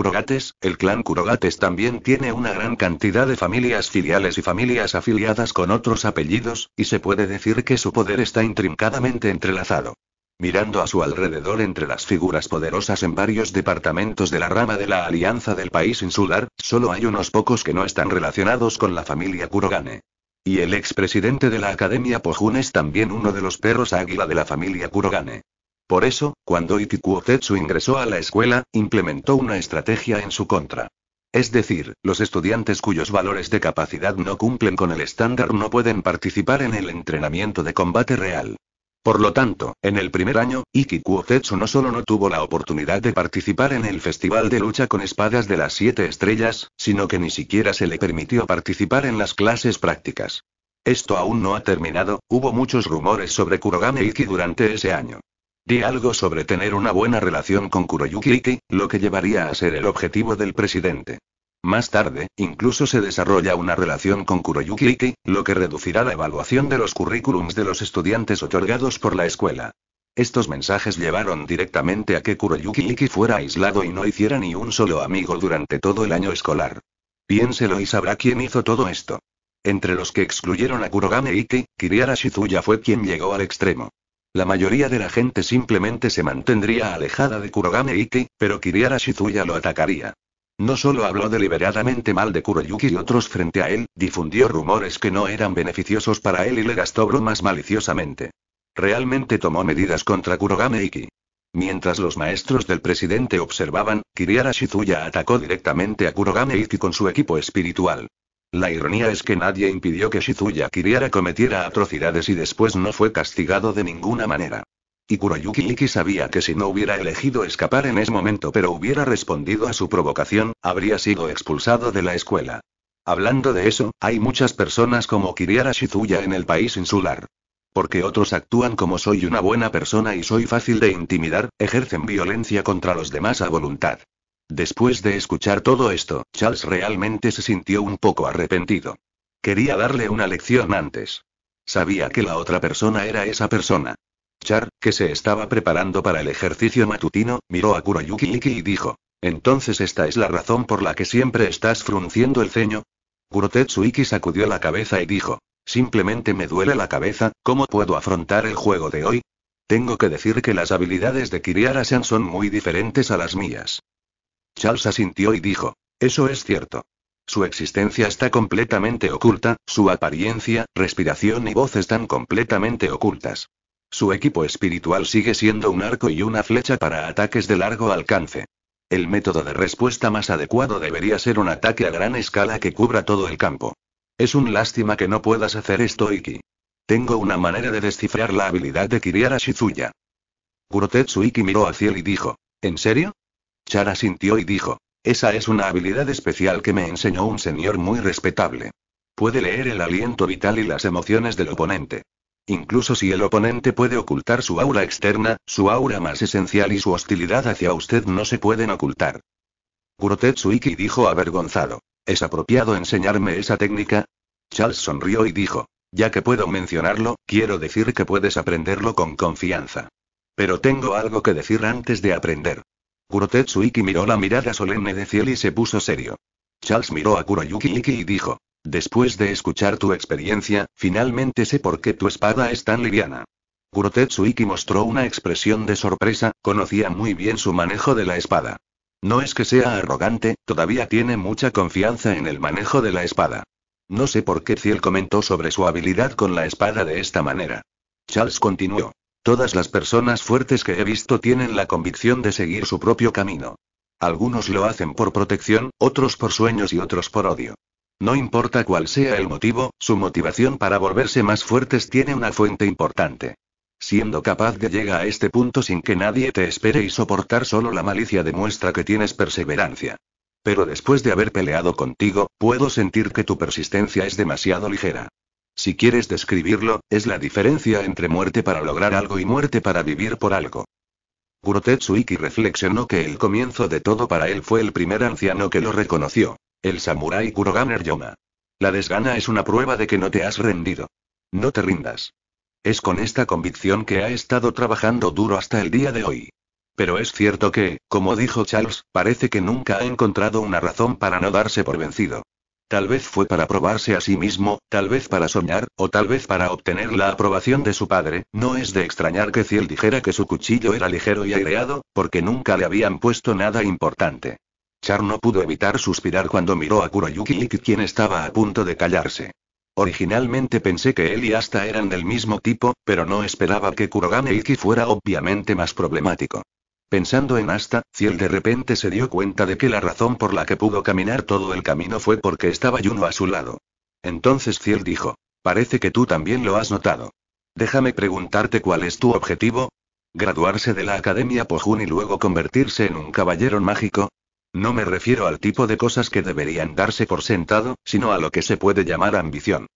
el clan Kurogates también tiene una gran cantidad de familias filiales y familias afiliadas con otros apellidos, y se puede decir que su poder está intrincadamente entrelazado mirando a su alrededor entre las figuras poderosas en varios departamentos de la rama de la Alianza del País Insular, solo hay unos pocos que no están relacionados con la familia Kurogane. Y el expresidente de la Academia Pojun es también uno de los perros águila de la familia Kurogane. Por eso, cuando Itikuo ingresó a la escuela, implementó una estrategia en su contra. Es decir, los estudiantes cuyos valores de capacidad no cumplen con el estándar no pueden participar en el entrenamiento de combate real. Por lo tanto, en el primer año, Iki Kuotetsu no solo no tuvo la oportunidad de participar en el Festival de Lucha con Espadas de las Siete Estrellas, sino que ni siquiera se le permitió participar en las clases prácticas. Esto aún no ha terminado, hubo muchos rumores sobre Kurogane Iki durante ese año. Di algo sobre tener una buena relación con Kuroyuki Iki, lo que llevaría a ser el objetivo del presidente. Más tarde, incluso se desarrolla una relación con Kuroyuki Iki, lo que reducirá la evaluación de los currículums de los estudiantes otorgados por la escuela. Estos mensajes llevaron directamente a que Kuroyuki Iki fuera aislado y no hiciera ni un solo amigo durante todo el año escolar. Piénselo y sabrá quién hizo todo esto. Entre los que excluyeron a Kurogane Iki, Kiriara Shizuya fue quien llegó al extremo. La mayoría de la gente simplemente se mantendría alejada de Kurogane Iki, pero Kiriara Shizuya lo atacaría. No solo habló deliberadamente mal de Kuroyuki y otros frente a él, difundió rumores que no eran beneficiosos para él y le gastó bromas maliciosamente. Realmente tomó medidas contra Kurogame Mientras los maestros del presidente observaban, Kiriara Shizuya atacó directamente a Kurogame con su equipo espiritual. La ironía es que nadie impidió que Shizuya Kiriara cometiera atrocidades y después no fue castigado de ninguna manera. Y Kuroyuki sabía que si no hubiera elegido escapar en ese momento pero hubiera respondido a su provocación, habría sido expulsado de la escuela. Hablando de eso, hay muchas personas como Kiriara Shizuya en el país insular. Porque otros actúan como soy una buena persona y soy fácil de intimidar, ejercen violencia contra los demás a voluntad. Después de escuchar todo esto, Charles realmente se sintió un poco arrepentido. Quería darle una lección antes. Sabía que la otra persona era esa persona. Char, que se estaba preparando para el ejercicio matutino, miró a Kuroyuki y dijo. Entonces esta es la razón por la que siempre estás frunciendo el ceño. Kurotetsu sacudió la cabeza y dijo. Simplemente me duele la cabeza, ¿cómo puedo afrontar el juego de hoy? Tengo que decir que las habilidades de Kiriara-san son muy diferentes a las mías. Charles asintió y dijo. Eso es cierto. Su existencia está completamente oculta, su apariencia, respiración y voz están completamente ocultas. Su equipo espiritual sigue siendo un arco y una flecha para ataques de largo alcance. El método de respuesta más adecuado debería ser un ataque a gran escala que cubra todo el campo. Es un lástima que no puedas hacer esto, Iki. Tengo una manera de descifrar la habilidad de Kiriara Shizuya. Gurotetsu Iki miró hacia él y dijo: ¿En serio? Chara sintió y dijo: Esa es una habilidad especial que me enseñó un señor muy respetable. Puede leer el aliento vital y las emociones del oponente. Incluso si el oponente puede ocultar su aura externa, su aura más esencial y su hostilidad hacia usted no se pueden ocultar. Guro dijo avergonzado. ¿Es apropiado enseñarme esa técnica? Charles sonrió y dijo. Ya que puedo mencionarlo, quiero decir que puedes aprenderlo con confianza. Pero tengo algo que decir antes de aprender. Guro miró la mirada solemne de Ciel y se puso serio. Charles miró a Kuroyuki y dijo. Después de escuchar tu experiencia, finalmente sé por qué tu espada es tan liviana. Kurotetsuiki mostró una expresión de sorpresa, conocía muy bien su manejo de la espada. No es que sea arrogante, todavía tiene mucha confianza en el manejo de la espada. No sé por qué Ciel comentó sobre su habilidad con la espada de esta manera. Charles continuó. Todas las personas fuertes que he visto tienen la convicción de seguir su propio camino. Algunos lo hacen por protección, otros por sueños y otros por odio. No importa cuál sea el motivo, su motivación para volverse más fuertes tiene una fuente importante. Siendo capaz de llegar a este punto sin que nadie te espere y soportar solo la malicia demuestra que tienes perseverancia. Pero después de haber peleado contigo, puedo sentir que tu persistencia es demasiado ligera. Si quieres describirlo, es la diferencia entre muerte para lograr algo y muerte para vivir por algo. Tetsuiki reflexionó que el comienzo de todo para él fue el primer anciano que lo reconoció. El samurái Kurogane Yoma. La desgana es una prueba de que no te has rendido. No te rindas. Es con esta convicción que ha estado trabajando duro hasta el día de hoy. Pero es cierto que, como dijo Charles, parece que nunca ha encontrado una razón para no darse por vencido. Tal vez fue para probarse a sí mismo, tal vez para soñar, o tal vez para obtener la aprobación de su padre. No es de extrañar que Ciel dijera que su cuchillo era ligero y aireado, porque nunca le habían puesto nada importante. Char no pudo evitar suspirar cuando miró a Kuroyuki quien estaba a punto de callarse. Originalmente pensé que él y Asta eran del mismo tipo, pero no esperaba que Kurogane Iki fuera obviamente más problemático. Pensando en Asta, Ciel de repente se dio cuenta de que la razón por la que pudo caminar todo el camino fue porque estaba Yuno a su lado. Entonces Ciel dijo, parece que tú también lo has notado. Déjame preguntarte cuál es tu objetivo, graduarse de la Academia Pojun y luego convertirse en un caballero mágico, no me refiero al tipo de cosas que deberían darse por sentado, sino a lo que se puede llamar ambición.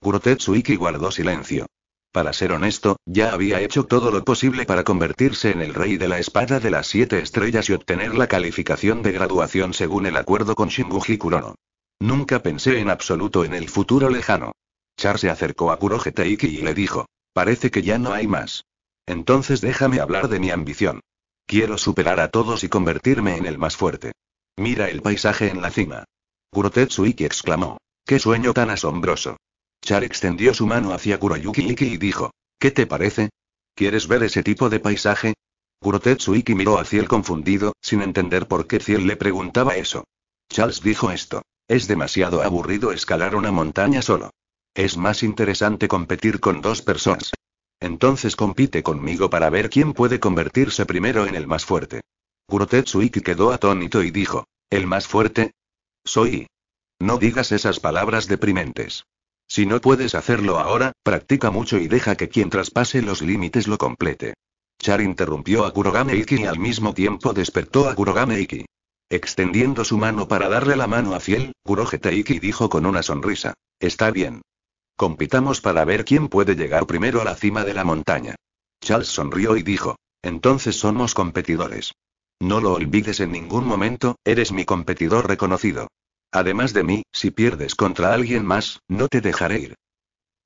Kurotetsuiki guardó silencio. Para ser honesto, ya había hecho todo lo posible para convertirse en el rey de la espada de las siete estrellas y obtener la calificación de graduación según el acuerdo con Shinguji Kurono. Nunca pensé en absoluto en el futuro lejano. Char se acercó a Kurogeteiki y le dijo: Parece que ya no hay más. Entonces déjame hablar de mi ambición. Quiero superar a todos y convertirme en el más fuerte. Mira el paisaje en la cima. Kurotetsuiki exclamó. ¡Qué sueño tan asombroso! Char extendió su mano hacia Kuroyuki Iki y dijo. ¿Qué te parece? ¿Quieres ver ese tipo de paisaje? Kurotetsuiki miró a Ciel confundido, sin entender por qué Ciel le preguntaba eso. Charles dijo esto. Es demasiado aburrido escalar una montaña solo. Es más interesante competir con dos personas. Entonces compite conmigo para ver quién puede convertirse primero en el más fuerte. Tetsuiki quedó atónito y dijo, ¿el más fuerte? Soy. No digas esas palabras deprimentes. Si no puedes hacerlo ahora, practica mucho y deja que quien traspase los límites lo complete. Char interrumpió a Kurogameiki y al mismo tiempo despertó a Kurogame Extendiendo su mano para darle la mano a Fiel, Kurogete dijo con una sonrisa. Está bien. Compitamos para ver quién puede llegar primero a la cima de la montaña. Charles sonrió y dijo, entonces somos competidores. No lo olvides en ningún momento, eres mi competidor reconocido. Además de mí, si pierdes contra alguien más, no te dejaré ir.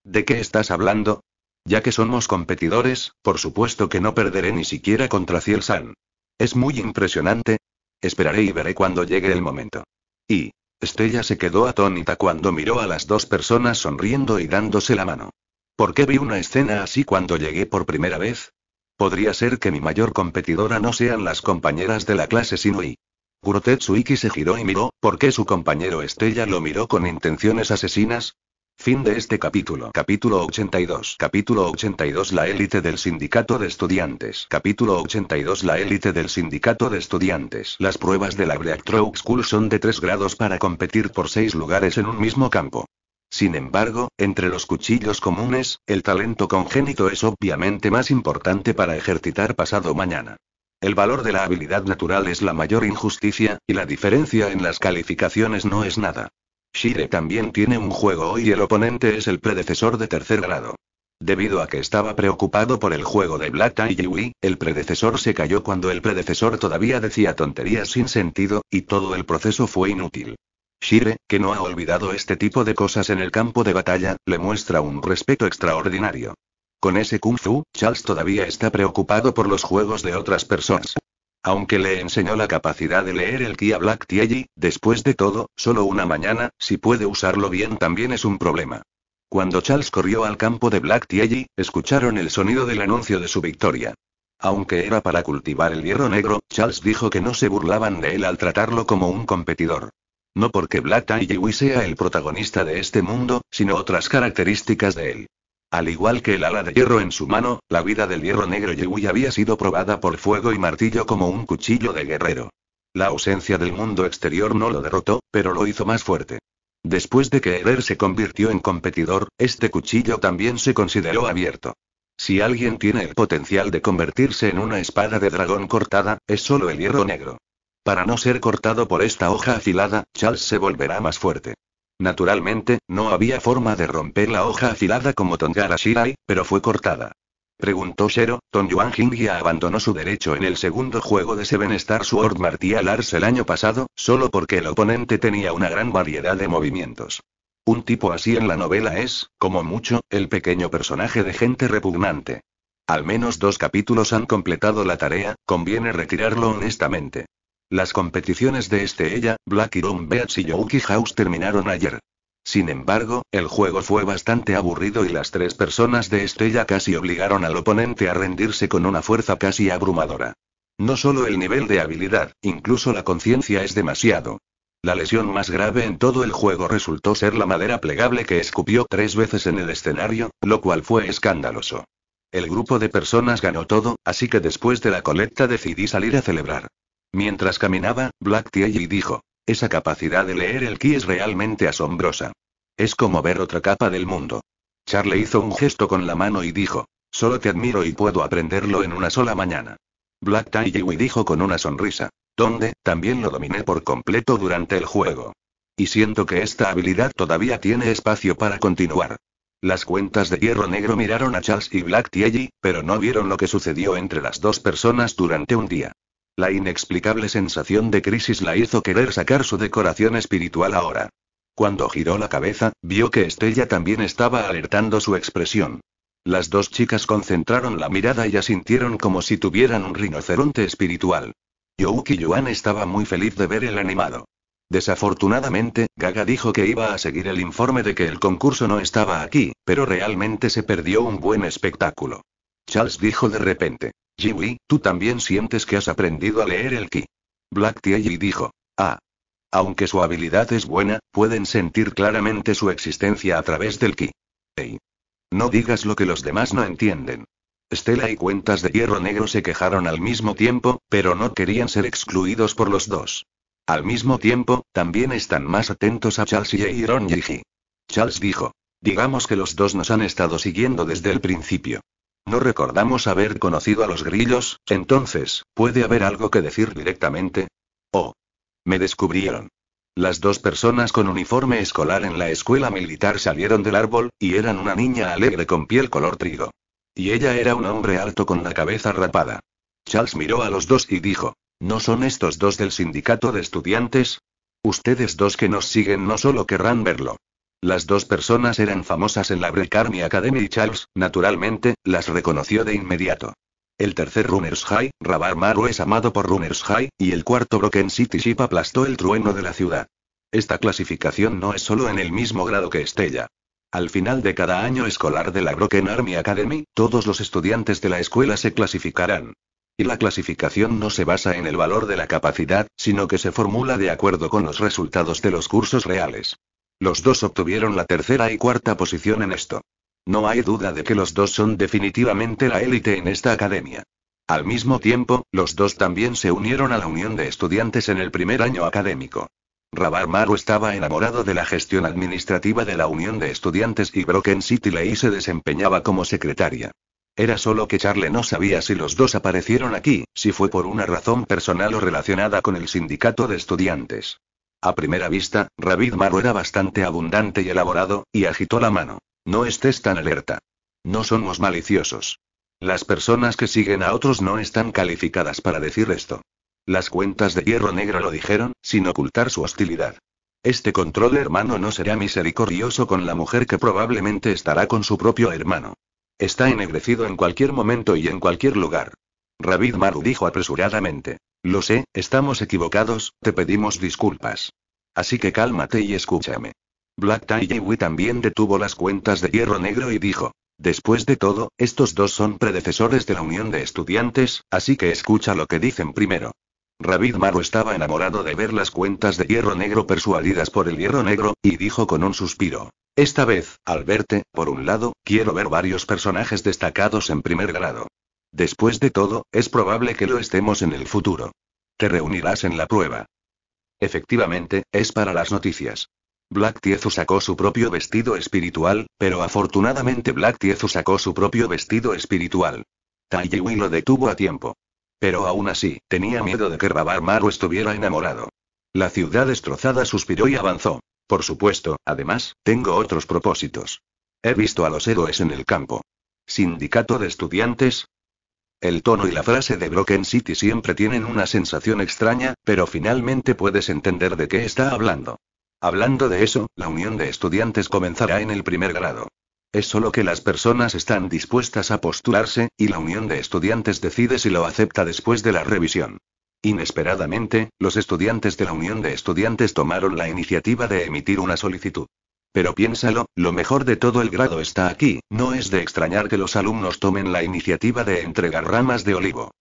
¿De qué estás hablando? Ya que somos competidores, por supuesto que no perderé ni siquiera contra Ciel San. Es muy impresionante. Esperaré y veré cuando llegue el momento. Y, Estella se quedó atónita cuando miró a las dos personas sonriendo y dándose la mano. ¿Por qué vi una escena así cuando llegué por primera vez? Podría ser que mi mayor competidora no sean las compañeras de la clase Sinui. Kurotetsuiki se giró y miró, ¿por qué su compañero Estella lo miró con intenciones asesinas? Fin de este capítulo. Capítulo 82. Capítulo 82. La élite del sindicato de estudiantes. Capítulo 82. La élite del sindicato de estudiantes. Las pruebas de la Breakthrough School son de tres grados para competir por seis lugares en un mismo campo. Sin embargo, entre los cuchillos comunes, el talento congénito es obviamente más importante para ejercitar pasado mañana. El valor de la habilidad natural es la mayor injusticia, y la diferencia en las calificaciones no es nada. Shire también tiene un juego hoy y el oponente es el predecesor de tercer grado. Debido a que estaba preocupado por el juego de Black y Yui, el predecesor se cayó cuando el predecesor todavía decía tonterías sin sentido, y todo el proceso fue inútil. Shire, que no ha olvidado este tipo de cosas en el campo de batalla, le muestra un respeto extraordinario. Con ese kung fu, Charles todavía está preocupado por los juegos de otras personas. Aunque le enseñó la capacidad de leer el Kia Black Tiegi, después de todo, solo una mañana, si puede usarlo bien también es un problema. Cuando Charles corrió al campo de Black Tiegi, escucharon el sonido del anuncio de su victoria. Aunque era para cultivar el hierro negro, Charles dijo que no se burlaban de él al tratarlo como un competidor. No porque Black Tieji sea el protagonista de este mundo, sino otras características de él. Al igual que el ala de hierro en su mano, la vida del hierro negro Yegui había sido probada por fuego y martillo como un cuchillo de guerrero. La ausencia del mundo exterior no lo derrotó, pero lo hizo más fuerte. Después de que Herer se convirtió en competidor, este cuchillo también se consideró abierto. Si alguien tiene el potencial de convertirse en una espada de dragón cortada, es solo el hierro negro. Para no ser cortado por esta hoja afilada, Charles se volverá más fuerte. Naturalmente, no había forma de romper la hoja afilada como Tongara Shirai, pero fue cortada. Preguntó Shero, Ton Yuan Jingya abandonó su derecho en el segundo juego de Seven Star Sword Martial Arts el año pasado, solo porque el oponente tenía una gran variedad de movimientos. Un tipo así en la novela es, como mucho, el pequeño personaje de gente repugnante. Al menos dos capítulos han completado la tarea, conviene retirarlo honestamente. Las competiciones de Estella, ella, Black Iron Beats y Yuki House terminaron ayer. Sin embargo, el juego fue bastante aburrido y las tres personas de Estella casi obligaron al oponente a rendirse con una fuerza casi abrumadora. No solo el nivel de habilidad, incluso la conciencia es demasiado. La lesión más grave en todo el juego resultó ser la madera plegable que escupió tres veces en el escenario, lo cual fue escandaloso. El grupo de personas ganó todo, así que después de la colecta decidí salir a celebrar. Mientras caminaba, Black Yi dijo. Esa capacidad de leer el ki es realmente asombrosa. Es como ver otra capa del mundo. Charlie hizo un gesto con la mano y dijo. Solo te admiro y puedo aprenderlo en una sola mañana. Black Yi dijo con una sonrisa. Donde, también lo dominé por completo durante el juego. Y siento que esta habilidad todavía tiene espacio para continuar. Las cuentas de hierro negro miraron a Charles y Black Yi, pero no vieron lo que sucedió entre las dos personas durante un día. La inexplicable sensación de crisis la hizo querer sacar su decoración espiritual ahora. Cuando giró la cabeza, vio que Estella también estaba alertando su expresión. Las dos chicas concentraron la mirada y asintieron como si tuvieran un rinoceronte espiritual. Youki Yuan estaba muy feliz de ver el animado. Desafortunadamente, Gaga dijo que iba a seguir el informe de que el concurso no estaba aquí, pero realmente se perdió un buen espectáculo. Charles dijo de repente. Jiwi, ¿tú también sientes que has aprendido a leer el ki? Black Yi dijo. Ah. Aunque su habilidad es buena, pueden sentir claramente su existencia a través del ki. Ey. No digas lo que los demás no entienden. Stella y Cuentas de Hierro Negro se quejaron al mismo tiempo, pero no querían ser excluidos por los dos. Al mismo tiempo, también están más atentos a Charles y Iron Charles dijo. Digamos que los dos nos han estado siguiendo desde el principio. No recordamos haber conocido a los grillos, entonces, ¿puede haber algo que decir directamente? Oh. Me descubrieron. Las dos personas con uniforme escolar en la escuela militar salieron del árbol, y eran una niña alegre con piel color trigo. Y ella era un hombre alto con la cabeza rapada. Charles miró a los dos y dijo, ¿no son estos dos del sindicato de estudiantes? Ustedes dos que nos siguen no solo querrán verlo, las dos personas eran famosas en la Break Army Academy y Charles, naturalmente, las reconoció de inmediato. El tercer Runners High, Rabar Maru es amado por Runners High, y el cuarto Broken City Ship aplastó el trueno de la ciudad. Esta clasificación no es solo en el mismo grado que Estella. Al final de cada año escolar de la Broken Army Academy, todos los estudiantes de la escuela se clasificarán. Y la clasificación no se basa en el valor de la capacidad, sino que se formula de acuerdo con los resultados de los cursos reales. Los dos obtuvieron la tercera y cuarta posición en esto. No hay duda de que los dos son definitivamente la élite en esta academia. Al mismo tiempo, los dos también se unieron a la Unión de Estudiantes en el primer año académico. Rabar Maru estaba enamorado de la gestión administrativa de la Unión de Estudiantes y Broken City Ley se desempeñaba como secretaria. Era solo que Charlie no sabía si los dos aparecieron aquí, si fue por una razón personal o relacionada con el sindicato de estudiantes. A primera vista, Rabid Maru era bastante abundante y elaborado, y agitó la mano. No estés tan alerta. No somos maliciosos. Las personas que siguen a otros no están calificadas para decir esto. Las cuentas de hierro negro lo dijeron, sin ocultar su hostilidad. Este control hermano no será misericordioso con la mujer que probablemente estará con su propio hermano. Está ennegrecido en cualquier momento y en cualquier lugar. Rabid Maru dijo apresuradamente. Lo sé, estamos equivocados, te pedimos disculpas. Así que cálmate y escúchame. Black Tie también detuvo las cuentas de Hierro Negro y dijo, después de todo, estos dos son predecesores de la Unión de Estudiantes, así que escucha lo que dicen primero. Rabid Maru estaba enamorado de ver las cuentas de Hierro Negro persuadidas por el Hierro Negro, y dijo con un suspiro, esta vez, al verte, por un lado, quiero ver varios personajes destacados en primer grado. Después de todo, es probable que lo estemos en el futuro. Te reunirás en la prueba. Efectivamente, es para las noticias. Black Tiezu sacó su propio vestido espiritual, pero afortunadamente Black Tiezu sacó su propio vestido espiritual. Taijiwi lo detuvo a tiempo. Pero aún así, tenía miedo de que Rabar Maru estuviera enamorado. La ciudad destrozada suspiró y avanzó. Por supuesto, además, tengo otros propósitos. He visto a los héroes en el campo. Sindicato de estudiantes, el tono y la frase de Broken City siempre tienen una sensación extraña, pero finalmente puedes entender de qué está hablando. Hablando de eso, la unión de estudiantes comenzará en el primer grado. Es solo que las personas están dispuestas a postularse, y la unión de estudiantes decide si lo acepta después de la revisión. Inesperadamente, los estudiantes de la unión de estudiantes tomaron la iniciativa de emitir una solicitud. Pero piénsalo, lo mejor de todo el grado está aquí, no es de extrañar que los alumnos tomen la iniciativa de entregar ramas de olivo.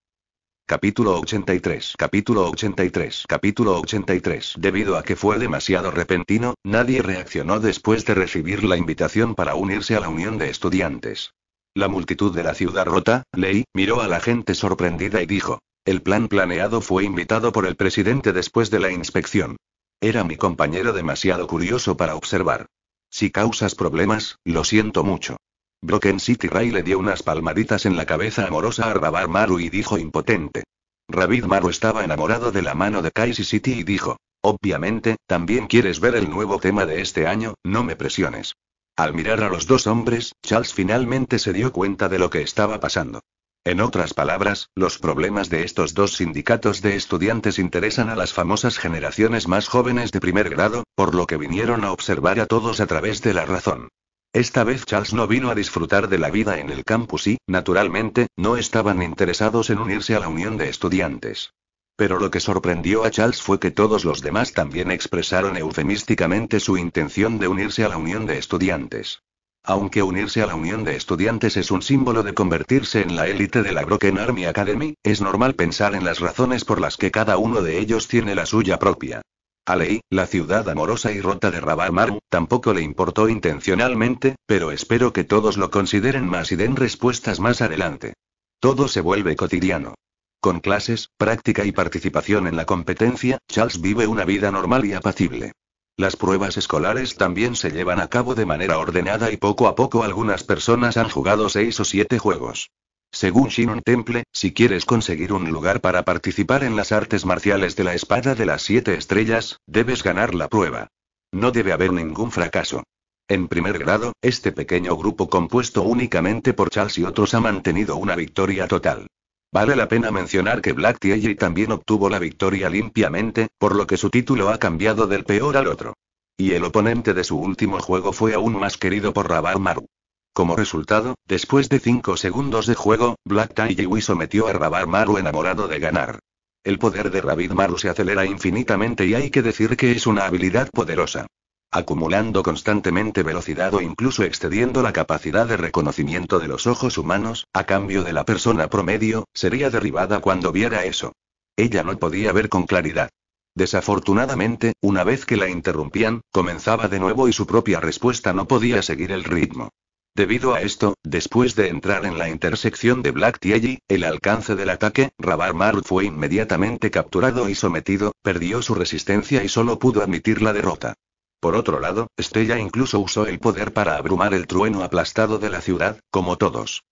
Capítulo 83, capítulo 83, capítulo 83. Debido a que fue demasiado repentino, nadie reaccionó después de recibir la invitación para unirse a la unión de estudiantes. La multitud de la ciudad rota, Ley, miró a la gente sorprendida y dijo, el plan planeado fue invitado por el presidente después de la inspección. Era mi compañero demasiado curioso para observar. Si causas problemas, lo siento mucho. Broken City Ray le dio unas palmaditas en la cabeza amorosa a Rabar Maru y dijo impotente. Rabid Maru estaba enamorado de la mano de Kaisi City y dijo, obviamente, también quieres ver el nuevo tema de este año, no me presiones. Al mirar a los dos hombres, Charles finalmente se dio cuenta de lo que estaba pasando. En otras palabras, los problemas de estos dos sindicatos de estudiantes interesan a las famosas generaciones más jóvenes de primer grado, por lo que vinieron a observar a todos a través de la razón. Esta vez Charles no vino a disfrutar de la vida en el campus y, naturalmente, no estaban interesados en unirse a la unión de estudiantes. Pero lo que sorprendió a Charles fue que todos los demás también expresaron eufemísticamente su intención de unirse a la unión de estudiantes. Aunque unirse a la Unión de Estudiantes es un símbolo de convertirse en la élite de la Broken Army Academy, es normal pensar en las razones por las que cada uno de ellos tiene la suya propia. A la ciudad amorosa y rota de Rabar tampoco le importó intencionalmente, pero espero que todos lo consideren más y den respuestas más adelante. Todo se vuelve cotidiano. Con clases, práctica y participación en la competencia, Charles vive una vida normal y apacible. Las pruebas escolares también se llevan a cabo de manera ordenada y poco a poco algunas personas han jugado seis o siete juegos. Según Shinon Temple, si quieres conseguir un lugar para participar en las artes marciales de la espada de las siete estrellas, debes ganar la prueba. No debe haber ningún fracaso. En primer grado, este pequeño grupo compuesto únicamente por Charles y otros ha mantenido una victoria total. Vale la pena mencionar que Black Tiger también obtuvo la victoria limpiamente, por lo que su título ha cambiado del peor al otro. Y el oponente de su último juego fue aún más querido por Rabar Maru. Como resultado, después de 5 segundos de juego, Black Tielly sometió a Rabar Maru enamorado de ganar. El poder de Rabid Maru se acelera infinitamente y hay que decir que es una habilidad poderosa acumulando constantemente velocidad o incluso excediendo la capacidad de reconocimiento de los ojos humanos, a cambio de la persona promedio, sería derribada cuando viera eso. Ella no podía ver con claridad. Desafortunadamente, una vez que la interrumpían, comenzaba de nuevo y su propia respuesta no podía seguir el ritmo. Debido a esto, después de entrar en la intersección de Black Tieji, el alcance del ataque, Rabar fue inmediatamente capturado y sometido, perdió su resistencia y solo pudo admitir la derrota. Por otro lado, Stella incluso usó el poder para abrumar el trueno aplastado de la ciudad, como todos.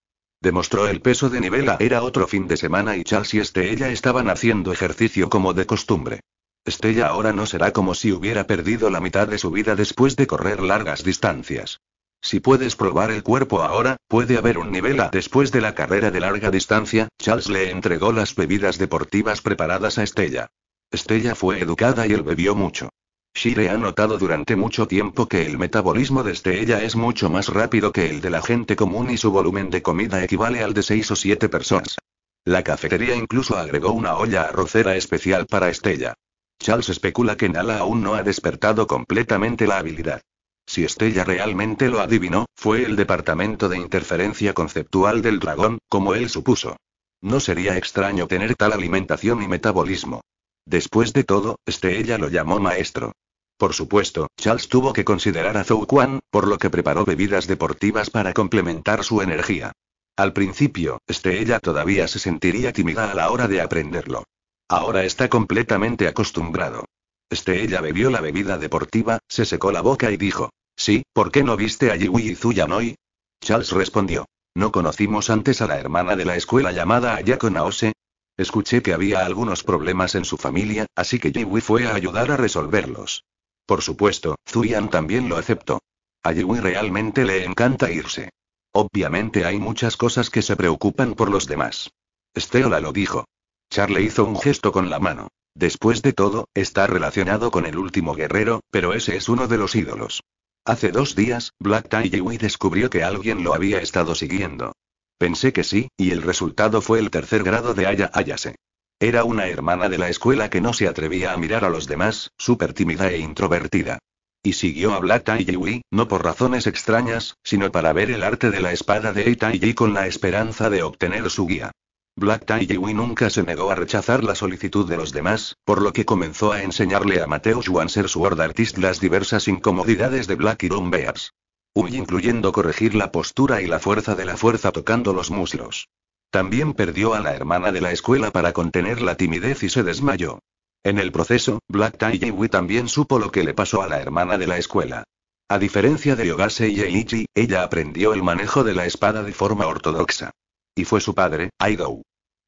Demostró el peso de Nivela. Era otro fin de semana y Charles y Estella estaban haciendo ejercicio como de costumbre. Estella ahora no será como si hubiera perdido la mitad de su vida después de correr largas distancias. Si puedes probar el cuerpo ahora, puede haber un Nivela Después de la carrera de larga distancia, Charles le entregó las bebidas deportivas preparadas a Estella. Estella fue educada y él bebió mucho. Shire ha notado durante mucho tiempo que el metabolismo de Estella es mucho más rápido que el de la gente común y su volumen de comida equivale al de seis o siete personas. La cafetería incluso agregó una olla arrocera especial para Estella. Charles especula que Nala aún no ha despertado completamente la habilidad. Si Estella realmente lo adivinó, fue el departamento de interferencia conceptual del dragón, como él supuso. No sería extraño tener tal alimentación y metabolismo. Después de todo, este ella lo llamó maestro. Por supuesto, Charles tuvo que considerar a Zhou Quan, por lo que preparó bebidas deportivas para complementar su energía. Al principio, este ella todavía se sentiría tímida a la hora de aprenderlo. Ahora está completamente acostumbrado. Este ella bebió la bebida deportiva, se secó la boca y dijo: Sí, ¿por qué no viste a Yiwi y Zuyan Charles respondió: ¿No conocimos antes a la hermana de la escuela llamada Ayako Naose? Escuché que había algunos problemas en su familia, así que Yiwi fue a ayudar a resolverlos. Por supuesto, zuyan también lo aceptó. A Yiwi realmente le encanta irse. Obviamente hay muchas cosas que se preocupan por los demás. Steola lo dijo. Charlie hizo un gesto con la mano. Después de todo, está relacionado con el último guerrero, pero ese es uno de los ídolos. Hace dos días, Black Tie Yiwi descubrió que alguien lo había estado siguiendo. Pensé que sí, y el resultado fue el tercer grado de Aya Ayase. Era una hermana de la escuela que no se atrevía a mirar a los demás, súper tímida e introvertida. Y siguió a Black Taiji, no por razones extrañas, sino para ver el arte de la espada de Taiji con la esperanza de obtener su guía. Black Taiji nunca se negó a rechazar la solicitud de los demás, por lo que comenzó a enseñarle a Mateo Juan ser su artist las diversas incomodidades de Black Iron Bears. Uy, incluyendo corregir la postura y la fuerza de la fuerza tocando los muslos. También perdió a la hermana de la escuela para contener la timidez y se desmayó. En el proceso, Black Tie Wu también supo lo que le pasó a la hermana de la escuela. A diferencia de Yogase y ella aprendió el manejo de la espada de forma ortodoxa. Y fue su padre, Aido.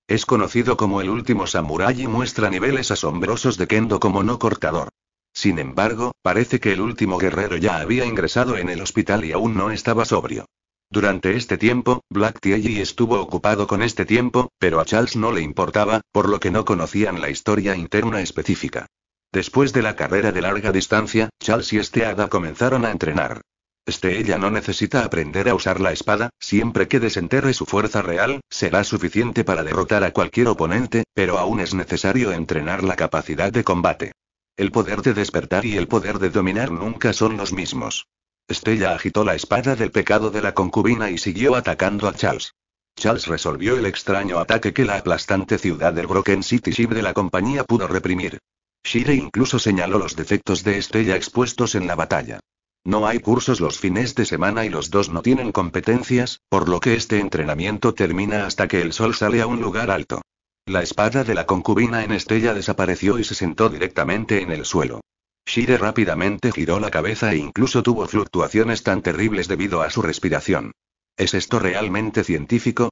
Es conocido como el último samurái y muestra niveles asombrosos de kendo como no cortador. Sin embargo, parece que el último guerrero ya había ingresado en el hospital y aún no estaba sobrio. Durante este tiempo, Black Tielly estuvo ocupado con este tiempo, pero a Charles no le importaba, por lo que no conocían la historia interna específica. Después de la carrera de larga distancia, Charles y Esteada comenzaron a entrenar. Esteella no necesita aprender a usar la espada, siempre que desenterre su fuerza real, será suficiente para derrotar a cualquier oponente, pero aún es necesario entrenar la capacidad de combate. El poder de despertar y el poder de dominar nunca son los mismos. Estella agitó la espada del pecado de la concubina y siguió atacando a Charles. Charles resolvió el extraño ataque que la aplastante ciudad del Broken City Ship de la compañía pudo reprimir. Shire incluso señaló los defectos de Estella expuestos en la batalla. No hay cursos los fines de semana y los dos no tienen competencias, por lo que este entrenamiento termina hasta que el sol sale a un lugar alto. La espada de la concubina en estella desapareció y se sentó directamente en el suelo. Shire rápidamente giró la cabeza e incluso tuvo fluctuaciones tan terribles debido a su respiración. ¿Es esto realmente científico?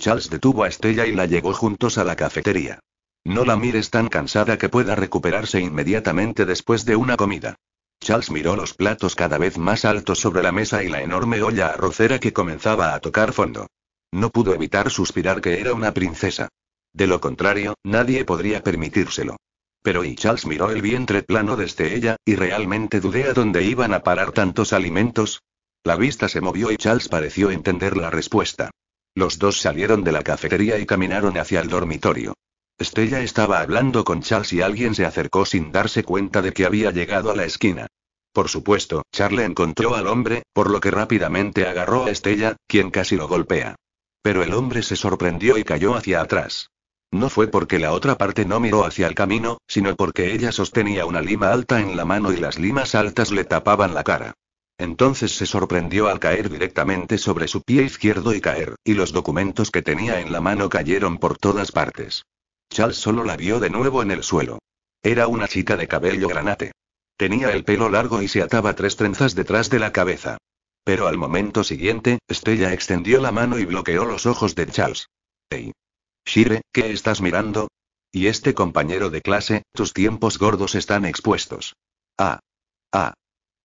Charles detuvo a Estella y la llevó juntos a la cafetería. No la mires tan cansada que pueda recuperarse inmediatamente después de una comida. Charles miró los platos cada vez más altos sobre la mesa y la enorme olla arrocera que comenzaba a tocar fondo. No pudo evitar suspirar que era una princesa. De lo contrario, nadie podría permitírselo. Pero y Charles miró el vientre plano desde ella, y realmente dudé a dónde iban a parar tantos alimentos. La vista se movió y Charles pareció entender la respuesta. Los dos salieron de la cafetería y caminaron hacia el dormitorio. Estella estaba hablando con Charles y alguien se acercó sin darse cuenta de que había llegado a la esquina. Por supuesto, Charles encontró al hombre, por lo que rápidamente agarró a Estella, quien casi lo golpea. Pero el hombre se sorprendió y cayó hacia atrás. No fue porque la otra parte no miró hacia el camino, sino porque ella sostenía una lima alta en la mano y las limas altas le tapaban la cara. Entonces se sorprendió al caer directamente sobre su pie izquierdo y caer, y los documentos que tenía en la mano cayeron por todas partes. Charles solo la vio de nuevo en el suelo. Era una chica de cabello granate. Tenía el pelo largo y se ataba tres trenzas detrás de la cabeza. Pero al momento siguiente, Stella extendió la mano y bloqueó los ojos de Charles. ¡Ey! Shire, ¿qué estás mirando? Y este compañero de clase, tus tiempos gordos están expuestos. Ah. Ah.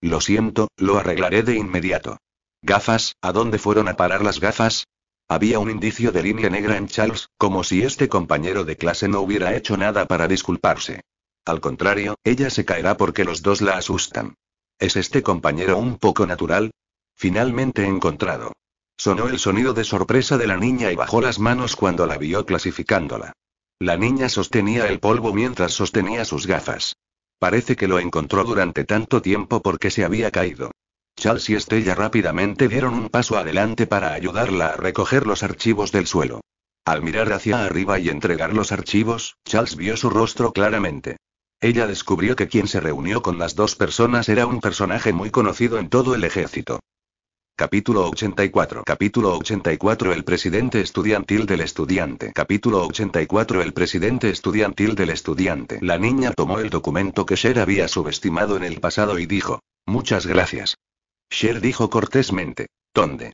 Lo siento, lo arreglaré de inmediato. Gafas, ¿a dónde fueron a parar las gafas? Había un indicio de línea negra en Charles, como si este compañero de clase no hubiera hecho nada para disculparse. Al contrario, ella se caerá porque los dos la asustan. ¿Es este compañero un poco natural? Finalmente encontrado. Sonó el sonido de sorpresa de la niña y bajó las manos cuando la vio clasificándola. La niña sostenía el polvo mientras sostenía sus gafas. Parece que lo encontró durante tanto tiempo porque se había caído. Charles y Estella rápidamente dieron un paso adelante para ayudarla a recoger los archivos del suelo. Al mirar hacia arriba y entregar los archivos, Charles vio su rostro claramente. Ella descubrió que quien se reunió con las dos personas era un personaje muy conocido en todo el ejército. Capítulo 84. Capítulo 84. El presidente estudiantil del estudiante. Capítulo 84. El presidente estudiantil del estudiante. La niña tomó el documento que Sher había subestimado en el pasado y dijo. Muchas gracias. Sher dijo cortésmente. ¿Dónde?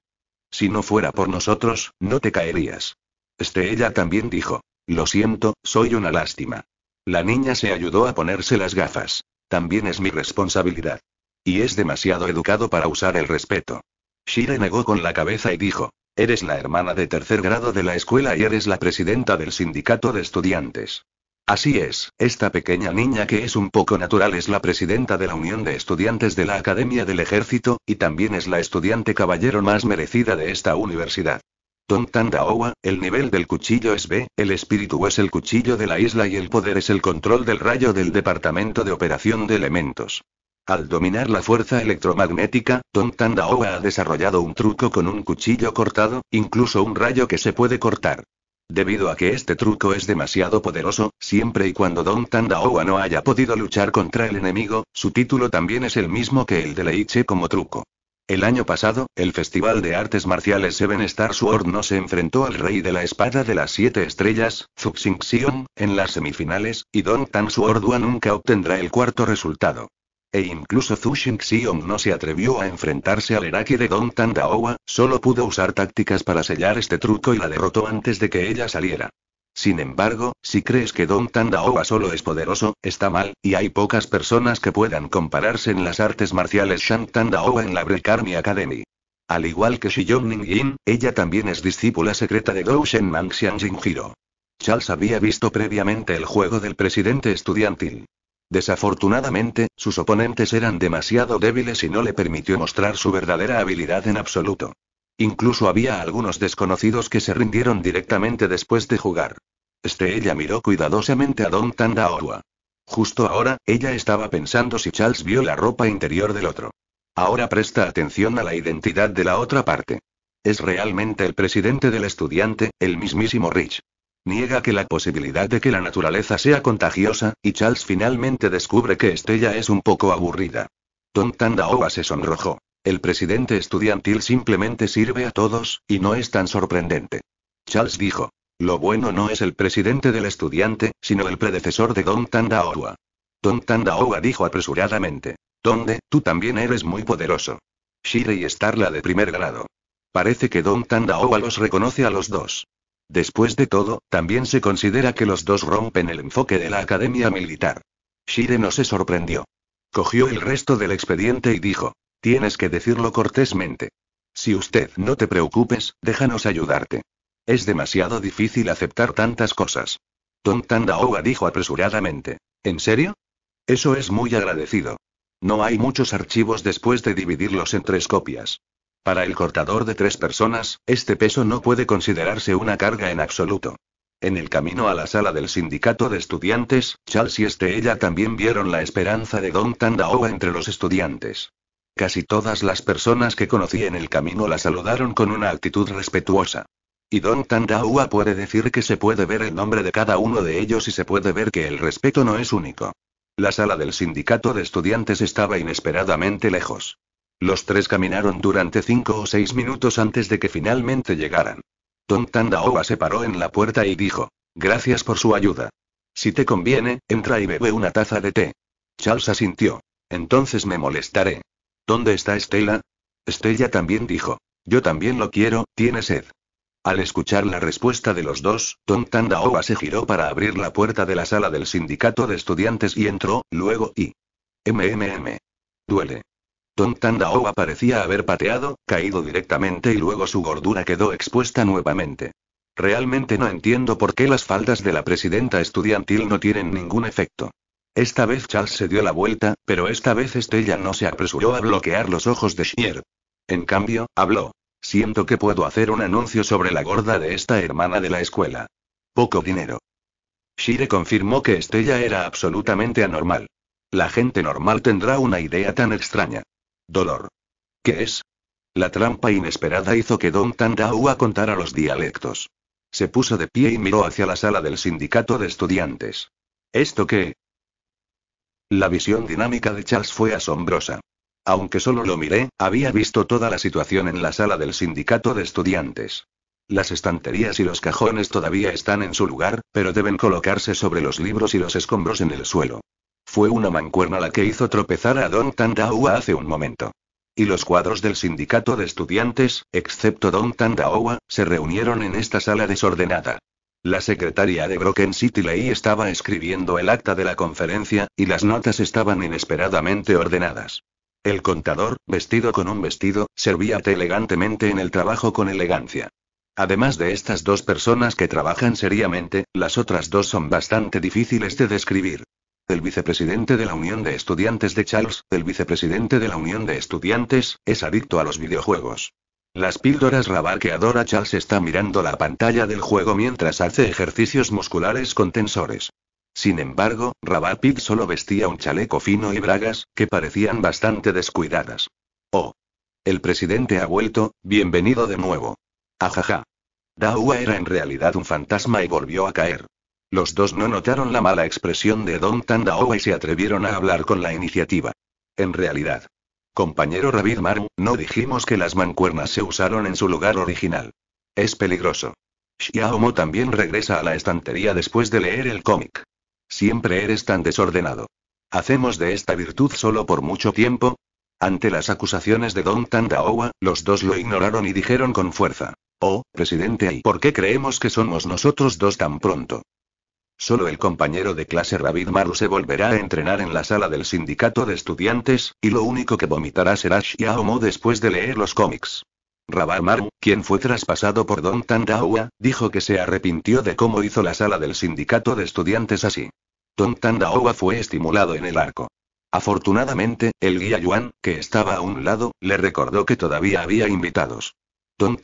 Si no fuera por nosotros, no te caerías. Este ella también dijo. Lo siento, soy una lástima. La niña se ayudó a ponerse las gafas. También es mi responsabilidad. Y es demasiado educado para usar el respeto. Shire negó con la cabeza y dijo, Eres la hermana de tercer grado de la escuela y eres la presidenta del sindicato de estudiantes. Así es, esta pequeña niña que es un poco natural es la presidenta de la Unión de Estudiantes de la Academia del Ejército, y también es la estudiante caballero más merecida de esta universidad. Tom Tandaowa, el nivel del cuchillo es B, el espíritu es el cuchillo de la isla y el poder es el control del rayo del Departamento de Operación de Elementos. Al dominar la fuerza electromagnética, Tom Tandaowa ha desarrollado un truco con un cuchillo cortado, incluso un rayo que se puede cortar. Debido a que este truco es demasiado poderoso, siempre y cuando Don Tandaowa no haya podido luchar contra el enemigo, su título también es el mismo que el de Leiche como truco. El año pasado, el Festival de Artes Marciales Seven Star Sword no se enfrentó al rey de la espada de las siete estrellas, Xion, en las semifinales, y Don Tan Sword nunca obtendrá el cuarto resultado e incluso Zhu Xiong no se atrevió a enfrentarse al heraki de Don Tandaowa, solo pudo usar tácticas para sellar este truco y la derrotó antes de que ella saliera. Sin embargo, si crees que Don Tandaowa solo es poderoso, está mal, y hay pocas personas que puedan compararse en las artes marciales Shan Tandaowa en la Break Academy. Al igual que Yongning Ningyin, ella también es discípula secreta de Xiang Manxian Jinjiro. Charles había visto previamente el juego del presidente estudiantil. Desafortunadamente, sus oponentes eran demasiado débiles y no le permitió mostrar su verdadera habilidad en absoluto. Incluso había algunos desconocidos que se rindieron directamente después de jugar. Este ella miró cuidadosamente a Don Tandaorua. Justo ahora, ella estaba pensando si Charles vio la ropa interior del otro. Ahora presta atención a la identidad de la otra parte. Es realmente el presidente del estudiante, el mismísimo Rich. Niega que la posibilidad de que la naturaleza sea contagiosa, y Charles finalmente descubre que Estella es un poco aburrida. Don Tandaoa se sonrojó. El presidente estudiantil simplemente sirve a todos, y no es tan sorprendente. Charles dijo. Lo bueno no es el presidente del estudiante, sino el predecesor de Don Tandaoa. Don Tandaoa dijo apresuradamente. Donde, tú también eres muy poderoso. Shire y Starla de primer grado. Parece que Don Tandaoa los reconoce a los dos. Después de todo, también se considera que los dos rompen el enfoque de la academia militar. Shire no se sorprendió. Cogió el resto del expediente y dijo, tienes que decirlo cortésmente. Si usted no te preocupes, déjanos ayudarte. Es demasiado difícil aceptar tantas cosas. Tom Tandaoga dijo apresuradamente, ¿en serio? Eso es muy agradecido. No hay muchos archivos después de dividirlos en tres copias. Para el cortador de tres personas, este peso no puede considerarse una carga en absoluto. En el camino a la sala del sindicato de estudiantes, Charles y Estella también vieron la esperanza de Don Tandaoa entre los estudiantes. Casi todas las personas que conocí en el camino la saludaron con una actitud respetuosa. Y Don Tandaoa puede decir que se puede ver el nombre de cada uno de ellos y se puede ver que el respeto no es único. La sala del sindicato de estudiantes estaba inesperadamente lejos. Los tres caminaron durante cinco o seis minutos antes de que finalmente llegaran. Tom Tandaoba se paró en la puerta y dijo, gracias por su ayuda. Si te conviene, entra y bebe una taza de té. Charles asintió. Entonces me molestaré. ¿Dónde está Estela? Estella también dijo, yo también lo quiero, tiene sed. Al escuchar la respuesta de los dos, Tom Tandaoba se giró para abrir la puerta de la sala del sindicato de estudiantes y entró, luego y... MMM. Duele. Tom Tandao parecía haber pateado, caído directamente y luego su gordura quedó expuesta nuevamente. Realmente no entiendo por qué las faldas de la presidenta estudiantil no tienen ningún efecto. Esta vez Charles se dio la vuelta, pero esta vez Estella no se apresuró a bloquear los ojos de Shire. En cambio, habló. Siento que puedo hacer un anuncio sobre la gorda de esta hermana de la escuela. Poco dinero. Shire confirmó que Estella era absolutamente anormal. La gente normal tendrá una idea tan extraña. Dolor. ¿Qué es? La trampa inesperada hizo que Don Tandaua contara los dialectos. Se puso de pie y miró hacia la sala del sindicato de estudiantes. ¿Esto qué? La visión dinámica de Charles fue asombrosa. Aunque solo lo miré, había visto toda la situación en la sala del sindicato de estudiantes. Las estanterías y los cajones todavía están en su lugar, pero deben colocarse sobre los libros y los escombros en el suelo. Fue una mancuerna la que hizo tropezar a Don Tandawa hace un momento. Y los cuadros del sindicato de estudiantes, excepto Don Tandaoa, se reunieron en esta sala desordenada. La secretaria de Broken City Ley estaba escribiendo el acta de la conferencia, y las notas estaban inesperadamente ordenadas. El contador, vestido con un vestido, servíate elegantemente en el trabajo con elegancia. Además de estas dos personas que trabajan seriamente, las otras dos son bastante difíciles de describir. El vicepresidente de la Unión de Estudiantes de Charles, el vicepresidente de la Unión de Estudiantes, es adicto a los videojuegos. Las píldoras Rabar que adora Charles está mirando la pantalla del juego mientras hace ejercicios musculares con tensores. Sin embargo, Rabar Pig solo vestía un chaleco fino y bragas, que parecían bastante descuidadas. Oh. El presidente ha vuelto, bienvenido de nuevo. Ajaja. Dawa era en realidad un fantasma y volvió a caer. Los dos no notaron la mala expresión de Don Tandaowa y se atrevieron a hablar con la iniciativa. En realidad. Compañero Ravid Maru, no dijimos que las mancuernas se usaron en su lugar original. Es peligroso. Xiaomo también regresa a la estantería después de leer el cómic. Siempre eres tan desordenado. ¿Hacemos de esta virtud solo por mucho tiempo? Ante las acusaciones de Don Tandaowa, los dos lo ignoraron y dijeron con fuerza. Oh, presidente, ¿y por qué creemos que somos nosotros dos tan pronto? Solo el compañero de clase Rabid Maru se volverá a entrenar en la sala del sindicato de estudiantes, y lo único que vomitará será Xiaomo después de leer los cómics. Rabar Maru, quien fue traspasado por Don Tandawa, dijo que se arrepintió de cómo hizo la sala del sindicato de estudiantes así. Don Tandawa fue estimulado en el arco. Afortunadamente, el guía Yuan, que estaba a un lado, le recordó que todavía había invitados. Don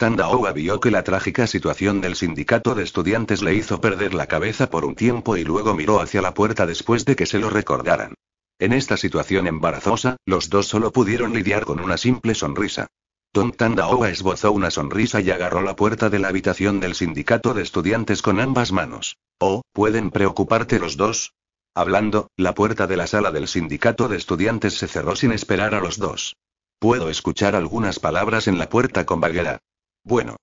vio que la trágica situación del sindicato de estudiantes le hizo perder la cabeza por un tiempo y luego miró hacia la puerta después de que se lo recordaran. En esta situación embarazosa, los dos solo pudieron lidiar con una simple sonrisa. Don Tandaoa esbozó una sonrisa y agarró la puerta de la habitación del sindicato de estudiantes con ambas manos. Oh, ¿pueden preocuparte los dos? Hablando, la puerta de la sala del sindicato de estudiantes se cerró sin esperar a los dos. Puedo escuchar algunas palabras en la puerta con vaguedad. Bueno.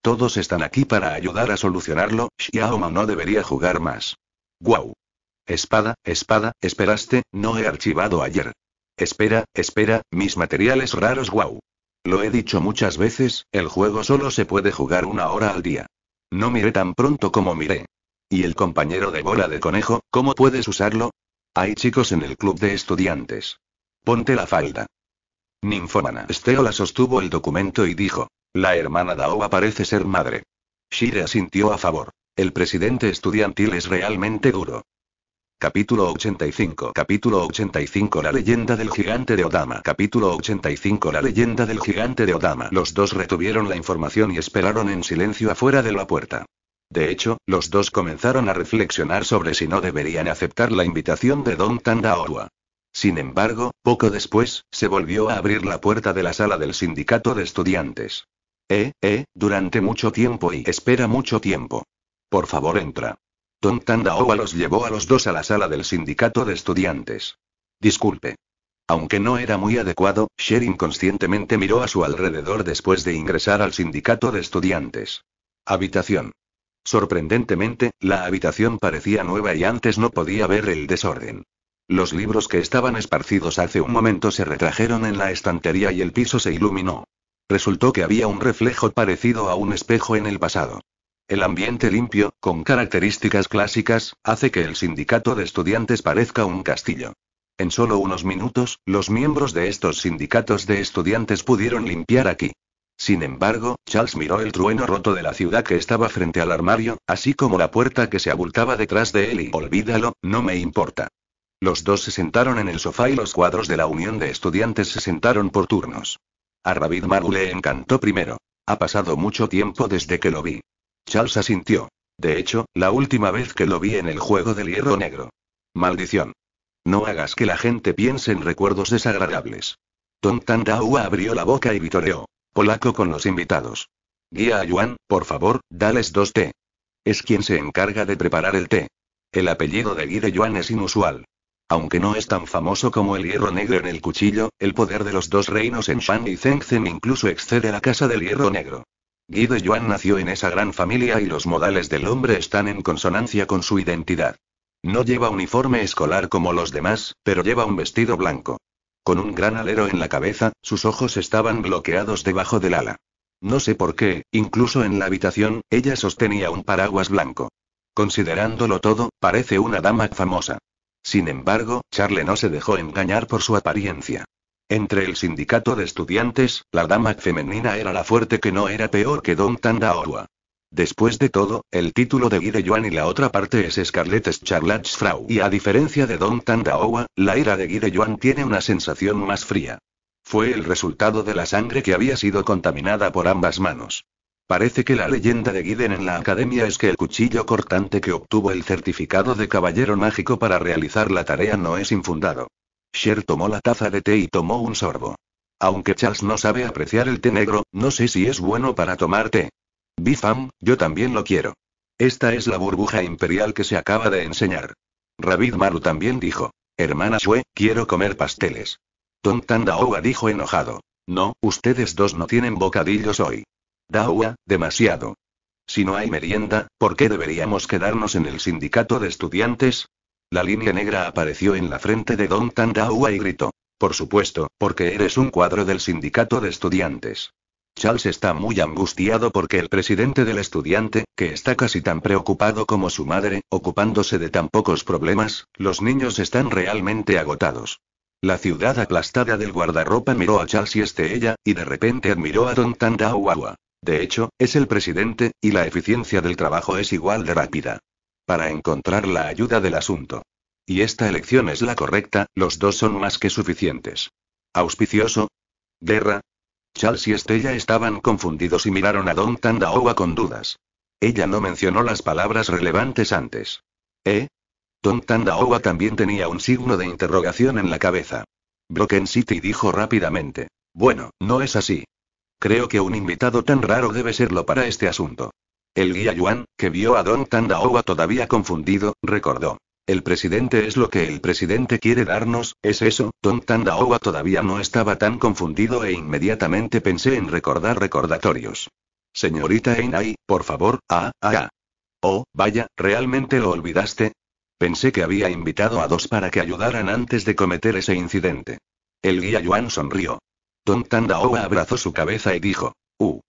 Todos están aquí para ayudar a solucionarlo, Xiaoma no debería jugar más. Guau. Espada, espada, esperaste, no he archivado ayer. Espera, espera, mis materiales raros, guau. Lo he dicho muchas veces, el juego solo se puede jugar una hora al día. No miré tan pronto como miré. ¿Y el compañero de bola de conejo, cómo puedes usarlo? Hay chicos en el club de estudiantes. Ponte la falda. Ninfómana. Esteola sostuvo el documento y dijo. La hermana daoa parece ser madre. Shire asintió a favor. El presidente estudiantil es realmente duro. Capítulo 85 Capítulo 85 La leyenda del gigante de Odama Capítulo 85 La leyenda del gigante de Odama Los dos retuvieron la información y esperaron en silencio afuera de la puerta. De hecho, los dos comenzaron a reflexionar sobre si no deberían aceptar la invitación de Don Tandaorua. Sin embargo, poco después, se volvió a abrir la puerta de la sala del sindicato de estudiantes. Eh, eh, durante mucho tiempo y espera mucho tiempo. Por favor, entra. Don Tandaowa los llevó a los dos a la sala del sindicato de estudiantes. Disculpe. Aunque no era muy adecuado, Sher inconscientemente miró a su alrededor después de ingresar al sindicato de estudiantes. Habitación. Sorprendentemente, la habitación parecía nueva y antes no podía ver el desorden. Los libros que estaban esparcidos hace un momento se retrajeron en la estantería y el piso se iluminó. Resultó que había un reflejo parecido a un espejo en el pasado. El ambiente limpio, con características clásicas, hace que el sindicato de estudiantes parezca un castillo. En solo unos minutos, los miembros de estos sindicatos de estudiantes pudieron limpiar aquí. Sin embargo, Charles miró el trueno roto de la ciudad que estaba frente al armario, así como la puerta que se abultaba detrás de él y olvídalo, no me importa. Los dos se sentaron en el sofá y los cuadros de la Unión de Estudiantes se sentaron por turnos. A Rabid Maru le encantó primero. Ha pasado mucho tiempo desde que lo vi. Charles asintió. De hecho, la última vez que lo vi en el juego del hierro negro. Maldición. No hagas que la gente piense en recuerdos desagradables. Tom Tandau abrió la boca y vitoreó. Polaco con los invitados. Guía a Yuan, por favor, dales dos té. Es quien se encarga de preparar el té. El apellido de Guy de Yuan es inusual. Aunque no es tan famoso como el hierro negro en el cuchillo, el poder de los dos reinos en Shan y Zengzen incluso excede la casa del hierro negro. Guido Yuan nació en esa gran familia y los modales del hombre están en consonancia con su identidad. No lleva uniforme escolar como los demás, pero lleva un vestido blanco. Con un gran alero en la cabeza, sus ojos estaban bloqueados debajo del ala. No sé por qué, incluso en la habitación, ella sostenía un paraguas blanco. Considerándolo todo, parece una dama famosa. Sin embargo, Charle no se dejó engañar por su apariencia. Entre el sindicato de estudiantes, la dama femenina era la fuerte que no era peor que Don Tandaowa. Después de todo, el título de Guide y la otra parte es Scarlet Frau y a diferencia de Don Tandaowa, la ira de Guide Yuan tiene una sensación más fría. Fue el resultado de la sangre que había sido contaminada por ambas manos. Parece que la leyenda de Guiden en la academia es que el cuchillo cortante que obtuvo el certificado de caballero mágico para realizar la tarea no es infundado. Sher tomó la taza de té y tomó un sorbo. Aunque Charles no sabe apreciar el té negro, no sé si es bueno para tomar té. Bifam, yo también lo quiero. Esta es la burbuja imperial que se acaba de enseñar. Rabid Maru también dijo. Hermana Shue, quiero comer pasteles. Tontanda Oga dijo enojado. No, ustedes dos no tienen bocadillos hoy. Dawa, demasiado. Si no hay merienda, ¿por qué deberíamos quedarnos en el sindicato de estudiantes? La línea negra apareció en la frente de Don Tandahua y gritó. Por supuesto, porque eres un cuadro del sindicato de estudiantes. Charles está muy angustiado porque el presidente del estudiante, que está casi tan preocupado como su madre, ocupándose de tan pocos problemas, los niños están realmente agotados. La ciudad aplastada del guardarropa miró a Charles y este ella, y de repente admiró a Don Tandahua. De hecho, es el presidente, y la eficiencia del trabajo es igual de rápida. Para encontrar la ayuda del asunto. Y esta elección es la correcta, los dos son más que suficientes. Auspicioso. Guerra. Charles y Estella estaban confundidos y miraron a Don Tandaowa con dudas. Ella no mencionó las palabras relevantes antes. ¿Eh? Don Tandaowa también tenía un signo de interrogación en la cabeza. Broken City dijo rápidamente. Bueno, no es así. Creo que un invitado tan raro debe serlo para este asunto. El guía Yuan, que vio a Don Tandaowa todavía confundido, recordó. El presidente es lo que el presidente quiere darnos, es eso, Don Tandaowa todavía no estaba tan confundido e inmediatamente pensé en recordar recordatorios. Señorita Einai, por favor, ah, ah, ah. Oh, vaya, ¿realmente lo olvidaste? Pensé que había invitado a dos para que ayudaran antes de cometer ese incidente. El guía Yuan sonrió. Don Tandaowa abrazó su cabeza y dijo. Uh.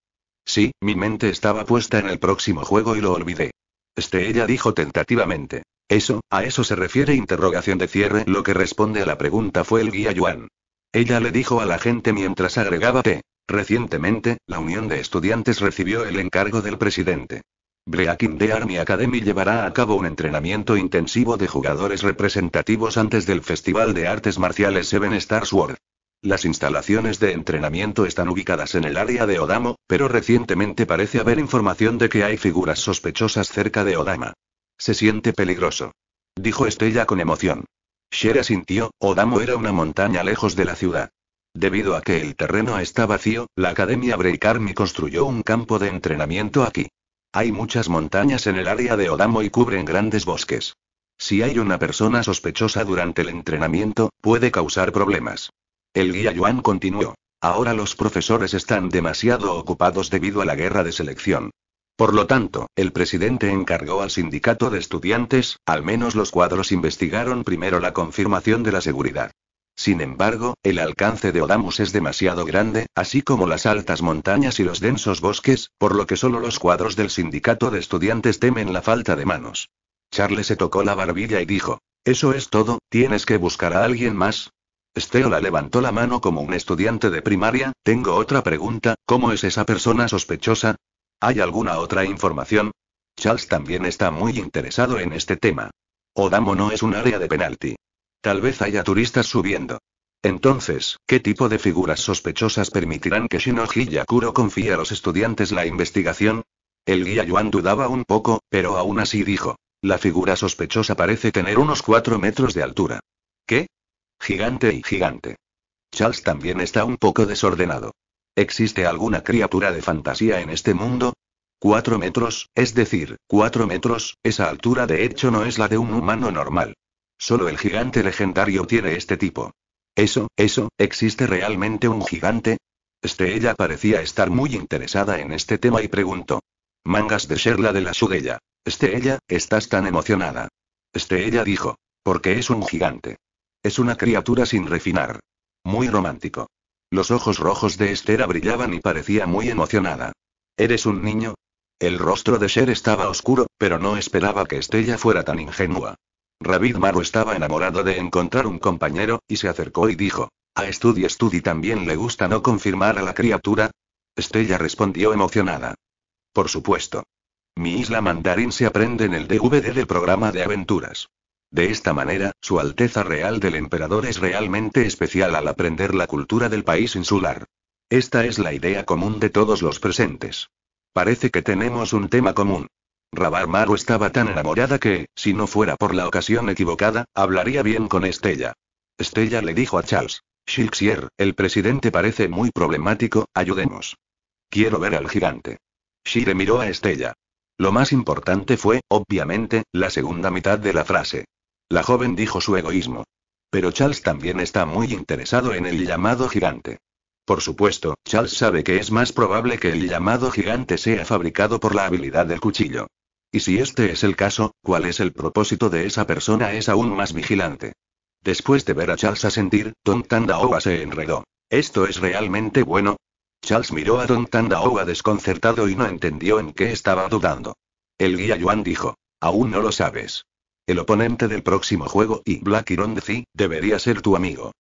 Sí, mi mente estaba puesta en el próximo juego y lo olvidé. Este ella dijo tentativamente. Eso, a eso se refiere interrogación de cierre. Lo que responde a la pregunta fue el guía Yuan. Ella le dijo a la gente mientras agregaba que, Recientemente, la Unión de Estudiantes recibió el encargo del presidente. Bleakin' the Army Academy llevará a cabo un entrenamiento intensivo de jugadores representativos antes del Festival de Artes Marciales Seven Stars World. Las instalaciones de entrenamiento están ubicadas en el área de Odamo, pero recientemente parece haber información de que hay figuras sospechosas cerca de Odama. Se siente peligroso. Dijo Estella con emoción. Shera sintió, Odamo era una montaña lejos de la ciudad. Debido a que el terreno está vacío, la Academia Breikarmi construyó un campo de entrenamiento aquí. Hay muchas montañas en el área de Odamo y cubren grandes bosques. Si hay una persona sospechosa durante el entrenamiento, puede causar problemas. El guía Yuan continuó. Ahora los profesores están demasiado ocupados debido a la guerra de selección. Por lo tanto, el presidente encargó al sindicato de estudiantes, al menos los cuadros investigaron primero la confirmación de la seguridad. Sin embargo, el alcance de Odamus es demasiado grande, así como las altas montañas y los densos bosques, por lo que solo los cuadros del sindicato de estudiantes temen la falta de manos. Charles se tocó la barbilla y dijo, Eso es todo, tienes que buscar a alguien más, la levantó la mano como un estudiante de primaria. Tengo otra pregunta, ¿cómo es esa persona sospechosa? ¿Hay alguna otra información? Charles también está muy interesado en este tema. Odamo no es un área de penalti. Tal vez haya turistas subiendo. Entonces, ¿qué tipo de figuras sospechosas permitirán que Shinoji Yakuro confíe a los estudiantes la investigación? El guía Yuan dudaba un poco, pero aún así dijo. La figura sospechosa parece tener unos 4 metros de altura. ¿Qué? Gigante y gigante. Charles también está un poco desordenado. ¿Existe alguna criatura de fantasía en este mundo? Cuatro metros, es decir, cuatro metros, esa altura de hecho no es la de un humano normal. Solo el gigante legendario tiene este tipo. Eso, eso, ¿existe realmente un gigante? Este parecía estar muy interesada en este tema y preguntó. Mangas de la de la Sudella. Estella, estás tan emocionada. Estella ella dijo. Porque es un gigante. Es una criatura sin refinar. Muy romántico. Los ojos rojos de Estera brillaban y parecía muy emocionada. ¿Eres un niño? El rostro de Sher estaba oscuro, pero no esperaba que Estella fuera tan ingenua. Rabid Maru estaba enamorado de encontrar un compañero, y se acercó y dijo, a Studi Studi también le gusta no confirmar a la criatura? Estella respondió emocionada. Por supuesto. Mi isla mandarín se aprende en el DVD del programa de aventuras. De esta manera, Su Alteza Real del Emperador es realmente especial al aprender la cultura del país insular. Esta es la idea común de todos los presentes. Parece que tenemos un tema común. Rabar Maru estaba tan enamorada que, si no fuera por la ocasión equivocada, hablaría bien con Estella. Estella le dijo a Charles. Shilxier, el presidente parece muy problemático, ayudemos. Quiero ver al gigante. Shire miró a Estella. Lo más importante fue, obviamente, la segunda mitad de la frase. La joven dijo su egoísmo. Pero Charles también está muy interesado en el llamado gigante. Por supuesto, Charles sabe que es más probable que el llamado gigante sea fabricado por la habilidad del cuchillo. Y si este es el caso, ¿cuál es el propósito de esa persona? Es aún más vigilante. Después de ver a Charles asentir, Don Tandaowa se enredó. ¿Esto es realmente bueno? Charles miró a Don Tandaowa desconcertado y no entendió en qué estaba dudando. El guía Yuan dijo. Aún no lo sabes. El oponente del próximo juego y Black Iron C debería ser tu amigo.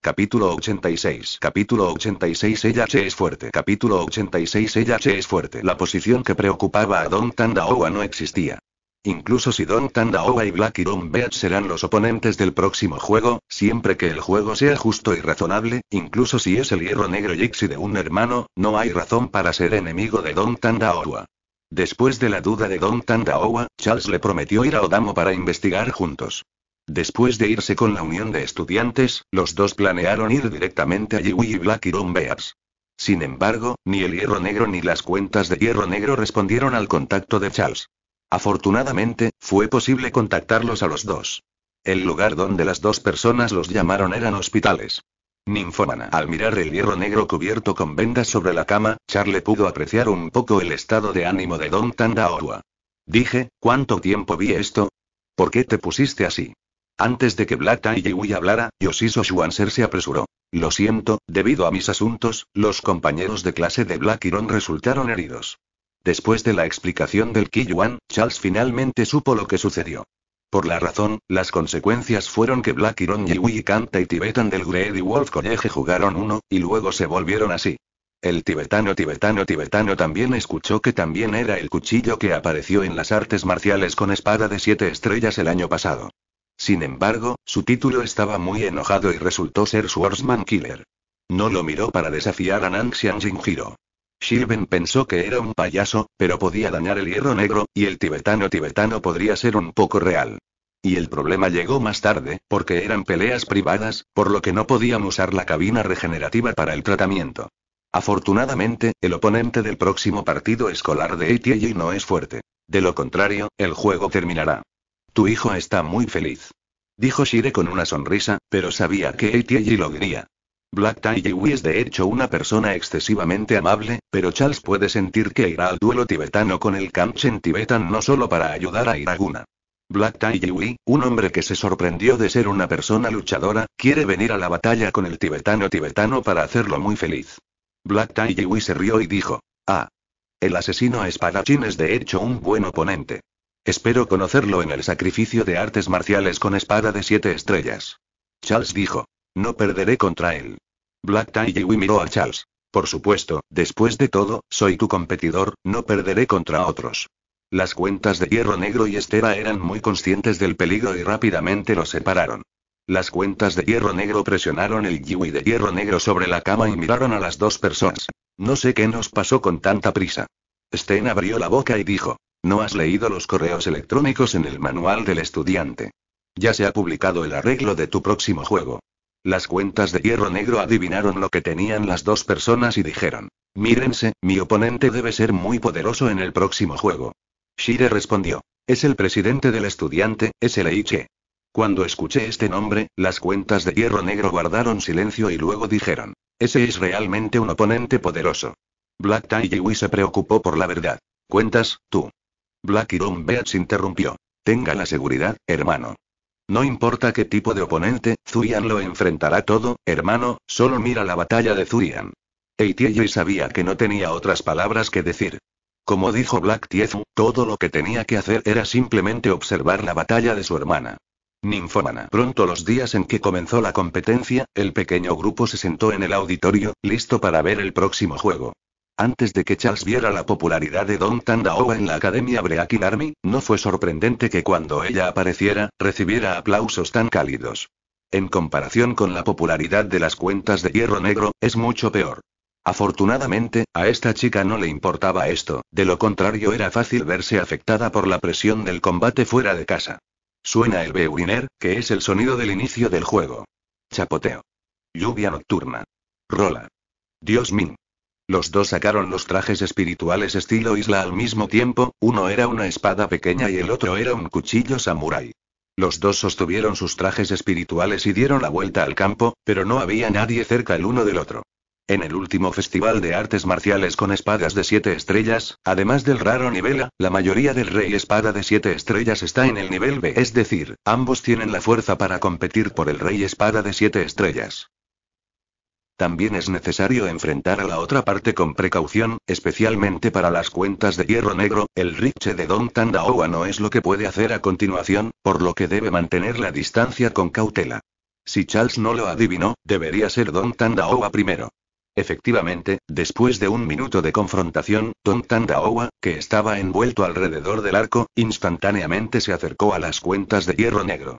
Capítulo 86. Capítulo 86. Ella che es fuerte. Capítulo 86. Ella che es fuerte. La posición que preocupaba a Don Tandaowa no existía. Incluso si Don Tandaowa y Black Iron Beat serán los oponentes del próximo juego, siempre que el juego sea justo y razonable, incluso si es el hierro negro Jixi de un hermano, no hay razón para ser enemigo de Don Tandaowa. Después de la duda de Don Tandaowa, Charles le prometió ir a Odamo para investigar juntos. Después de irse con la unión de estudiantes, los dos planearon ir directamente a Yui y Black Don Bears. Sin embargo, ni el hierro negro ni las cuentas de hierro negro respondieron al contacto de Charles. Afortunadamente, fue posible contactarlos a los dos. El lugar donde las dos personas los llamaron eran hospitales. Ninfomana. Al mirar el hierro negro cubierto con vendas sobre la cama, le pudo apreciar un poco el estado de ánimo de Don Tandaorua. Dije, ¿cuánto tiempo vi esto? ¿Por qué te pusiste así? Antes de que Black y hablara, Yoshiso Shuanser se apresuró. Lo siento, debido a mis asuntos, los compañeros de clase de Black Iron resultaron heridos. Después de la explicación del Kiyuan, Charles finalmente supo lo que sucedió. Por la razón, las consecuencias fueron que Black Iron Yiwi Kanta y Tibetan del Grady Wolf College jugaron uno, y luego se volvieron así. El tibetano tibetano tibetano también escuchó que también era el cuchillo que apareció en las artes marciales con espada de siete estrellas el año pasado. Sin embargo, su título estaba muy enojado y resultó ser Swordsman Killer. No lo miró para desafiar a Nanxian Jinjiro. Shirven pensó que era un payaso, pero podía dañar el hierro negro, y el tibetano tibetano podría ser un poco real. Y el problema llegó más tarde, porque eran peleas privadas, por lo que no podían usar la cabina regenerativa para el tratamiento. Afortunadamente, el oponente del próximo partido escolar de ATJ no es fuerte. De lo contrario, el juego terminará. Tu hijo está muy feliz. Dijo Shire con una sonrisa, pero sabía que y lo diría. Black Tie es de hecho una persona excesivamente amable, pero Charles puede sentir que irá al duelo tibetano con el Kamchen Tibetan no solo para ayudar a Iraguna. Black Tie un hombre que se sorprendió de ser una persona luchadora, quiere venir a la batalla con el tibetano tibetano para hacerlo muy feliz. Black Tie se rió y dijo, ah. El asesino a espadachín es de hecho un buen oponente. Espero conocerlo en el sacrificio de artes marciales con espada de siete estrellas. Charles dijo, no perderé contra él. Black Tie Yui miró a Charles. Por supuesto, después de todo, soy tu competidor, no perderé contra otros. Las cuentas de Hierro Negro y Estera eran muy conscientes del peligro y rápidamente los separaron. Las cuentas de Hierro Negro presionaron el Yui de Hierro Negro sobre la cama y miraron a las dos personas. No sé qué nos pasó con tanta prisa. Sten abrió la boca y dijo, no has leído los correos electrónicos en el manual del estudiante. Ya se ha publicado el arreglo de tu próximo juego. Las cuentas de hierro negro adivinaron lo que tenían las dos personas y dijeron. Mírense, mi oponente debe ser muy poderoso en el próximo juego. Shire respondió. Es el presidente del estudiante, es el Cuando escuché este nombre, las cuentas de hierro negro guardaron silencio y luego dijeron. Ese es realmente un oponente poderoso. Black Tie se preocupó por la verdad. Cuentas, tú. Black Iron Beach interrumpió. Tenga la seguridad, hermano. No importa qué tipo de oponente, Zurian lo enfrentará todo, hermano, solo mira la batalla de Zurian. y sabía que no tenía otras palabras que decir. Como dijo Black Tiezu, todo lo que tenía que hacer era simplemente observar la batalla de su hermana. Ninfomana. Pronto los días en que comenzó la competencia, el pequeño grupo se sentó en el auditorio, listo para ver el próximo juego. Antes de que Charles viera la popularidad de Don Tandao en la Academia Breaking Army, no fue sorprendente que cuando ella apareciera, recibiera aplausos tan cálidos. En comparación con la popularidad de las cuentas de hierro negro, es mucho peor. Afortunadamente, a esta chica no le importaba esto, de lo contrario era fácil verse afectada por la presión del combate fuera de casa. Suena el beuriner, que es el sonido del inicio del juego. Chapoteo. Lluvia nocturna. Rola. Dios mío. Los dos sacaron los trajes espirituales estilo isla al mismo tiempo, uno era una espada pequeña y el otro era un cuchillo samurai. Los dos sostuvieron sus trajes espirituales y dieron la vuelta al campo, pero no había nadie cerca el uno del otro. En el último festival de artes marciales con espadas de siete estrellas, además del raro nivel A, la mayoría del rey espada de siete estrellas está en el nivel B, es decir, ambos tienen la fuerza para competir por el rey espada de siete estrellas. También es necesario enfrentar a la otra parte con precaución, especialmente para las cuentas de hierro negro, el riche de Don Tandaowa no es lo que puede hacer a continuación, por lo que debe mantener la distancia con cautela. Si Charles no lo adivinó, debería ser Don Tandaowa primero. Efectivamente, después de un minuto de confrontación, Don Tandaowa, que estaba envuelto alrededor del arco, instantáneamente se acercó a las cuentas de hierro negro.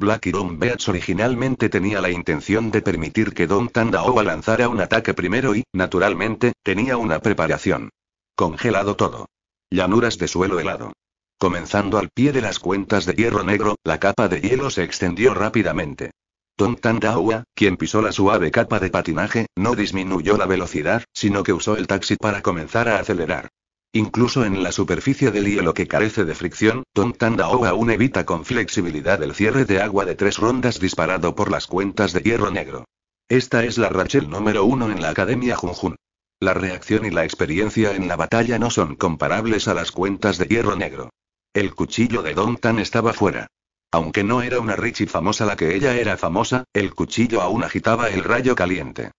Black y Don originalmente tenía la intención de permitir que Don Tandaowa lanzara un ataque primero y, naturalmente, tenía una preparación. Congelado todo. Llanuras de suelo helado. Comenzando al pie de las cuentas de hierro negro, la capa de hielo se extendió rápidamente. Don Tandaua, quien pisó la suave capa de patinaje, no disminuyó la velocidad, sino que usó el taxi para comenzar a acelerar. Incluso en la superficie del hielo que carece de fricción, Dao aún evita con flexibilidad el cierre de agua de tres rondas disparado por las cuentas de hierro negro. Esta es la Rachel número uno en la Academia Junjun. La reacción y la experiencia en la batalla no son comparables a las cuentas de hierro negro. El cuchillo de Don Tan estaba fuera. Aunque no era una Richie famosa la que ella era famosa, el cuchillo aún agitaba el rayo caliente.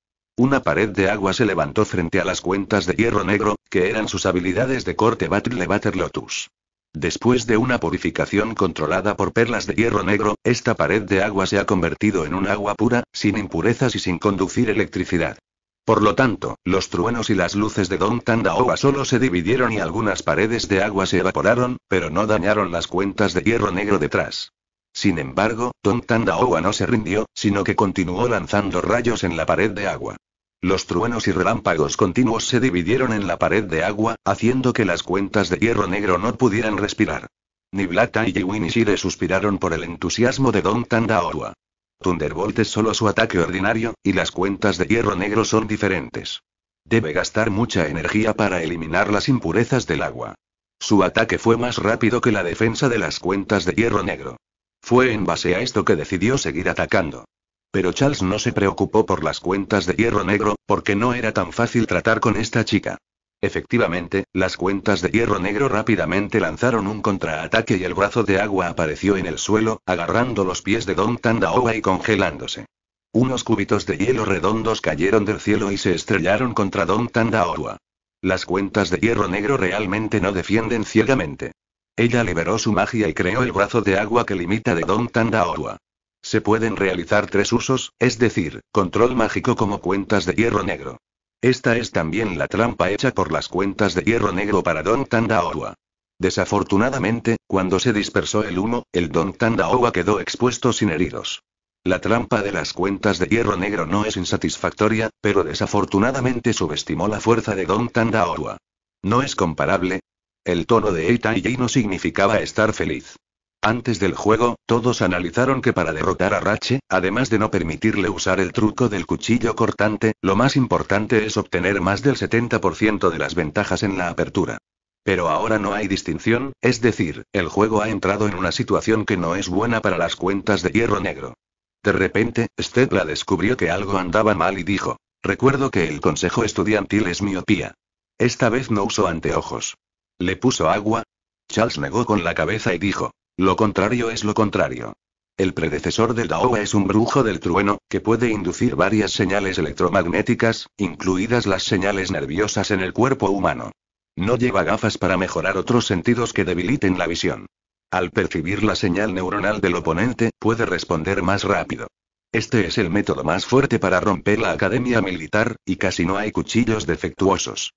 Una pared de agua se levantó frente a las cuentas de hierro negro, que eran sus habilidades de corte Battle Batter Lotus. Después de una purificación controlada por perlas de hierro negro, esta pared de agua se ha convertido en un agua pura, sin impurezas y sin conducir electricidad. Por lo tanto, los truenos y las luces de Don Tandaowa solo se dividieron y algunas paredes de agua se evaporaron, pero no dañaron las cuentas de hierro negro detrás. Sin embargo, Don Tandaowa no se rindió, sino que continuó lanzando rayos en la pared de agua. Los truenos y relámpagos continuos se dividieron en la pared de agua, haciendo que las cuentas de hierro negro no pudieran respirar. Ni Blata y le suspiraron por el entusiasmo de Don Tandaorua. Thunderbolt es solo su ataque ordinario, y las cuentas de hierro negro son diferentes. Debe gastar mucha energía para eliminar las impurezas del agua. Su ataque fue más rápido que la defensa de las cuentas de hierro negro. Fue en base a esto que decidió seguir atacando. Pero Charles no se preocupó por las cuentas de hierro negro, porque no era tan fácil tratar con esta chica. Efectivamente, las cuentas de hierro negro rápidamente lanzaron un contraataque y el brazo de agua apareció en el suelo, agarrando los pies de Don owa y congelándose. Unos cúbitos de hielo redondos cayeron del cielo y se estrellaron contra Don owa Las cuentas de hierro negro realmente no defienden ciegamente. Ella liberó su magia y creó el brazo de agua que limita de Don owa se pueden realizar tres usos, es decir, control mágico como cuentas de hierro negro. Esta es también la trampa hecha por las cuentas de hierro negro para Don Tandaowa. Desafortunadamente, cuando se dispersó el humo, el Don Tandaowa quedó expuesto sin heridos. La trampa de las cuentas de hierro negro no es insatisfactoria, pero desafortunadamente subestimó la fuerza de Don Tandaowa. No es comparable. El tono de Eita y no significaba estar feliz. Antes del juego, todos analizaron que para derrotar a Rache, además de no permitirle usar el truco del cuchillo cortante, lo más importante es obtener más del 70% de las ventajas en la apertura. Pero ahora no hay distinción, es decir, el juego ha entrado en una situación que no es buena para las cuentas de hierro negro. De repente, Stedla descubrió que algo andaba mal y dijo, recuerdo que el consejo estudiantil es miopía. Esta vez no usó anteojos. Le puso agua. Charles negó con la cabeza y dijo, lo contrario es lo contrario. El predecesor del Daoa es un brujo del trueno, que puede inducir varias señales electromagnéticas, incluidas las señales nerviosas en el cuerpo humano. No lleva gafas para mejorar otros sentidos que debiliten la visión. Al percibir la señal neuronal del oponente, puede responder más rápido. Este es el método más fuerte para romper la academia militar, y casi no hay cuchillos defectuosos.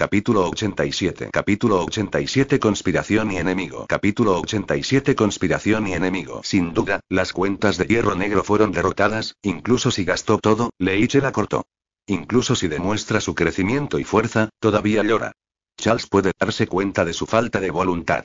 Capítulo 87. Capítulo 87 Conspiración y enemigo. Capítulo 87 Conspiración y enemigo. Sin duda, las cuentas de Hierro Negro fueron derrotadas, incluso si gastó todo, Leiche la cortó. Incluso si demuestra su crecimiento y fuerza, todavía llora. Charles puede darse cuenta de su falta de voluntad.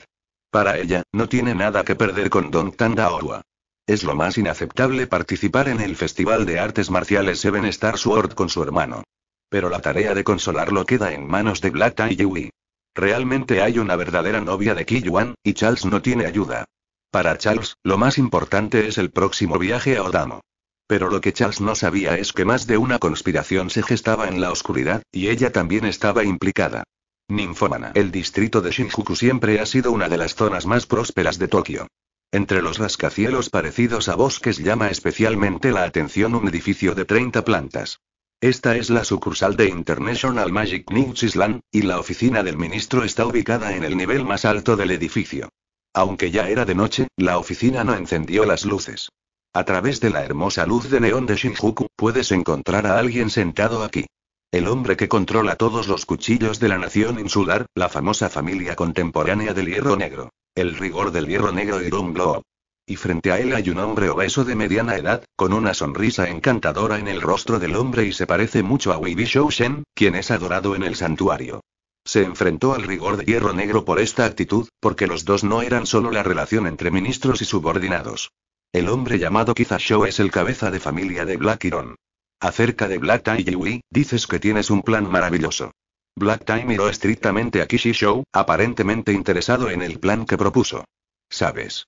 Para ella, no tiene nada que perder con Don Tanda Orwa. Es lo más inaceptable participar en el Festival de Artes Marciales Seven Star Sword con su hermano. Pero la tarea de consolarlo queda en manos de Black y Yui. Realmente hay una verdadera novia de Ki y Charles no tiene ayuda. Para Charles, lo más importante es el próximo viaje a Odamo. Pero lo que Charles no sabía es que más de una conspiración se gestaba en la oscuridad, y ella también estaba implicada. NINFOMANA El distrito de Shinjuku siempre ha sido una de las zonas más prósperas de Tokio. Entre los rascacielos parecidos a bosques llama especialmente la atención un edificio de 30 plantas. Esta es la sucursal de International Magic News Island, y la oficina del ministro está ubicada en el nivel más alto del edificio. Aunque ya era de noche, la oficina no encendió las luces. A través de la hermosa luz de neón de Shinjuku, puedes encontrar a alguien sentado aquí. El hombre que controla todos los cuchillos de la nación insular, la famosa familia contemporánea del hierro negro. El rigor del hierro negro y Globe. Y frente a él hay un hombre obeso de mediana edad, con una sonrisa encantadora en el rostro del hombre y se parece mucho a Wei Shou quien es adorado en el santuario. Se enfrentó al rigor de hierro negro por esta actitud, porque los dos no eran solo la relación entre ministros y subordinados. El hombre llamado Kiza Shou es el cabeza de familia de Black Iron. Acerca de Black Tai Yui, dices que tienes un plan maravilloso. Black Tai miró estrictamente a Kishi Shou, aparentemente interesado en el plan que propuso. Sabes.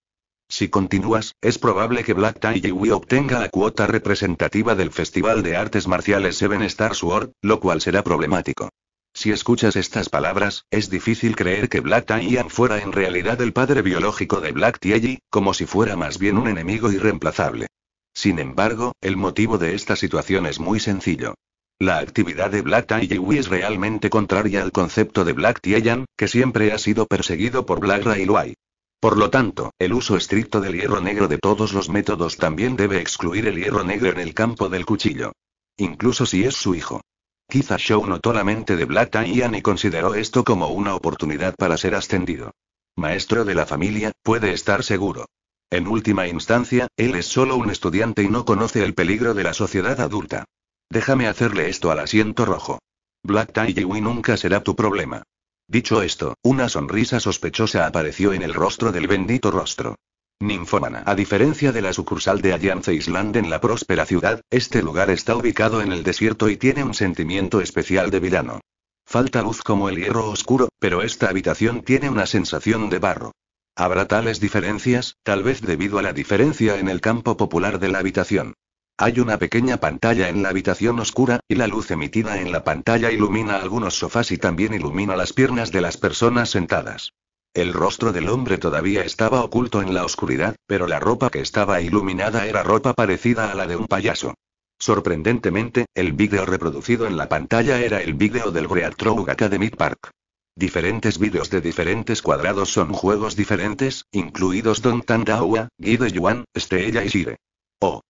Si continúas, es probable que Black tie obtenga la cuota representativa del Festival de Artes Marciales Seven Star Sword, lo cual será problemático. Si escuchas estas palabras, es difícil creer que Black Taiyan fuera en realidad el padre biológico de Black Tieji, como si fuera más bien un enemigo irreemplazable. Sin embargo, el motivo de esta situación es muy sencillo. La actividad de Black Taijiwi es realmente contraria al concepto de Black Tieyan, que siempre ha sido perseguido por Black Railway. Por lo tanto, el uso estricto del hierro negro de todos los métodos también debe excluir el hierro negro en el campo del cuchillo. Incluso si es su hijo. Quizá Shaw notó la mente de Black Ian y consideró esto como una oportunidad para ser ascendido. Maestro de la familia, puede estar seguro. En última instancia, él es solo un estudiante y no conoce el peligro de la sociedad adulta. Déjame hacerle esto al asiento rojo. Black Tie nunca será tu problema. Dicho esto, una sonrisa sospechosa apareció en el rostro del bendito rostro. Ninfómana. A diferencia de la sucursal de Alliance Island en la próspera ciudad, este lugar está ubicado en el desierto y tiene un sentimiento especial de vilano. Falta luz como el hierro oscuro, pero esta habitación tiene una sensación de barro. Habrá tales diferencias, tal vez debido a la diferencia en el campo popular de la habitación. Hay una pequeña pantalla en la habitación oscura, y la luz emitida en la pantalla ilumina algunos sofás y también ilumina las piernas de las personas sentadas. El rostro del hombre todavía estaba oculto en la oscuridad, pero la ropa que estaba iluminada era ropa parecida a la de un payaso. Sorprendentemente, el vídeo reproducido en la pantalla era el vídeo del Trouble Academy Park. Diferentes vídeos de diferentes cuadrados son juegos diferentes, incluidos Don Tandawa, Guido Yuan, Estella y Shire. Oh,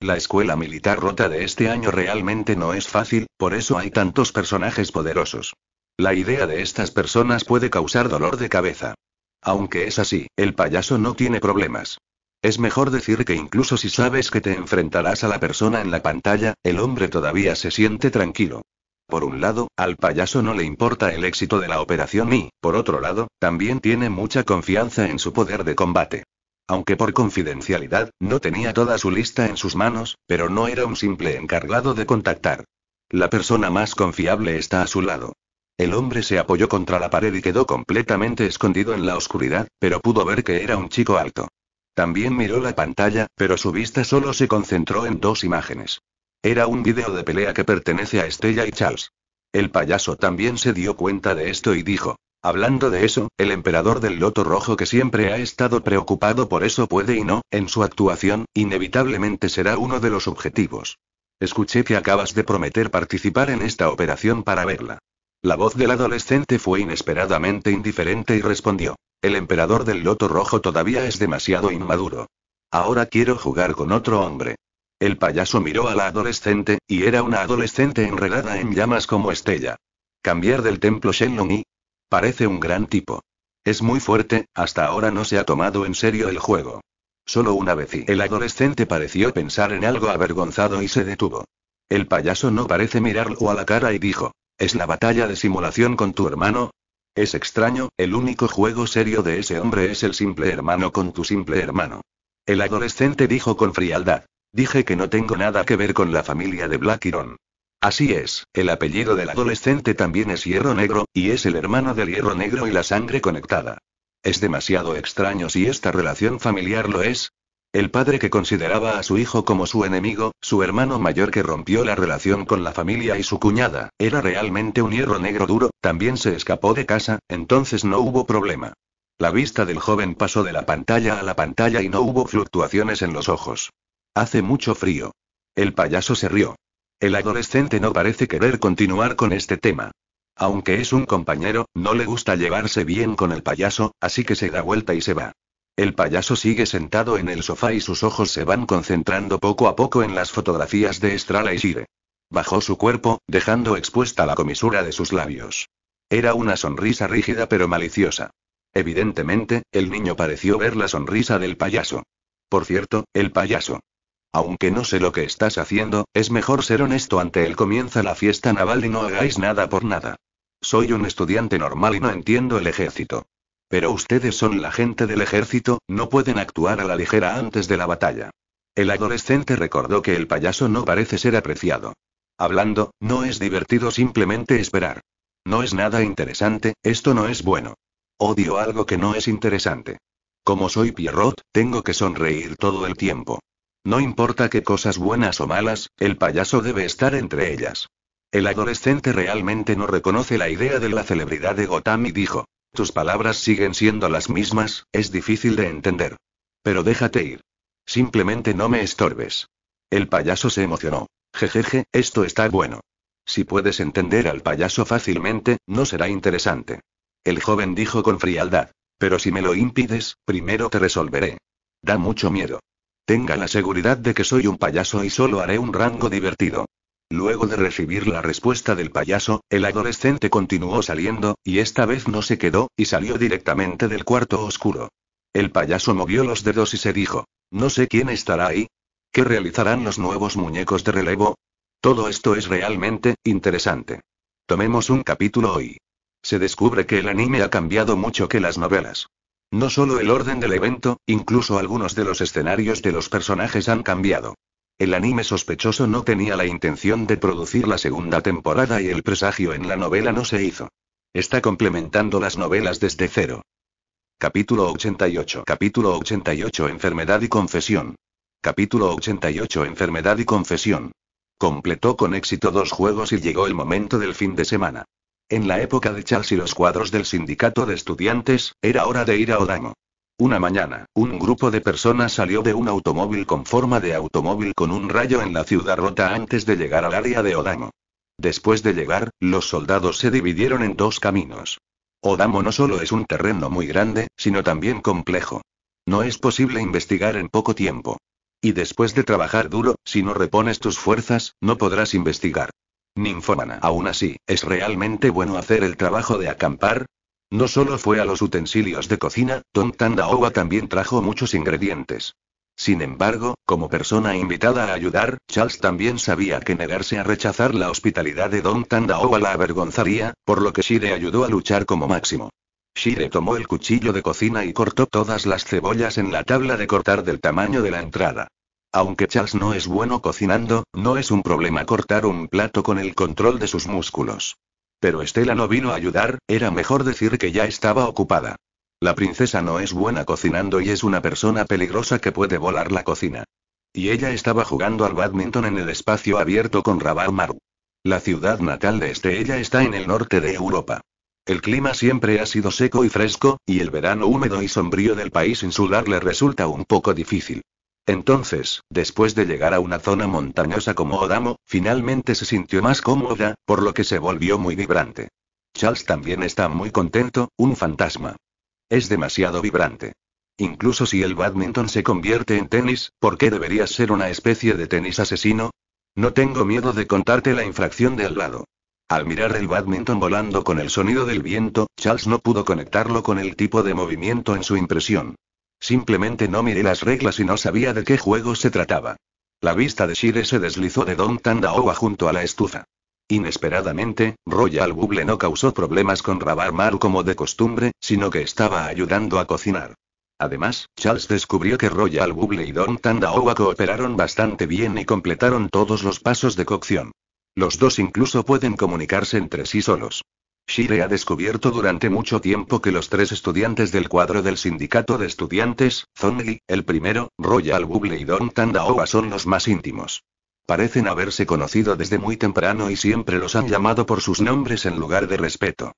la escuela militar rota de este año realmente no es fácil, por eso hay tantos personajes poderosos. La idea de estas personas puede causar dolor de cabeza. Aunque es así, el payaso no tiene problemas. Es mejor decir que incluso si sabes que te enfrentarás a la persona en la pantalla, el hombre todavía se siente tranquilo. Por un lado, al payaso no le importa el éxito de la operación y, por otro lado, también tiene mucha confianza en su poder de combate. Aunque por confidencialidad, no tenía toda su lista en sus manos, pero no era un simple encargado de contactar. La persona más confiable está a su lado. El hombre se apoyó contra la pared y quedó completamente escondido en la oscuridad, pero pudo ver que era un chico alto. También miró la pantalla, pero su vista solo se concentró en dos imágenes. Era un video de pelea que pertenece a Estella y Charles. El payaso también se dio cuenta de esto y dijo, Hablando de eso, el emperador del Loto Rojo que siempre ha estado preocupado por eso puede y no, en su actuación, inevitablemente será uno de los objetivos. Escuché que acabas de prometer participar en esta operación para verla. La voz del adolescente fue inesperadamente indiferente y respondió. El emperador del Loto Rojo todavía es demasiado inmaduro. Ahora quiero jugar con otro hombre. El payaso miró a la adolescente, y era una adolescente enredada en llamas como Estella. Cambiar del templo Shenlong y, Parece un gran tipo. Es muy fuerte, hasta ahora no se ha tomado en serio el juego. Solo una vez y el adolescente pareció pensar en algo avergonzado y se detuvo. El payaso no parece mirarlo a la cara y dijo, ¿es la batalla de simulación con tu hermano? Es extraño, el único juego serio de ese hombre es el simple hermano con tu simple hermano. El adolescente dijo con frialdad. Dije que no tengo nada que ver con la familia de Black Iron. Así es, el apellido del adolescente también es Hierro Negro, y es el hermano del Hierro Negro y la sangre conectada. Es demasiado extraño si esta relación familiar lo es. El padre que consideraba a su hijo como su enemigo, su hermano mayor que rompió la relación con la familia y su cuñada, era realmente un hierro negro duro, también se escapó de casa, entonces no hubo problema. La vista del joven pasó de la pantalla a la pantalla y no hubo fluctuaciones en los ojos. Hace mucho frío. El payaso se rió. El adolescente no parece querer continuar con este tema. Aunque es un compañero, no le gusta llevarse bien con el payaso, así que se da vuelta y se va. El payaso sigue sentado en el sofá y sus ojos se van concentrando poco a poco en las fotografías de Estrala y Shire. Bajó su cuerpo, dejando expuesta la comisura de sus labios. Era una sonrisa rígida pero maliciosa. Evidentemente, el niño pareció ver la sonrisa del payaso. Por cierto, el payaso. Aunque no sé lo que estás haciendo, es mejor ser honesto ante él. Comienza la fiesta naval y no hagáis nada por nada. Soy un estudiante normal y no entiendo el ejército. Pero ustedes son la gente del ejército, no pueden actuar a la ligera antes de la batalla. El adolescente recordó que el payaso no parece ser apreciado. Hablando, no es divertido simplemente esperar. No es nada interesante, esto no es bueno. Odio algo que no es interesante. Como soy Pierrot, tengo que sonreír todo el tiempo. No importa qué cosas buenas o malas, el payaso debe estar entre ellas. El adolescente realmente no reconoce la idea de la celebridad de Gotham y dijo, tus palabras siguen siendo las mismas, es difícil de entender. Pero déjate ir. Simplemente no me estorbes. El payaso se emocionó. Jejeje, esto está bueno. Si puedes entender al payaso fácilmente, no será interesante. El joven dijo con frialdad. Pero si me lo impides, primero te resolveré. Da mucho miedo. Tenga la seguridad de que soy un payaso y solo haré un rango divertido. Luego de recibir la respuesta del payaso, el adolescente continuó saliendo, y esta vez no se quedó, y salió directamente del cuarto oscuro. El payaso movió los dedos y se dijo, no sé quién estará ahí. ¿Qué realizarán los nuevos muñecos de relevo? Todo esto es realmente interesante. Tomemos un capítulo hoy. Se descubre que el anime ha cambiado mucho que las novelas. No solo el orden del evento, incluso algunos de los escenarios de los personajes han cambiado. El anime sospechoso no tenía la intención de producir la segunda temporada y el presagio en la novela no se hizo. Está complementando las novelas desde cero. Capítulo 88 Capítulo 88 Enfermedad y confesión. Capítulo 88 Enfermedad y confesión. Completó con éxito dos juegos y llegó el momento del fin de semana. En la época de Charles y los cuadros del sindicato de estudiantes, era hora de ir a Odamo. Una mañana, un grupo de personas salió de un automóvil con forma de automóvil con un rayo en la ciudad rota antes de llegar al área de Odamo. Después de llegar, los soldados se dividieron en dos caminos. Odamo no solo es un terreno muy grande, sino también complejo. No es posible investigar en poco tiempo. Y después de trabajar duro, si no repones tus fuerzas, no podrás investigar. Ninfómana. Aún así, ¿es realmente bueno hacer el trabajo de acampar? No solo fue a los utensilios de cocina, Don Tandaowa también trajo muchos ingredientes. Sin embargo, como persona invitada a ayudar, Charles también sabía que negarse a rechazar la hospitalidad de Don Tandaowa la avergonzaría, por lo que Shire ayudó a luchar como máximo. Shire tomó el cuchillo de cocina y cortó todas las cebollas en la tabla de cortar del tamaño de la entrada. Aunque Charles no es bueno cocinando, no es un problema cortar un plato con el control de sus músculos. Pero Estela no vino a ayudar, era mejor decir que ya estaba ocupada. La princesa no es buena cocinando y es una persona peligrosa que puede volar la cocina. Y ella estaba jugando al badminton en el espacio abierto con Rabar Maru. La ciudad natal de Estella está en el norte de Europa. El clima siempre ha sido seco y fresco, y el verano húmedo y sombrío del país insular le resulta un poco difícil. Entonces, después de llegar a una zona montañosa como Odamo, finalmente se sintió más cómoda, por lo que se volvió muy vibrante. Charles también está muy contento, un fantasma. Es demasiado vibrante. Incluso si el badminton se convierte en tenis, ¿por qué deberías ser una especie de tenis asesino? No tengo miedo de contarte la infracción de al lado. Al mirar el badminton volando con el sonido del viento, Charles no pudo conectarlo con el tipo de movimiento en su impresión. Simplemente no miré las reglas y no sabía de qué juego se trataba. La vista de Shire se deslizó de Don Tandaowa junto a la estufa. Inesperadamente, Royal Bubble no causó problemas con Rabar Mar como de costumbre, sino que estaba ayudando a cocinar. Además, Charles descubrió que Royal Bubble y Don Tandaowa cooperaron bastante bien y completaron todos los pasos de cocción. Los dos incluso pueden comunicarse entre sí solos. Shire ha descubierto durante mucho tiempo que los tres estudiantes del cuadro del sindicato de estudiantes, Zongli, el primero, Royal Buble y Don Tandaoa son los más íntimos. Parecen haberse conocido desde muy temprano y siempre los han llamado por sus nombres en lugar de respeto.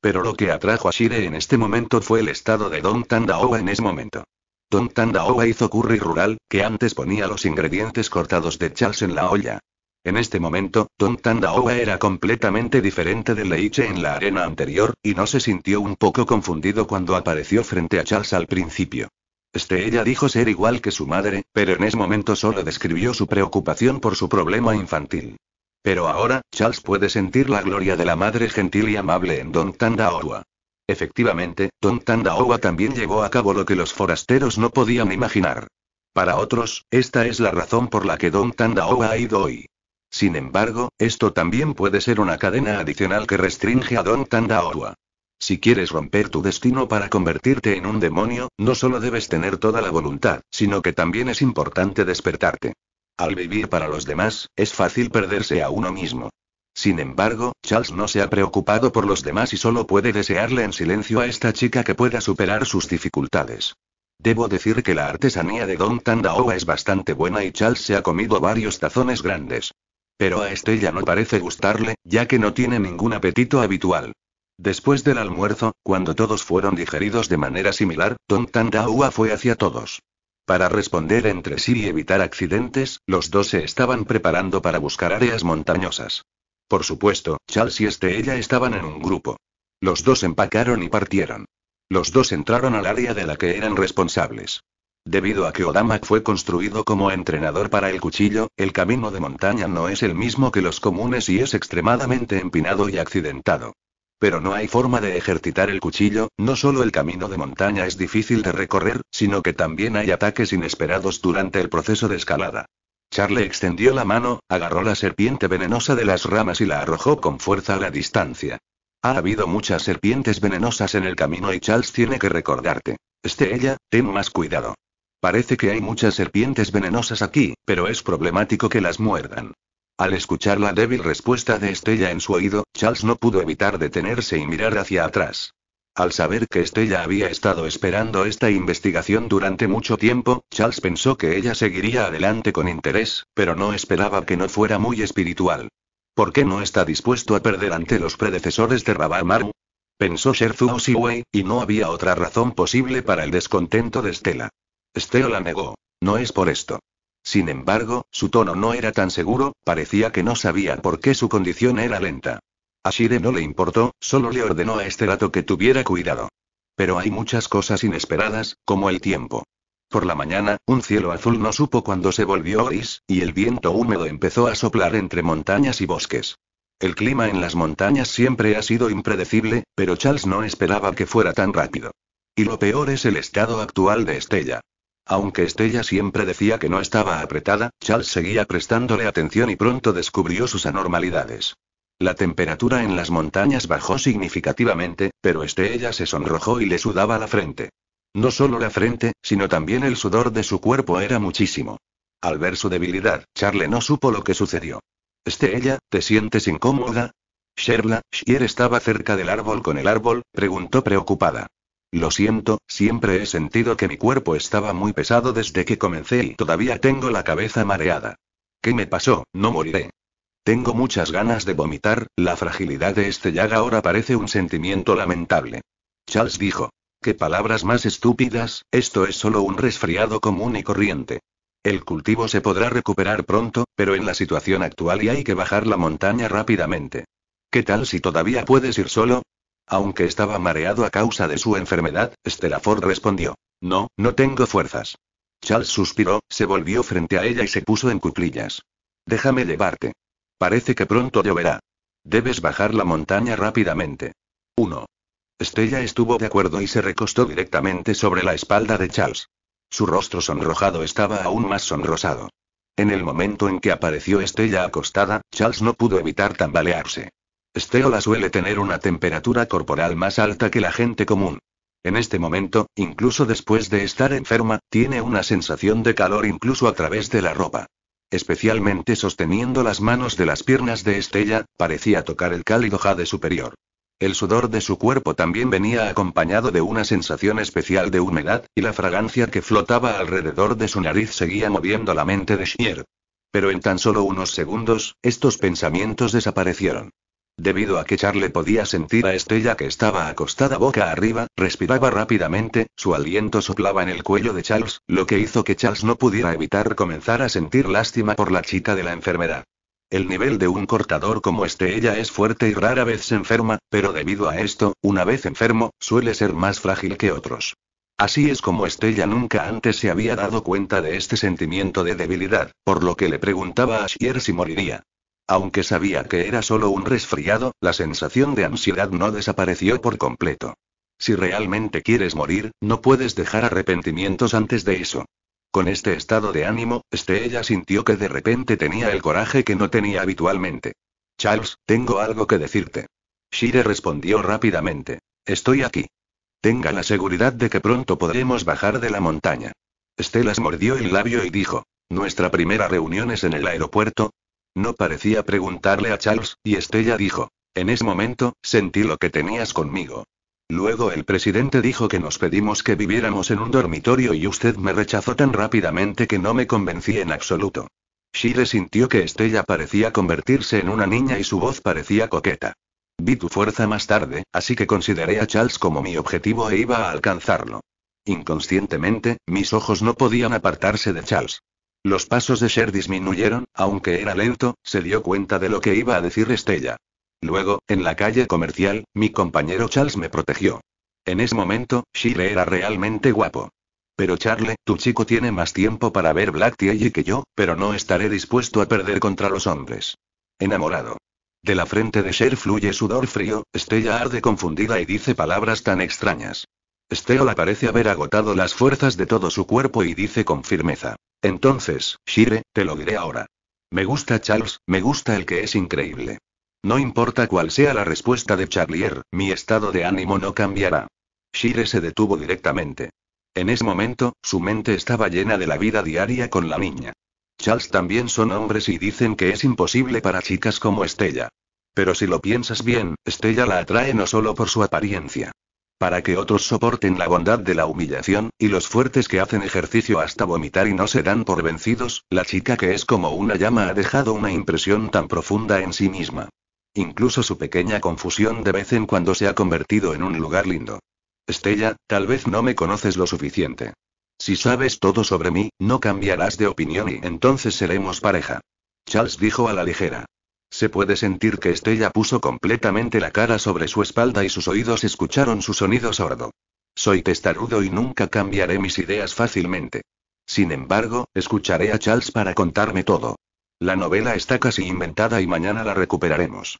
Pero lo que atrajo a Shire en este momento fue el estado de Don Tandaoa en ese momento. Don Tandaoa hizo curry rural, que antes ponía los ingredientes cortados de Charles en la olla, en este momento, Don Tandaowa era completamente diferente de Leiche en la arena anterior, y no se sintió un poco confundido cuando apareció frente a Charles al principio. Este ella dijo ser igual que su madre, pero en ese momento solo describió su preocupación por su problema infantil. Pero ahora, Charles puede sentir la gloria de la madre gentil y amable en Don Tandaowa. Efectivamente, Don Tandaowa también llevó a cabo lo que los forasteros no podían imaginar. Para otros, esta es la razón por la que Don Tandaowa ha ido hoy. Sin embargo, esto también puede ser una cadena adicional que restringe a Don Tandaorua. Si quieres romper tu destino para convertirte en un demonio, no solo debes tener toda la voluntad, sino que también es importante despertarte. Al vivir para los demás, es fácil perderse a uno mismo. Sin embargo, Charles no se ha preocupado por los demás y solo puede desearle en silencio a esta chica que pueda superar sus dificultades. Debo decir que la artesanía de Don Owa es bastante buena y Charles se ha comido varios tazones grandes. Pero a Estella no parece gustarle, ya que no tiene ningún apetito habitual. Después del almuerzo, cuando todos fueron digeridos de manera similar, Tom Tandaua fue hacia todos. Para responder entre sí y evitar accidentes, los dos se estaban preparando para buscar áreas montañosas. Por supuesto, Charles y Estella estaban en un grupo. Los dos empacaron y partieron. Los dos entraron al área de la que eran responsables. Debido a que Odamak fue construido como entrenador para el cuchillo, el camino de montaña no es el mismo que los comunes y es extremadamente empinado y accidentado. Pero no hay forma de ejercitar el cuchillo, no solo el camino de montaña es difícil de recorrer, sino que también hay ataques inesperados durante el proceso de escalada. Charles extendió la mano, agarró la serpiente venenosa de las ramas y la arrojó con fuerza a la distancia. Ha habido muchas serpientes venenosas en el camino y Charles tiene que recordarte. Esté ella, ten más cuidado. Parece que hay muchas serpientes venenosas aquí, pero es problemático que las muerdan. Al escuchar la débil respuesta de Estella en su oído, Charles no pudo evitar detenerse y mirar hacia atrás. Al saber que Estella había estado esperando esta investigación durante mucho tiempo, Charles pensó que ella seguiría adelante con interés, pero no esperaba que no fuera muy espiritual. ¿Por qué no está dispuesto a perder ante los predecesores de Rabamaru? Pensó Sherzu Osiwei, y no había otra razón posible para el descontento de Estella. Esteo la negó. No es por esto. Sin embargo, su tono no era tan seguro, parecía que no sabía por qué su condición era lenta. A Shire no le importó, solo le ordenó a este que tuviera cuidado. Pero hay muchas cosas inesperadas, como el tiempo. Por la mañana, un cielo azul no supo cuando se volvió gris, y el viento húmedo empezó a soplar entre montañas y bosques. El clima en las montañas siempre ha sido impredecible, pero Charles no esperaba que fuera tan rápido. Y lo peor es el estado actual de Estella. Aunque Estella siempre decía que no estaba apretada, Charles seguía prestándole atención y pronto descubrió sus anormalidades. La temperatura en las montañas bajó significativamente, pero Estella se sonrojó y le sudaba la frente. No solo la frente, sino también el sudor de su cuerpo era muchísimo. Al ver su debilidad, Charles no supo lo que sucedió. Estella, ¿te sientes incómoda? Sherla, Shier estaba cerca del árbol con el árbol, preguntó preocupada. Lo siento, siempre he sentido que mi cuerpo estaba muy pesado desde que comencé y todavía tengo la cabeza mareada. ¿Qué me pasó? No moriré. Tengo muchas ganas de vomitar, la fragilidad de este llaga ahora parece un sentimiento lamentable. Charles dijo. Qué palabras más estúpidas, esto es solo un resfriado común y corriente. El cultivo se podrá recuperar pronto, pero en la situación actual y hay que bajar la montaña rápidamente. ¿Qué tal si todavía puedes ir solo? Aunque estaba mareado a causa de su enfermedad, Ford respondió. No, no tengo fuerzas. Charles suspiró, se volvió frente a ella y se puso en cuclillas. Déjame llevarte. Parece que pronto lloverá. Debes bajar la montaña rápidamente. 1. Estella estuvo de acuerdo y se recostó directamente sobre la espalda de Charles. Su rostro sonrojado estaba aún más sonrosado. En el momento en que apareció Estella acostada, Charles no pudo evitar tambalearse. Steola suele tener una temperatura corporal más alta que la gente común. En este momento, incluso después de estar enferma, tiene una sensación de calor incluso a través de la ropa. Especialmente sosteniendo las manos de las piernas de Estella, parecía tocar el cálido jade superior. El sudor de su cuerpo también venía acompañado de una sensación especial de humedad, y la fragancia que flotaba alrededor de su nariz seguía moviendo la mente de Shier. Pero en tan solo unos segundos, estos pensamientos desaparecieron. Debido a que Charles podía sentir a Estella que estaba acostada boca arriba, respiraba rápidamente, su aliento soplaba en el cuello de Charles, lo que hizo que Charles no pudiera evitar comenzar a sentir lástima por la chica de la enfermedad. El nivel de un cortador como Estella es fuerte y rara vez se enferma, pero debido a esto, una vez enfermo, suele ser más frágil que otros. Así es como Estella nunca antes se había dado cuenta de este sentimiento de debilidad, por lo que le preguntaba a Shier si moriría. Aunque sabía que era solo un resfriado, la sensación de ansiedad no desapareció por completo. Si realmente quieres morir, no puedes dejar arrepentimientos antes de eso. Con este estado de ánimo, Estella sintió que de repente tenía el coraje que no tenía habitualmente. Charles, tengo algo que decirte. Shire respondió rápidamente. Estoy aquí. Tenga la seguridad de que pronto podremos bajar de la montaña. Estelas mordió el labio y dijo. Nuestra primera reunión es en el aeropuerto, no parecía preguntarle a Charles, y Estella dijo. En ese momento, sentí lo que tenías conmigo. Luego el presidente dijo que nos pedimos que viviéramos en un dormitorio y usted me rechazó tan rápidamente que no me convencí en absoluto. Shire sintió que Estella parecía convertirse en una niña y su voz parecía coqueta. Vi tu fuerza más tarde, así que consideré a Charles como mi objetivo e iba a alcanzarlo. Inconscientemente, mis ojos no podían apartarse de Charles. Los pasos de Sher disminuyeron, aunque era lento, se dio cuenta de lo que iba a decir Estella. Luego, en la calle comercial, mi compañero Charles me protegió. En ese momento, Shire era realmente guapo. Pero Charlie, tu chico tiene más tiempo para ver Black Tie que yo, pero no estaré dispuesto a perder contra los hombres. Enamorado. De la frente de Sher fluye sudor frío, Estella arde confundida y dice palabras tan extrañas. Estéola parece haber agotado las fuerzas de todo su cuerpo y dice con firmeza. Entonces, Shire, te lo diré ahora. Me gusta Charles, me gusta el que es increíble. No importa cuál sea la respuesta de Charlier, mi estado de ánimo no cambiará. Shire se detuvo directamente. En ese momento, su mente estaba llena de la vida diaria con la niña. Charles también son hombres y dicen que es imposible para chicas como Estella. Pero si lo piensas bien, Estella la atrae no solo por su apariencia para que otros soporten la bondad de la humillación, y los fuertes que hacen ejercicio hasta vomitar y no se dan por vencidos, la chica que es como una llama ha dejado una impresión tan profunda en sí misma. Incluso su pequeña confusión de vez en cuando se ha convertido en un lugar lindo. Estella, tal vez no me conoces lo suficiente. Si sabes todo sobre mí, no cambiarás de opinión y entonces seremos pareja. Charles dijo a la ligera. Se puede sentir que Estella puso completamente la cara sobre su espalda y sus oídos escucharon su sonido sordo. Soy testarudo y nunca cambiaré mis ideas fácilmente. Sin embargo, escucharé a Charles para contarme todo. La novela está casi inventada y mañana la recuperaremos.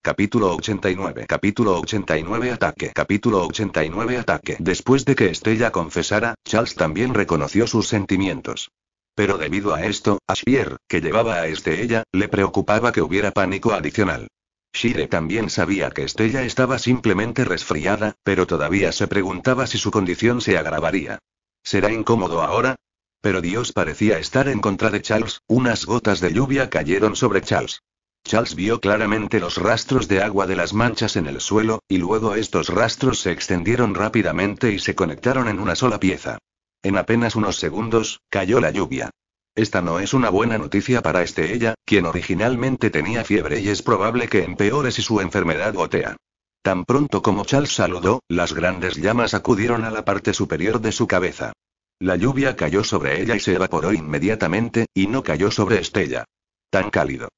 Capítulo 89 Capítulo 89 Ataque Capítulo 89 Ataque Después de que Estella confesara, Charles también reconoció sus sentimientos. Pero debido a esto, a Shier, que llevaba a Estella, le preocupaba que hubiera pánico adicional. Shire también sabía que Estella estaba simplemente resfriada, pero todavía se preguntaba si su condición se agravaría. ¿Será incómodo ahora? Pero Dios parecía estar en contra de Charles, unas gotas de lluvia cayeron sobre Charles. Charles vio claramente los rastros de agua de las manchas en el suelo, y luego estos rastros se extendieron rápidamente y se conectaron en una sola pieza. En apenas unos segundos, cayó la lluvia. Esta no es una buena noticia para Estella, quien originalmente tenía fiebre y es probable que empeore si su enfermedad gotea. Tan pronto como Charles saludó, las grandes llamas acudieron a la parte superior de su cabeza. La lluvia cayó sobre ella y se evaporó inmediatamente, y no cayó sobre Estella. Tan cálido.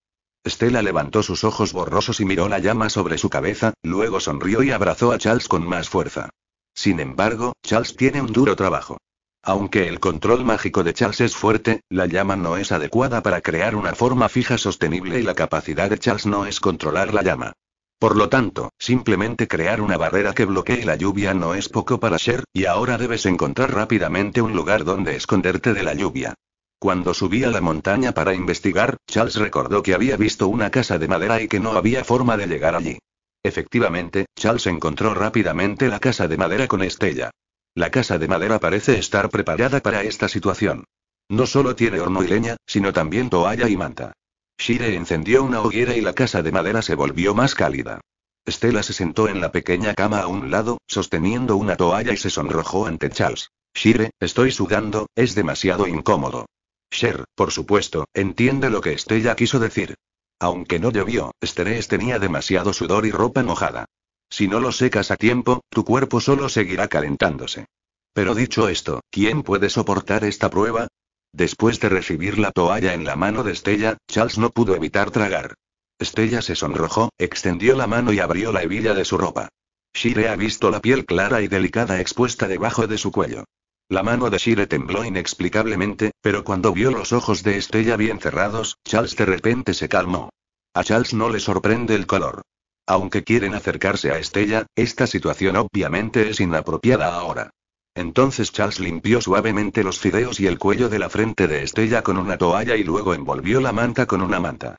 Estella levantó sus ojos borrosos y miró la llama sobre su cabeza, luego sonrió y abrazó a Charles con más fuerza. Sin embargo, Charles tiene un duro trabajo. Aunque el control mágico de Charles es fuerte, la llama no es adecuada para crear una forma fija sostenible y la capacidad de Charles no es controlar la llama. Por lo tanto, simplemente crear una barrera que bloquee la lluvia no es poco para Sher, y ahora debes encontrar rápidamente un lugar donde esconderte de la lluvia. Cuando subí a la montaña para investigar, Charles recordó que había visto una casa de madera y que no había forma de llegar allí. Efectivamente, Charles encontró rápidamente la casa de madera con estella. La casa de madera parece estar preparada para esta situación. No solo tiene horno y leña, sino también toalla y manta. Shire encendió una hoguera y la casa de madera se volvió más cálida. Estela se sentó en la pequeña cama a un lado, sosteniendo una toalla y se sonrojó ante Charles. Shire, estoy sudando, es demasiado incómodo. Sher, por supuesto, entiende lo que Estella quiso decir. Aunque no llovió, esterés tenía demasiado sudor y ropa mojada. Si no lo secas a tiempo, tu cuerpo solo seguirá calentándose. Pero dicho esto, ¿quién puede soportar esta prueba? Después de recibir la toalla en la mano de Stella, Charles no pudo evitar tragar. Stella se sonrojó, extendió la mano y abrió la hebilla de su ropa. Shire ha visto la piel clara y delicada expuesta debajo de su cuello. La mano de Shire tembló inexplicablemente, pero cuando vio los ojos de Estella bien cerrados, Charles de repente se calmó. A Charles no le sorprende el color. Aunque quieren acercarse a Estella, esta situación obviamente es inapropiada ahora. Entonces Charles limpió suavemente los fideos y el cuello de la frente de Estella con una toalla y luego envolvió la manta con una manta.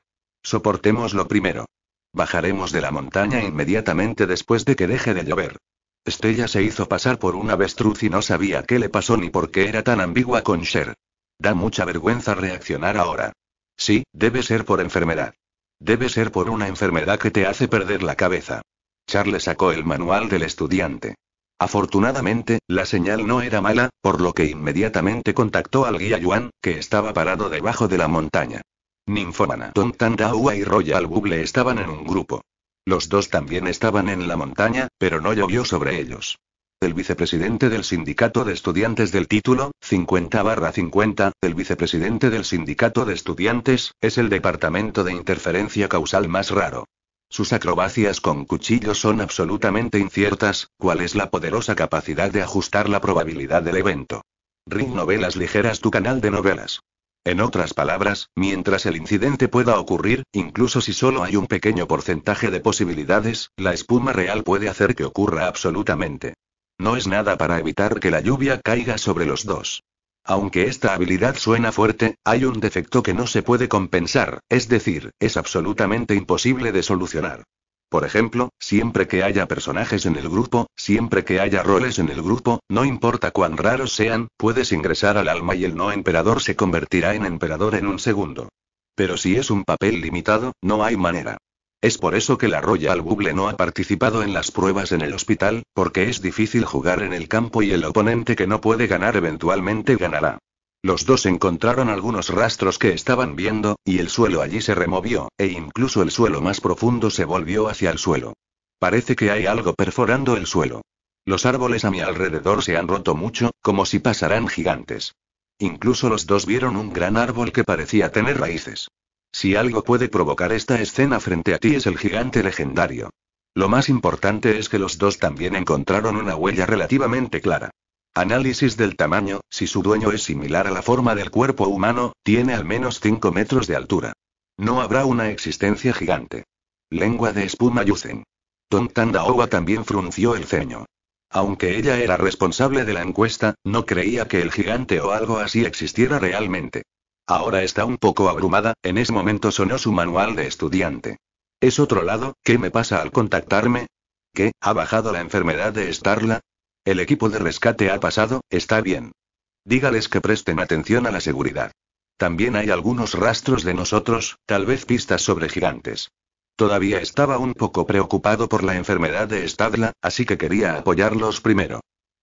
lo primero. Bajaremos de la montaña inmediatamente después de que deje de llover. Estella se hizo pasar por un avestruz y no sabía qué le pasó ni por qué era tan ambigua con Cher. Da mucha vergüenza reaccionar ahora. Sí, debe ser por enfermedad. Debe ser por una enfermedad que te hace perder la cabeza. Charles sacó el manual del estudiante. Afortunadamente, la señal no era mala, por lo que inmediatamente contactó al guía Yuan, que estaba parado debajo de la montaña. Ninfomana Tandaua y Royal Buble estaban en un grupo. Los dos también estaban en la montaña, pero no llovió sobre ellos el vicepresidente del Sindicato de Estudiantes del Título, 50-50, el vicepresidente del Sindicato de Estudiantes, es el departamento de interferencia causal más raro. Sus acrobacias con cuchillos son absolutamente inciertas, cuál es la poderosa capacidad de ajustar la probabilidad del evento. Ring Novelas Ligeras tu canal de novelas. En otras palabras, mientras el incidente pueda ocurrir, incluso si solo hay un pequeño porcentaje de posibilidades, la espuma real puede hacer que ocurra absolutamente no es nada para evitar que la lluvia caiga sobre los dos. Aunque esta habilidad suena fuerte, hay un defecto que no se puede compensar, es decir, es absolutamente imposible de solucionar. Por ejemplo, siempre que haya personajes en el grupo, siempre que haya roles en el grupo, no importa cuán raros sean, puedes ingresar al alma y el no emperador se convertirá en emperador en un segundo. Pero si es un papel limitado, no hay manera. Es por eso que la Royal Buble no ha participado en las pruebas en el hospital, porque es difícil jugar en el campo y el oponente que no puede ganar eventualmente ganará. Los dos encontraron algunos rastros que estaban viendo, y el suelo allí se removió, e incluso el suelo más profundo se volvió hacia el suelo. Parece que hay algo perforando el suelo. Los árboles a mi alrededor se han roto mucho, como si pasaran gigantes. Incluso los dos vieron un gran árbol que parecía tener raíces. Si algo puede provocar esta escena frente a ti es el gigante legendario. Lo más importante es que los dos también encontraron una huella relativamente clara. Análisis del tamaño, si su dueño es similar a la forma del cuerpo humano, tiene al menos 5 metros de altura. No habrá una existencia gigante. Lengua de espuma Yuzen. Tontandaowa también frunció el ceño. Aunque ella era responsable de la encuesta, no creía que el gigante o algo así existiera realmente. Ahora está un poco abrumada, en ese momento sonó su manual de estudiante. Es otro lado, ¿qué me pasa al contactarme? ¿Qué? ¿Ha bajado la enfermedad de Starla? El equipo de rescate ha pasado, está bien. Dígales que presten atención a la seguridad. También hay algunos rastros de nosotros, tal vez pistas sobre gigantes. Todavía estaba un poco preocupado por la enfermedad de Starla, así que quería apoyarlos primero.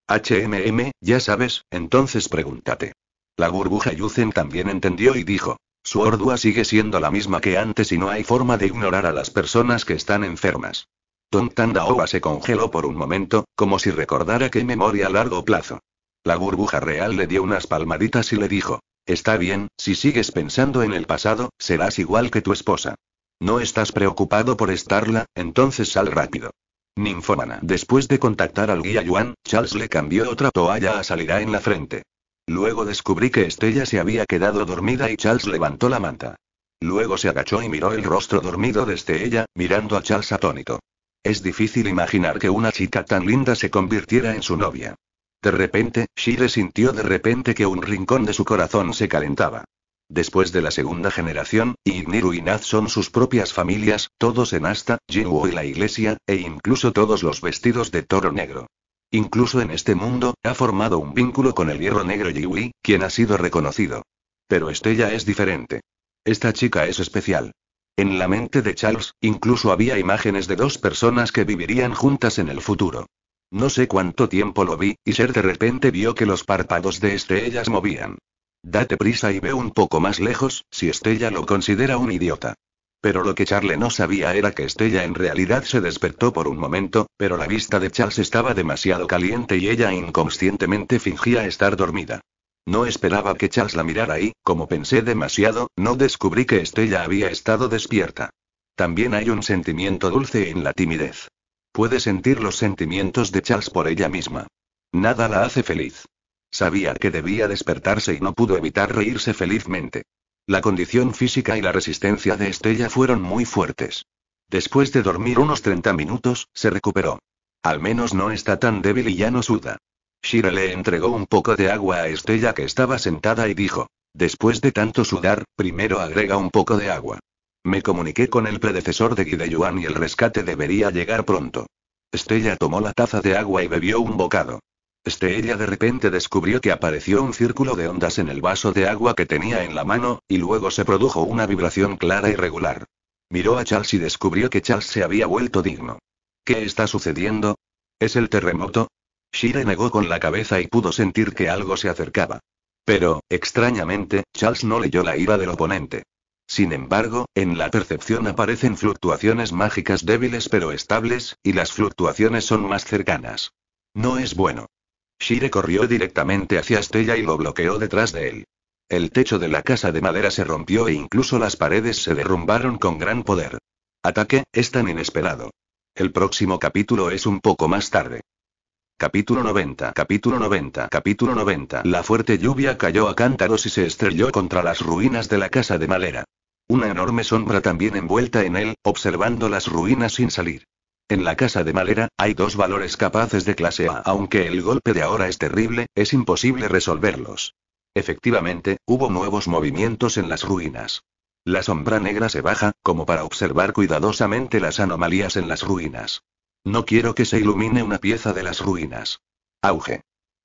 HMM, ya sabes, entonces pregúntate. La burbuja Yuzen también entendió y dijo. Su ordua sigue siendo la misma que antes y no hay forma de ignorar a las personas que están enfermas. Don Oa se congeló por un momento, como si recordara qué memoria a largo plazo. La burbuja real le dio unas palmaditas y le dijo, Está bien, si sigues pensando en el pasado, serás igual que tu esposa. No estás preocupado por estarla, entonces sal rápido. Ninfomana. Después de contactar al guía Yuan, Charles le cambió otra toalla a salirá en la frente. Luego descubrí que Estella se había quedado dormida y Charles levantó la manta. Luego se agachó y miró el rostro dormido desde ella, mirando a Charles atónito. Es difícil imaginar que una chica tan linda se convirtiera en su novia. De repente, Shire sintió de repente que un rincón de su corazón se calentaba. Después de la segunda generación, Igniru y Naz son sus propias familias, todos en asta, Jinwoo y la iglesia, e incluso todos los vestidos de toro negro. Incluso en este mundo, ha formado un vínculo con el hierro negro Yui, quien ha sido reconocido. Pero Estella es diferente. Esta chica es especial. En la mente de Charles, incluso había imágenes de dos personas que vivirían juntas en el futuro. No sé cuánto tiempo lo vi, y Ser de repente vio que los párpados de Estrellas movían. Date prisa y ve un poco más lejos, si Estella lo considera un idiota. Pero lo que Charles no sabía era que Estella en realidad se despertó por un momento, pero la vista de Charles estaba demasiado caliente y ella inconscientemente fingía estar dormida. No esperaba que Charles la mirara y, como pensé demasiado, no descubrí que Estella había estado despierta. También hay un sentimiento dulce en la timidez. Puede sentir los sentimientos de Charles por ella misma. Nada la hace feliz. Sabía que debía despertarse y no pudo evitar reírse felizmente. La condición física y la resistencia de Estella fueron muy fuertes. Después de dormir unos 30 minutos, se recuperó. Al menos no está tan débil y ya no suda. Shira le entregó un poco de agua a Estella que estaba sentada y dijo, después de tanto sudar, primero agrega un poco de agua. Me comuniqué con el predecesor de Gideyuan y el rescate debería llegar pronto. Estella tomó la taza de agua y bebió un bocado. Este ella de repente descubrió que apareció un círculo de ondas en el vaso de agua que tenía en la mano, y luego se produjo una vibración clara y regular. Miró a Charles y descubrió que Charles se había vuelto digno. ¿Qué está sucediendo? ¿Es el terremoto? Shire negó con la cabeza y pudo sentir que algo se acercaba. Pero, extrañamente, Charles no leyó la ira del oponente. Sin embargo, en la percepción aparecen fluctuaciones mágicas débiles pero estables, y las fluctuaciones son más cercanas. No es bueno. Shire corrió directamente hacia Estella y lo bloqueó detrás de él. El techo de la casa de madera se rompió e incluso las paredes se derrumbaron con gran poder. Ataque, es tan inesperado. El próximo capítulo es un poco más tarde. Capítulo 90, capítulo 90, capítulo 90. La fuerte lluvia cayó a cántaros y se estrelló contra las ruinas de la casa de madera. Una enorme sombra también envuelta en él, observando las ruinas sin salir. En la casa de Malera, hay dos valores capaces de clase A, aunque el golpe de ahora es terrible, es imposible resolverlos. Efectivamente, hubo nuevos movimientos en las ruinas. La sombra negra se baja, como para observar cuidadosamente las anomalías en las ruinas. No quiero que se ilumine una pieza de las ruinas. Auge.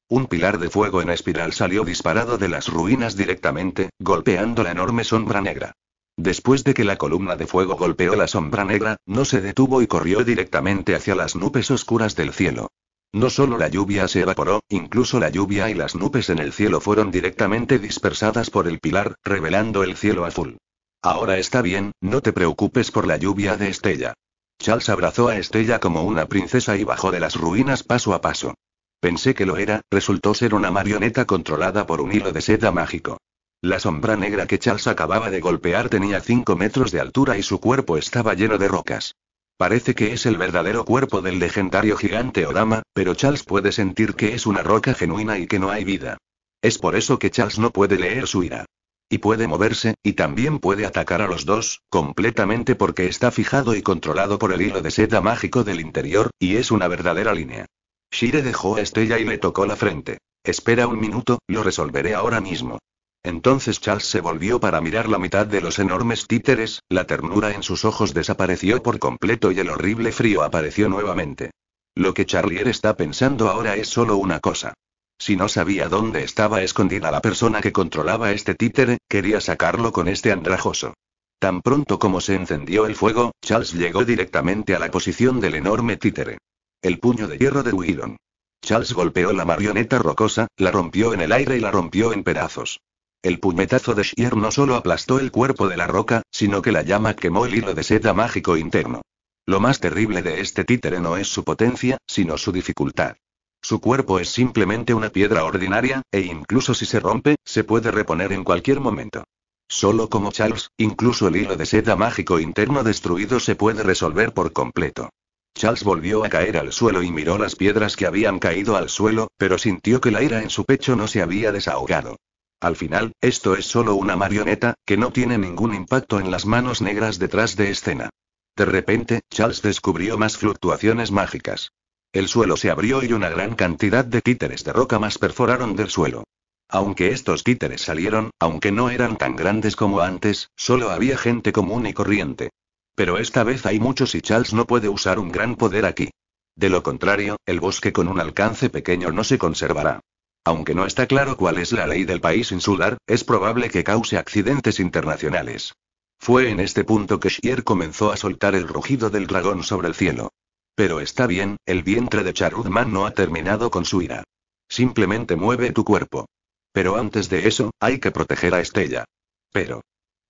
Un pilar de fuego en espiral salió disparado de las ruinas directamente, golpeando la enorme sombra negra. Después de que la columna de fuego golpeó la sombra negra, no se detuvo y corrió directamente hacia las nubes oscuras del cielo. No solo la lluvia se evaporó, incluso la lluvia y las nubes en el cielo fueron directamente dispersadas por el pilar, revelando el cielo azul. Ahora está bien, no te preocupes por la lluvia de Estella. Charles abrazó a Estella como una princesa y bajó de las ruinas paso a paso. Pensé que lo era, resultó ser una marioneta controlada por un hilo de seda mágico. La sombra negra que Charles acababa de golpear tenía 5 metros de altura y su cuerpo estaba lleno de rocas. Parece que es el verdadero cuerpo del legendario gigante Odama, pero Charles puede sentir que es una roca genuina y que no hay vida. Es por eso que Charles no puede leer su ira. Y puede moverse, y también puede atacar a los dos, completamente porque está fijado y controlado por el hilo de seda mágico del interior, y es una verdadera línea. Shire dejó a Estella y le tocó la frente. Espera un minuto, lo resolveré ahora mismo. Entonces Charles se volvió para mirar la mitad de los enormes títeres, la ternura en sus ojos desapareció por completo y el horrible frío apareció nuevamente. Lo que Charlier está pensando ahora es solo una cosa. Si no sabía dónde estaba escondida la persona que controlaba este títere, quería sacarlo con este andrajoso. Tan pronto como se encendió el fuego, Charles llegó directamente a la posición del enorme títere. El puño de hierro de Wheelon. Charles golpeó la marioneta rocosa, la rompió en el aire y la rompió en pedazos. El puñetazo de Shier no solo aplastó el cuerpo de la roca, sino que la llama quemó el hilo de seda mágico interno. Lo más terrible de este títere no es su potencia, sino su dificultad. Su cuerpo es simplemente una piedra ordinaria, e incluso si se rompe, se puede reponer en cualquier momento. Solo como Charles, incluso el hilo de seda mágico interno destruido se puede resolver por completo. Charles volvió a caer al suelo y miró las piedras que habían caído al suelo, pero sintió que la ira en su pecho no se había desahogado. Al final, esto es solo una marioneta, que no tiene ningún impacto en las manos negras detrás de escena. De repente, Charles descubrió más fluctuaciones mágicas. El suelo se abrió y una gran cantidad de títeres de roca más perforaron del suelo. Aunque estos títeres salieron, aunque no eran tan grandes como antes, solo había gente común y corriente. Pero esta vez hay muchos y Charles no puede usar un gran poder aquí. De lo contrario, el bosque con un alcance pequeño no se conservará. Aunque no está claro cuál es la ley del país insular, es probable que cause accidentes internacionales. Fue en este punto que Shier comenzó a soltar el rugido del dragón sobre el cielo. Pero está bien, el vientre de Charudman no ha terminado con su ira. Simplemente mueve tu cuerpo. Pero antes de eso, hay que proteger a Estella. Pero.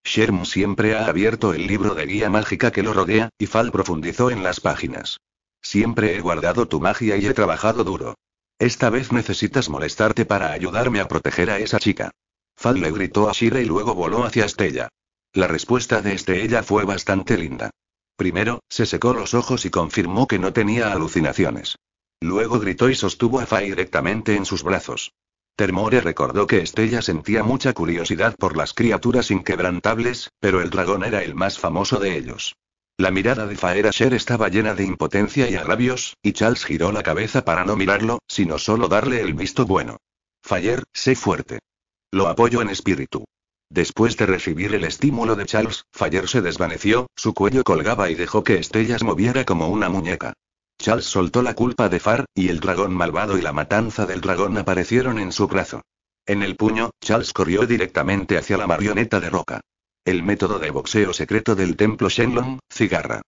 Sherm siempre ha abierto el libro de guía mágica que lo rodea, y Fal profundizó en las páginas. Siempre he guardado tu magia y he trabajado duro. Esta vez necesitas molestarte para ayudarme a proteger a esa chica. Fal le gritó a Shira y luego voló hacia Estella. La respuesta de Estella fue bastante linda. Primero, se secó los ojos y confirmó que no tenía alucinaciones. Luego gritó y sostuvo a Fay directamente en sus brazos. Termore recordó que Estella sentía mucha curiosidad por las criaturas inquebrantables, pero el dragón era el más famoso de ellos. La mirada de Faera Sher estaba llena de impotencia y agravios, y Charles giró la cabeza para no mirarlo, sino solo darle el visto bueno. Fayer, sé fuerte. Lo apoyo en espíritu. Después de recibir el estímulo de Charles, Fayer se desvaneció, su cuello colgaba y dejó que Estrellas moviera como una muñeca. Charles soltó la culpa de Far, y el dragón malvado y la matanza del dragón aparecieron en su brazo. En el puño, Charles corrió directamente hacia la marioneta de roca. El método de boxeo secreto del templo Shenlong, cigarra.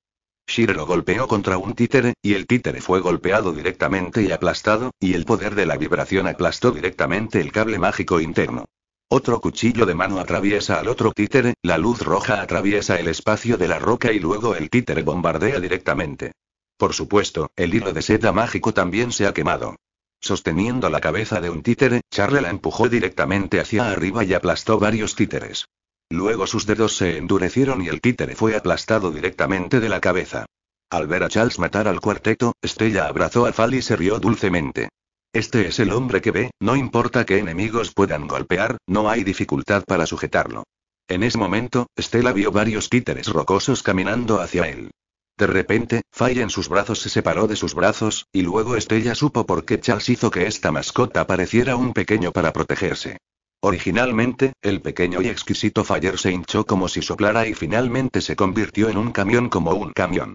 Shire lo golpeó contra un títere, y el títere fue golpeado directamente y aplastado, y el poder de la vibración aplastó directamente el cable mágico interno. Otro cuchillo de mano atraviesa al otro títere, la luz roja atraviesa el espacio de la roca y luego el títere bombardea directamente. Por supuesto, el hilo de seda mágico también se ha quemado. Sosteniendo la cabeza de un títere, Charle la empujó directamente hacia arriba y aplastó varios títeres. Luego sus dedos se endurecieron y el títere fue aplastado directamente de la cabeza. Al ver a Charles matar al cuarteto, Stella abrazó a Fal y se rió dulcemente. Este es el hombre que ve, no importa que enemigos puedan golpear, no hay dificultad para sujetarlo. En ese momento, Stella vio varios títeres rocosos caminando hacia él. De repente, Fay en sus brazos se separó de sus brazos, y luego Stella supo por qué Charles hizo que esta mascota pareciera un pequeño para protegerse. Originalmente, el pequeño y exquisito Fayer se hinchó como si soplara y finalmente se convirtió en un camión como un camión.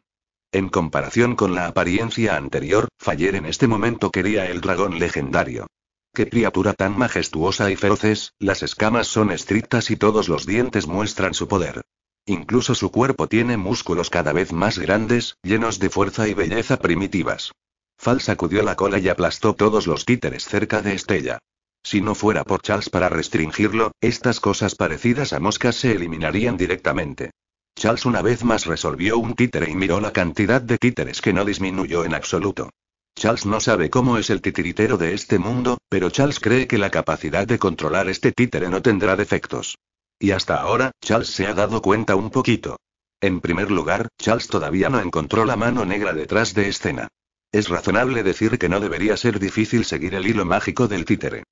En comparación con la apariencia anterior, Fayer en este momento quería el dragón legendario. Qué criatura tan majestuosa y feroces, las escamas son estrictas y todos los dientes muestran su poder. Incluso su cuerpo tiene músculos cada vez más grandes, llenos de fuerza y belleza primitivas. Fal sacudió la cola y aplastó todos los títeres cerca de Estella. Si no fuera por Charles para restringirlo, estas cosas parecidas a moscas se eliminarían directamente. Charles una vez más resolvió un títere y miró la cantidad de títeres que no disminuyó en absoluto. Charles no sabe cómo es el titiritero de este mundo, pero Charles cree que la capacidad de controlar este títere no tendrá defectos. Y hasta ahora, Charles se ha dado cuenta un poquito. En primer lugar, Charles todavía no encontró la mano negra detrás de escena. Es razonable decir que no debería ser difícil seguir el hilo mágico del títere.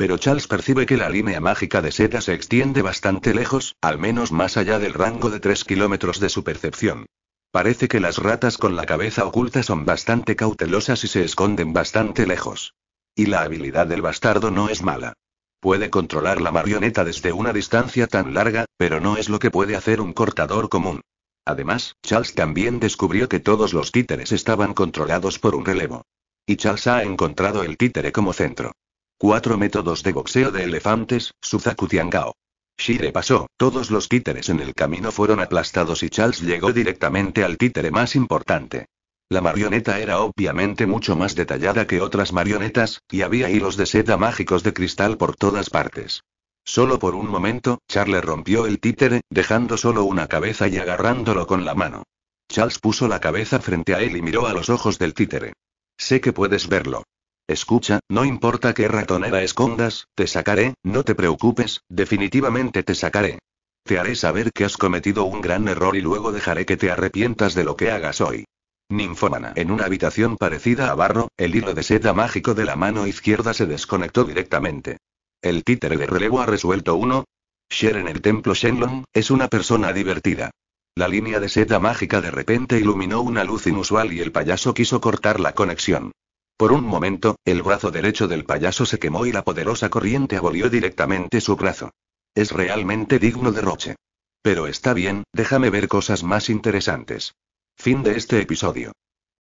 Pero Charles percibe que la línea mágica de seda se extiende bastante lejos, al menos más allá del rango de 3 kilómetros de su percepción. Parece que las ratas con la cabeza oculta son bastante cautelosas y se esconden bastante lejos. Y la habilidad del bastardo no es mala. Puede controlar la marioneta desde una distancia tan larga, pero no es lo que puede hacer un cortador común. Además, Charles también descubrió que todos los títeres estaban controlados por un relevo. Y Charles ha encontrado el títere como centro. Cuatro métodos de boxeo de elefantes, Suzaku Tiangao. Shire pasó, todos los títeres en el camino fueron aplastados y Charles llegó directamente al títere más importante. La marioneta era obviamente mucho más detallada que otras marionetas, y había hilos de seda mágicos de cristal por todas partes. Solo por un momento, Charles rompió el títere, dejando solo una cabeza y agarrándolo con la mano. Charles puso la cabeza frente a él y miró a los ojos del títere. Sé que puedes verlo. Escucha, no importa qué ratonera escondas, te sacaré, no te preocupes, definitivamente te sacaré. Te haré saber que has cometido un gran error y luego dejaré que te arrepientas de lo que hagas hoy. Ninfomana. En una habitación parecida a barro, el hilo de seda mágico de la mano izquierda se desconectó directamente. El títere de relevo ha resuelto uno. Sher en el templo Shenlong, es una persona divertida. La línea de seda mágica de repente iluminó una luz inusual y el payaso quiso cortar la conexión. Por un momento, el brazo derecho del payaso se quemó y la poderosa corriente abolió directamente su brazo. Es realmente digno de Roche. Pero está bien, déjame ver cosas más interesantes. Fin de este episodio.